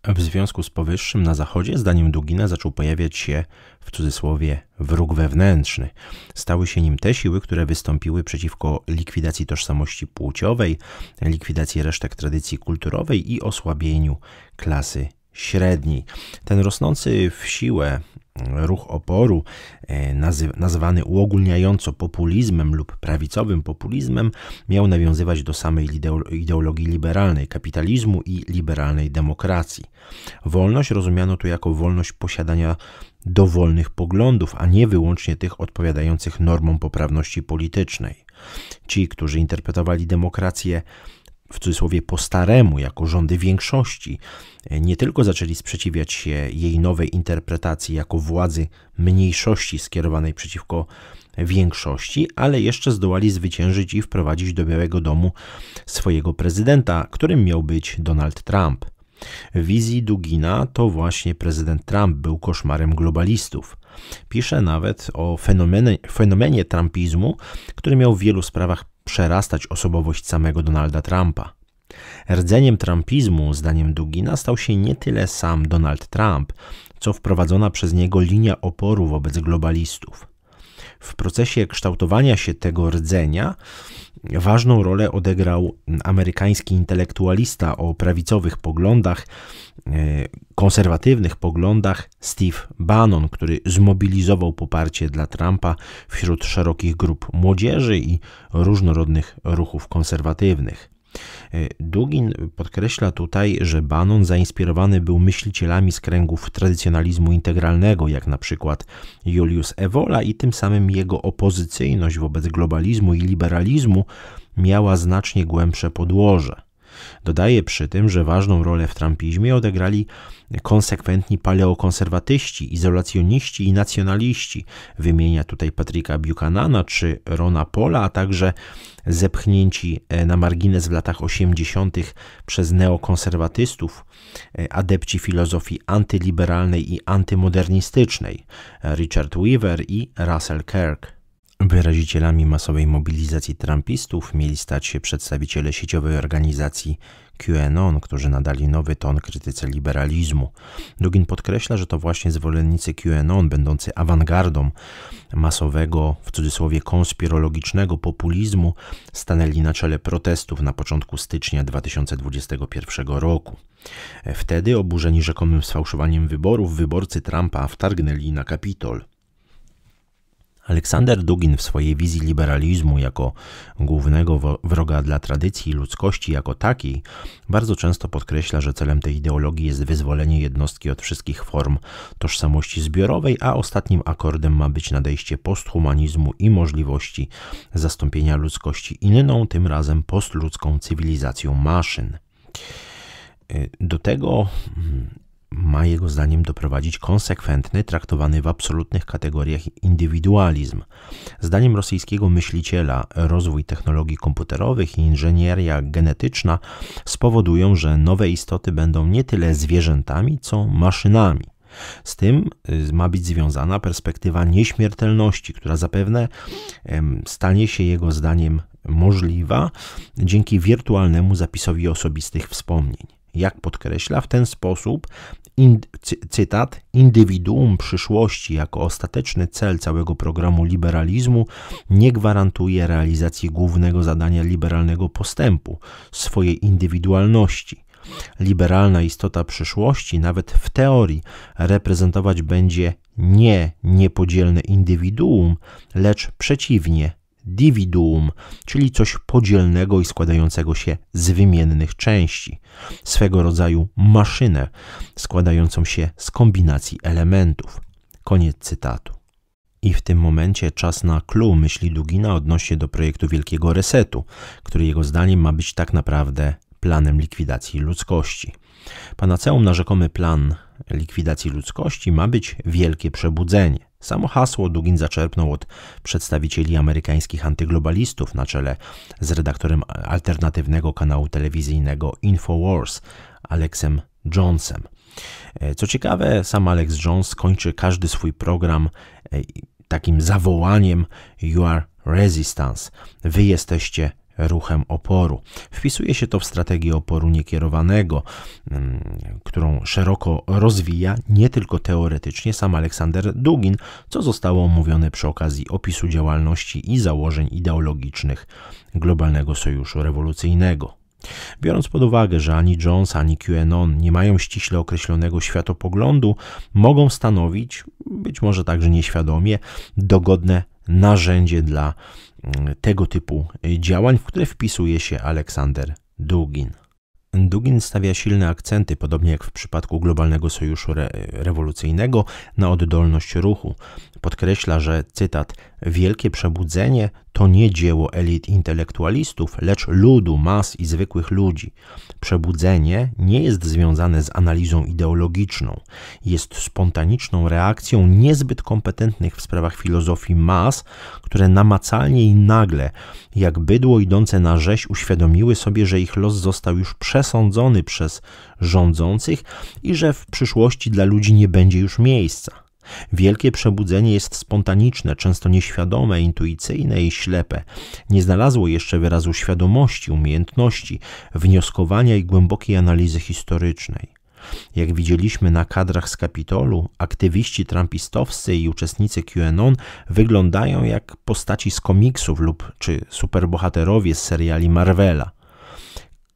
W związku z powyższym na Zachodzie, zdaniem Dugina, zaczął pojawiać się w cudzysłowie wróg wewnętrzny. Stały się nim te siły, które wystąpiły przeciwko likwidacji tożsamości płciowej, likwidacji resztek tradycji kulturowej i osłabieniu klasy średniej. Ten rosnący w siłę ruch oporu, e, nazwany uogólniająco populizmem lub prawicowym populizmem, miał nawiązywać do samej ideologii liberalnej kapitalizmu i liberalnej demokracji. Wolność rozumiano tu jako wolność posiadania dowolnych poglądów, a nie wyłącznie tych odpowiadających normom poprawności politycznej. Ci, którzy interpretowali demokrację w cudzysłowie po staremu, jako rządy większości, e, nie tylko zaczęli sprzeciwiać się jej nowej interpretacji jako władzy mniejszości skierowanej przeciwko większości, ale jeszcze zdołali zwyciężyć i wprowadzić do Białego Domu swojego prezydenta, którym miał być Donald Trump. W wizji Dugina to właśnie prezydent Trump był koszmarem globalistów. Pisze nawet o fenomenie, fenomenie trumpizmu, który miał w wielu sprawach przerastać osobowość samego Donalda Trumpa. Rdzeniem trumpizmu, zdaniem Dugina, stał się nie tyle sam Donald Trump, co wprowadzona przez niego linia oporu wobec globalistów. W procesie kształtowania się tego rdzenia ważną rolę odegrał amerykański intelektualista o prawicowych poglądach, E, konserwatywnych poglądach Steve Bannon, który zmobilizował poparcie dla Trumpa wśród szerokich grup młodzieży i różnorodnych ruchów konserwatywnych. E, Dugin podkreśla tutaj, że Bannon zainspirowany był myślicielami z kręgów tradycjonalizmu integralnego, jak na przykład Julius Evola, i tym samym jego opozycyjność wobec globalizmu i liberalizmu miała znacznie głębsze podłoże. Dodaje przy tym, że ważną rolę w trumpizmie odegrali konsekwentni paleokonserwatyści, izolacjoniści i nacjonaliści. Wymienia tutaj Patryka Buchanana czy Rona Pola, a także zepchnięci e, na margines w latach 80. przez neokonserwatystów, e, adepci filozofii antyliberalnej i antymodernistycznej Richard Weaver i Russell Kirk. Wyrazicielami masowej mobilizacji trumpistów mieli stać się przedstawiciele sieciowej organizacji QAnon, którzy nadali nowy ton krytyce liberalizmu. Dugin podkreśla, że to właśnie zwolennicy QAnon, będący awangardą masowego, w cudzysłowie konspirologicznego populizmu, stanęli na czele protestów na początku stycznia 2021 roku. Wtedy, oburzeni rzekomym sfałszowaniem wyborów, wyborcy Trumpa wtargnęli na Kapitol. Aleksander Dugin w swojej wizji liberalizmu jako głównego wroga dla tradycji ludzkości jako takiej bardzo często podkreśla, że celem tej ideologii jest wyzwolenie jednostki od wszystkich form tożsamości zbiorowej, a ostatnim akordem ma być nadejście posthumanizmu i możliwości zastąpienia ludzkości inną, tym razem postludzką cywilizacją maszyn. Y, do tego hmm, ma jego zdaniem doprowadzić konsekwentny, traktowany w absolutnych kategoriach indywidualizm. Zdaniem rosyjskiego myśliciela rozwój technologii komputerowych i inżynieria genetyczna spowodują, że nowe istoty będą nie tyle zwierzętami, co maszynami. Z tym y, ma być związana perspektywa nieśmiertelności, która zapewne stanie się jego zdaniem możliwa dzięki wirtualnemu zapisowi osobistych wspomnień. Jak podkreśla, w ten sposób in, cy, cytat, indywiduum przyszłości jako ostateczny cel całego programu liberalizmu nie gwarantuje realizacji głównego zadania liberalnego postępu, swojej indywidualności. Liberalna istota przyszłości, nawet w teorii, reprezentować będzie nie niepodzielne indywiduum, lecz przeciwnie dividuum, czyli coś podzielnego i składającego się z wymiennych części, swego rodzaju maszynę składającą się z kombinacji elementów. Koniec cytatu. I w tym momencie czas na clue myśli Dugina odnośnie do projektu Wielkiego Resetu, który jego zdaniem ma być tak naprawdę planem likwidacji ludzkości. Panaceum na rzekomy plan likwidacji ludzkości ma być wielkie przebudzenie. Samo hasło Dugin zaczerpnął od przedstawicieli amerykańskich antyglobalistów na czele z redaktorem alternatywnego kanału telewizyjnego InfoWars, Alexem Jonesem. E, co ciekawe, sam Alex Jones kończy każdy swój program e, takim zawołaniem You are resistance. Wy jesteście ruchem oporu. Wpisuje się to w strategię oporu niekierowanego, mm, którą szeroko rozwija nie tylko teoretycznie sam Aleksander Dugin, co zostało omówione przy okazji opisu działalności i założeń ideologicznych Globalnego Sojuszu Rewolucyjnego. Biorąc pod uwagę, że ani Jones, ani QAnon nie mają ściśle określonego światopoglądu, mogą stanowić, być może także nieświadomie, dogodne narzędzie dla tego typu działań, w które wpisuje się Aleksander Dugin. Dugin stawia silne akcenty, podobnie jak w przypadku globalnego sojuszu re rewolucyjnego, na oddolność ruchu. Podkreśla, że cytat: Wielkie przebudzenie to nie dzieło elit intelektualistów, lecz ludu, mas i zwykłych ludzi. Przebudzenie nie jest związane z analizą ideologiczną, jest spontaniczną reakcją niezbyt kompetentnych w sprawach filozofii mas, które namacalnie i nagle, jak bydło idące na rzeź, uświadomiły sobie, że ich los został już przesądzony przez rządzących i że w przyszłości dla ludzi nie będzie już miejsca. Wielkie przebudzenie jest spontaniczne, często nieświadome, intuicyjne i ślepe. Nie znalazło jeszcze wyrazu świadomości, umiejętności, wnioskowania i głębokiej analizy historycznej. Jak widzieliśmy na kadrach z Kapitolu, aktywiści trumpistowscy i uczestnicy QAnon wyglądają jak postaci z komiksów lub czy superbohaterowie z seriali Marvela.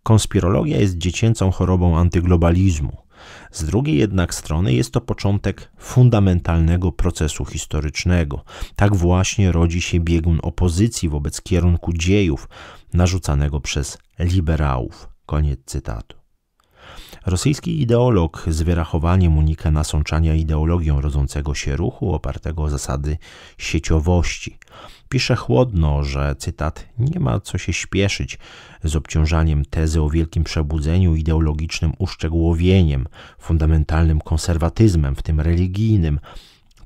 Konspirologia jest dziecięcą chorobą antyglobalizmu. Z drugiej jednak strony jest to początek fundamentalnego procesu historycznego. Tak właśnie rodzi się biegun opozycji wobec kierunku dziejów narzucanego przez liberałów. Koniec cytatu. Rosyjski ideolog z wyrachowaniem unika nasączania ideologią rodzącego się ruchu opartego o zasady sieciowości. Pisze chłodno, że cytat nie ma co się śpieszyć z obciążaniem tezy o wielkim przebudzeniu ideologicznym uszczegółowieniem, fundamentalnym konserwatyzmem, w tym religijnym,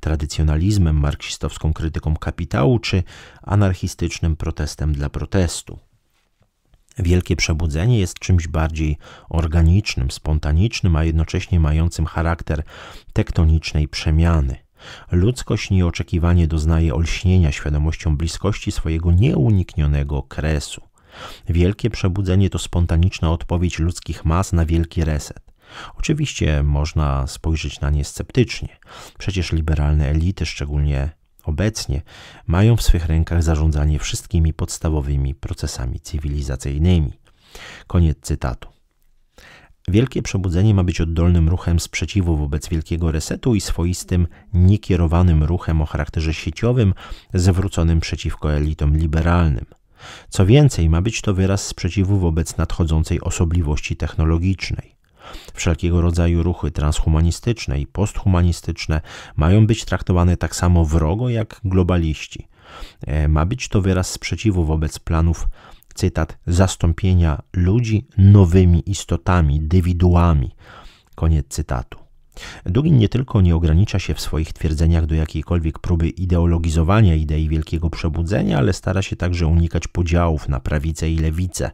tradycjonalizmem, marksistowską krytyką kapitału czy anarchistycznym protestem dla protestu. Wielkie przebudzenie jest czymś bardziej organicznym, spontanicznym, a jednocześnie mającym charakter tektonicznej przemiany. Ludzkość nieoczekiwanie doznaje olśnienia świadomością bliskości swojego nieuniknionego kresu. Wielkie przebudzenie to spontaniczna odpowiedź ludzkich mas na wielki reset. Oczywiście można spojrzeć na nie sceptycznie. Przecież liberalne elity, szczególnie obecnie, mają w swych rękach zarządzanie wszystkimi podstawowymi procesami cywilizacyjnymi. Koniec cytatu. Wielkie przebudzenie ma być oddolnym ruchem sprzeciwu wobec wielkiego resetu i swoistym, niekierowanym ruchem o charakterze sieciowym, zwróconym przeciwko elitom liberalnym. Co więcej, ma być to wyraz sprzeciwu wobec nadchodzącej osobliwości technologicznej. Wszelkiego rodzaju ruchy transhumanistyczne i posthumanistyczne mają być traktowane tak samo wrogo jak globaliści. E, ma być to wyraz sprzeciwu wobec planów cytat, zastąpienia ludzi nowymi istotami, dywiduami. Koniec cytatu. Dugin nie tylko nie ogranicza się w swoich twierdzeniach do jakiejkolwiek próby ideologizowania idei wielkiego przebudzenia, ale stara się także unikać podziałów na prawicę i lewicę.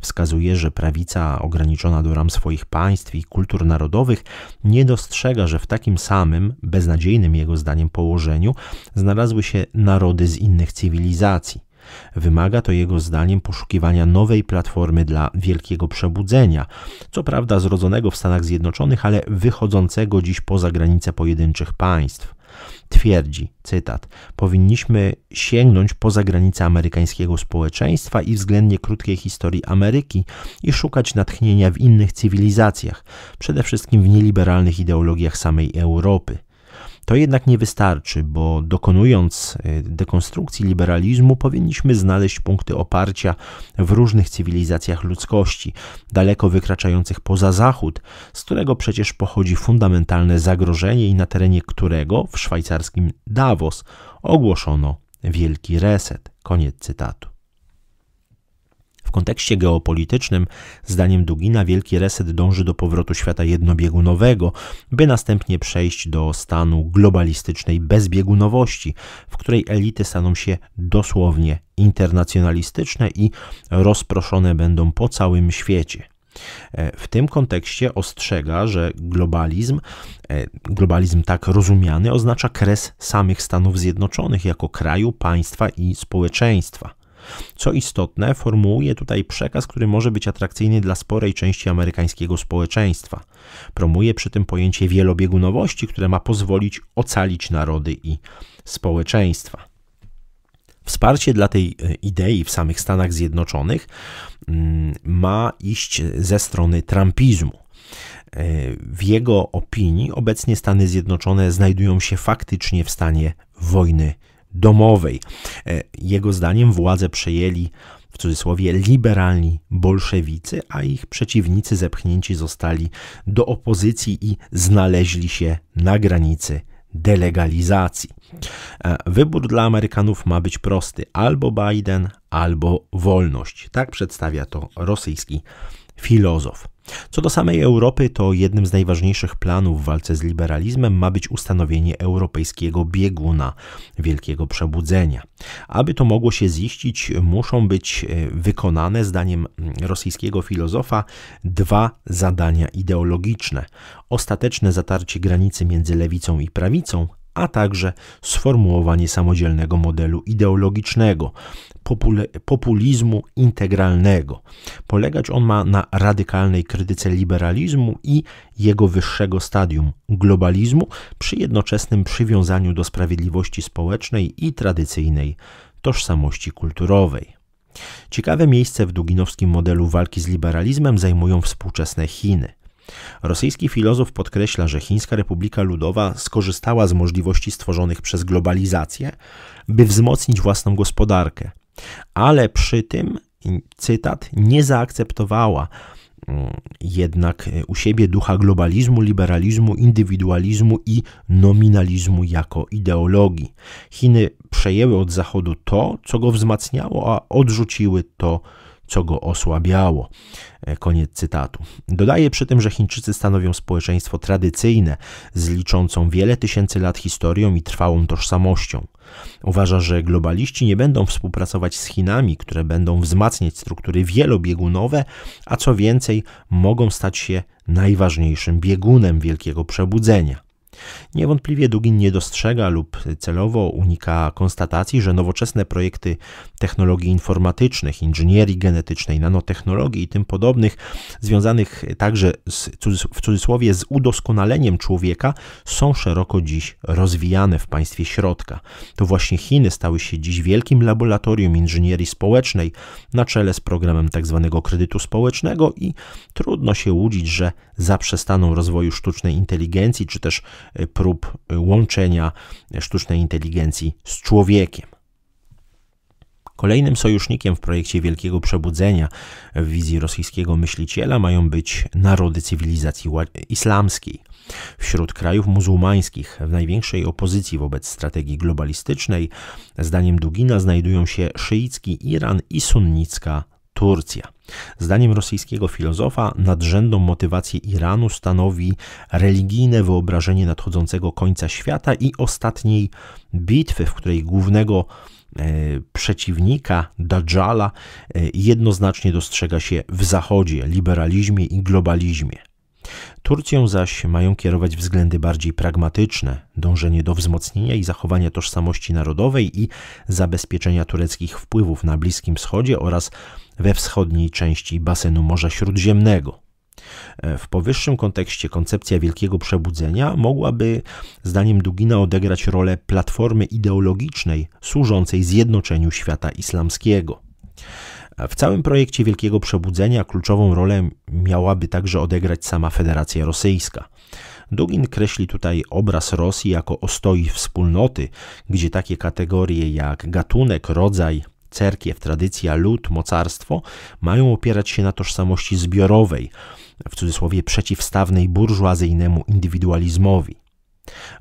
Wskazuje, że prawica ograniczona do ram swoich państw i kultur narodowych nie dostrzega, że w takim samym, beznadziejnym jego zdaniem położeniu znalazły się narody z innych cywilizacji. Wymaga to jego zdaniem poszukiwania nowej platformy dla wielkiego przebudzenia, co prawda zrodzonego w Stanach Zjednoczonych, ale wychodzącego dziś poza granice pojedynczych państw. Twierdzi, cytat, powinniśmy sięgnąć poza granice amerykańskiego społeczeństwa i względnie krótkiej historii Ameryki i szukać natchnienia w innych cywilizacjach, przede wszystkim w nieliberalnych ideologiach samej Europy. To jednak nie wystarczy, bo dokonując y, dekonstrukcji liberalizmu, powinniśmy znaleźć punkty oparcia w różnych cywilizacjach ludzkości, daleko wykraczających poza Zachód, z którego przecież pochodzi fundamentalne zagrożenie i na terenie którego w szwajcarskim Davos ogłoszono wielki reset. Koniec cytatu. W kontekście geopolitycznym, zdaniem Dugina, Wielki Reset dąży do powrotu świata jednobiegunowego, by następnie przejść do stanu globalistycznej bezbiegunowości, w której elity staną się dosłownie internacjonalistyczne i rozproszone będą po całym świecie. E, w tym kontekście ostrzega, że globalizm, e, globalizm tak rozumiany, oznacza kres samych Stanów Zjednoczonych jako kraju, państwa i społeczeństwa. Co istotne, formułuje tutaj przekaz, który może być atrakcyjny dla sporej części amerykańskiego społeczeństwa. Promuje przy tym pojęcie wielobiegunowości, które ma pozwolić ocalić narody i społeczeństwa. Wsparcie dla tej e, idei w samych Stanach Zjednoczonych mm, ma iść ze strony trumpizmu. E, w jego opinii obecnie Stany Zjednoczone znajdują się faktycznie w stanie wojny domowej. E, jego zdaniem władzę przejęli w cudzysłowie liberalni bolszewicy, a ich przeciwnicy zepchnięci zostali do opozycji i znaleźli się na granicy delegalizacji. E, wybór dla Amerykanów ma być prosty: albo Biden, albo wolność. Tak przedstawia to rosyjski filozof. Co do samej Europy, to jednym z najważniejszych planów w walce z liberalizmem ma być ustanowienie europejskiego bieguna wielkiego przebudzenia. Aby to mogło się ziścić, muszą być e, wykonane, zdaniem mm, rosyjskiego filozofa, dwa zadania ideologiczne: ostateczne zatarcie granicy między lewicą i prawicą, a także sformułowanie samodzielnego modelu ideologicznego, populizmu integralnego. Polegać on ma na radykalnej krytyce liberalizmu i jego wyższego stadium globalizmu, przy jednoczesnym przywiązaniu do sprawiedliwości społecznej i tradycyjnej tożsamości kulturowej. Ciekawe miejsce w duginowskim modelu walki z liberalizmem zajmują współczesne Chiny. Rosyjski filozof podkreśla, że Chińska Republika Ludowa skorzystała z możliwości stworzonych przez globalizację, by wzmocnić własną gospodarkę, ale przy tym, cytat, nie zaakceptowała mm, jednak e, u siebie ducha globalizmu, liberalizmu, indywidualizmu i nominalizmu jako ideologii. Chiny przejęły od Zachodu to, co go wzmacniało, a odrzuciły to, co co go osłabiało. E, koniec cytatu. Dodaje przy tym, że Chińczycy stanowią społeczeństwo tradycyjne, z liczącą wiele tysięcy lat historią i trwałą tożsamością. Uważa, że globaliści nie będą współpracować z Chinami, które będą wzmacniać struktury wielobiegunowe, a co więcej, mogą stać się najważniejszym biegunem wielkiego przebudzenia. Niewątpliwie Dugin nie dostrzega lub celowo unika konstatacji, że nowoczesne projekty technologii informatycznych, inżynierii genetycznej, nanotechnologii i tym podobnych, związanych także z, w cudzysłowie z udoskonaleniem człowieka, są szeroko dziś rozwijane w państwie środka. To właśnie Chiny stały się dziś wielkim laboratorium inżynierii społecznej na czele z programem tzw. Tak kredytu społecznego i trudno się łudzić, że zaprzestaną rozwoju sztucznej inteligencji czy też E, prób e, łączenia e, sztucznej inteligencji z człowiekiem. Kolejnym sojusznikiem w projekcie Wielkiego Przebudzenia w wizji rosyjskiego myśliciela mają być narody cywilizacji islamskiej. Wśród krajów muzułmańskich w największej opozycji wobec strategii globalistycznej, zdaniem Dugina, znajdują się szyicki Iran i sunnicka Turcja. Zdaniem rosyjskiego filozofa nadrzędną motywację Iranu stanowi religijne wyobrażenie nadchodzącego końca świata i ostatniej bitwy, w której głównego e, przeciwnika, Dajjala, e, jednoznacznie dostrzega się w Zachodzie, liberalizmie i globalizmie. Turcją zaś mają kierować względy bardziej pragmatyczne, dążenie do wzmocnienia i zachowania tożsamości narodowej i zabezpieczenia tureckich wpływów na Bliskim Wschodzie oraz we wschodniej części basenu Morza Śródziemnego. E, w powyższym kontekście koncepcja Wielkiego Przebudzenia mogłaby, zdaniem Dugina, odegrać rolę platformy ideologicznej służącej zjednoczeniu świata islamskiego. W całym projekcie Wielkiego Przebudzenia kluczową rolę miałaby także odegrać sama Federacja Rosyjska. Dugin kreśli tutaj obraz Rosji jako ostoi wspólnoty, gdzie takie kategorie jak gatunek, rodzaj, cerkiew, tradycja, lud, mocarstwo mają opierać się na tożsamości zbiorowej, w cudzysłowie przeciwstawnej burżuazyjnemu indywidualizmowi.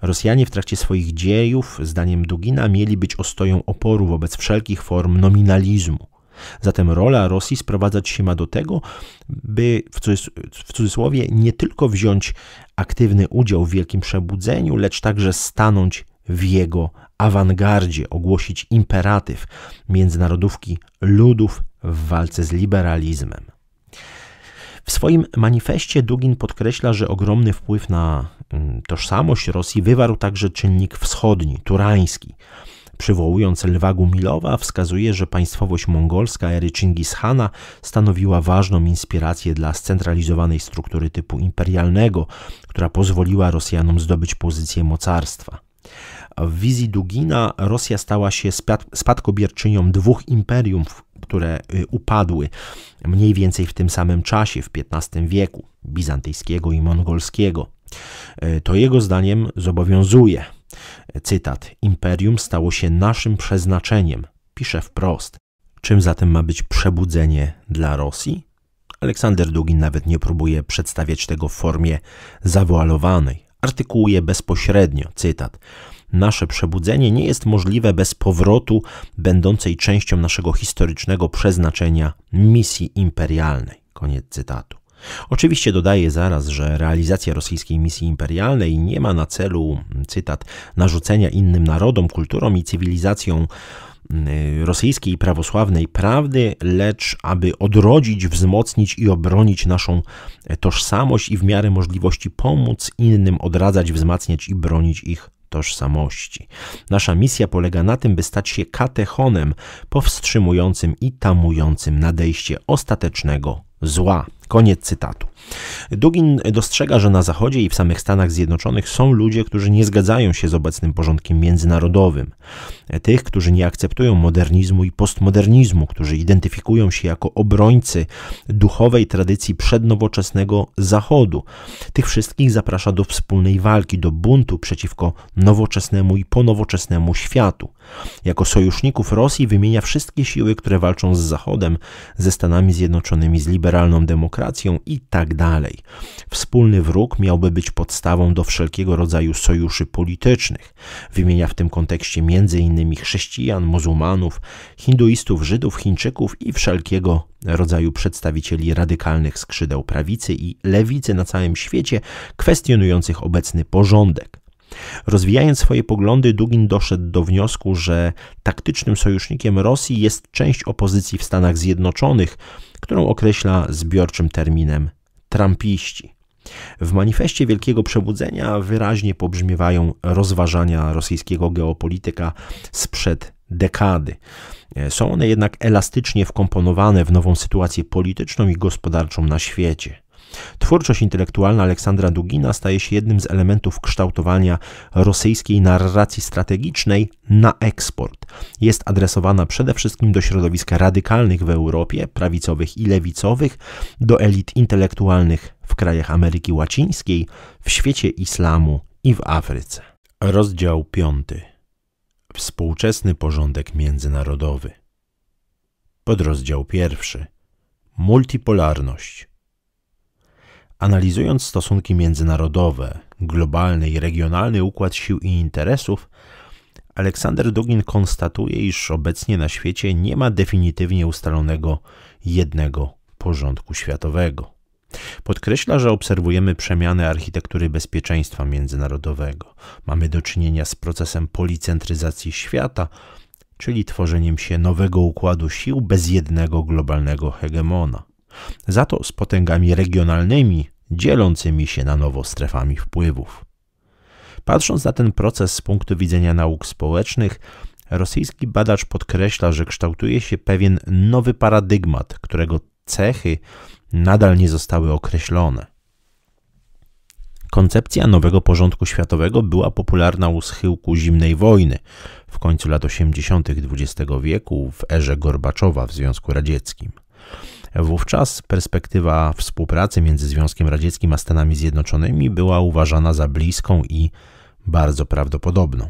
Rosjanie w trakcie swoich dziejów, zdaniem Dugina, mieli być ostoją oporu wobec wszelkich form nominalizmu. Zatem rola Rosji sprowadzać się ma do tego, by w, w cudzysłowie nie tylko wziąć aktywny udział w wielkim przebudzeniu, lecz także stanąć w jego awangardzie ogłosić imperatyw międzynarodówki ludów w walce z liberalizmem. W swoim manifestie Dugin podkreśla, że ogromny wpływ na mm, tożsamość Rosji wywarł także czynnik wschodni, turański. Przywołując Lwa Gumilowa, wskazuje, że państwowość mongolska ery Chingishana stanowiła ważną inspirację dla scentralizowanej struktury typu imperialnego, która pozwoliła Rosjanom zdobyć pozycję mocarstwa. W wizji Dugina Rosja stała się spadkobierczynią dwóch imperium, które y, upadły mniej więcej w tym samym czasie, w XV wieku bizantyjskiego i mongolskiego. Y, to jego zdaniem zobowiązuje. Cytat: Imperium stało się naszym przeznaczeniem. Pisze wprost. Czym zatem ma być przebudzenie dla Rosji? Aleksander Dugin nawet nie próbuje przedstawiać tego w formie zawoalowanej. Artykułuje bezpośrednio, cytat nasze przebudzenie nie jest możliwe bez powrotu będącej częścią naszego historycznego przeznaczenia misji imperialnej. Koniec cytatu. Oczywiście dodaję zaraz, że realizacja rosyjskiej misji imperialnej nie ma na celu, cytat, narzucenia innym narodom, kulturom i cywilizacjom y, rosyjskiej prawosławnej prawdy, lecz aby odrodzić, wzmocnić i obronić naszą e, tożsamość i w miarę możliwości pomóc innym odradzać, wzmacniać i bronić ich tożsamości. Nasza misja polega na tym, by stać się katechonem powstrzymującym i tamującym nadejście ostatecznego zła. Koniec cytatu. Dugin dostrzega, że na Zachodzie i w samych Stanach Zjednoczonych są ludzie, którzy nie zgadzają się z obecnym porządkiem międzynarodowym. Tych, którzy nie akceptują modernizmu i postmodernizmu, którzy identyfikują się jako obrońcy duchowej tradycji przednowoczesnego Zachodu. Tych wszystkich zaprasza do wspólnej walki, do buntu przeciwko nowoczesnemu i ponowoczesnemu światu. Jako sojuszników Rosji wymienia wszystkie siły, które walczą z Zachodem, ze Stanami Zjednoczonymi, z liberalną demokracją i tak dalej. Wspólny wróg miałby być podstawą do wszelkiego rodzaju sojuszy politycznych. Wymienia w tym kontekście m.in. chrześcijan, muzułmanów, hinduistów, Żydów, Chińczyków i wszelkiego rodzaju przedstawicieli radykalnych skrzydeł prawicy i lewicy na całym świecie, kwestionujących obecny porządek. Rozwijając swoje poglądy, Dugin doszedł do wniosku, że taktycznym sojusznikiem Rosji jest część opozycji w Stanach Zjednoczonych, którą określa zbiorczym terminem trumpiści. W manifestie Wielkiego Przebudzenia wyraźnie pobrzmiewają rozważania rosyjskiego geopolityka sprzed dekady. E, są one jednak elastycznie wkomponowane w nową sytuację polityczną i gospodarczą na świecie. Twórczość intelektualna Aleksandra Dugina staje się jednym z elementów kształtowania rosyjskiej narracji strategicznej na eksport. Jest adresowana przede wszystkim do środowiska radykalnych w Europie, prawicowych i lewicowych, do elit intelektualnych w krajach Ameryki Łacińskiej, w świecie islamu i w Afryce. Rozdział 5. Współczesny porządek międzynarodowy. Podrozdział 1. Multipolarność. Analizując stosunki międzynarodowe, globalny i regionalny układ sił i interesów, Aleksander Dugin konstatuje, iż obecnie na świecie nie ma definitywnie ustalonego jednego porządku światowego. Podkreśla, że obserwujemy przemianę architektury bezpieczeństwa międzynarodowego. Mamy do czynienia z procesem policentryzacji świata, czyli tworzeniem się nowego układu sił bez jednego globalnego hegemona za to z potęgami regionalnymi, dzielącymi się na nowo strefami wpływów. Patrząc na ten proces z punktu widzenia nauk społecznych, rosyjski badacz podkreśla, że kształtuje się pewien nowy paradygmat, którego cechy nadal nie zostały określone. Koncepcja nowego porządku światowego była popularna u schyłku zimnej wojny w końcu lat 80. XX wieku w erze Gorbaczowa w Związku Radzieckim. Wówczas perspektywa współpracy między Związkiem Radzieckim a Stanami Zjednoczonymi była uważana za bliską i bardzo prawdopodobną.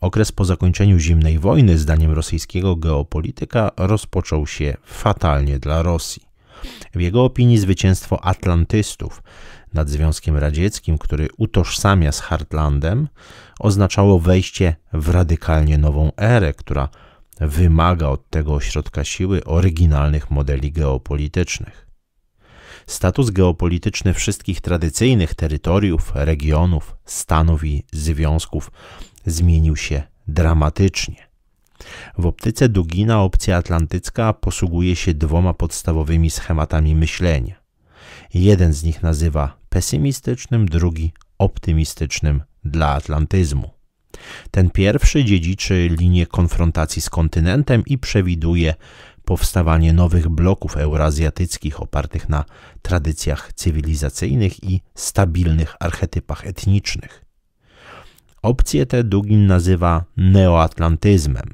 Okres po zakończeniu zimnej wojny, zdaniem rosyjskiego geopolityka, rozpoczął się fatalnie dla Rosji. W jego opinii zwycięstwo atlantystów nad Związkiem Radzieckim, który utożsamia z Heartlandem, oznaczało wejście w radykalnie nową erę, która wymaga od tego ośrodka siły oryginalnych modeli geopolitycznych. Status geopolityczny wszystkich tradycyjnych terytoriów, regionów, stanów i związków zmienił się dramatycznie. W optyce Dugina opcja atlantycka posługuje się dwoma podstawowymi schematami myślenia. Jeden z nich nazywa pesymistycznym, drugi optymistycznym dla atlantyzmu. Ten pierwszy dziedziczy linię konfrontacji z kontynentem i przewiduje powstawanie nowych bloków euroazjatyckich opartych na tradycjach cywilizacyjnych i stabilnych archetypach etnicznych. Opcję tę Dugin nazywa neoatlantyzmem.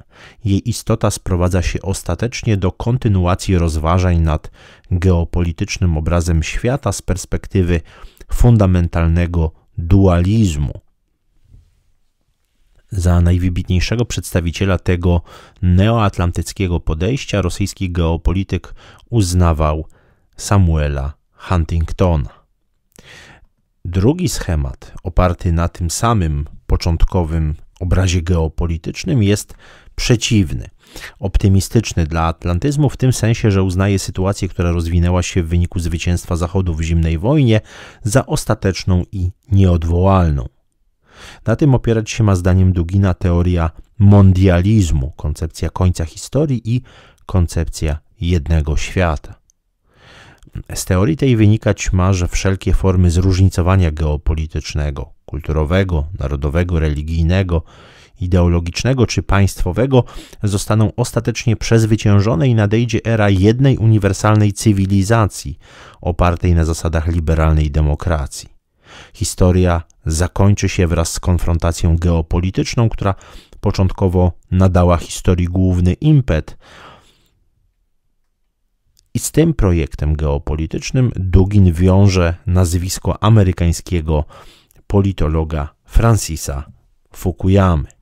Jej istota sprowadza się ostatecznie do kontynuacji rozważań nad geopolitycznym obrazem świata z perspektywy fundamentalnego dualizmu za najwybitniejszego przedstawiciela tego neoatlantyckiego podejścia rosyjski geopolityk uznawał Samuela Huntingtona. Drugi schemat, oparty na tym samym początkowym obrazie geopolitycznym, jest przeciwny. Optymistyczny dla atlantyzmu w tym sensie, że uznaje sytuację, która rozwinęła się w wyniku zwycięstwa Zachodu w zimnej wojnie, za ostateczną i nieodwołalną. Na tym opierać się ma zdaniem Dugina teoria mondializmu, koncepcja końca historii i koncepcja jednego świata. Z teorii tej wynikać ma, że wszelkie formy zróżnicowania geopolitycznego, kulturowego, narodowego, religijnego, ideologicznego czy państwowego zostaną ostatecznie przezwyciężone i nadejdzie era jednej uniwersalnej cywilizacji opartej na zasadach liberalnej demokracji. Historia zakończy się wraz z konfrontacją geopolityczną, która początkowo nadała historii główny impet. I z tym projektem geopolitycznym Dugin wiąże nazwisko amerykańskiego politologa Francisa Fukuyamy.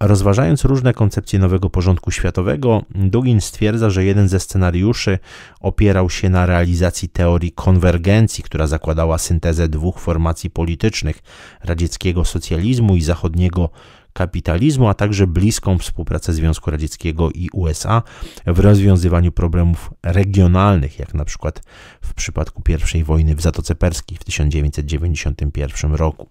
Rozważając różne koncepcje nowego porządku światowego, Dugin stwierdza, że jeden ze scenariuszy opierał się na realizacji teorii konwergencji, która zakładała syntezę dwóch formacji politycznych radzieckiego socjalizmu i zachodniego kapitalizmu, a także bliską współpracę Związku Radzieckiego i USA w rozwiązywaniu problemów regionalnych, jak na przykład w przypadku I wojny w Zatoce Perskiej w 1991 roku.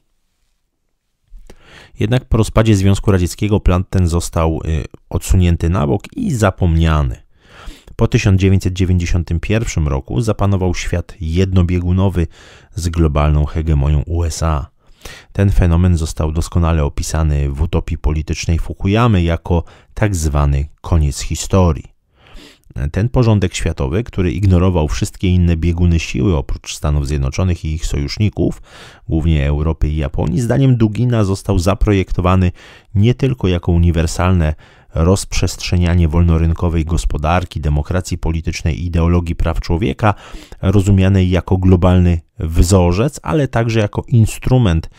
Jednak po rozpadzie Związku Radzieckiego plan ten został y, odsunięty na bok i zapomniany. Po 1991 roku zapanował świat jednobiegunowy z globalną hegemonią USA. Ten fenomen został doskonale opisany w utopii politycznej Fukuyamy jako tak zwany koniec historii. Ten porządek światowy, który ignorował wszystkie inne bieguny siły oprócz Stanów Zjednoczonych i ich sojuszników, głównie Europy i Japonii, zdaniem Dugina został zaprojektowany nie tylko jako uniwersalne rozprzestrzenianie wolnorynkowej gospodarki, demokracji politycznej i ideologii praw człowieka, rozumianej jako globalny wzorzec, ale także jako instrument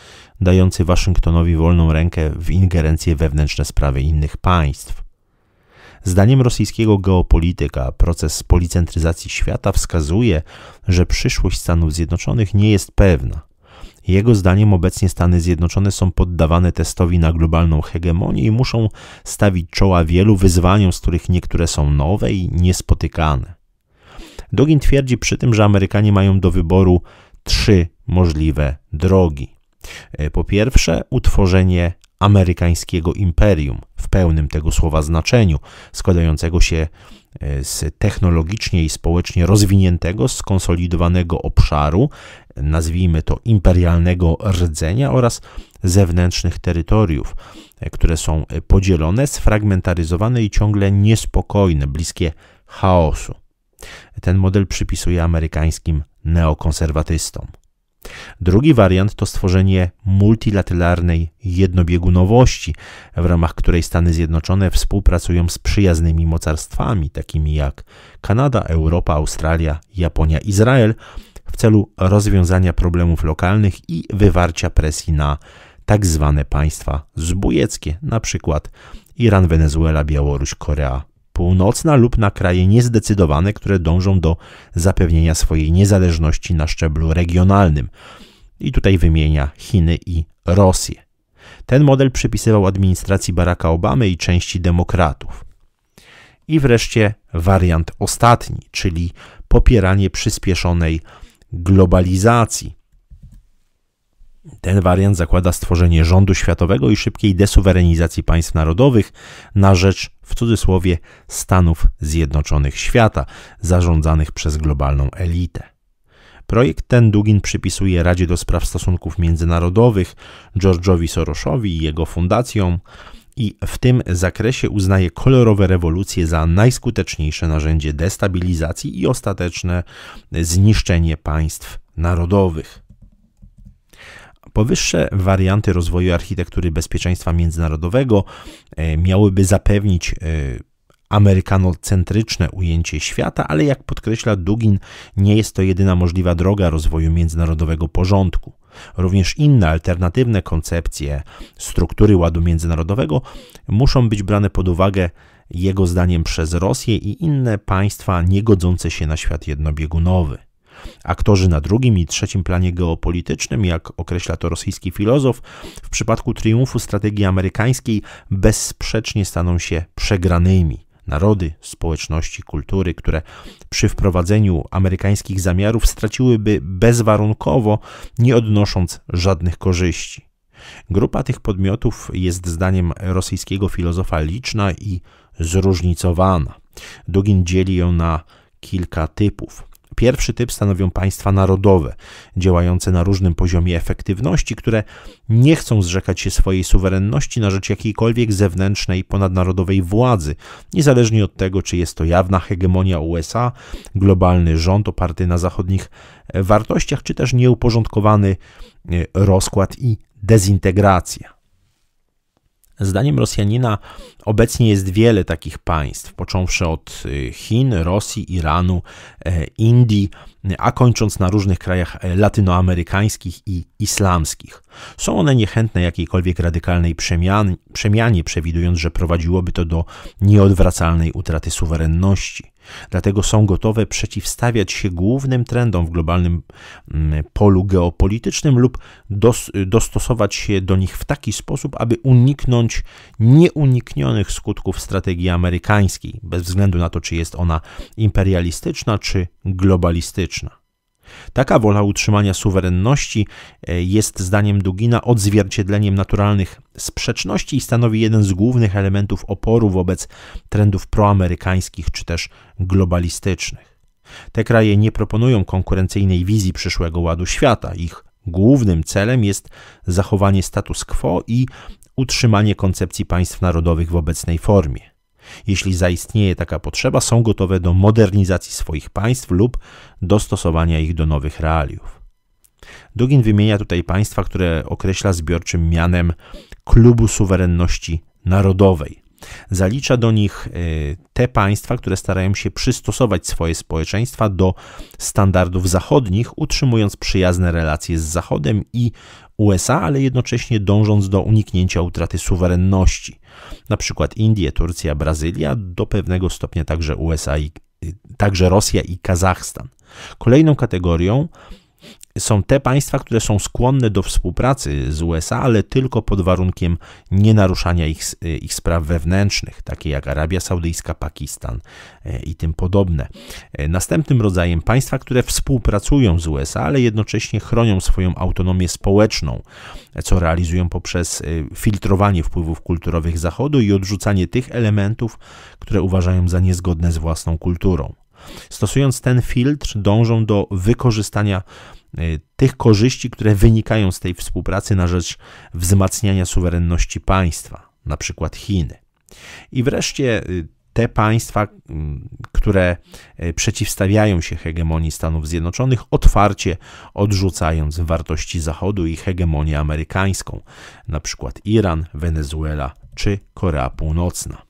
dający Waszyngtonowi wolną rękę w ingerencje wewnętrzne sprawy innych państw. Zdaniem rosyjskiego geopolityka proces policentryzacji świata wskazuje, że przyszłość Stanów Zjednoczonych nie jest pewna. Jego zdaniem obecnie Stany Zjednoczone są poddawane testowi na globalną hegemonię i muszą stawić czoła wielu wyzwaniom, z których niektóre są nowe i niespotykane. Dogin twierdzi przy tym, że Amerykanie mają do wyboru trzy możliwe drogi. E, po pierwsze, utworzenie amerykańskiego imperium w pełnym tego słowa znaczeniu, składającego się e, z technologicznie i społecznie rozwiniętego, skonsolidowanego obszaru, nazwijmy to imperialnego rdzenia oraz zewnętrznych terytoriów, e, które są e, podzielone, sfragmentaryzowane i ciągle niespokojne, bliskie chaosu. Ten model przypisuje amerykańskim neokonserwatystom. Drugi wariant to stworzenie multilateralnej jednobiegunowości, w ramach której Stany Zjednoczone współpracują z przyjaznymi mocarstwami, takimi jak Kanada, Europa, Australia, Japonia, Izrael, w celu rozwiązania problemów lokalnych i wywarcia presji na tak zwane państwa zbójeckie, na przykład Iran, Wenezuela, Białoruś, Korea północna lub na kraje niezdecydowane, które dążą do zapewnienia swojej niezależności na szczeblu regionalnym. I tutaj wymienia Chiny i Rosję. Ten model przypisywał administracji Baracka Obamy i części demokratów. I wreszcie wariant ostatni, czyli popieranie przyspieszonej globalizacji. Ten wariant zakłada stworzenie rządu światowego i szybkiej desuwerenizacji państw narodowych na rzecz, w cudzysłowie, Stanów Zjednoczonych świata, zarządzanych przez globalną elitę. Projekt ten Dugin przypisuje Radzie do Spraw Stosunków Międzynarodowych, George'owi Soroszowi i jego fundacjom i w tym zakresie uznaje kolorowe rewolucje za najskuteczniejsze narzędzie destabilizacji i ostateczne zniszczenie państw narodowych. Powyższe warianty rozwoju architektury bezpieczeństwa międzynarodowego e, miałyby zapewnić e, amerykanocentryczne ujęcie świata, ale jak podkreśla Dugin, nie jest to jedyna możliwa droga rozwoju międzynarodowego porządku. Również inne alternatywne koncepcje struktury ładu międzynarodowego muszą być brane pod uwagę jego zdaniem przez Rosję i inne państwa niegodzące się na świat jednobiegunowy. Aktorzy na drugim i trzecim planie geopolitycznym, jak określa to rosyjski filozof, w przypadku triumfu strategii amerykańskiej bezsprzecznie staną się przegranymi narody, społeczności, kultury, które przy wprowadzeniu amerykańskich zamiarów straciłyby bezwarunkowo, nie odnosząc żadnych korzyści. Grupa tych podmiotów jest zdaniem rosyjskiego filozofa liczna i zróżnicowana. Dugin dzieli ją na kilka typów. Pierwszy typ stanowią państwa narodowe, działające na różnym poziomie efektywności, które nie chcą zrzekać się swojej suwerenności na rzecz jakiejkolwiek zewnętrznej, ponadnarodowej władzy, niezależnie od tego, czy jest to jawna hegemonia USA, globalny rząd oparty na zachodnich e, wartościach, czy też nieuporządkowany e, rozkład i dezintegracja. Zdaniem Rosjanina obecnie jest wiele takich państw, począwszy od y, Chin, Rosji, Iranu, e, Indii, a kończąc na różnych krajach e, latynoamerykańskich i islamskich. Są one niechętne jakiejkolwiek radykalnej przemianie, przemianie, przewidując, że prowadziłoby to do nieodwracalnej utraty suwerenności. Dlatego są gotowe przeciwstawiać się głównym trendom w globalnym mm, polu geopolitycznym lub dos dostosować się do nich w taki sposób, aby uniknąć nieuniknionych skutków strategii amerykańskiej, bez względu na to, czy jest ona imperialistyczna czy globalistyczna. Taka wola utrzymania suwerenności e, jest, zdaniem Dugina, odzwierciedleniem naturalnych sprzeczności i stanowi jeden z głównych elementów oporu wobec trendów proamerykańskich czy też globalistycznych. Te kraje nie proponują konkurencyjnej wizji przyszłego ładu świata. Ich głównym celem jest zachowanie status quo i utrzymanie koncepcji państw narodowych w obecnej formie. Jeśli zaistnieje taka potrzeba, są gotowe do modernizacji swoich państw lub dostosowania ich do nowych realiów. Dugin wymienia tutaj państwa, które określa zbiorczym mianem klubu suwerenności narodowej. Zalicza do nich e, te państwa, które starają się przystosować swoje społeczeństwa do standardów zachodnich, utrzymując przyjazne relacje z Zachodem i USA, ale jednocześnie dążąc do uniknięcia utraty suwerenności na przykład Indie, Turcja, Brazylia, do pewnego stopnia także USA i także Rosja i Kazachstan. Kolejną kategorią są te państwa, które są skłonne do współpracy z USA, ale tylko pod warunkiem nienaruszania ich, e, ich spraw wewnętrznych, takie jak Arabia Saudyjska, Pakistan e, i tym podobne. E, następnym rodzajem państwa, które współpracują z USA, ale jednocześnie chronią swoją autonomię społeczną, co realizują poprzez filtrowanie wpływów kulturowych Zachodu i odrzucanie tych elementów, które uważają za niezgodne z własną kulturą. Stosując ten filtr, dążą do wykorzystania E, tych korzyści, które wynikają z tej współpracy na rzecz wzmacniania suwerenności państwa, na przykład Chiny. I wreszcie e, te państwa, które e, przeciwstawiają się hegemonii Stanów Zjednoczonych, otwarcie odrzucając wartości Zachodu i hegemonię amerykańską, na przykład Iran, Wenezuela czy Korea Północna.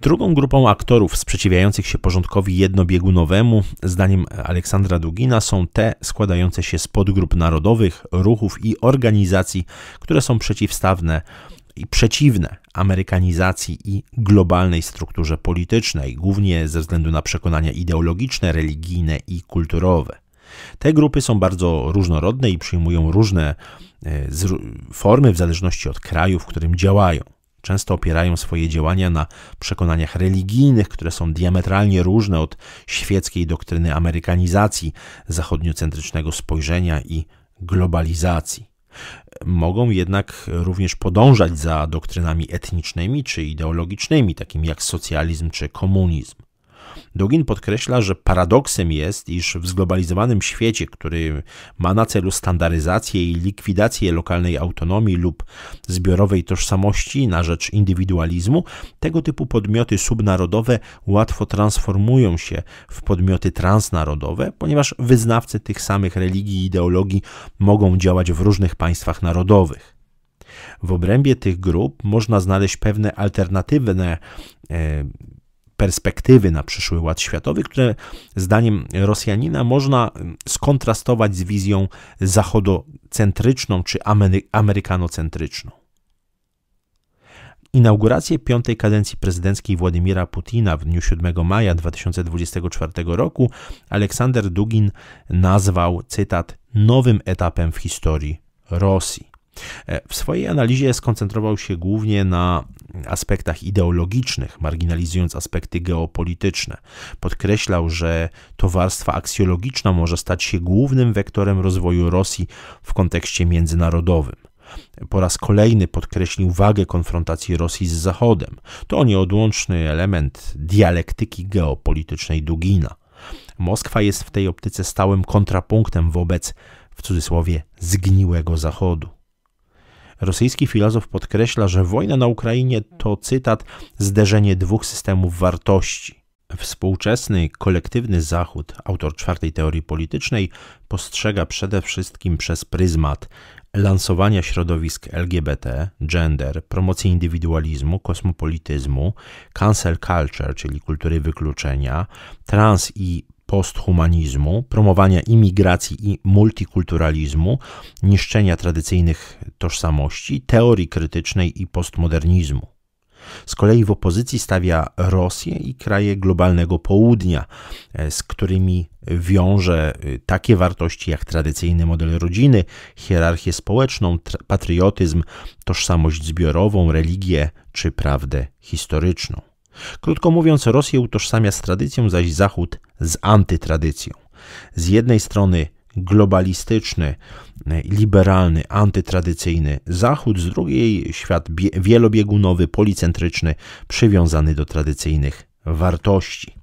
Drugą grupą aktorów sprzeciwiających się porządkowi jednobiegunowemu, zdaniem Aleksandra Dugina, są te składające się z podgrup narodowych, ruchów i organizacji, które są przeciwstawne i przeciwne amerykanizacji i globalnej strukturze politycznej, głównie ze względu na przekonania ideologiczne, religijne i kulturowe. Te grupy są bardzo różnorodne i przyjmują różne e, formy w zależności od kraju, w którym działają. Często opierają swoje działania na przekonaniach religijnych, które są diametralnie różne od świeckiej doktryny amerykanizacji, zachodniocentrycznego spojrzenia i globalizacji. Mogą jednak również podążać za doktrynami etnicznymi czy ideologicznymi, takimi jak socjalizm czy komunizm. Dugin podkreśla, że paradoksem jest, iż w zglobalizowanym świecie, który ma na celu standaryzację i likwidację lokalnej autonomii lub zbiorowej tożsamości na rzecz indywidualizmu, tego typu podmioty subnarodowe łatwo transformują się w podmioty transnarodowe, ponieważ wyznawcy tych samych religii i ideologii mogą działać w różnych państwach narodowych. W obrębie tych grup można znaleźć pewne alternatywne perspektywy na przyszły ład światowy, które zdaniem Rosjanina można skontrastować z wizją zachodocentryczną czy amery amerykanocentryczną. Inaugurację piątej kadencji prezydenckiej Władimira Putina w dniu 7 maja 2024 roku Aleksander Dugin nazwał, cytat, nowym etapem w historii Rosji. E, w swojej analizie skoncentrował się głównie na aspektach ideologicznych, marginalizując aspekty geopolityczne. Podkreślał, że to warstwa aksjologiczna może stać się głównym wektorem rozwoju Rosji w kontekście międzynarodowym. Po raz kolejny podkreślił wagę konfrontacji Rosji z Zachodem. To nieodłączny element dialektyki geopolitycznej Dugina. Moskwa jest w tej optyce stałym kontrapunktem wobec, w cudzysłowie, zgniłego Zachodu. Rosyjski filozof podkreśla, że wojna na Ukrainie to cytat zderzenie dwóch systemów wartości. Współczesny, kolektywny Zachód, autor czwartej teorii politycznej, postrzega przede wszystkim przez pryzmat lansowania środowisk LGBT, gender, promocji indywidualizmu, kosmopolityzmu, cancel culture, czyli kultury wykluczenia, trans i posthumanizmu, promowania imigracji i multikulturalizmu, niszczenia tradycyjnych tożsamości, teorii krytycznej i postmodernizmu. Z kolei w opozycji stawia Rosję i kraje globalnego południa, e, z którymi wiąże e, takie wartości jak tradycyjny model rodziny, hierarchię społeczną, patriotyzm, tożsamość zbiorową, religię czy prawdę historyczną. Krótko mówiąc, Rosję utożsamia z tradycją, zaś Zachód z antytradycją. Z jednej strony globalistyczny, e, liberalny, antytradycyjny Zachód, z drugiej świat wielobiegunowy, policentryczny, przywiązany do tradycyjnych wartości.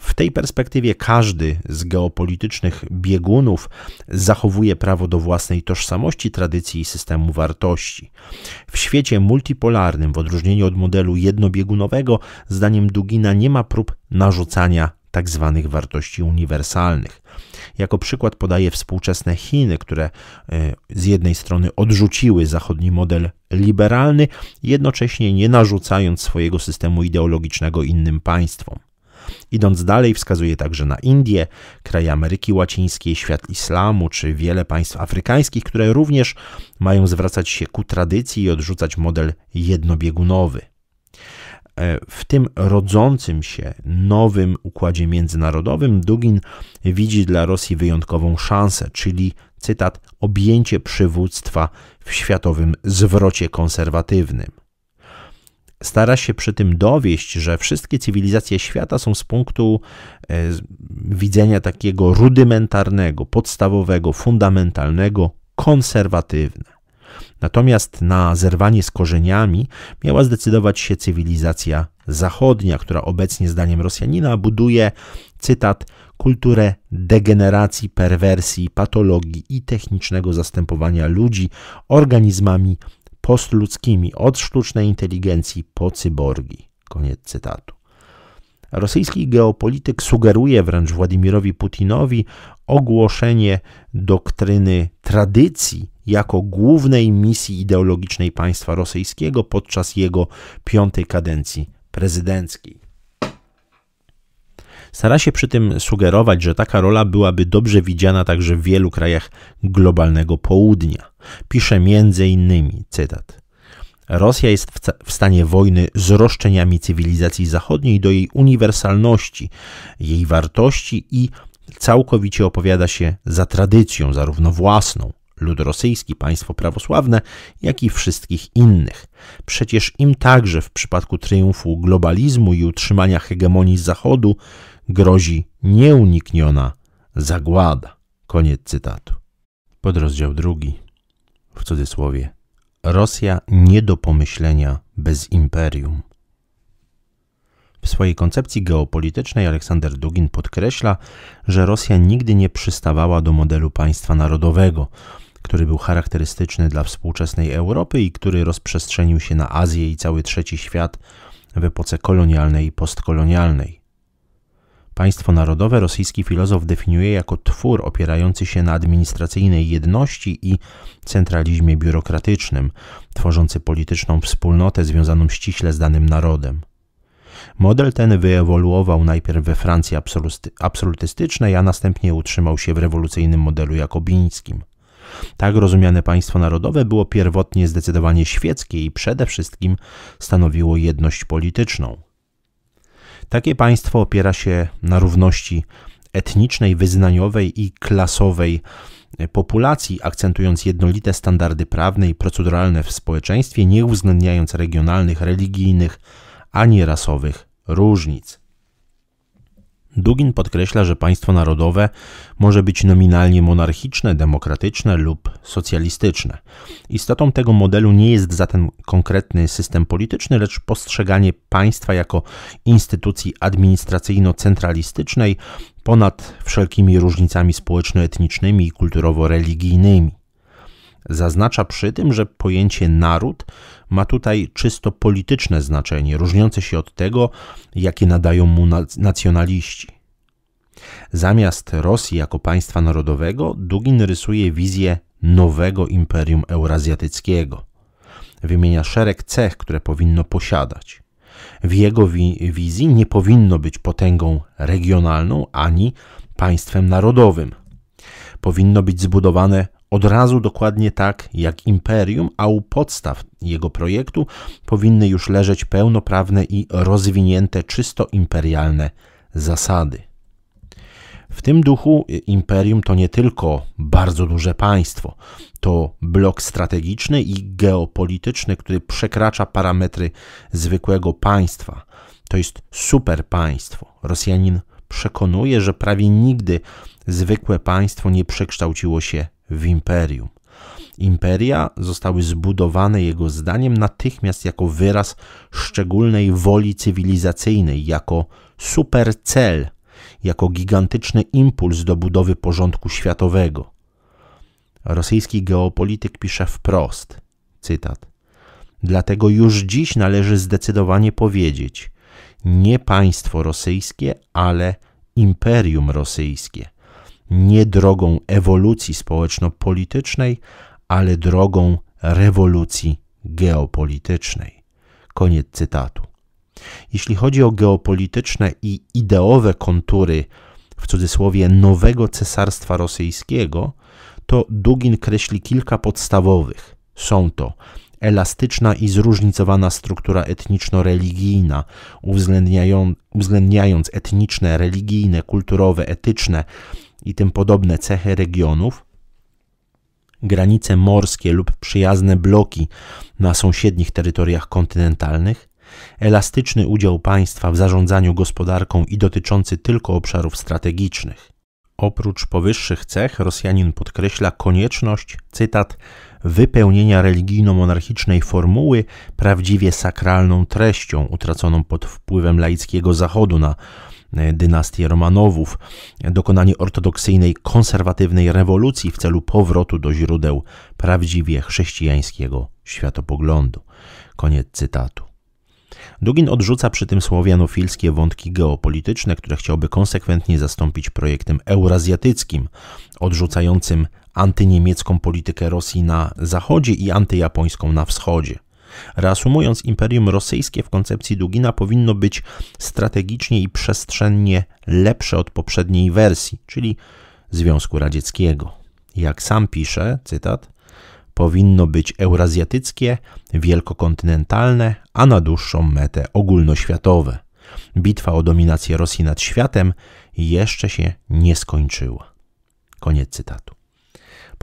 W tej perspektywie każdy z geopolitycznych biegunów zachowuje prawo do własnej tożsamości, tradycji i systemu wartości. W świecie multipolarnym, w odróżnieniu od modelu jednobiegunowego, zdaniem Dugina nie ma prób narzucania tak zwanych wartości uniwersalnych. Jako przykład podaje współczesne Chiny, które e, z jednej strony odrzuciły zachodni model liberalny, jednocześnie nie narzucając swojego systemu ideologicznego innym państwom. Idąc dalej, wskazuje także na Indie, kraje Ameryki Łacińskiej, świat islamu czy wiele państw afrykańskich, które również mają zwracać się ku tradycji i odrzucać model jednobiegunowy. E, w tym rodzącym się nowym układzie międzynarodowym Dugin widzi dla Rosji wyjątkową szansę, czyli cytat objęcie przywództwa w światowym zwrocie konserwatywnym. Stara się przy tym dowieść, że wszystkie cywilizacje świata są z punktu e, widzenia takiego rudymentarnego, podstawowego, fundamentalnego, konserwatywne. Natomiast na zerwanie z korzeniami miała zdecydować się cywilizacja zachodnia, która obecnie, zdaniem Rosjanina, buduje, cytat, kulturę degeneracji, perwersji, patologii i technicznego zastępowania ludzi organizmami postludzkimi, od sztucznej inteligencji po cyborgi. Koniec cytatu. Rosyjski geopolityk sugeruje wręcz Władimirowi Putinowi ogłoszenie doktryny tradycji jako głównej misji ideologicznej państwa rosyjskiego podczas jego piątej kadencji prezydenckiej. Stara się przy tym sugerować, że taka rola byłaby dobrze widziana także w wielu krajach globalnego południa. Pisze między innymi, cytat. Rosja jest w, stanie wojny z roszczeniami cywilizacji zachodniej do jej uniwersalności, jej wartości i całkowicie opowiada się za tradycją, zarówno własną, lud rosyjski, państwo prawosławne, jak i wszystkich innych. Przecież im także w przypadku triumfu globalizmu i utrzymania hegemonii Zachodu grozi nieunikniona zagłada. Koniec cytatu. Podrozdział drugi, w cudzysłowie, Rosja nie do pomyślenia bez imperium. W swojej koncepcji geopolitycznej Aleksander Dugin podkreśla, że Rosja nigdy nie przystawała do modelu państwa narodowego, który był charakterystyczny dla współczesnej Europy i który rozprzestrzenił się na Azję i cały trzeci świat w epoce kolonialnej i postkolonialnej. Państwo narodowe rosyjski filozof definiuje jako twór opierający się na administracyjnej jedności i centralizmie biurokratycznym, tworzący polityczną wspólnotę związaną ściśle z danym narodem. Model ten wyewoluował najpierw we Francji absolutystycznej, a następnie utrzymał się w rewolucyjnym modelu jakobińskim. Tak rozumiane państwo narodowe było pierwotnie zdecydowanie świeckie i przede wszystkim stanowiło jedność polityczną. Takie państwo opiera się na równości etnicznej, wyznaniowej i klasowej populacji, akcentując jednolite standardy prawne i proceduralne w społeczeństwie, nie uwzględniając regionalnych, religijnych ani rasowych różnic. Dugin podkreśla, że państwo narodowe może być nominalnie monarchiczne, demokratyczne lub socjalistyczne. Istotą tego modelu nie jest zatem konkretny system polityczny, lecz postrzeganie państwa jako instytucji administracyjno-centralistycznej ponad wszelkimi różnicami społeczno-etnicznymi i kulturowo-religijnymi. Zaznacza przy tym, że pojęcie naród ma tutaj czysto polityczne znaczenie, różniące się od tego, jakie nadają mu nacjonaliści. Zamiast Rosji jako państwa narodowego, Dugin rysuje wizję nowego imperium eurazjatyckiego. Wymienia szereg cech, które powinno posiadać. W jego wi wizji nie powinno być potęgą regionalną ani państwem narodowym. Powinno być zbudowane od razu dokładnie tak jak imperium, a u podstaw jego projektu powinny już leżeć pełnoprawne i rozwinięte czysto imperialne zasady. W tym duchu y, imperium to nie tylko bardzo duże państwo, to blok strategiczny i geopolityczny, który przekracza parametry zwykłego państwa. To jest super państwo. Rosjanin przekonuje, że prawie nigdy zwykłe państwo nie przekształciło się w imperium. Imperia zostały zbudowane jego zdaniem natychmiast jako wyraz szczególnej woli cywilizacyjnej, jako supercel, jako gigantyczny impuls do budowy porządku światowego. Rosyjski geopolityk pisze wprost, cytat, Dlatego już dziś należy zdecydowanie powiedzieć, nie państwo rosyjskie, ale imperium rosyjskie nie drogą ewolucji społeczno-politycznej, ale drogą rewolucji geopolitycznej. Koniec cytatu. Jeśli chodzi o geopolityczne i ideowe kontury, w cudzysłowie, nowego cesarstwa rosyjskiego, to Dugin kreśli kilka podstawowych. Są to elastyczna i zróżnicowana struktura etniczno-religijna, uwzględniając etniczne, religijne, kulturowe, etyczne, i tym podobne cechy regionów, granice morskie lub przyjazne bloki na sąsiednich terytoriach kontynentalnych, elastyczny udział państwa w zarządzaniu gospodarką i dotyczący tylko obszarów strategicznych. Oprócz powyższych cech Rosjanin podkreśla konieczność, cytat, wypełnienia religijno-monarchicznej formuły prawdziwie sakralną treścią utraconą pod wpływem laickiego Zachodu na E, dynastię Romanowów, dokonanie ortodoksyjnej, konserwatywnej rewolucji w celu powrotu do źródeł prawdziwie chrześcijańskiego światopoglądu. Koniec cytatu. Dugin odrzuca przy tym słowianofilskie wątki geopolityczne, które chciałby konsekwentnie zastąpić projektem eurazjatyckim, odrzucającym antyniemiecką politykę Rosji na zachodzie i antyjapońską na wschodzie. Reasumując, Imperium Rosyjskie w koncepcji Dugina powinno być strategicznie i przestrzennie lepsze od poprzedniej wersji, czyli Związku Radzieckiego. Jak sam pisze, cytat, powinno być eurazjatyckie, wielkokontynentalne, a na dłuższą metę ogólnoświatowe. Bitwa o dominację Rosji nad światem jeszcze się nie skończyła. Koniec cytatu.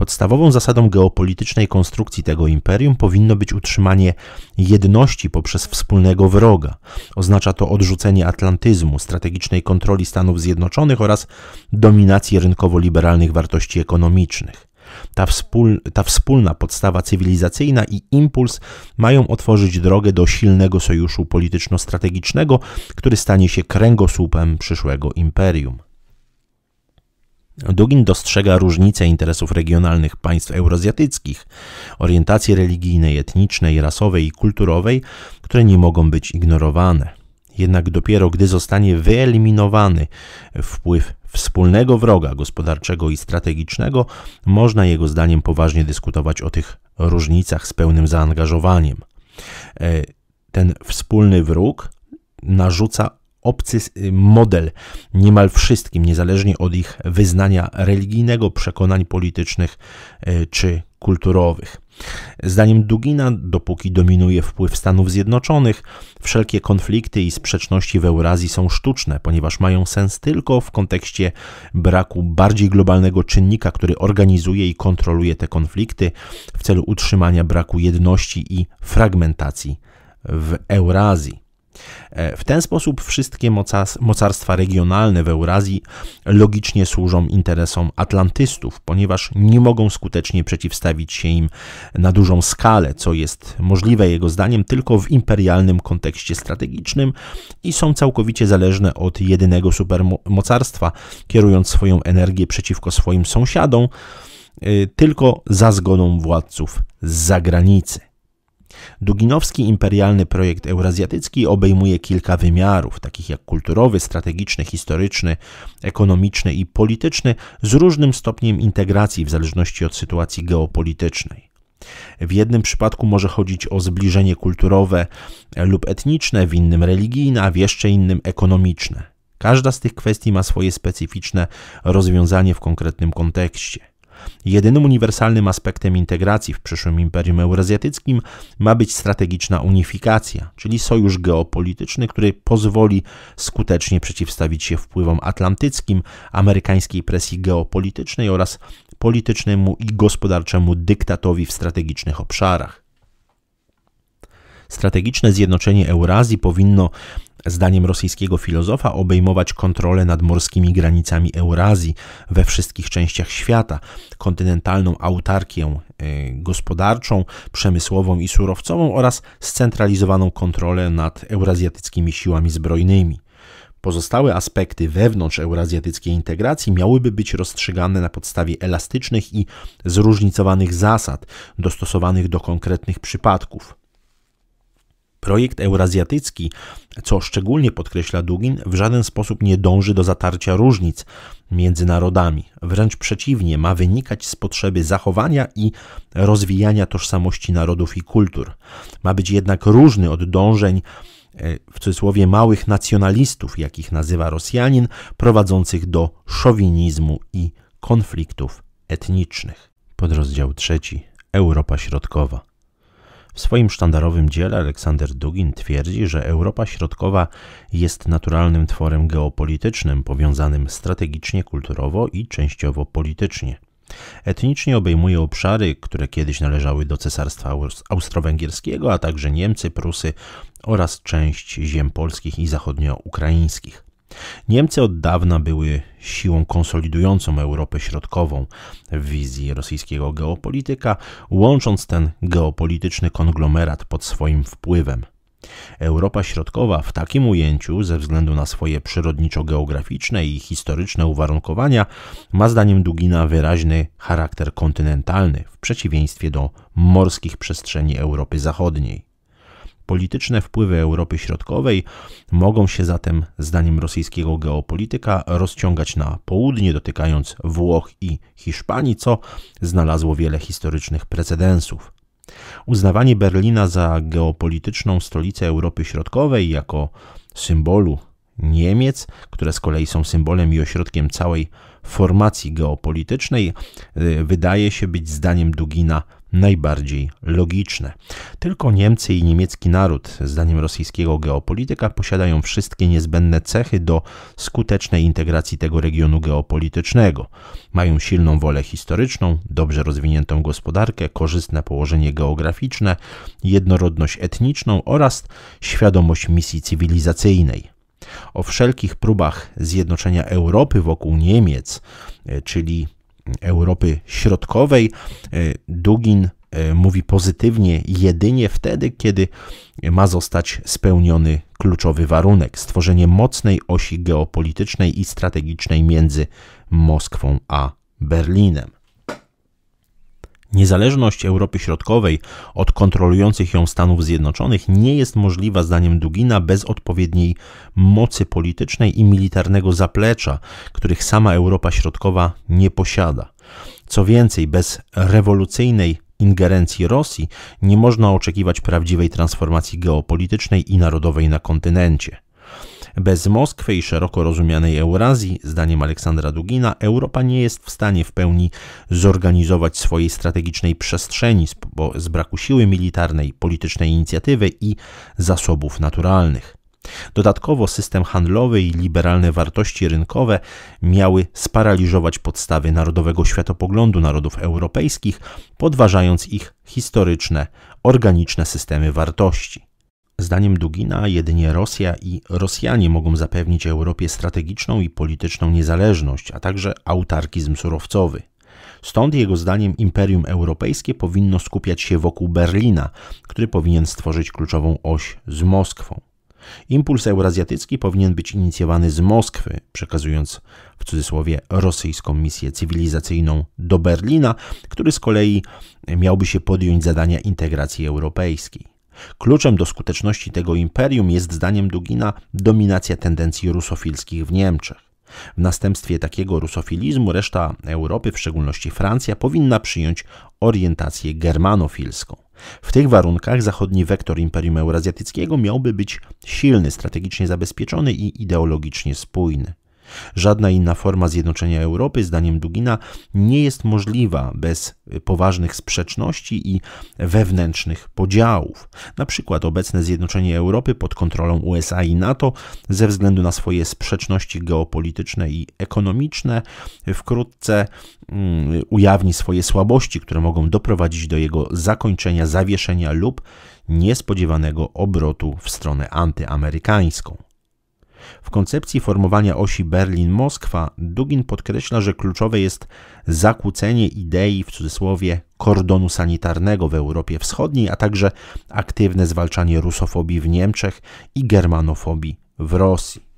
Podstawową zasadą geopolitycznej konstrukcji tego imperium powinno być utrzymanie jedności poprzez wspólnego wroga. Oznacza to odrzucenie atlantyzmu, strategicznej kontroli Stanów Zjednoczonych oraz dominacji rynkowo-liberalnych wartości ekonomicznych. Ta, wspól, ta, wspólna podstawa cywilizacyjna i impuls mają otworzyć drogę do silnego sojuszu polityczno-strategicznego, który stanie się kręgosłupem przyszłego imperium. Dugin dostrzega różnice interesów regionalnych państw euroazjatyckich, orientacji religijnej, etnicznej, rasowej i kulturowej, które nie mogą być ignorowane. Jednak dopiero gdy zostanie wyeliminowany wpływ wspólnego wroga gospodarczego i strategicznego, można jego zdaniem poważnie dyskutować o tych różnicach z pełnym zaangażowaniem. E, ten wspólny wróg narzuca obcy y, model niemal wszystkim, niezależnie od ich wyznania religijnego, przekonań politycznych y, czy kulturowych. Zdaniem Dugina, dopóki dominuje wpływ Stanów Zjednoczonych, wszelkie konflikty i sprzeczności w Eurazji są sztuczne, ponieważ mają sens tylko w kontekście braku bardziej globalnego czynnika, który organizuje i kontroluje te konflikty w celu utrzymania braku jedności i fragmentacji w Eurazji. E, w ten sposób wszystkie mocarstwa regionalne w Eurazji logicznie służą interesom atlantystów, ponieważ nie mogą skutecznie przeciwstawić się im na dużą skalę, co jest możliwe jego zdaniem tylko w imperialnym kontekście strategicznym i są całkowicie zależne od jedynego supermocarstwa, kierując swoją energię przeciwko swoim sąsiadom y, tylko za zgodą władców z zagranicy. Duginowski imperialny projekt eurazjatycki obejmuje kilka wymiarów, takich jak kulturowy, strategiczny, historyczny, ekonomiczny i polityczny, z różnym stopniem integracji w zależności od sytuacji geopolitycznej. W jednym przypadku może chodzić o zbliżenie kulturowe lub etniczne, w innym religijne, a w jeszcze innym ekonomiczne. Każda z tych kwestii ma swoje specyficzne rozwiązanie w konkretnym kontekście. Jedynym uniwersalnym aspektem integracji w przyszłym imperium eurazjatyckim ma być strategiczna unifikacja, czyli sojusz geopolityczny, który pozwoli skutecznie przeciwstawić się wpływom atlantyckim, amerykańskiej presji geopolitycznej oraz politycznemu i gospodarczemu dyktatowi w strategicznych obszarach. Strategiczne zjednoczenie Eurazji powinno zdaniem rosyjskiego filozofa, obejmować kontrolę nad morskimi granicami Eurazji we wszystkich częściach świata, kontynentalną autarkię e, gospodarczą, przemysłową i surowcową oraz scentralizowaną kontrolę nad eurazjatyckimi siłami zbrojnymi. Pozostałe aspekty wewnątrz eurazjatyckiej integracji miałyby być rozstrzygane na podstawie elastycznych i zróżnicowanych zasad, dostosowanych do konkretnych przypadków. Projekt eurazjatycki, co szczególnie podkreśla Dugin, w żaden sposób nie dąży do zatarcia różnic między narodami. Wręcz przeciwnie, ma wynikać z potrzeby zachowania i rozwijania tożsamości narodów i kultur. Ma być jednak różny od dążeń e, w cudzysłowie małych nacjonalistów, jakich nazywa Rosjanin, prowadzących do szowinizmu i konfliktów etnicznych. Podrozdział trzeci. Europa Środkowa. W swoim sztandarowym dziele Aleksander Dugin twierdzi, że Europa Środkowa jest naturalnym tworem geopolitycznym powiązanym strategicznie, kulturowo i częściowo politycznie. Etnicznie obejmuje obszary, które kiedyś należały do Cesarstwa Austro-Węgierskiego, a także Niemcy, Prusy oraz część ziem polskich i zachodnio-ukraińskich. Niemcy od dawna były siłą konsolidującą Europę Środkową w wizji rosyjskiego geopolityka, łącząc ten geopolityczny konglomerat pod swoim wpływem. Europa Środkowa w takim ujęciu, ze względu na swoje przyrodniczo-geograficzne i historyczne uwarunkowania, ma zdaniem Dugina wyraźny charakter kontynentalny w przeciwieństwie do morskich przestrzeni Europy Zachodniej. Polityczne wpływy Europy Środkowej mogą się zatem, zdaniem rosyjskiego geopolityka, rozciągać na południe, dotykając Włoch i Hiszpanii, co znalazło wiele historycznych precedensów. Uznawanie Berlina za geopolityczną stolicę Europy Środkowej jako symbolu Niemiec, które z kolei są symbolem i ośrodkiem całej formacji geopolitycznej, y, wydaje się być zdaniem Dugina najbardziej logiczne. Tylko Niemcy i niemiecki naród, zdaniem rosyjskiego geopolityka, posiadają wszystkie niezbędne cechy do skutecznej integracji tego regionu geopolitycznego. Mają silną wolę historyczną, dobrze rozwiniętą gospodarkę, korzystne położenie geograficzne, jednorodność etniczną oraz świadomość misji cywilizacyjnej o wszelkich próbach zjednoczenia Europy wokół Niemiec, e, czyli Europy Środkowej. E, Dugin e, mówi pozytywnie jedynie wtedy, kiedy ma zostać spełniony kluczowy warunek stworzenie mocnej osi geopolitycznej i strategicznej między Moskwą a Berlinem. Niezależność Europy Środkowej od kontrolujących ją Stanów Zjednoczonych nie jest możliwa, zdaniem Dugina, bez odpowiedniej mocy politycznej i militarnego zaplecza, których sama Europa Środkowa nie posiada. Co więcej, bez rewolucyjnej ingerencji Rosji nie można oczekiwać prawdziwej transformacji geopolitycznej i narodowej na kontynencie. Bez Moskwy i szeroko rozumianej Eurazji, zdaniem Aleksandra Dugina, Europa nie jest w stanie w pełni zorganizować swojej strategicznej przestrzeni z braku siły militarnej, politycznej inicjatywy i zasobów naturalnych. Dodatkowo system handlowy i liberalne wartości rynkowe miały sparaliżować podstawy narodowego światopoglądu narodów europejskich, podważając ich historyczne, organiczne systemy wartości. Zdaniem Dugina jedynie Rosja i Rosjanie mogą zapewnić Europie strategiczną i polityczną niezależność, a także autarkizm surowcowy. Stąd jego zdaniem imperium europejskie powinno skupiać się wokół Berlina, który powinien stworzyć kluczową oś z Moskwą. Impuls eurazjatycki powinien być inicjowany z Moskwy, przekazując w cudzysłowie rosyjską misję cywilizacyjną do Berlina, który z kolei miałby się podjąć zadania integracji europejskiej. Kluczem do skuteczności tego imperium jest zdaniem Dugina dominacja tendencji rusofilskich w Niemczech. W następstwie takiego rusofilizmu reszta Europy, w szczególności Francja, powinna przyjąć orientację germanofilską. W tych warunkach zachodni wektor Imperium Eurazjatyckiego miałby być silny, strategicznie zabezpieczony i ideologicznie spójny. Żadna inna forma zjednoczenia Europy, zdaniem Dugina, nie jest możliwa bez y, poważnych sprzeczności i wewnętrznych podziałów. Na przykład obecne zjednoczenie Europy pod kontrolą USA i NATO ze względu na swoje sprzeczności geopolityczne i ekonomiczne wkrótce mm, ujawni swoje słabości, które mogą doprowadzić do jego zakończenia, zawieszenia lub niespodziewanego obrotu w stronę antyamerykańską. W koncepcji formowania osi Berlin-Moskwa Dugin podkreśla, że kluczowe jest zakłócenie idei w cudzysłowie kordonu sanitarnego w Europie Wschodniej, a także aktywne zwalczanie rusofobii w Niemczech i germanofobii w Rosji.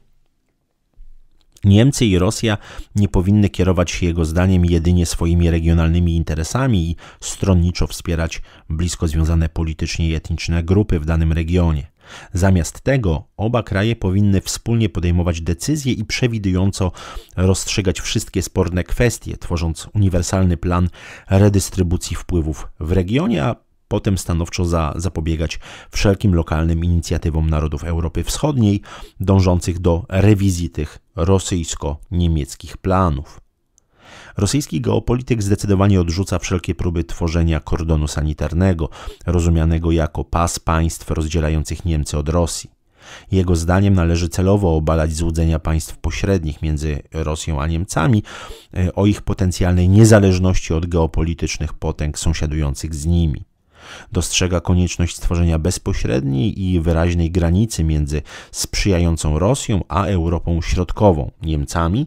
Niemcy i Rosja nie powinny kierować się jego zdaniem jedynie swoimi regionalnymi interesami i stronniczo wspierać blisko związane politycznie i etniczne grupy w danym regionie. Zamiast tego oba kraje powinny wspólnie podejmować decyzje i przewidująco rozstrzygać wszystkie sporne kwestie, tworząc uniwersalny plan redystrybucji wpływów w regionie, a potem stanowczo za, zapobiegać wszelkim lokalnym inicjatywom narodów Europy Wschodniej dążących do rewizji tych rosyjsko-niemieckich planów. Rosyjski geopolityk zdecydowanie odrzuca wszelkie próby tworzenia kordonu sanitarnego, rozumianego jako pas państw rozdzielających Niemcy od Rosji. Jego zdaniem należy celowo obalać złudzenia państw pośrednich między Rosją a Niemcami e, o ich potencjalnej niezależności od geopolitycznych potęg sąsiadujących z nimi. Dostrzega konieczność stworzenia bezpośredniej i wyraźnej granicy między sprzyjającą Rosją a Europą Środkową, Niemcami,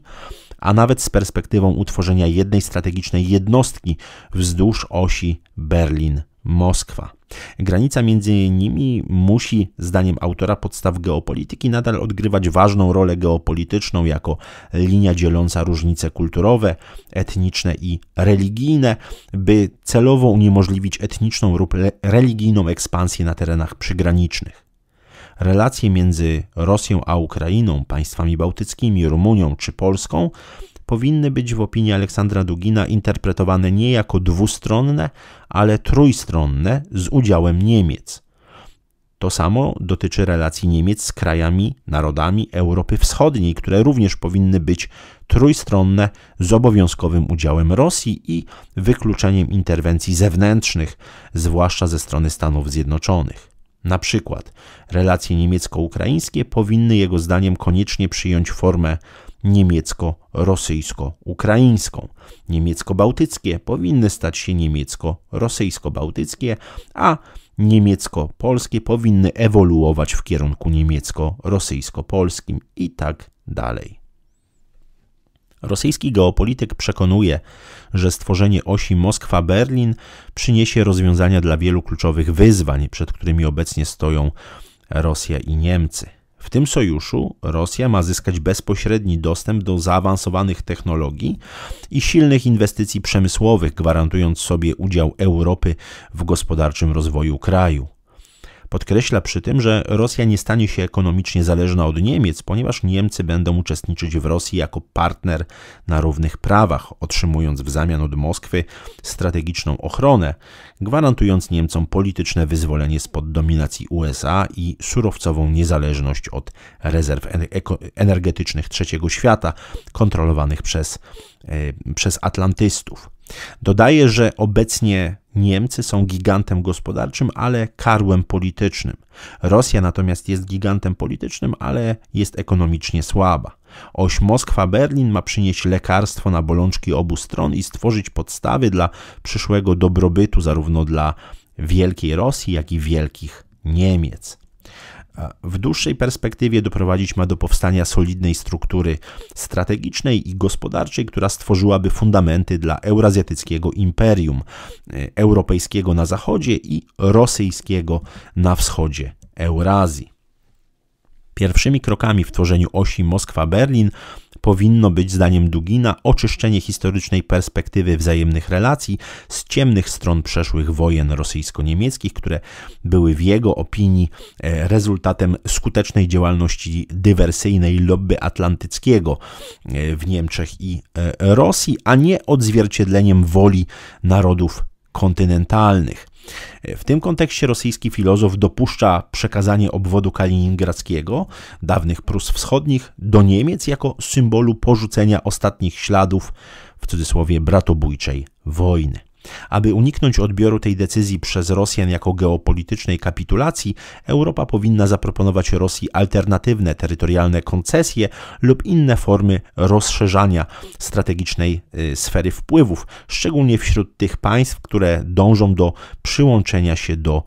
a nawet z perspektywą utworzenia jednej strategicznej jednostki wzdłuż osi Berlin-Moskwa. Granica między nimi musi, zdaniem autora podstaw geopolityki, nadal odgrywać ważną rolę geopolityczną jako linia dzieląca różnice kulturowe, etniczne i religijne, by celowo uniemożliwić etniczną lub religijną ekspansję na terenach przygranicznych relacje między Rosją a Ukrainą, państwami bałtyckimi, Rumunią czy Polską powinny być w opinii Aleksandra Dugina interpretowane nie jako dwustronne, ale trójstronne z udziałem Niemiec. To samo dotyczy relacji Niemiec z krajami, narodami Europy Wschodniej, które również powinny być trójstronne z obowiązkowym udziałem Rosji i wykluczeniem interwencji zewnętrznych, zwłaszcza ze strony Stanów Zjednoczonych. Na przykład relacje niemiecko-ukraińskie powinny jego zdaniem koniecznie przyjąć formę niemiecko-rosyjsko-ukraińską. Niemiecko-bałtyckie powinny stać się niemiecko-rosyjsko-bałtyckie, a niemiecko-polskie powinny ewoluować w kierunku niemiecko-rosyjsko-polskim i tak dalej. Rosyjski geopolityk przekonuje, że stworzenie osi Moskwa-Berlin przyniesie rozwiązania dla wielu kluczowych wyzwań, przed którymi obecnie stoją Rosja i Niemcy. W tym sojuszu Rosja ma zyskać bezpośredni dostęp do zaawansowanych technologii i silnych inwestycji przemysłowych, gwarantując sobie udział Europy w gospodarczym rozwoju kraju. Podkreśla przy tym, że Rosja nie stanie się ekonomicznie zależna od Niemiec, ponieważ Niemcy będą uczestniczyć w Rosji jako partner na równych prawach, otrzymując w zamian od Moskwy strategiczną ochronę, gwarantując Niemcom polityczne wyzwolenie spod dominacji USA i surowcową niezależność od rezerw energetycznych trzeciego świata kontrolowanych przez, e, przez Atlantystów. Dodaje, że obecnie Niemcy są gigantem gospodarczym, ale karłem politycznym. Rosja natomiast jest gigantem politycznym, ale jest ekonomicznie słaba. Oś Moskwa-Berlin ma przynieść lekarstwo na bolączki obu stron i stworzyć podstawy dla przyszłego dobrobytu zarówno dla Wielkiej Rosji, jak i Wielkich Niemiec w dłuższej perspektywie doprowadzić ma do powstania solidnej struktury strategicznej i gospodarczej, która stworzyłaby fundamenty dla eurazjatyckiego imperium, e, europejskiego na zachodzie i rosyjskiego na wschodzie Eurazji. Pierwszymi krokami w tworzeniu osi Moskwa-Berlin powinno być, zdaniem Dugina, oczyszczenie historycznej perspektywy wzajemnych relacji z ciemnych stron przeszłych wojen rosyjsko-niemieckich, które były w jego opinii e, rezultatem skutecznej działalności dywersyjnej lobby atlantyckiego e, w Niemczech i e, Rosji, a nie odzwierciedleniem woli narodów kontynentalnych. W tym kontekście rosyjski filozof dopuszcza przekazanie obwodu kaliningradzkiego, dawnych Prus Wschodnich, do Niemiec jako symbolu porzucenia ostatnich śladów, w cudzysłowie, bratobójczej wojny. Aby uniknąć odbioru tej decyzji przez Rosjan jako geopolitycznej kapitulacji, Europa powinna zaproponować Rosji alternatywne terytorialne koncesje lub inne formy rozszerzania strategicznej y, sfery wpływów, szczególnie wśród tych państw, które dążą do przyłączenia się do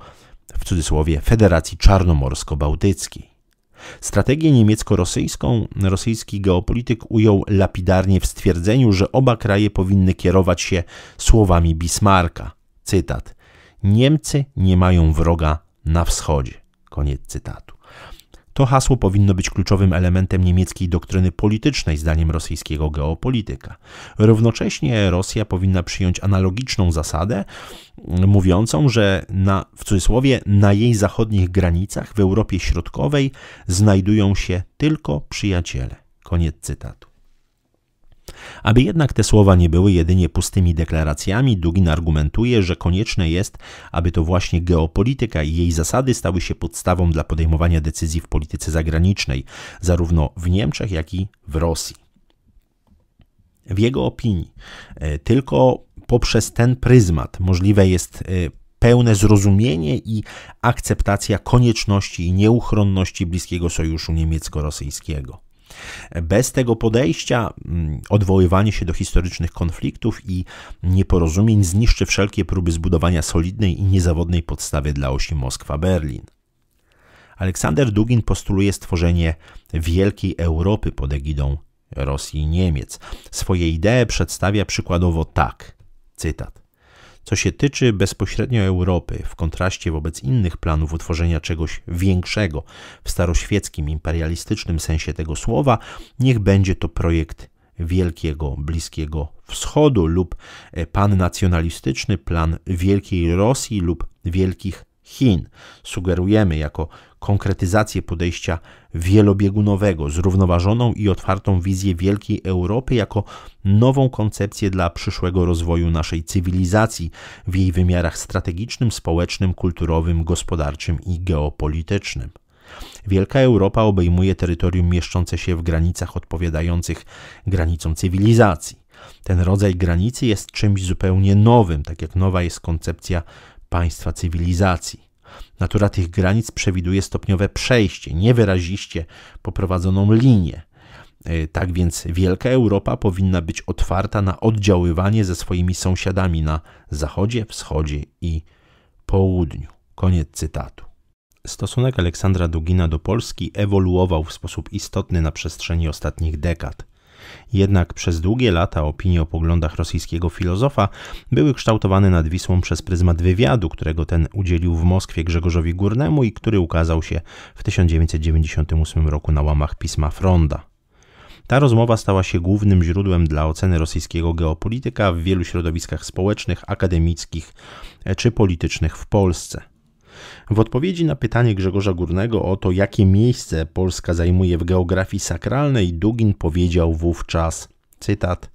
w cudzysłowie Federacji Czarnomorsko-Bałtyckiej. Strategię niemiecko-rosyjską rosyjski geopolityk ujął lapidarnie w stwierdzeniu, że oba kraje powinny kierować się słowami Bismarka: Cytat: Niemcy nie mają wroga na wschodzie. Koniec cytatu. To hasło powinno być kluczowym elementem niemieckiej doktryny politycznej, zdaniem rosyjskiego geopolityka. Równocześnie Rosja powinna przyjąć analogiczną zasadę, mówiącą, że na, w cudzysłowie na jej zachodnich granicach w Europie Środkowej znajdują się tylko przyjaciele. Koniec cytatu. Aby jednak te słowa nie były jedynie pustymi deklaracjami, Dugin argumentuje, że konieczne jest, aby to właśnie geopolityka i jej zasady stały się podstawą dla podejmowania decyzji w polityce zagranicznej, zarówno w Niemczech, jak i w Rosji. W jego opinii e, tylko poprzez ten pryzmat możliwe jest y, pełne zrozumienie i akceptacja konieczności i nieuchronności bliskiego sojuszu niemiecko-rosyjskiego. Bez tego podejścia mm, odwoływanie się do historycznych konfliktów i nieporozumień zniszczy wszelkie próby zbudowania solidnej i niezawodnej podstawy dla osi Moskwa-Berlin. Aleksander Dugin postuluje stworzenie wielkiej Europy pod egidą Rosji i Niemiec. Swoje idee przedstawia przykładowo tak – Cytat. Co się tyczy bezpośrednio Europy, w kontraście wobec innych planów utworzenia czegoś większego w staroświeckim, imperialistycznym sensie tego słowa, niech będzie to projekt Wielkiego Bliskiego Wschodu lub e, pan nacjonalistyczny plan Wielkiej Rosji lub Wielkich Chin. Sugerujemy jako konkretyzację podejścia wielobiegunowego, zrównoważoną i otwartą wizję wielkiej Europy jako nową koncepcję dla przyszłego rozwoju naszej cywilizacji w jej wymiarach strategicznym, społecznym, kulturowym, gospodarczym i geopolitycznym. Wielka Europa obejmuje terytorium mieszczące się w granicach odpowiadających granicom cywilizacji. Ten rodzaj granicy jest czymś zupełnie nowym, tak jak nowa jest koncepcja państwa cywilizacji. Natura tych granic przewiduje stopniowe przejście, niewyraziście poprowadzoną linię. E, tak więc wielka Europa powinna być otwarta na oddziaływanie ze swoimi sąsiadami na zachodzie, wschodzie i południu. Koniec cytatu. Stosunek Aleksandra Dugina do Polski ewoluował w sposób istotny na przestrzeni ostatnich dekad jednak przez długie lata opinie o poglądach rosyjskiego filozofa były kształtowane nad Wisłą przez pryzmat wywiadu, którego ten udzielił w Moskwie Grzegorzowi Górnemu i który ukazał się w 1998 roku na łamach pisma Fronda. Ta rozmowa stała się głównym źródłem dla oceny rosyjskiego geopolityka w wielu środowiskach społecznych, akademickich e, czy politycznych w Polsce. W odpowiedzi na pytanie Grzegorza Górnego o to, jakie miejsce Polska zajmuje w geografii sakralnej, Dugin powiedział wówczas, cytat,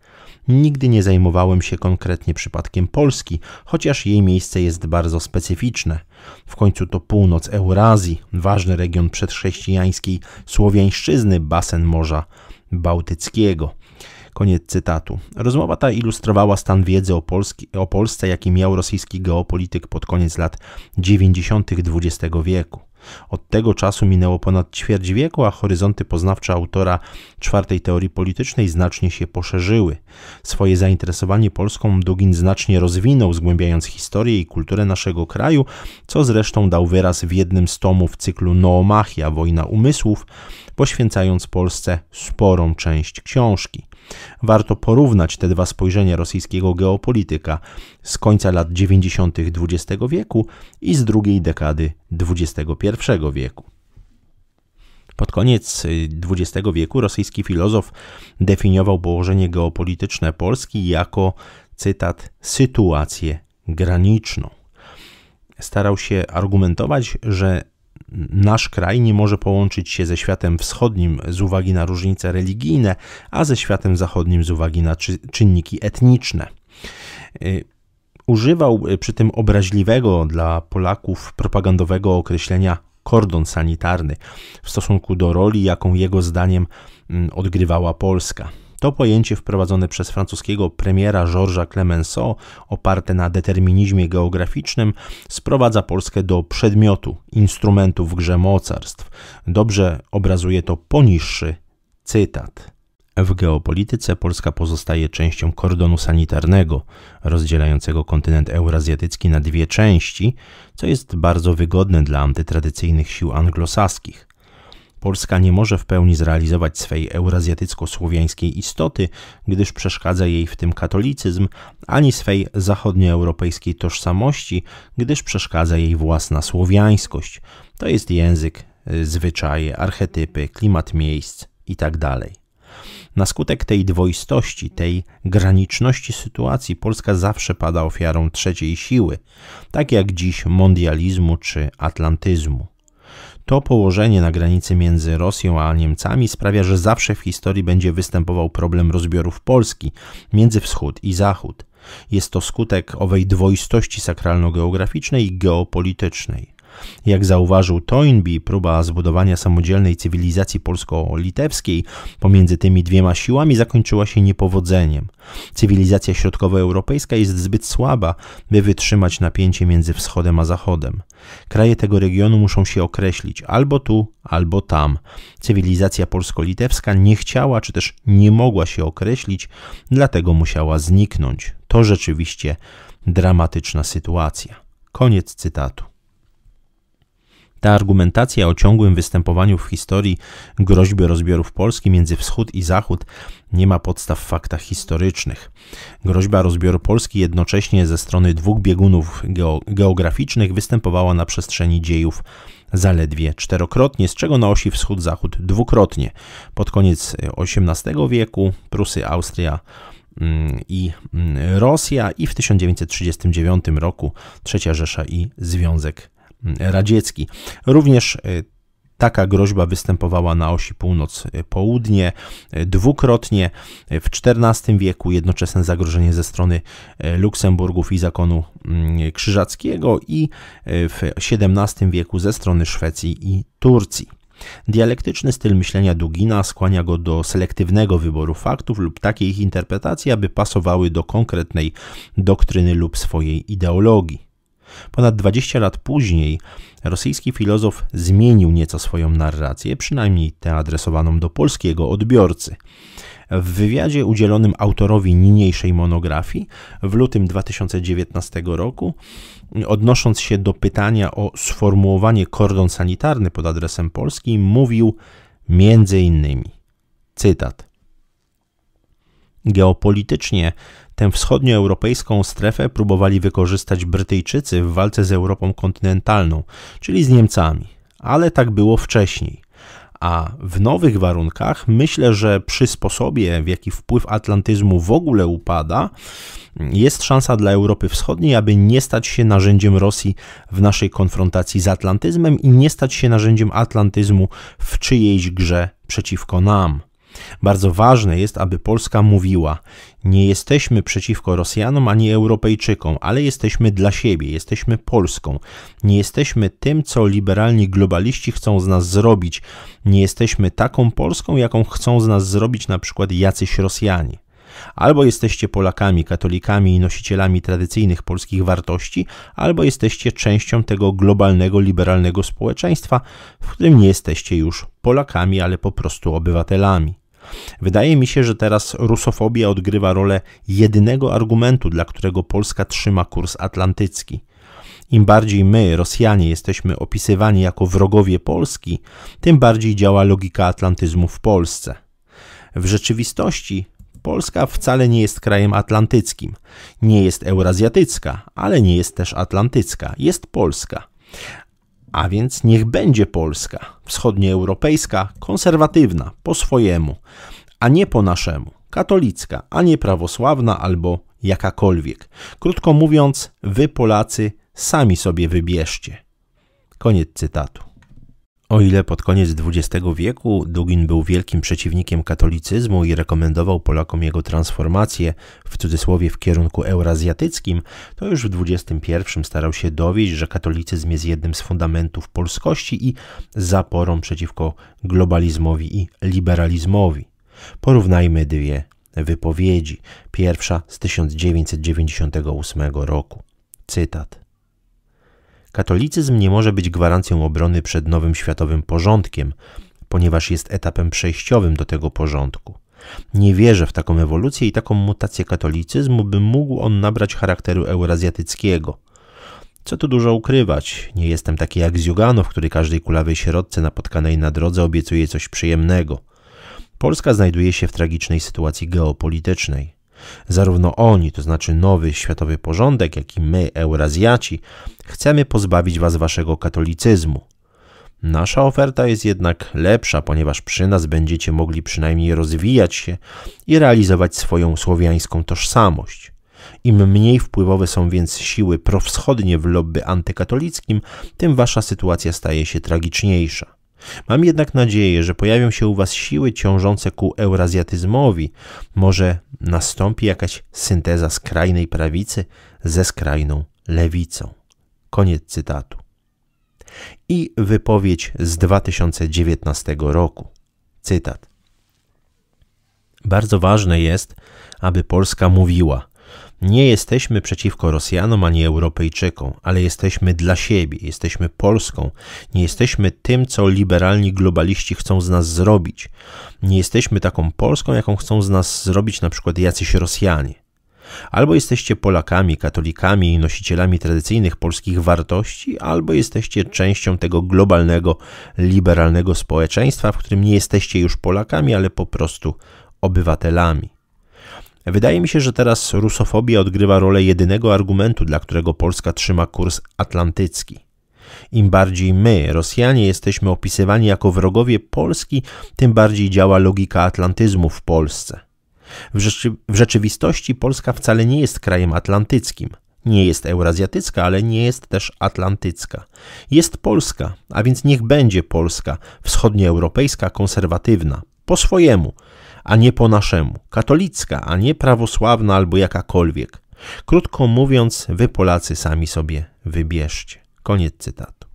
Nigdy nie zajmowałem się konkretnie przypadkiem Polski, chociaż jej miejsce jest bardzo specyficzne. W końcu to północ Eurazji, ważny region przedchrześcijańskiej Słowiańszczyzny, basen Morza Bałtyckiego. Koniec cytatu. Rozmowa ta ilustrowała stan wiedzy o, Polski, o Polsce, jaki miał rosyjski geopolityk pod koniec lat 90. XX wieku. Od tego czasu minęło ponad ćwierć wieku, a horyzonty poznawcze autora czwartej teorii politycznej znacznie się poszerzyły. Swoje zainteresowanie Polską Dugin znacznie rozwinął, zgłębiając historię i kulturę naszego kraju, co zresztą dał wyraz w jednym z tomów cyklu Noomachia Wojna Umysłów, poświęcając Polsce sporą część książki. Warto porównać te dwa spojrzenia rosyjskiego geopolityka z końca lat 90. XX wieku i z drugiej dekady XXI wieku. Pod koniec XX y, wieku rosyjski filozof definiował położenie geopolityczne Polski jako, cytat, sytuację graniczną starał się argumentować, że Nasz kraj nie może połączyć się ze światem wschodnim z uwagi na różnice religijne, a ze światem zachodnim z uwagi na czynniki etniczne. Y, używał y, przy tym obraźliwego dla Polaków propagandowego określenia kordon sanitarny w stosunku do roli, jaką jego zdaniem mm, odgrywała Polska. To pojęcie wprowadzone przez francuskiego premiera Georgesa Clemenceau, oparte na determinizmie geograficznym, sprowadza Polskę do przedmiotu, instrumentu w grze mocarstw. Dobrze obrazuje to poniższy cytat. W geopolityce Polska pozostaje częścią kordonu sanitarnego, rozdzielającego kontynent eurazjatycki na dwie części, co jest bardzo wygodne dla antytradycyjnych sił anglosaskich. Polska nie może w pełni zrealizować swej eurazjatycko-słowiańskiej istoty, gdyż przeszkadza jej w tym katolicyzm, ani swej zachodnioeuropejskiej tożsamości, gdyż przeszkadza jej własna słowiańskość. To jest język, y, zwyczaje, archetypy, klimat miejsc itd. Tak Na skutek tej dwoistości, tej graniczności sytuacji, Polska zawsze pada ofiarą trzeciej siły, tak jak dziś mondializmu czy atlantyzmu. To położenie na granicy między Rosją a Niemcami sprawia, że zawsze w historii będzie występował problem rozbiorów Polski między wschód i zachód. Jest to skutek owej dwoistości sakralno-geograficznej i geopolitycznej. Jak zauważył Toynbee, próba zbudowania samodzielnej cywilizacji polsko-litewskiej pomiędzy tymi dwiema siłami zakończyła się niepowodzeniem. Cywilizacja środkowoeuropejska jest zbyt słaba, by wytrzymać napięcie między wschodem a zachodem. Kraje tego regionu muszą się określić albo tu, albo tam. Cywilizacja polsko-litewska nie chciała, czy też nie mogła się określić, dlatego musiała zniknąć. To rzeczywiście dramatyczna sytuacja. Koniec cytatu. Ta argumentacja o ciągłym występowaniu w historii groźby rozbiorów Polski między wschód i zachód nie ma podstaw w faktach historycznych. Groźba rozbioru Polski jednocześnie ze strony dwóch biegunów geograficznych występowała na przestrzeni dziejów zaledwie czterokrotnie, z czego na osi wschód-zachód dwukrotnie. Pod koniec XVIII e, wieku Prusy, Austria mm, i mm, Rosja i w 1939 roku Trzecia Rzesza i Związek Radziecki. Również y, Taka groźba występowała na osi północ-południe y, dwukrotnie y, w XIV wieku, jednoczesne zagrożenie ze strony Luksemburgów i zakonu mm, krzyżackiego i w XVII wieku ze strony Szwecji i Turcji. Dialektyczny styl myślenia Dugina skłania go do selektywnego wyboru faktów lub takiej ich interpretacji, aby pasowały do konkretnej doktryny lub swojej ideologii. Ponad 20 lat później rosyjski filozof zmienił nieco swoją narrację, przynajmniej tę adresowaną do polskiego odbiorcy. W wywiadzie udzielonym autorowi niniejszej monografii w lutym 2019 roku, odnosząc się do pytania o sformułowanie kordon sanitarny pod adresem Polski, mówił między innymi, cytat, Geopolitycznie Tę wschodnioeuropejską strefę próbowali wykorzystać Brytyjczycy w walce z Europą kontynentalną, czyli z Niemcami, ale tak było wcześniej. A w nowych warunkach myślę, że przy sposobie, w jaki wpływ atlantyzmu w ogóle upada, jest szansa dla Europy Wschodniej, aby nie stać się narzędziem Rosji w naszej konfrontacji z atlantyzmem i nie stać się narzędziem atlantyzmu w czyjejś grze przeciwko nam. Bardzo ważne jest, aby Polska mówiła: Nie jesteśmy przeciwko Rosjanom ani Europejczykom, ale jesteśmy dla siebie, jesteśmy Polską. Nie jesteśmy tym, co liberalni globaliści chcą z nas zrobić. Nie jesteśmy taką Polską, jaką chcą z nas zrobić na przykład jacyś Rosjanie. Albo jesteście Polakami, katolikami i nosicielami tradycyjnych polskich wartości, albo jesteście częścią tego globalnego, liberalnego społeczeństwa, w którym nie jesteście już Polakami, ale po prostu obywatelami. Wydaje mi się, że teraz rusofobia odgrywa rolę jedynego argumentu, dla którego Polska trzyma kurs atlantycki. Im bardziej my, Rosjanie, jesteśmy opisywani jako wrogowie Polski, tym bardziej działa logika atlantyzmu w Polsce. W rzeczywistości Polska wcale nie jest krajem atlantyckim. Nie jest eurazjatycka, ale nie jest też atlantycka. Jest Polska. A więc niech będzie Polska, wschodnioeuropejska, konserwatywna, po swojemu, a nie po naszemu, katolicka, a nie prawosławna albo jakakolwiek. Krótko mówiąc, wy Polacy sami sobie wybierzcie. Koniec cytatu. O ile pod koniec XX wieku Dugin był wielkim przeciwnikiem katolicyzmu i rekomendował Polakom jego transformację w cudzysłowie w kierunku eurazjatyckim, to już w XXI starał się dowieść, że katolicyzm jest jednym z fundamentów polskości i zaporą przeciwko globalizmowi i liberalizmowi. Porównajmy dwie wypowiedzi. Pierwsza z 1998 roku. Cytat. Katolicyzm nie może być gwarancją obrony przed nowym światowym porządkiem, ponieważ jest etapem przejściowym do tego porządku. Nie wierzę w taką ewolucję i taką mutację katolicyzmu, by mógł on nabrać charakteru eurazjatyckiego. Co tu dużo ukrywać, nie jestem taki jak Ziuganow, który każdej kulawej sierotce napotkanej na drodze obiecuje coś przyjemnego. Polska znajduje się w tragicznej sytuacji geopolitycznej. Zarówno oni, to znaczy nowy światowy porządek, jak i my, Eurazjaci, chcemy pozbawić was waszego katolicyzmu. Nasza oferta jest jednak lepsza, ponieważ przy nas będziecie mogli przynajmniej rozwijać się i realizować swoją słowiańską tożsamość. Im mniej wpływowe są więc siły prowschodnie w lobby antykatolickim, tym wasza sytuacja staje się tragiczniejsza. Mam jednak nadzieję, że pojawią się u Was siły ciążące ku eurazjatyzmowi. Może nastąpi jakaś synteza skrajnej prawicy ze skrajną lewicą. Koniec cytatu. I wypowiedź z 2019 roku. Cytat. Bardzo ważne jest, aby Polska mówiła, nie jesteśmy przeciwko Rosjanom ani Europejczykom, ale jesteśmy dla siebie, jesteśmy Polską. Nie jesteśmy tym, co liberalni globaliści chcą z nas zrobić. Nie jesteśmy taką Polską, jaką chcą z nas zrobić na przykład jacyś Rosjanie. Albo jesteście Polakami, katolikami i nosicielami tradycyjnych polskich wartości, albo jesteście częścią tego globalnego, liberalnego społeczeństwa, w którym nie jesteście już Polakami, ale po prostu obywatelami. Wydaje mi się, że teraz rusofobia odgrywa rolę jedynego argumentu, dla którego Polska trzyma kurs atlantycki. Im bardziej my, Rosjanie, jesteśmy opisywani jako wrogowie Polski, tym bardziej działa logika atlantyzmu w Polsce. W, rzeczy, w rzeczywistości Polska wcale nie jest krajem atlantyckim. Nie jest eurazjatycka, ale nie jest też atlantycka. Jest Polska, a więc niech będzie Polska, wschodnioeuropejska, konserwatywna, po swojemu – a nie po naszemu, katolicka, a nie prawosławna albo jakakolwiek. Krótko mówiąc, wy Polacy sami sobie wybierzcie. Koniec cytatu.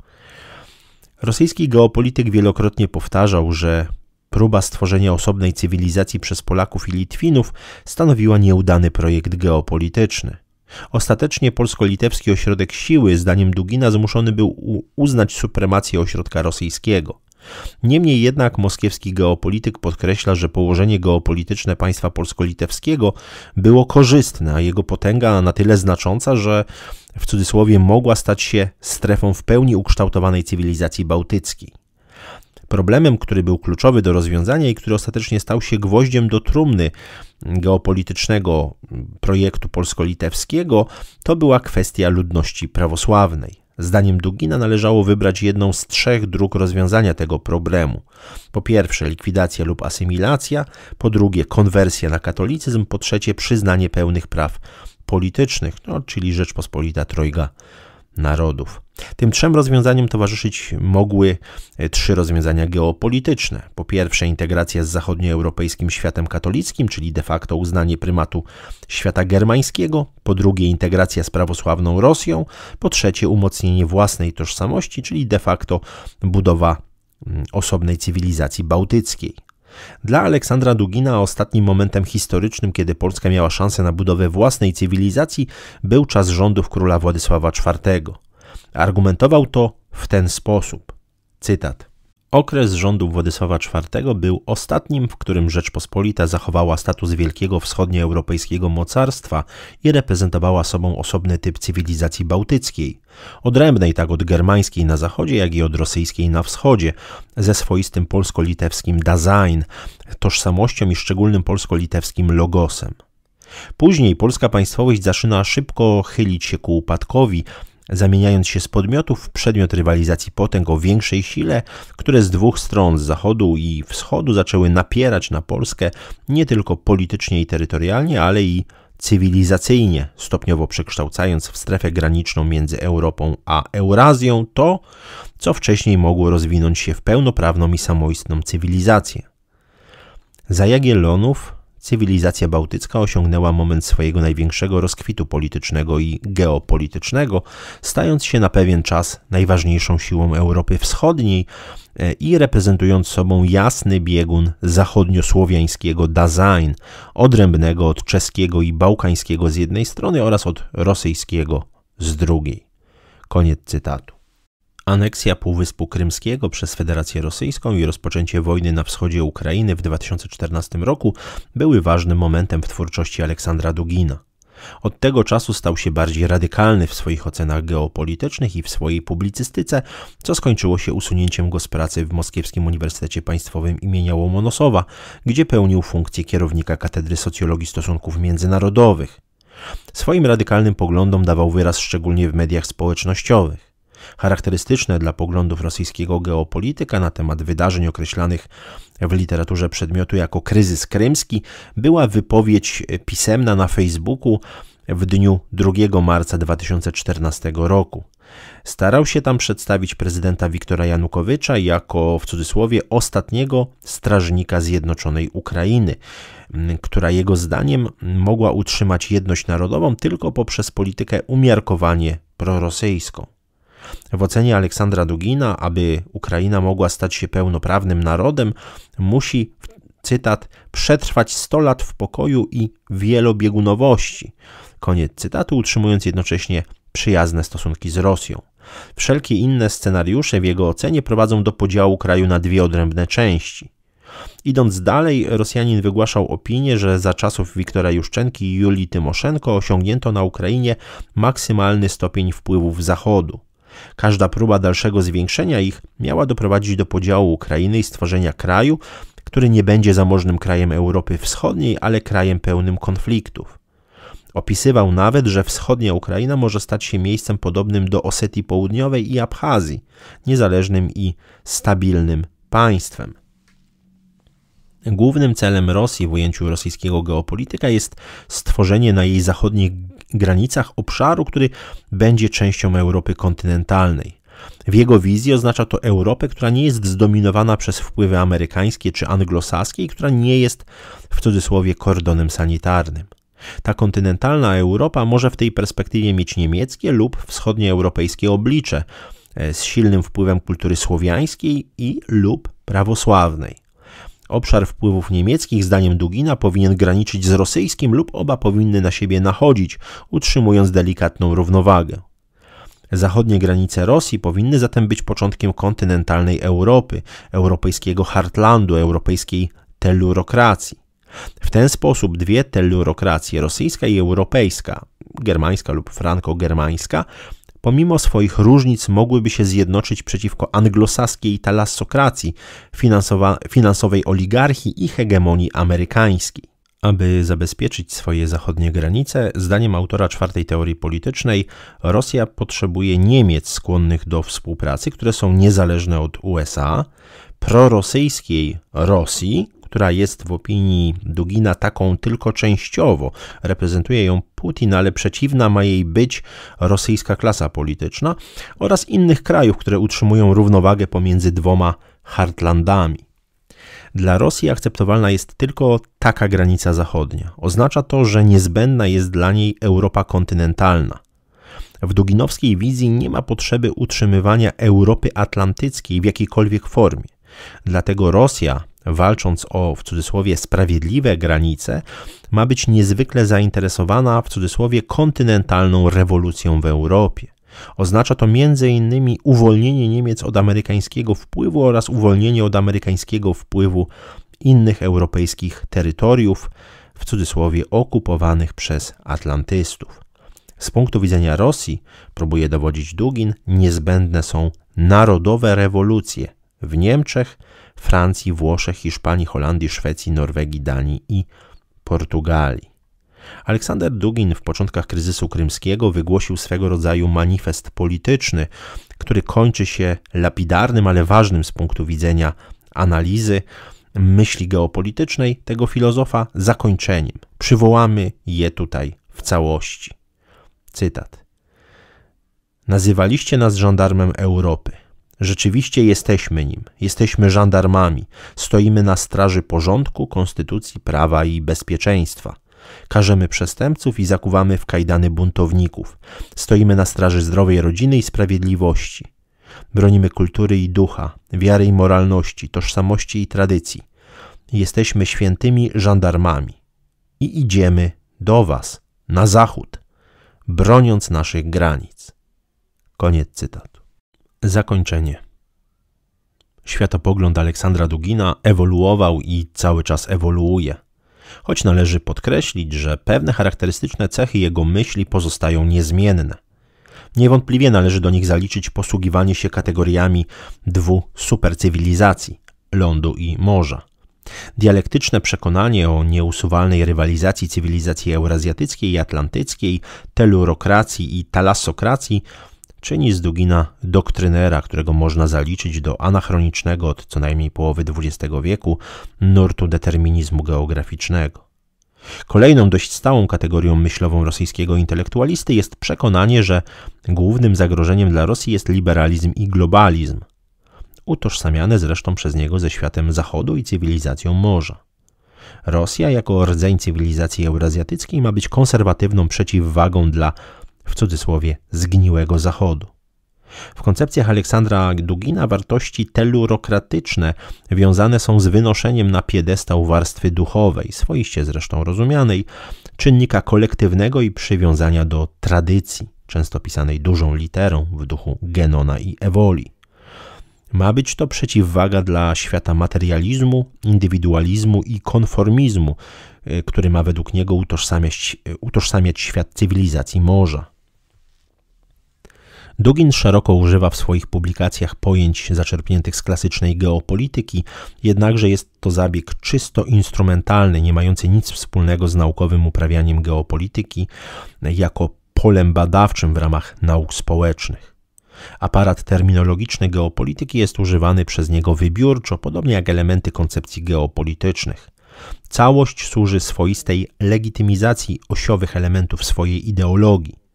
Rosyjski geopolityk wielokrotnie powtarzał, że próba stworzenia osobnej cywilizacji przez Polaków i Litwinów stanowiła nieudany projekt geopolityczny. Ostatecznie polsko-litewski ośrodek siły, zdaniem Dugina, zmuszony był uznać supremację ośrodka rosyjskiego. Niemniej jednak moskiewski geopolityk podkreśla, że położenie geopolityczne państwa polsko-litewskiego było korzystne, a jego potęga na tyle znacząca, że w cudzysłowie mogła stać się strefą w pełni ukształtowanej cywilizacji bałtyckiej. Problemem, który był kluczowy do rozwiązania i który ostatecznie stał się gwoździem do trumny geopolitycznego projektu polsko-litewskiego, to była kwestia ludności prawosławnej. Zdaniem Dugina należało wybrać jedną z trzech dróg rozwiązania tego problemu. Po pierwsze likwidacja lub asymilacja, po drugie konwersja na katolicyzm, po trzecie przyznanie pełnych praw politycznych, no, czyli Rzeczpospolita Trojga narodów. Tym trzem rozwiązaniom towarzyszyć mogły e, trzy rozwiązania geopolityczne. Po pierwsze, integracja z zachodnioeuropejskim światem katolickim, czyli de facto uznanie prymatu świata germańskiego. Po drugie, integracja z prawosławną Rosją. Po trzecie, umocnienie własnej tożsamości, czyli de facto budowa mm, osobnej cywilizacji bałtyckiej. Dla Aleksandra Dugina ostatnim momentem historycznym, kiedy Polska miała szansę na budowę własnej cywilizacji, był czas rządów króla Władysława IV. Argumentował to w ten sposób. Cytat. Okres rządów Władysława IV był ostatnim, w którym Rzeczpospolita zachowała status wielkiego wschodnioeuropejskiego mocarstwa i reprezentowała sobą osobny typ cywilizacji bałtyckiej, odrębnej tak od germańskiej na zachodzie, jak i od rosyjskiej na wschodzie, ze swoistym polsko-litewskim design, tożsamością i szczególnym polsko-litewskim logosem. Później polska państwowość zaczyna szybko chylić się ku upadkowi, zamieniając się z podmiotów w przedmiot rywalizacji potęg o większej sile, które z dwóch stron z zachodu i wschodu zaczęły napierać na Polskę nie tylko politycznie i terytorialnie, ale i cywilizacyjnie, stopniowo przekształcając w strefę graniczną między Europą a Eurazją to, co wcześniej mogło rozwinąć się w pełnoprawną i samoistną cywilizację. Za Jagiellonów cywilizacja bałtycka osiągnęła moment swojego największego rozkwitu politycznego i geopolitycznego, stając się na pewien czas najważniejszą siłą Europy Wschodniej e, i reprezentując sobą jasny biegun zachodniosłowiańskiego Dazain, odrębnego od czeskiego i bałkańskiego z jednej strony oraz od rosyjskiego z drugiej. Koniec cytatu. Aneksja Półwyspu Krymskiego przez Federację Rosyjską i rozpoczęcie wojny na wschodzie Ukrainy w 2014 roku były ważnym momentem w twórczości Aleksandra Dugina. Od tego czasu stał się bardziej radykalny w swoich ocenach geopolitycznych i w swojej publicystyce, co skończyło się usunięciem go z pracy w Moskiewskim Uniwersytecie Państwowym imienia Łomonosowa, gdzie pełnił funkcję kierownika Katedry Socjologii Stosunków Międzynarodowych. Swoim radykalnym poglądom dawał wyraz szczególnie w mediach społecznościowych. Charakterystyczne dla poglądów rosyjskiego geopolityka na temat wydarzeń określanych w literaturze przedmiotu jako kryzys krymski była wypowiedź pisemna na Facebooku w dniu 2 marca 2014 roku. Starał się tam przedstawić prezydenta Wiktora Janukowycza jako w cudzysłowie ostatniego strażnika Zjednoczonej Ukrainy, która jego zdaniem mogła utrzymać jedność narodową tylko poprzez politykę umiarkowanie prorosyjską. W ocenie Aleksandra Dugina, aby Ukraina mogła stać się pełnoprawnym narodem, musi, cytat, przetrwać 100 lat w pokoju i wielobiegunowości. Koniec cytatu, utrzymując jednocześnie przyjazne stosunki z Rosją. Wszelkie inne scenariusze w jego ocenie prowadzą do podziału kraju na dwie odrębne części. Idąc dalej, Rosjanin wygłaszał opinię, że za czasów Wiktora Juszczenki i Julii Tymoszenko osiągnięto na Ukrainie maksymalny stopień wpływów Zachodu. Każda próba dalszego zwiększenia ich miała doprowadzić do podziału Ukrainy i stworzenia kraju, który nie będzie zamożnym krajem Europy Wschodniej, ale krajem pełnym konfliktów. Opisywał nawet, że wschodnia Ukraina może stać się miejscem podobnym do Osetii Południowej i Abchazji, niezależnym i stabilnym państwem. Głównym celem Rosji w ujęciu rosyjskiego geopolityka jest stworzenie na jej zachodnich granicach obszaru, który będzie częścią Europy kontynentalnej. W jego wizji oznacza to Europę, która nie jest zdominowana przez wpływy amerykańskie czy anglosaskie i która nie jest w cudzysłowie kordonem sanitarnym. Ta kontynentalna Europa może w tej perspektywie mieć niemieckie lub wschodnioeuropejskie oblicze e, z silnym wpływem kultury słowiańskiej i lub prawosławnej. Obszar wpływów niemieckich, zdaniem Dugina, powinien graniczyć z rosyjskim lub oba powinny na siebie nachodzić, utrzymując delikatną równowagę. Zachodnie granice Rosji powinny zatem być początkiem kontynentalnej Europy, europejskiego heartlandu, europejskiej tellurokracji. W ten sposób dwie tellurokracje, rosyjska i europejska, germańska lub franko-germańska, pomimo swoich różnic mogłyby się zjednoczyć przeciwko anglosaskiej talassokracji, finansowej oligarchii i hegemonii amerykańskiej. Aby zabezpieczyć swoje zachodnie granice, zdaniem autora czwartej teorii politycznej, Rosja potrzebuje Niemiec skłonnych do współpracy, które są niezależne od USA, prorosyjskiej Rosji która jest w opinii Dugina taką tylko częściowo. Reprezentuje ją Putin, ale przeciwna ma jej być rosyjska klasa polityczna oraz innych krajów, które utrzymują równowagę pomiędzy dwoma Heartlandami. Dla Rosji akceptowalna jest tylko taka granica zachodnia. Oznacza to, że niezbędna jest dla niej Europa kontynentalna. W duginowskiej wizji nie ma potrzeby utrzymywania Europy Atlantyckiej w jakiejkolwiek formie. Dlatego Rosja walcząc o w cudzysłowie sprawiedliwe granice, ma być niezwykle zainteresowana w cudzysłowie kontynentalną rewolucją w Europie. Oznacza to m.in. uwolnienie Niemiec od amerykańskiego wpływu oraz uwolnienie od amerykańskiego wpływu innych europejskich terytoriów, w cudzysłowie okupowanych przez Atlantystów. Z punktu widzenia Rosji, próbuje dowodzić Dugin, niezbędne są narodowe rewolucje w Niemczech, Francji, Włoszech, Hiszpanii, Holandii, Szwecji, Norwegii, Danii i Portugalii. Aleksander Dugin w początkach kryzysu krymskiego wygłosił swego rodzaju manifest polityczny, który kończy się lapidarnym, ale ważnym z punktu widzenia analizy myśli geopolitycznej tego filozofa zakończeniem. Przywołamy je tutaj w całości. Cytat. Nazywaliście nas żandarmem Europy. Rzeczywiście jesteśmy nim, jesteśmy żandarmami, stoimy na straży porządku, konstytucji, prawa i bezpieczeństwa. Karzemy przestępców i zakuwamy w kajdany buntowników. Stoimy na straży zdrowej rodziny i sprawiedliwości. Bronimy kultury i ducha, wiary i moralności, tożsamości i tradycji. Jesteśmy świętymi żandarmami i idziemy do Was, na zachód, broniąc naszych granic. Koniec cytatu. Zakończenie. Światopogląd Aleksandra Dugina ewoluował i cały czas ewoluuje. Choć należy podkreślić, że pewne charakterystyczne cechy jego myśli pozostają niezmienne. Niewątpliwie należy do nich zaliczyć posługiwanie się kategoriami dwóch supercywilizacji lądu i morza. Dialektyczne przekonanie o nieusuwalnej rywalizacji cywilizacji eurazjatyckiej i atlantyckiej, telurokracji i talasokracji czyni z Dugina doktrynera, którego można zaliczyć do anachronicznego od co najmniej połowy XX wieku nurtu determinizmu geograficznego. Kolejną dość stałą kategorią myślową rosyjskiego intelektualisty jest przekonanie, że głównym zagrożeniem dla Rosji jest liberalizm i globalizm, utożsamiane zresztą przez niego ze światem zachodu i cywilizacją morza. Rosja jako rdzeń cywilizacji eurazjatyckiej ma być konserwatywną przeciwwagą dla w cudzysłowie zgniłego zachodu. W koncepcjach Aleksandra Dugina wartości telurokratyczne wiązane są z wynoszeniem na piedestał warstwy duchowej, swoiście zresztą rozumianej, czynnika kolektywnego i przywiązania do tradycji, często pisanej dużą literą w duchu Genona i Ewoli. Ma być to przeciwwaga dla świata materializmu, indywidualizmu i konformizmu, y, który ma według niego utożsamiać, utożsamiać świat cywilizacji morza. Dugin szeroko używa w swoich publikacjach pojęć zaczerpniętych z klasycznej geopolityki, jednakże jest to zabieg czysto instrumentalny, nie mający nic wspólnego z naukowym uprawianiem geopolityki jako polem badawczym w ramach nauk społecznych. Aparat terminologiczny geopolityki jest używany przez niego wybiórczo, podobnie jak elementy koncepcji geopolitycznych. Całość służy swoistej legitymizacji osiowych elementów swojej ideologii.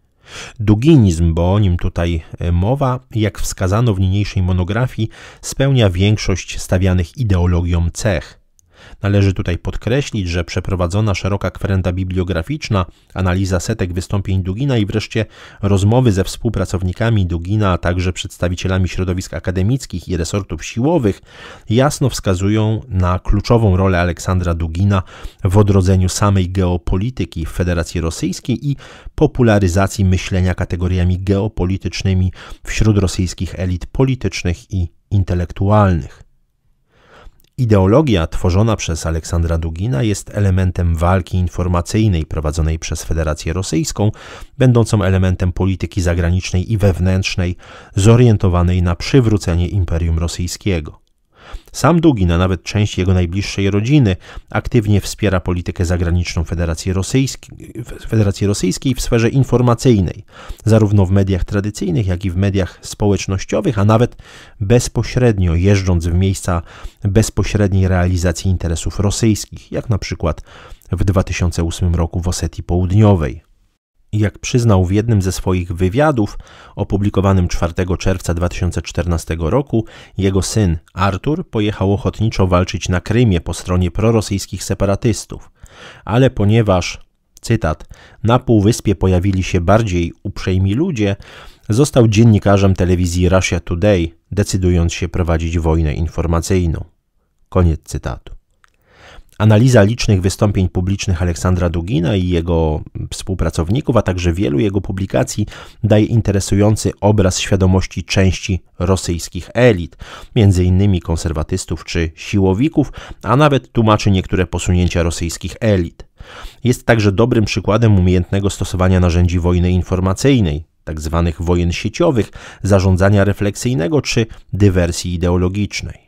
Duginizm, bo o nim tutaj e, mowa, jak wskazano w niniejszej monografii, spełnia większość stawianych ideologią cech. Należy tutaj podkreślić, że przeprowadzona szeroka kwerenda bibliograficzna, analiza setek wystąpień Dugina i wreszcie rozmowy ze współpracownikami Dugina, a także przedstawicielami środowisk akademickich i resortów siłowych jasno wskazują na kluczową rolę Aleksandra Dugina w odrodzeniu samej geopolityki w Federacji Rosyjskiej i popularyzacji myślenia kategoriami geopolitycznymi wśród rosyjskich elit politycznych i intelektualnych. Ideologia tworzona przez Aleksandra Dugina jest elementem walki informacyjnej prowadzonej przez Federację Rosyjską, będącą elementem polityki zagranicznej i wewnętrznej zorientowanej na przywrócenie Imperium Rosyjskiego. Sam Dugin, a nawet część jego najbliższej rodziny, aktywnie wspiera politykę zagraniczną Federacji Rosyjskiej, Federacji Rosyjskiej w sferze informacyjnej, zarówno w mediach tradycyjnych, jak i w mediach społecznościowych, a nawet bezpośrednio jeżdżąc w miejsca bezpośredniej realizacji interesów rosyjskich, jak na przykład w 2008 roku w Osetii Południowej jak przyznał w jednym ze swoich wywiadów opublikowanym 4 czerwca 2014 roku, jego syn Artur pojechał ochotniczo walczyć na Krymie po stronie prorosyjskich separatystów. Ale ponieważ, cytat, na Półwyspie pojawili się bardziej uprzejmi ludzie, został dziennikarzem telewizji Russia Today, decydując się prowadzić wojnę informacyjną. Koniec cytatu. Analiza licznych wystąpień publicznych Aleksandra Dugina i jego współpracowników, a także wielu jego publikacji daje interesujący obraz świadomości części rosyjskich elit, m.in. konserwatystów czy siłowików, a nawet tłumaczy niektóre posunięcia rosyjskich elit. Jest także dobrym przykładem umiejętnego stosowania narzędzi wojny informacyjnej, tzw. Tak wojen sieciowych, zarządzania refleksyjnego czy dywersji ideologicznej.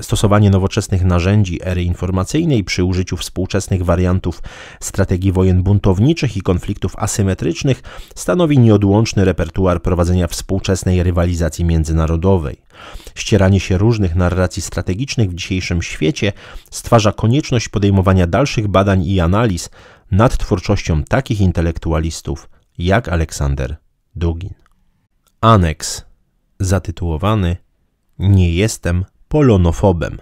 Stosowanie, nowoczesnych narzędzi ery informacyjnej przy użyciu współczesnych wariantów strategii wojen buntowniczych i konfliktów asymetrycznych stanowi nieodłączny repertuar prowadzenia współczesnej rywalizacji międzynarodowej. Ścieranie się różnych narracji strategicznych w dzisiejszym świecie stwarza konieczność podejmowania dalszych badań i analiz nad twórczością takich intelektualistów jak Aleksander Dugin. Aneks zatytułowany nie jestem polonofobem.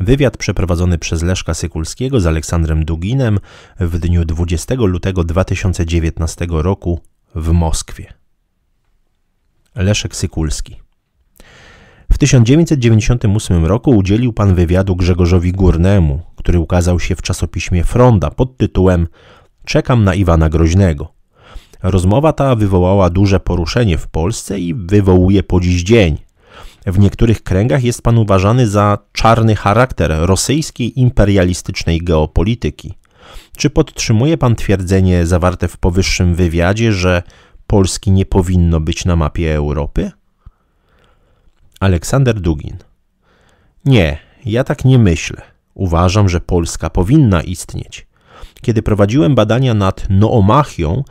Wywiad przeprowadzony przez Leszka Sykulskiego z Aleksandrem Duginem w dniu 20 lutego 2019 roku w Moskwie. Leszek Sykulski. W 1998 roku udzielił pan wywiadu Grzegorzowi Górnemu, który ukazał się w czasopiśmie Fronda pod tytułem Czekam na Iwana Groźnego. Rozmowa ta wywołała duże poruszenie w Polsce i wywołuje po dziś dzień – w niektórych kręgach jest pan uważany za czarny charakter rosyjskiej imperialistycznej geopolityki. Czy podtrzymuje pan twierdzenie zawarte w powyższym wywiadzie, że Polski nie powinno być na mapie Europy? Aleksander Dugin. Nie, ja tak nie myślę. Uważam, że Polska powinna istnieć. Kiedy prowadziłem badania nad Noomachią,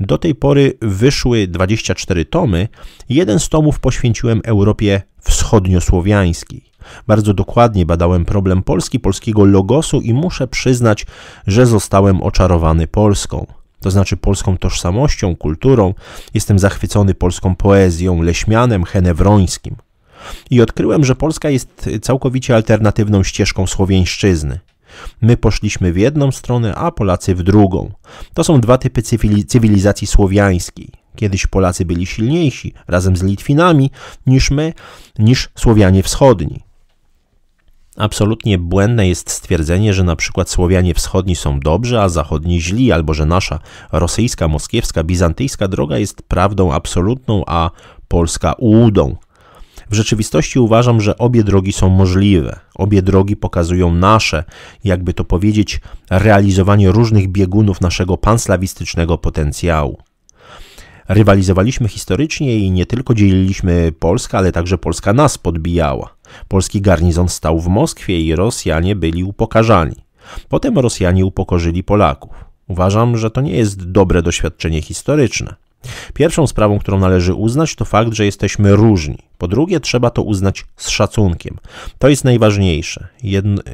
do tej pory wyszły 24 tomy. Jeden z tomów poświęciłem Europie wschodniosłowiańskiej. Bardzo dokładnie badałem problem Polski, polskiego logosu i muszę przyznać, że zostałem oczarowany Polską. To znaczy polską tożsamością, kulturą. Jestem zachwycony polską poezją, leśmianem, henewrońskim. I odkryłem, że Polska jest całkowicie alternatywną ścieżką słowieńszczyzny. My poszliśmy w jedną stronę, a Polacy w drugą. To są dwa typy cywilizacji słowiańskiej. Kiedyś Polacy byli silniejsi razem z Litwinami niż my, niż Słowianie wschodni. Absolutnie błędne jest stwierdzenie, że na przykład Słowianie wschodni są dobrzy, a zachodni źli, albo że nasza rosyjska, moskiewska, bizantyjska droga jest prawdą absolutną, a polska ułudą. W rzeczywistości uważam, że obie drogi są możliwe. Obie drogi pokazują nasze, jakby to powiedzieć, realizowanie różnych biegunów naszego panslawistycznego potencjału. Rywalizowaliśmy historycznie i nie tylko dzieliliśmy Polskę, ale także Polska nas podbijała. Polski garnizon stał w Moskwie i Rosjanie byli upokarzani. Potem Rosjanie upokorzyli Polaków. Uważam, że to nie jest dobre doświadczenie historyczne. Pierwszą sprawą, którą należy uznać, to fakt, że jesteśmy różni. Po drugie, trzeba to uznać z szacunkiem. To jest najważniejsze.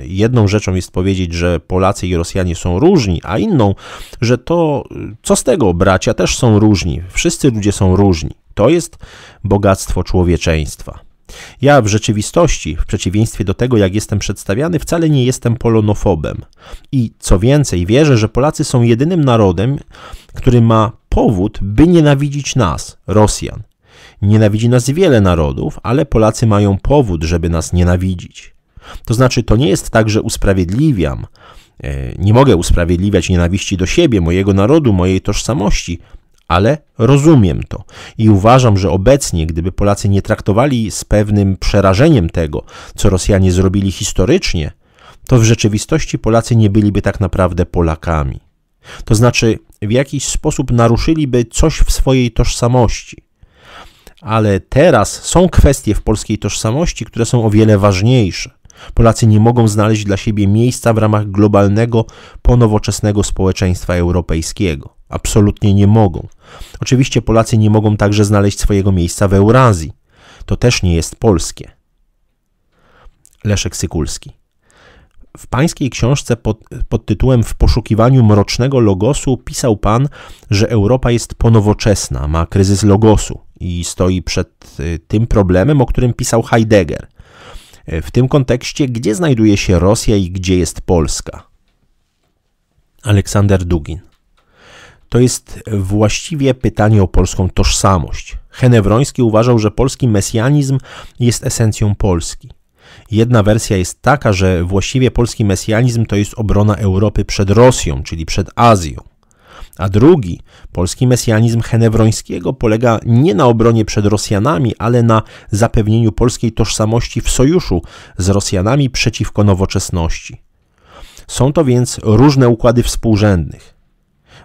jedną rzeczą jest powiedzieć, że Polacy i Rosjanie są różni, a inną, że to co z tego, bracia też są różni. Wszyscy ludzie są różni. To jest bogactwo człowieczeństwa. Ja w rzeczywistości, w przeciwieństwie do tego, jak jestem przedstawiany, wcale nie jestem polonofobem. I co więcej, wierzę, że Polacy są jedynym narodem, który ma powód, by nienawidzić nas, Rosjan. Nienawidzi nas wiele narodów, ale Polacy mają powód, żeby nas nienawidzić. To znaczy, to nie jest tak, że usprawiedliwiam, e, nie mogę usprawiedliwiać nienawiści do siebie, mojego narodu, mojej tożsamości, ale rozumiem to i uważam, że obecnie, gdyby Polacy nie traktowali z pewnym przerażeniem tego, co Rosjanie zrobili historycznie, to w rzeczywistości Polacy nie byliby tak naprawdę Polakami. To znaczy, w jakiś sposób naruszyliby coś w swojej tożsamości. Ale teraz są kwestie w polskiej tożsamości, które są o wiele ważniejsze. Polacy nie mogą znaleźć dla siebie miejsca w ramach globalnego, ponowoczesnego społeczeństwa europejskiego. Absolutnie nie mogą. Oczywiście Polacy nie mogą także znaleźć swojego miejsca w Eurazji. To też nie jest polskie. Leszek Sykulski. W pańskiej książce pod, pod tytułem W poszukiwaniu mrocznego logosu pisał pan, że Europa jest ponowoczesna, ma kryzys logosu i stoi przed y, tym problemem, o którym pisał Heidegger. Y, w tym kontekście, gdzie znajduje się Rosja i gdzie jest Polska? Aleksander Dugin. To jest właściwie pytanie o polską tożsamość. Henewroński uważał, że polski mesjanizm jest esencją Polski. Jedna wersja jest taka, że właściwie polski mesjanizm to jest obrona Europy przed Rosją, czyli przed Azją. A drugi, polski mesjanizm henewrońskiego polega nie na obronie przed Rosjanami, ale na zapewnieniu polskiej tożsamości w sojuszu z Rosjanami przeciwko nowoczesności. Są to więc różne układy współrzędnych.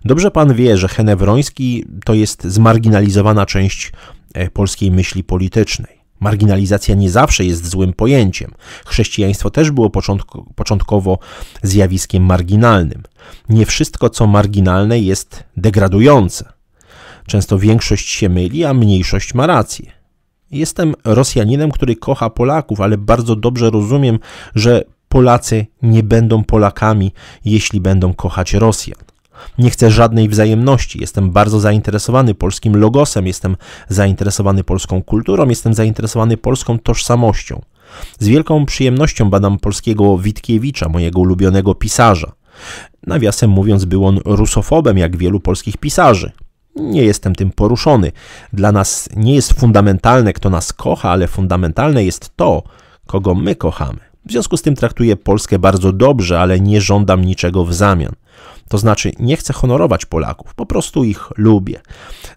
Dobrze pan wie, że henewroński to jest zmarginalizowana część e, polskiej myśli politycznej. Marginalizacja nie zawsze jest złym pojęciem. Chrześcijaństwo też było początkowo zjawiskiem marginalnym. Nie wszystko, co marginalne, jest degradujące. Często większość się myli, a mniejszość ma rację. Jestem Rosjaninem, który kocha Polaków, ale bardzo dobrze rozumiem, że Polacy nie będą Polakami, jeśli będą kochać Rosjan. Nie chcę żadnej wzajemności. Jestem bardzo zainteresowany polskim logosem, jestem zainteresowany polską kulturą, jestem zainteresowany polską tożsamością. Z wielką przyjemnością badam polskiego Witkiewicza, mojego ulubionego pisarza. Nawiasem mówiąc, był on rusofobem, jak wielu polskich pisarzy. Nie jestem tym poruszony. Dla nas nie jest fundamentalne, kto nas kocha, ale fundamentalne jest to, kogo my kochamy. W związku z tym traktuję Polskę bardzo dobrze, ale nie żądam niczego w zamian. To znaczy, nie chcę honorować Polaków, po prostu ich lubię.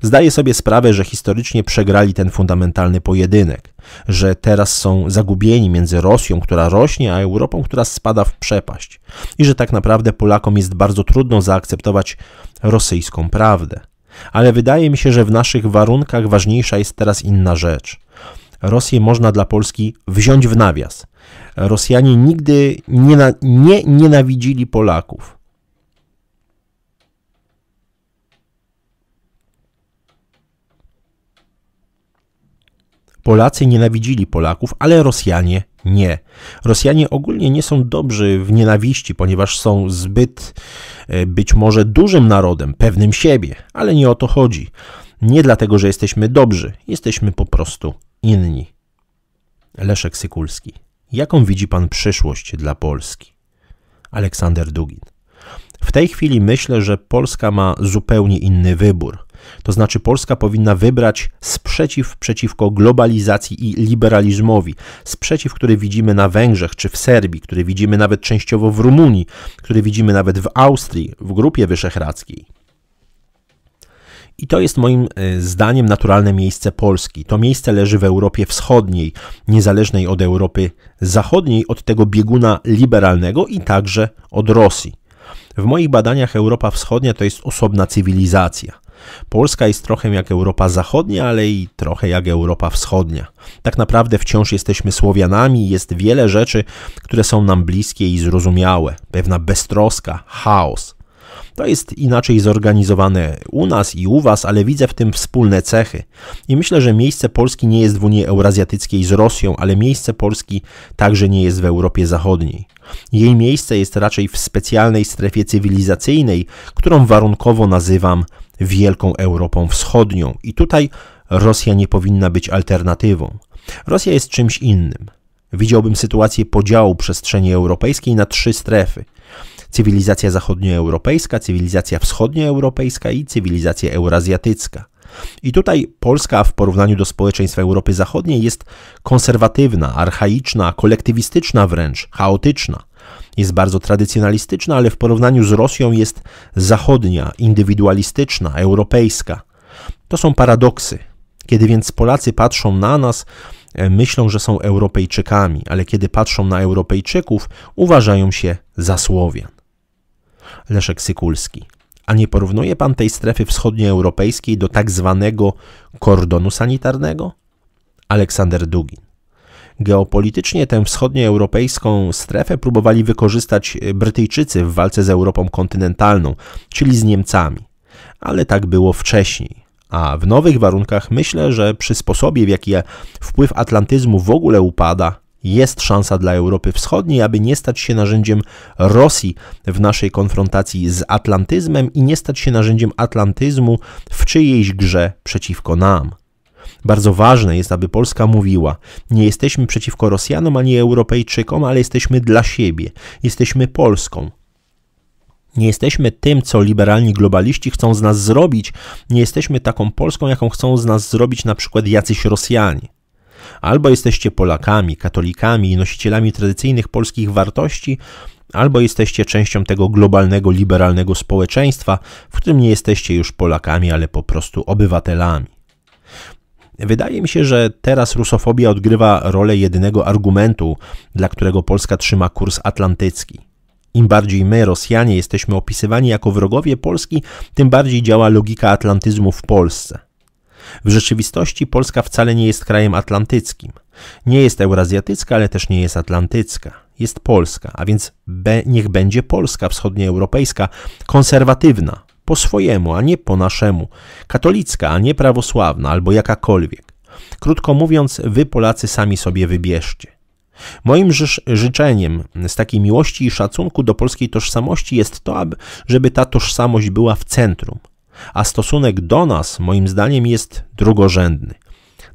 Zdaję sobie sprawę, że historycznie przegrali ten fundamentalny pojedynek, że teraz są zagubieni między Rosją, która rośnie, a Europą, która spada w przepaść, i że tak naprawdę Polakom jest bardzo trudno zaakceptować rosyjską prawdę. Ale wydaje mi się, że w naszych warunkach ważniejsza jest teraz inna rzecz. Rosję można dla Polski wziąć w nawias. Rosjanie nigdy nie, nie nienawidzili Polaków. Polacy nienawidzili Polaków, ale Rosjanie nie. Rosjanie ogólnie nie są dobrzy w nienawiści, ponieważ są zbyt e, być może dużym narodem, pewnym siebie, ale nie o to chodzi. Nie dlatego, że jesteśmy dobrzy, jesteśmy po prostu inni. Leszek Sykulski. Jaką widzi pan przyszłość dla Polski? Aleksander Dugin. W tej chwili myślę, że Polska ma zupełnie inny wybór. To znaczy Polska powinna wybrać sprzeciw przeciwko globalizacji i liberalizmowi. Sprzeciw, który widzimy na Węgrzech czy w Serbii, który widzimy nawet częściowo w Rumunii, który widzimy nawet w Austrii, w Grupie Wyszehradzkiej. I to jest moim e, zdaniem naturalne miejsce Polski. To miejsce leży w Europie Wschodniej, niezależnej od Europy Zachodniej, od tego bieguna liberalnego i także od Rosji. W moich badaniach Europa Wschodnia to jest osobna cywilizacja. Polska jest trochę jak Europa Zachodnia, ale i trochę jak Europa Wschodnia. Tak naprawdę wciąż jesteśmy Słowianami, jest wiele rzeczy, które są nam bliskie i zrozumiałe. Pewna beztroska, chaos. To jest inaczej zorganizowane u nas i u was, ale widzę w tym wspólne cechy. I myślę, że miejsce Polski nie jest w Unii Eurazjatyckiej z Rosją, ale miejsce Polski także nie jest w Europie Zachodniej. Jej miejsce jest raczej w specjalnej strefie cywilizacyjnej, którą warunkowo nazywam wielką Europą Wschodnią i tutaj Rosja nie powinna być alternatywą. Rosja jest czymś innym. Widziałbym sytuację podziału przestrzeni europejskiej na trzy strefy cywilizacja zachodnioeuropejska, cywilizacja wschodnioeuropejska i cywilizacja eurazjatycka. I tutaj Polska w porównaniu do społeczeństwa Europy Zachodniej jest konserwatywna, archaiczna, kolektywistyczna wręcz, chaotyczna jest bardzo tradycjonalistyczna, ale w porównaniu z Rosją jest zachodnia, indywidualistyczna, europejska. To są paradoksy. Kiedy więc Polacy patrzą na nas, e, myślą, że są Europejczykami, ale kiedy patrzą na Europejczyków, uważają się za Słowian. Leszek Sykulski. A nie porównuje pan tej strefy wschodnioeuropejskiej do tak zwanego kordonu sanitarnego? Aleksander Dugin. Geopolitycznie tę wschodnioeuropejską strefę próbowali wykorzystać e, Brytyjczycy w walce z Europą kontynentalną, czyli z Niemcami. Ale tak było wcześniej. A w nowych warunkach myślę, że przy sposobie, w jaki wpływ atlantyzmu w ogóle upada, jest szansa dla Europy Wschodniej, aby nie stać się narzędziem Rosji w naszej konfrontacji z atlantyzmem i nie stać się narzędziem atlantyzmu w czyjejś grze przeciwko nam. Bardzo ważne jest, aby Polska mówiła: Nie jesteśmy przeciwko Rosjanom ani Europejczykom, ale jesteśmy dla siebie. Jesteśmy Polską. Nie jesteśmy tym, co liberalni globaliści chcą z nas zrobić. Nie jesteśmy taką Polską, jaką chcą z nas zrobić na przykład jacyś Rosjanie. Albo jesteście Polakami, katolikami i nosicielami tradycyjnych polskich wartości, albo jesteście częścią tego globalnego, liberalnego społeczeństwa, w którym nie jesteście już Polakami, ale po prostu obywatelami. Wydaje mi się, że teraz rusofobia odgrywa rolę jedynego argumentu, dla którego Polska trzyma kurs atlantycki. Im bardziej my, Rosjanie, jesteśmy opisywani jako wrogowie Polski, tym bardziej działa logika atlantyzmu w Polsce. W rzeczywistości Polska wcale nie jest krajem atlantyckim. Nie jest eurazjatycka, ale też nie jest atlantycka. Jest Polska, a więc be, niech będzie Polska wschodnioeuropejska, konserwatywna, po swojemu, a nie po naszemu, katolicka, a nie prawosławna albo jakakolwiek. Krótko mówiąc, wy Polacy sami sobie wybierzcie. Moim życzeniem z takiej miłości i szacunku do polskiej tożsamości jest to, aby, żeby ta tożsamość była w centrum, a stosunek do nas, moim zdaniem, jest drugorzędny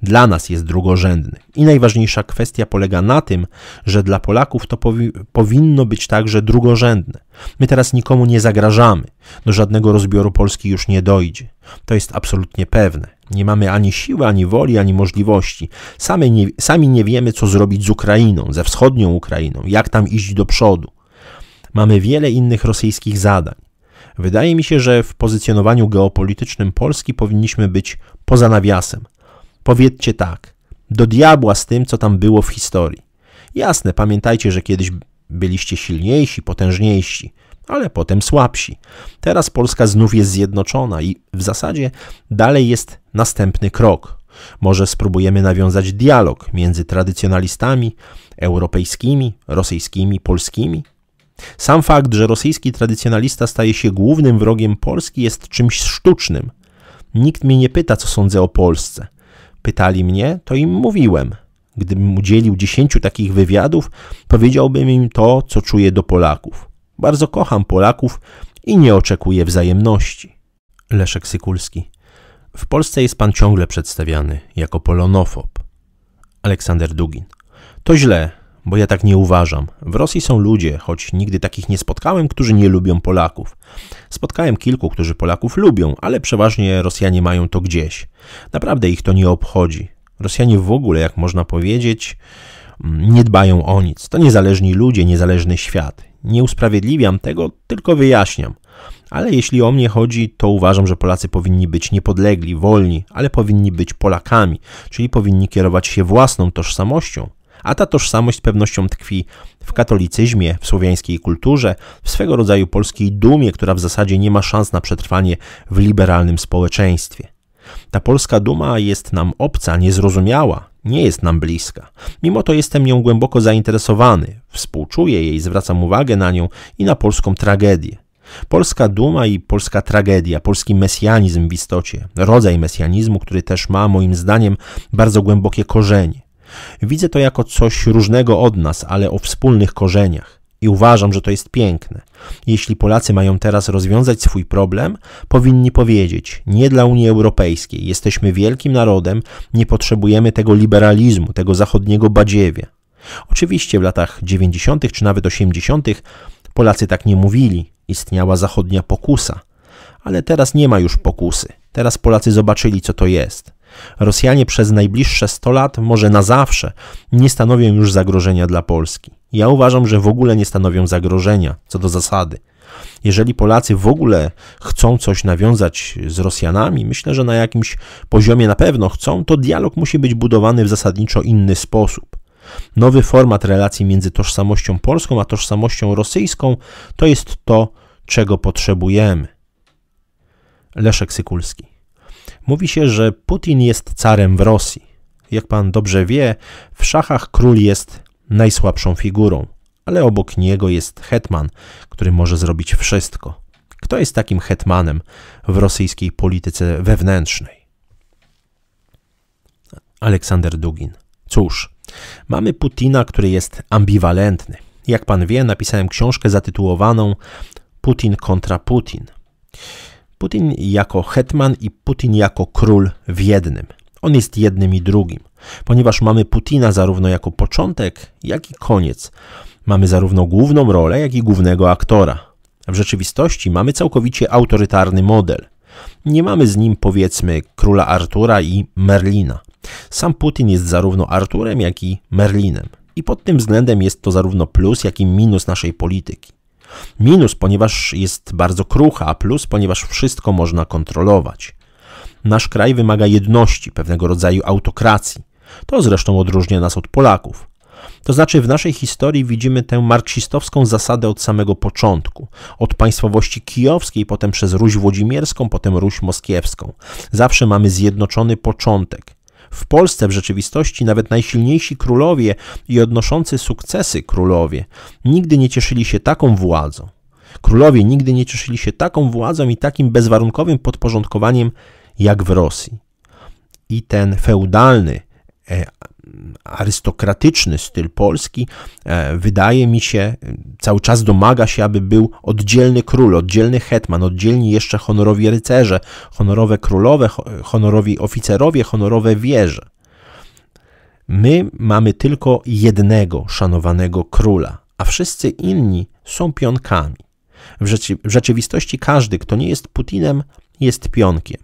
dla nas jest drugorzędny. I najważniejsza kwestia polega na tym, że dla Polaków to powi powinno być także drugorzędne. My teraz nikomu nie zagrażamy, do żadnego rozbioru Polski już nie dojdzie. To jest absolutnie pewne. Nie mamy ani siły, ani woli, ani możliwości. Sami nie, sami nie wiemy, co zrobić z Ukrainą, ze wschodnią Ukrainą, jak tam iść do przodu. Mamy wiele innych rosyjskich zadań. Wydaje mi się, że w pozycjonowaniu geopolitycznym Polski powinniśmy być poza nawiasem. Powiedzcie tak, do diabła z tym, co tam było w historii. Jasne, pamiętajcie, że kiedyś byliście silniejsi, potężniejsi, ale potem słabsi. Teraz Polska znów jest zjednoczona i w zasadzie dalej jest następny krok. Może spróbujemy nawiązać dialog między tradycjonalistami europejskimi, rosyjskimi, polskimi? Sam fakt, że rosyjski tradycjonalista staje się głównym wrogiem Polski jest czymś sztucznym. Nikt mnie nie pyta, co sądzę o Polsce pytali mnie, to im mówiłem. Gdybym udzielił dziesięciu takich wywiadów, powiedziałbym im to, co czuję do Polaków. Bardzo kocham Polaków i nie oczekuję wzajemności. Leszek Sykulski. W Polsce jest pan ciągle przedstawiany jako polonofob. Aleksander Dugin. To źle, bo ja tak nie uważam. W Rosji są ludzie, choć nigdy takich nie spotkałem, którzy nie lubią Polaków. Spotkałem kilku, którzy Polaków lubią, ale przeważnie Rosjanie mają to gdzieś. Naprawdę ich to nie obchodzi. Rosjanie w ogóle, jak można powiedzieć, mm, nie dbają o nic. To niezależni ludzie, niezależny świat. Nie usprawiedliwiam tego, tylko wyjaśniam. Ale jeśli o mnie chodzi, to uważam, że Polacy powinni być niepodlegli, wolni, ale powinni być Polakami, czyli powinni kierować się własną tożsamością, a ta tożsamość z pewnością tkwi w katolicyzmie, w słowiańskiej kulturze, w swego rodzaju polskiej dumie, która w zasadzie nie ma szans na przetrwanie w liberalnym społeczeństwie. Ta polska duma jest nam obca, niezrozumiała, nie jest nam bliska. Mimo to jestem nią głęboko zainteresowany, współczuję jej, zwracam uwagę na nią i na polską tragedię. Polska duma i polska tragedia, polski mesjanizm w istocie, rodzaj mesjanizmu, który też ma moim zdaniem bardzo głębokie korzenie. Widzę to jako coś różnego od nas, ale o wspólnych korzeniach. I uważam, że to jest piękne. Jeśli Polacy mają teraz rozwiązać swój problem, powinni powiedzieć: Nie dla Unii Europejskiej, jesteśmy wielkim narodem, nie potrzebujemy tego liberalizmu, tego zachodniego badziewia. Oczywiście w latach 90. czy nawet 80. Polacy tak nie mówili, istniała zachodnia pokusa. Ale teraz nie ma już pokusy. Teraz Polacy zobaczyli, co to jest. Rosjanie przez najbliższe 100 lat, może na zawsze, nie stanowią już zagrożenia dla Polski. Ja uważam, że w ogóle nie stanowią zagrożenia co do zasady. Jeżeli Polacy w ogóle chcą coś nawiązać z Rosjanami, myślę, że na jakimś poziomie na pewno chcą, to dialog musi być budowany w zasadniczo inny sposób. Nowy format relacji między tożsamością polską a tożsamością rosyjską to jest to, czego potrzebujemy. Leszek Sykulski. Mówi się, że Putin jest carem w Rosji. Jak pan dobrze wie, w szachach król jest najsłabszą figurą, ale obok niego jest hetman, który może zrobić wszystko. Kto jest takim hetmanem w rosyjskiej polityce wewnętrznej? Aleksander Dugin. Cóż, mamy Putina, który jest ambiwalentny. Jak pan wie, napisałem książkę zatytułowaną Putin kontra Putin. Putin jako hetman i Putin jako król w jednym. On jest jednym i drugim, ponieważ mamy Putina zarówno jako początek, jak i koniec. Mamy zarówno główną rolę, jak i głównego aktora. W rzeczywistości mamy całkowicie autorytarny model. Nie mamy z nim, powiedzmy, króla Artura i Merlina. Sam Putin jest zarówno Arturem, jak i Merlinem. I pod tym względem jest to zarówno plus, jak i minus naszej polityki. Minus, ponieważ jest bardzo krucha, a plus, ponieważ wszystko można kontrolować. Nasz kraj wymaga jedności, pewnego rodzaju autokracji. To zresztą odróżnia nas od Polaków. To znaczy, w naszej historii widzimy tę marksistowską zasadę od samego początku. Od państwowości kijowskiej, potem przez Ruś Włodzimierską, potem Ruś Moskiewską. Zawsze mamy zjednoczony początek. W Polsce w rzeczywistości nawet najsilniejsi królowie i odnoszący sukcesy królowie nigdy nie cieszyli się taką władzą. Królowie nigdy nie cieszyli się taką władzą i takim bezwarunkowym podporządkowaniem jak w Rosji. I ten feudalny e, arystokratyczny styl Polski, e, wydaje mi się, cały czas domaga się, aby był oddzielny król, oddzielny hetman, oddzielni jeszcze honorowi rycerze, honorowe królowe, honorowi oficerowie, honorowe wieże. My mamy tylko jednego szanowanego króla, a wszyscy inni są pionkami. W, w rzeczywistości każdy, kto nie jest Putinem, jest pionkiem.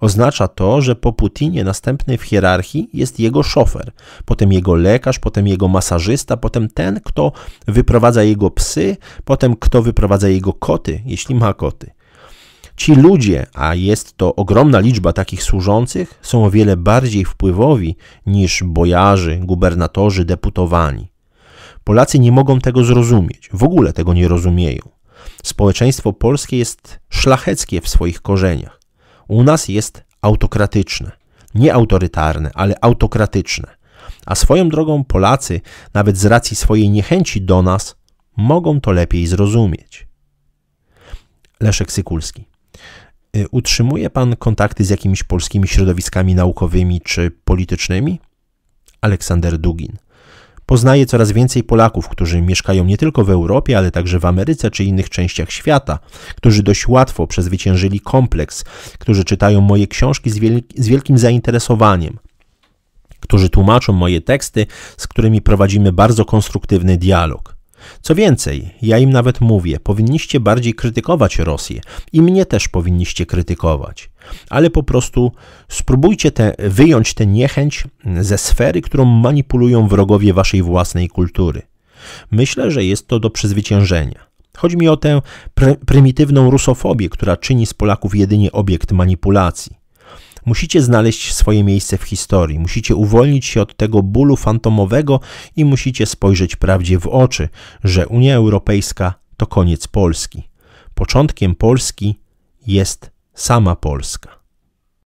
Oznacza to, że po Putinie następny w hierarchii jest jego szofer, potem jego lekarz, potem jego masażysta, potem ten, kto wyprowadza jego psy, potem kto wyprowadza jego koty, jeśli ma koty. Ci ludzie, a jest to ogromna liczba takich służących, są o wiele bardziej wpływowi niż bojarzy, gubernatorzy, deputowani. Polacy nie mogą tego zrozumieć, w ogóle tego nie rozumieją. Społeczeństwo polskie jest szlacheckie w swoich korzeniach u nas jest autokratyczne. Nie autorytarne, ale autokratyczne. A swoją drogą Polacy, nawet z racji swojej niechęci do nas, mogą to lepiej zrozumieć. Leszek Sykulski. Y, utrzymuje pan kontakty z jakimiś polskimi środowiskami naukowymi czy politycznymi? Aleksander Dugin. Poznaję coraz więcej Polaków, którzy mieszkają nie tylko w Europie, ale także w Ameryce czy innych częściach świata, którzy dość łatwo przezwyciężyli kompleks, którzy czytają moje książki z, z wielkim zainteresowaniem którzy tłumaczą moje teksty, z którymi prowadzimy bardzo konstruktywny dialog. Co więcej, ja im nawet mówię, powinniście bardziej krytykować Rosję i mnie też powinniście krytykować, ale po prostu spróbujcie te, wyjąć tę niechęć ze sfery, którą manipulują wrogowie waszej własnej kultury. Myślę, że jest to do przezwyciężenia. Chodzi mi o tę prymitywną rusofobię, która czyni z Polaków jedynie obiekt manipulacji. Musicie znaleźć swoje miejsce w historii, musicie uwolnić się od tego bólu fantomowego i musicie spojrzeć prawdzie w oczy, że Unia Europejska to koniec Polski. Początkiem Polski jest sama Polska.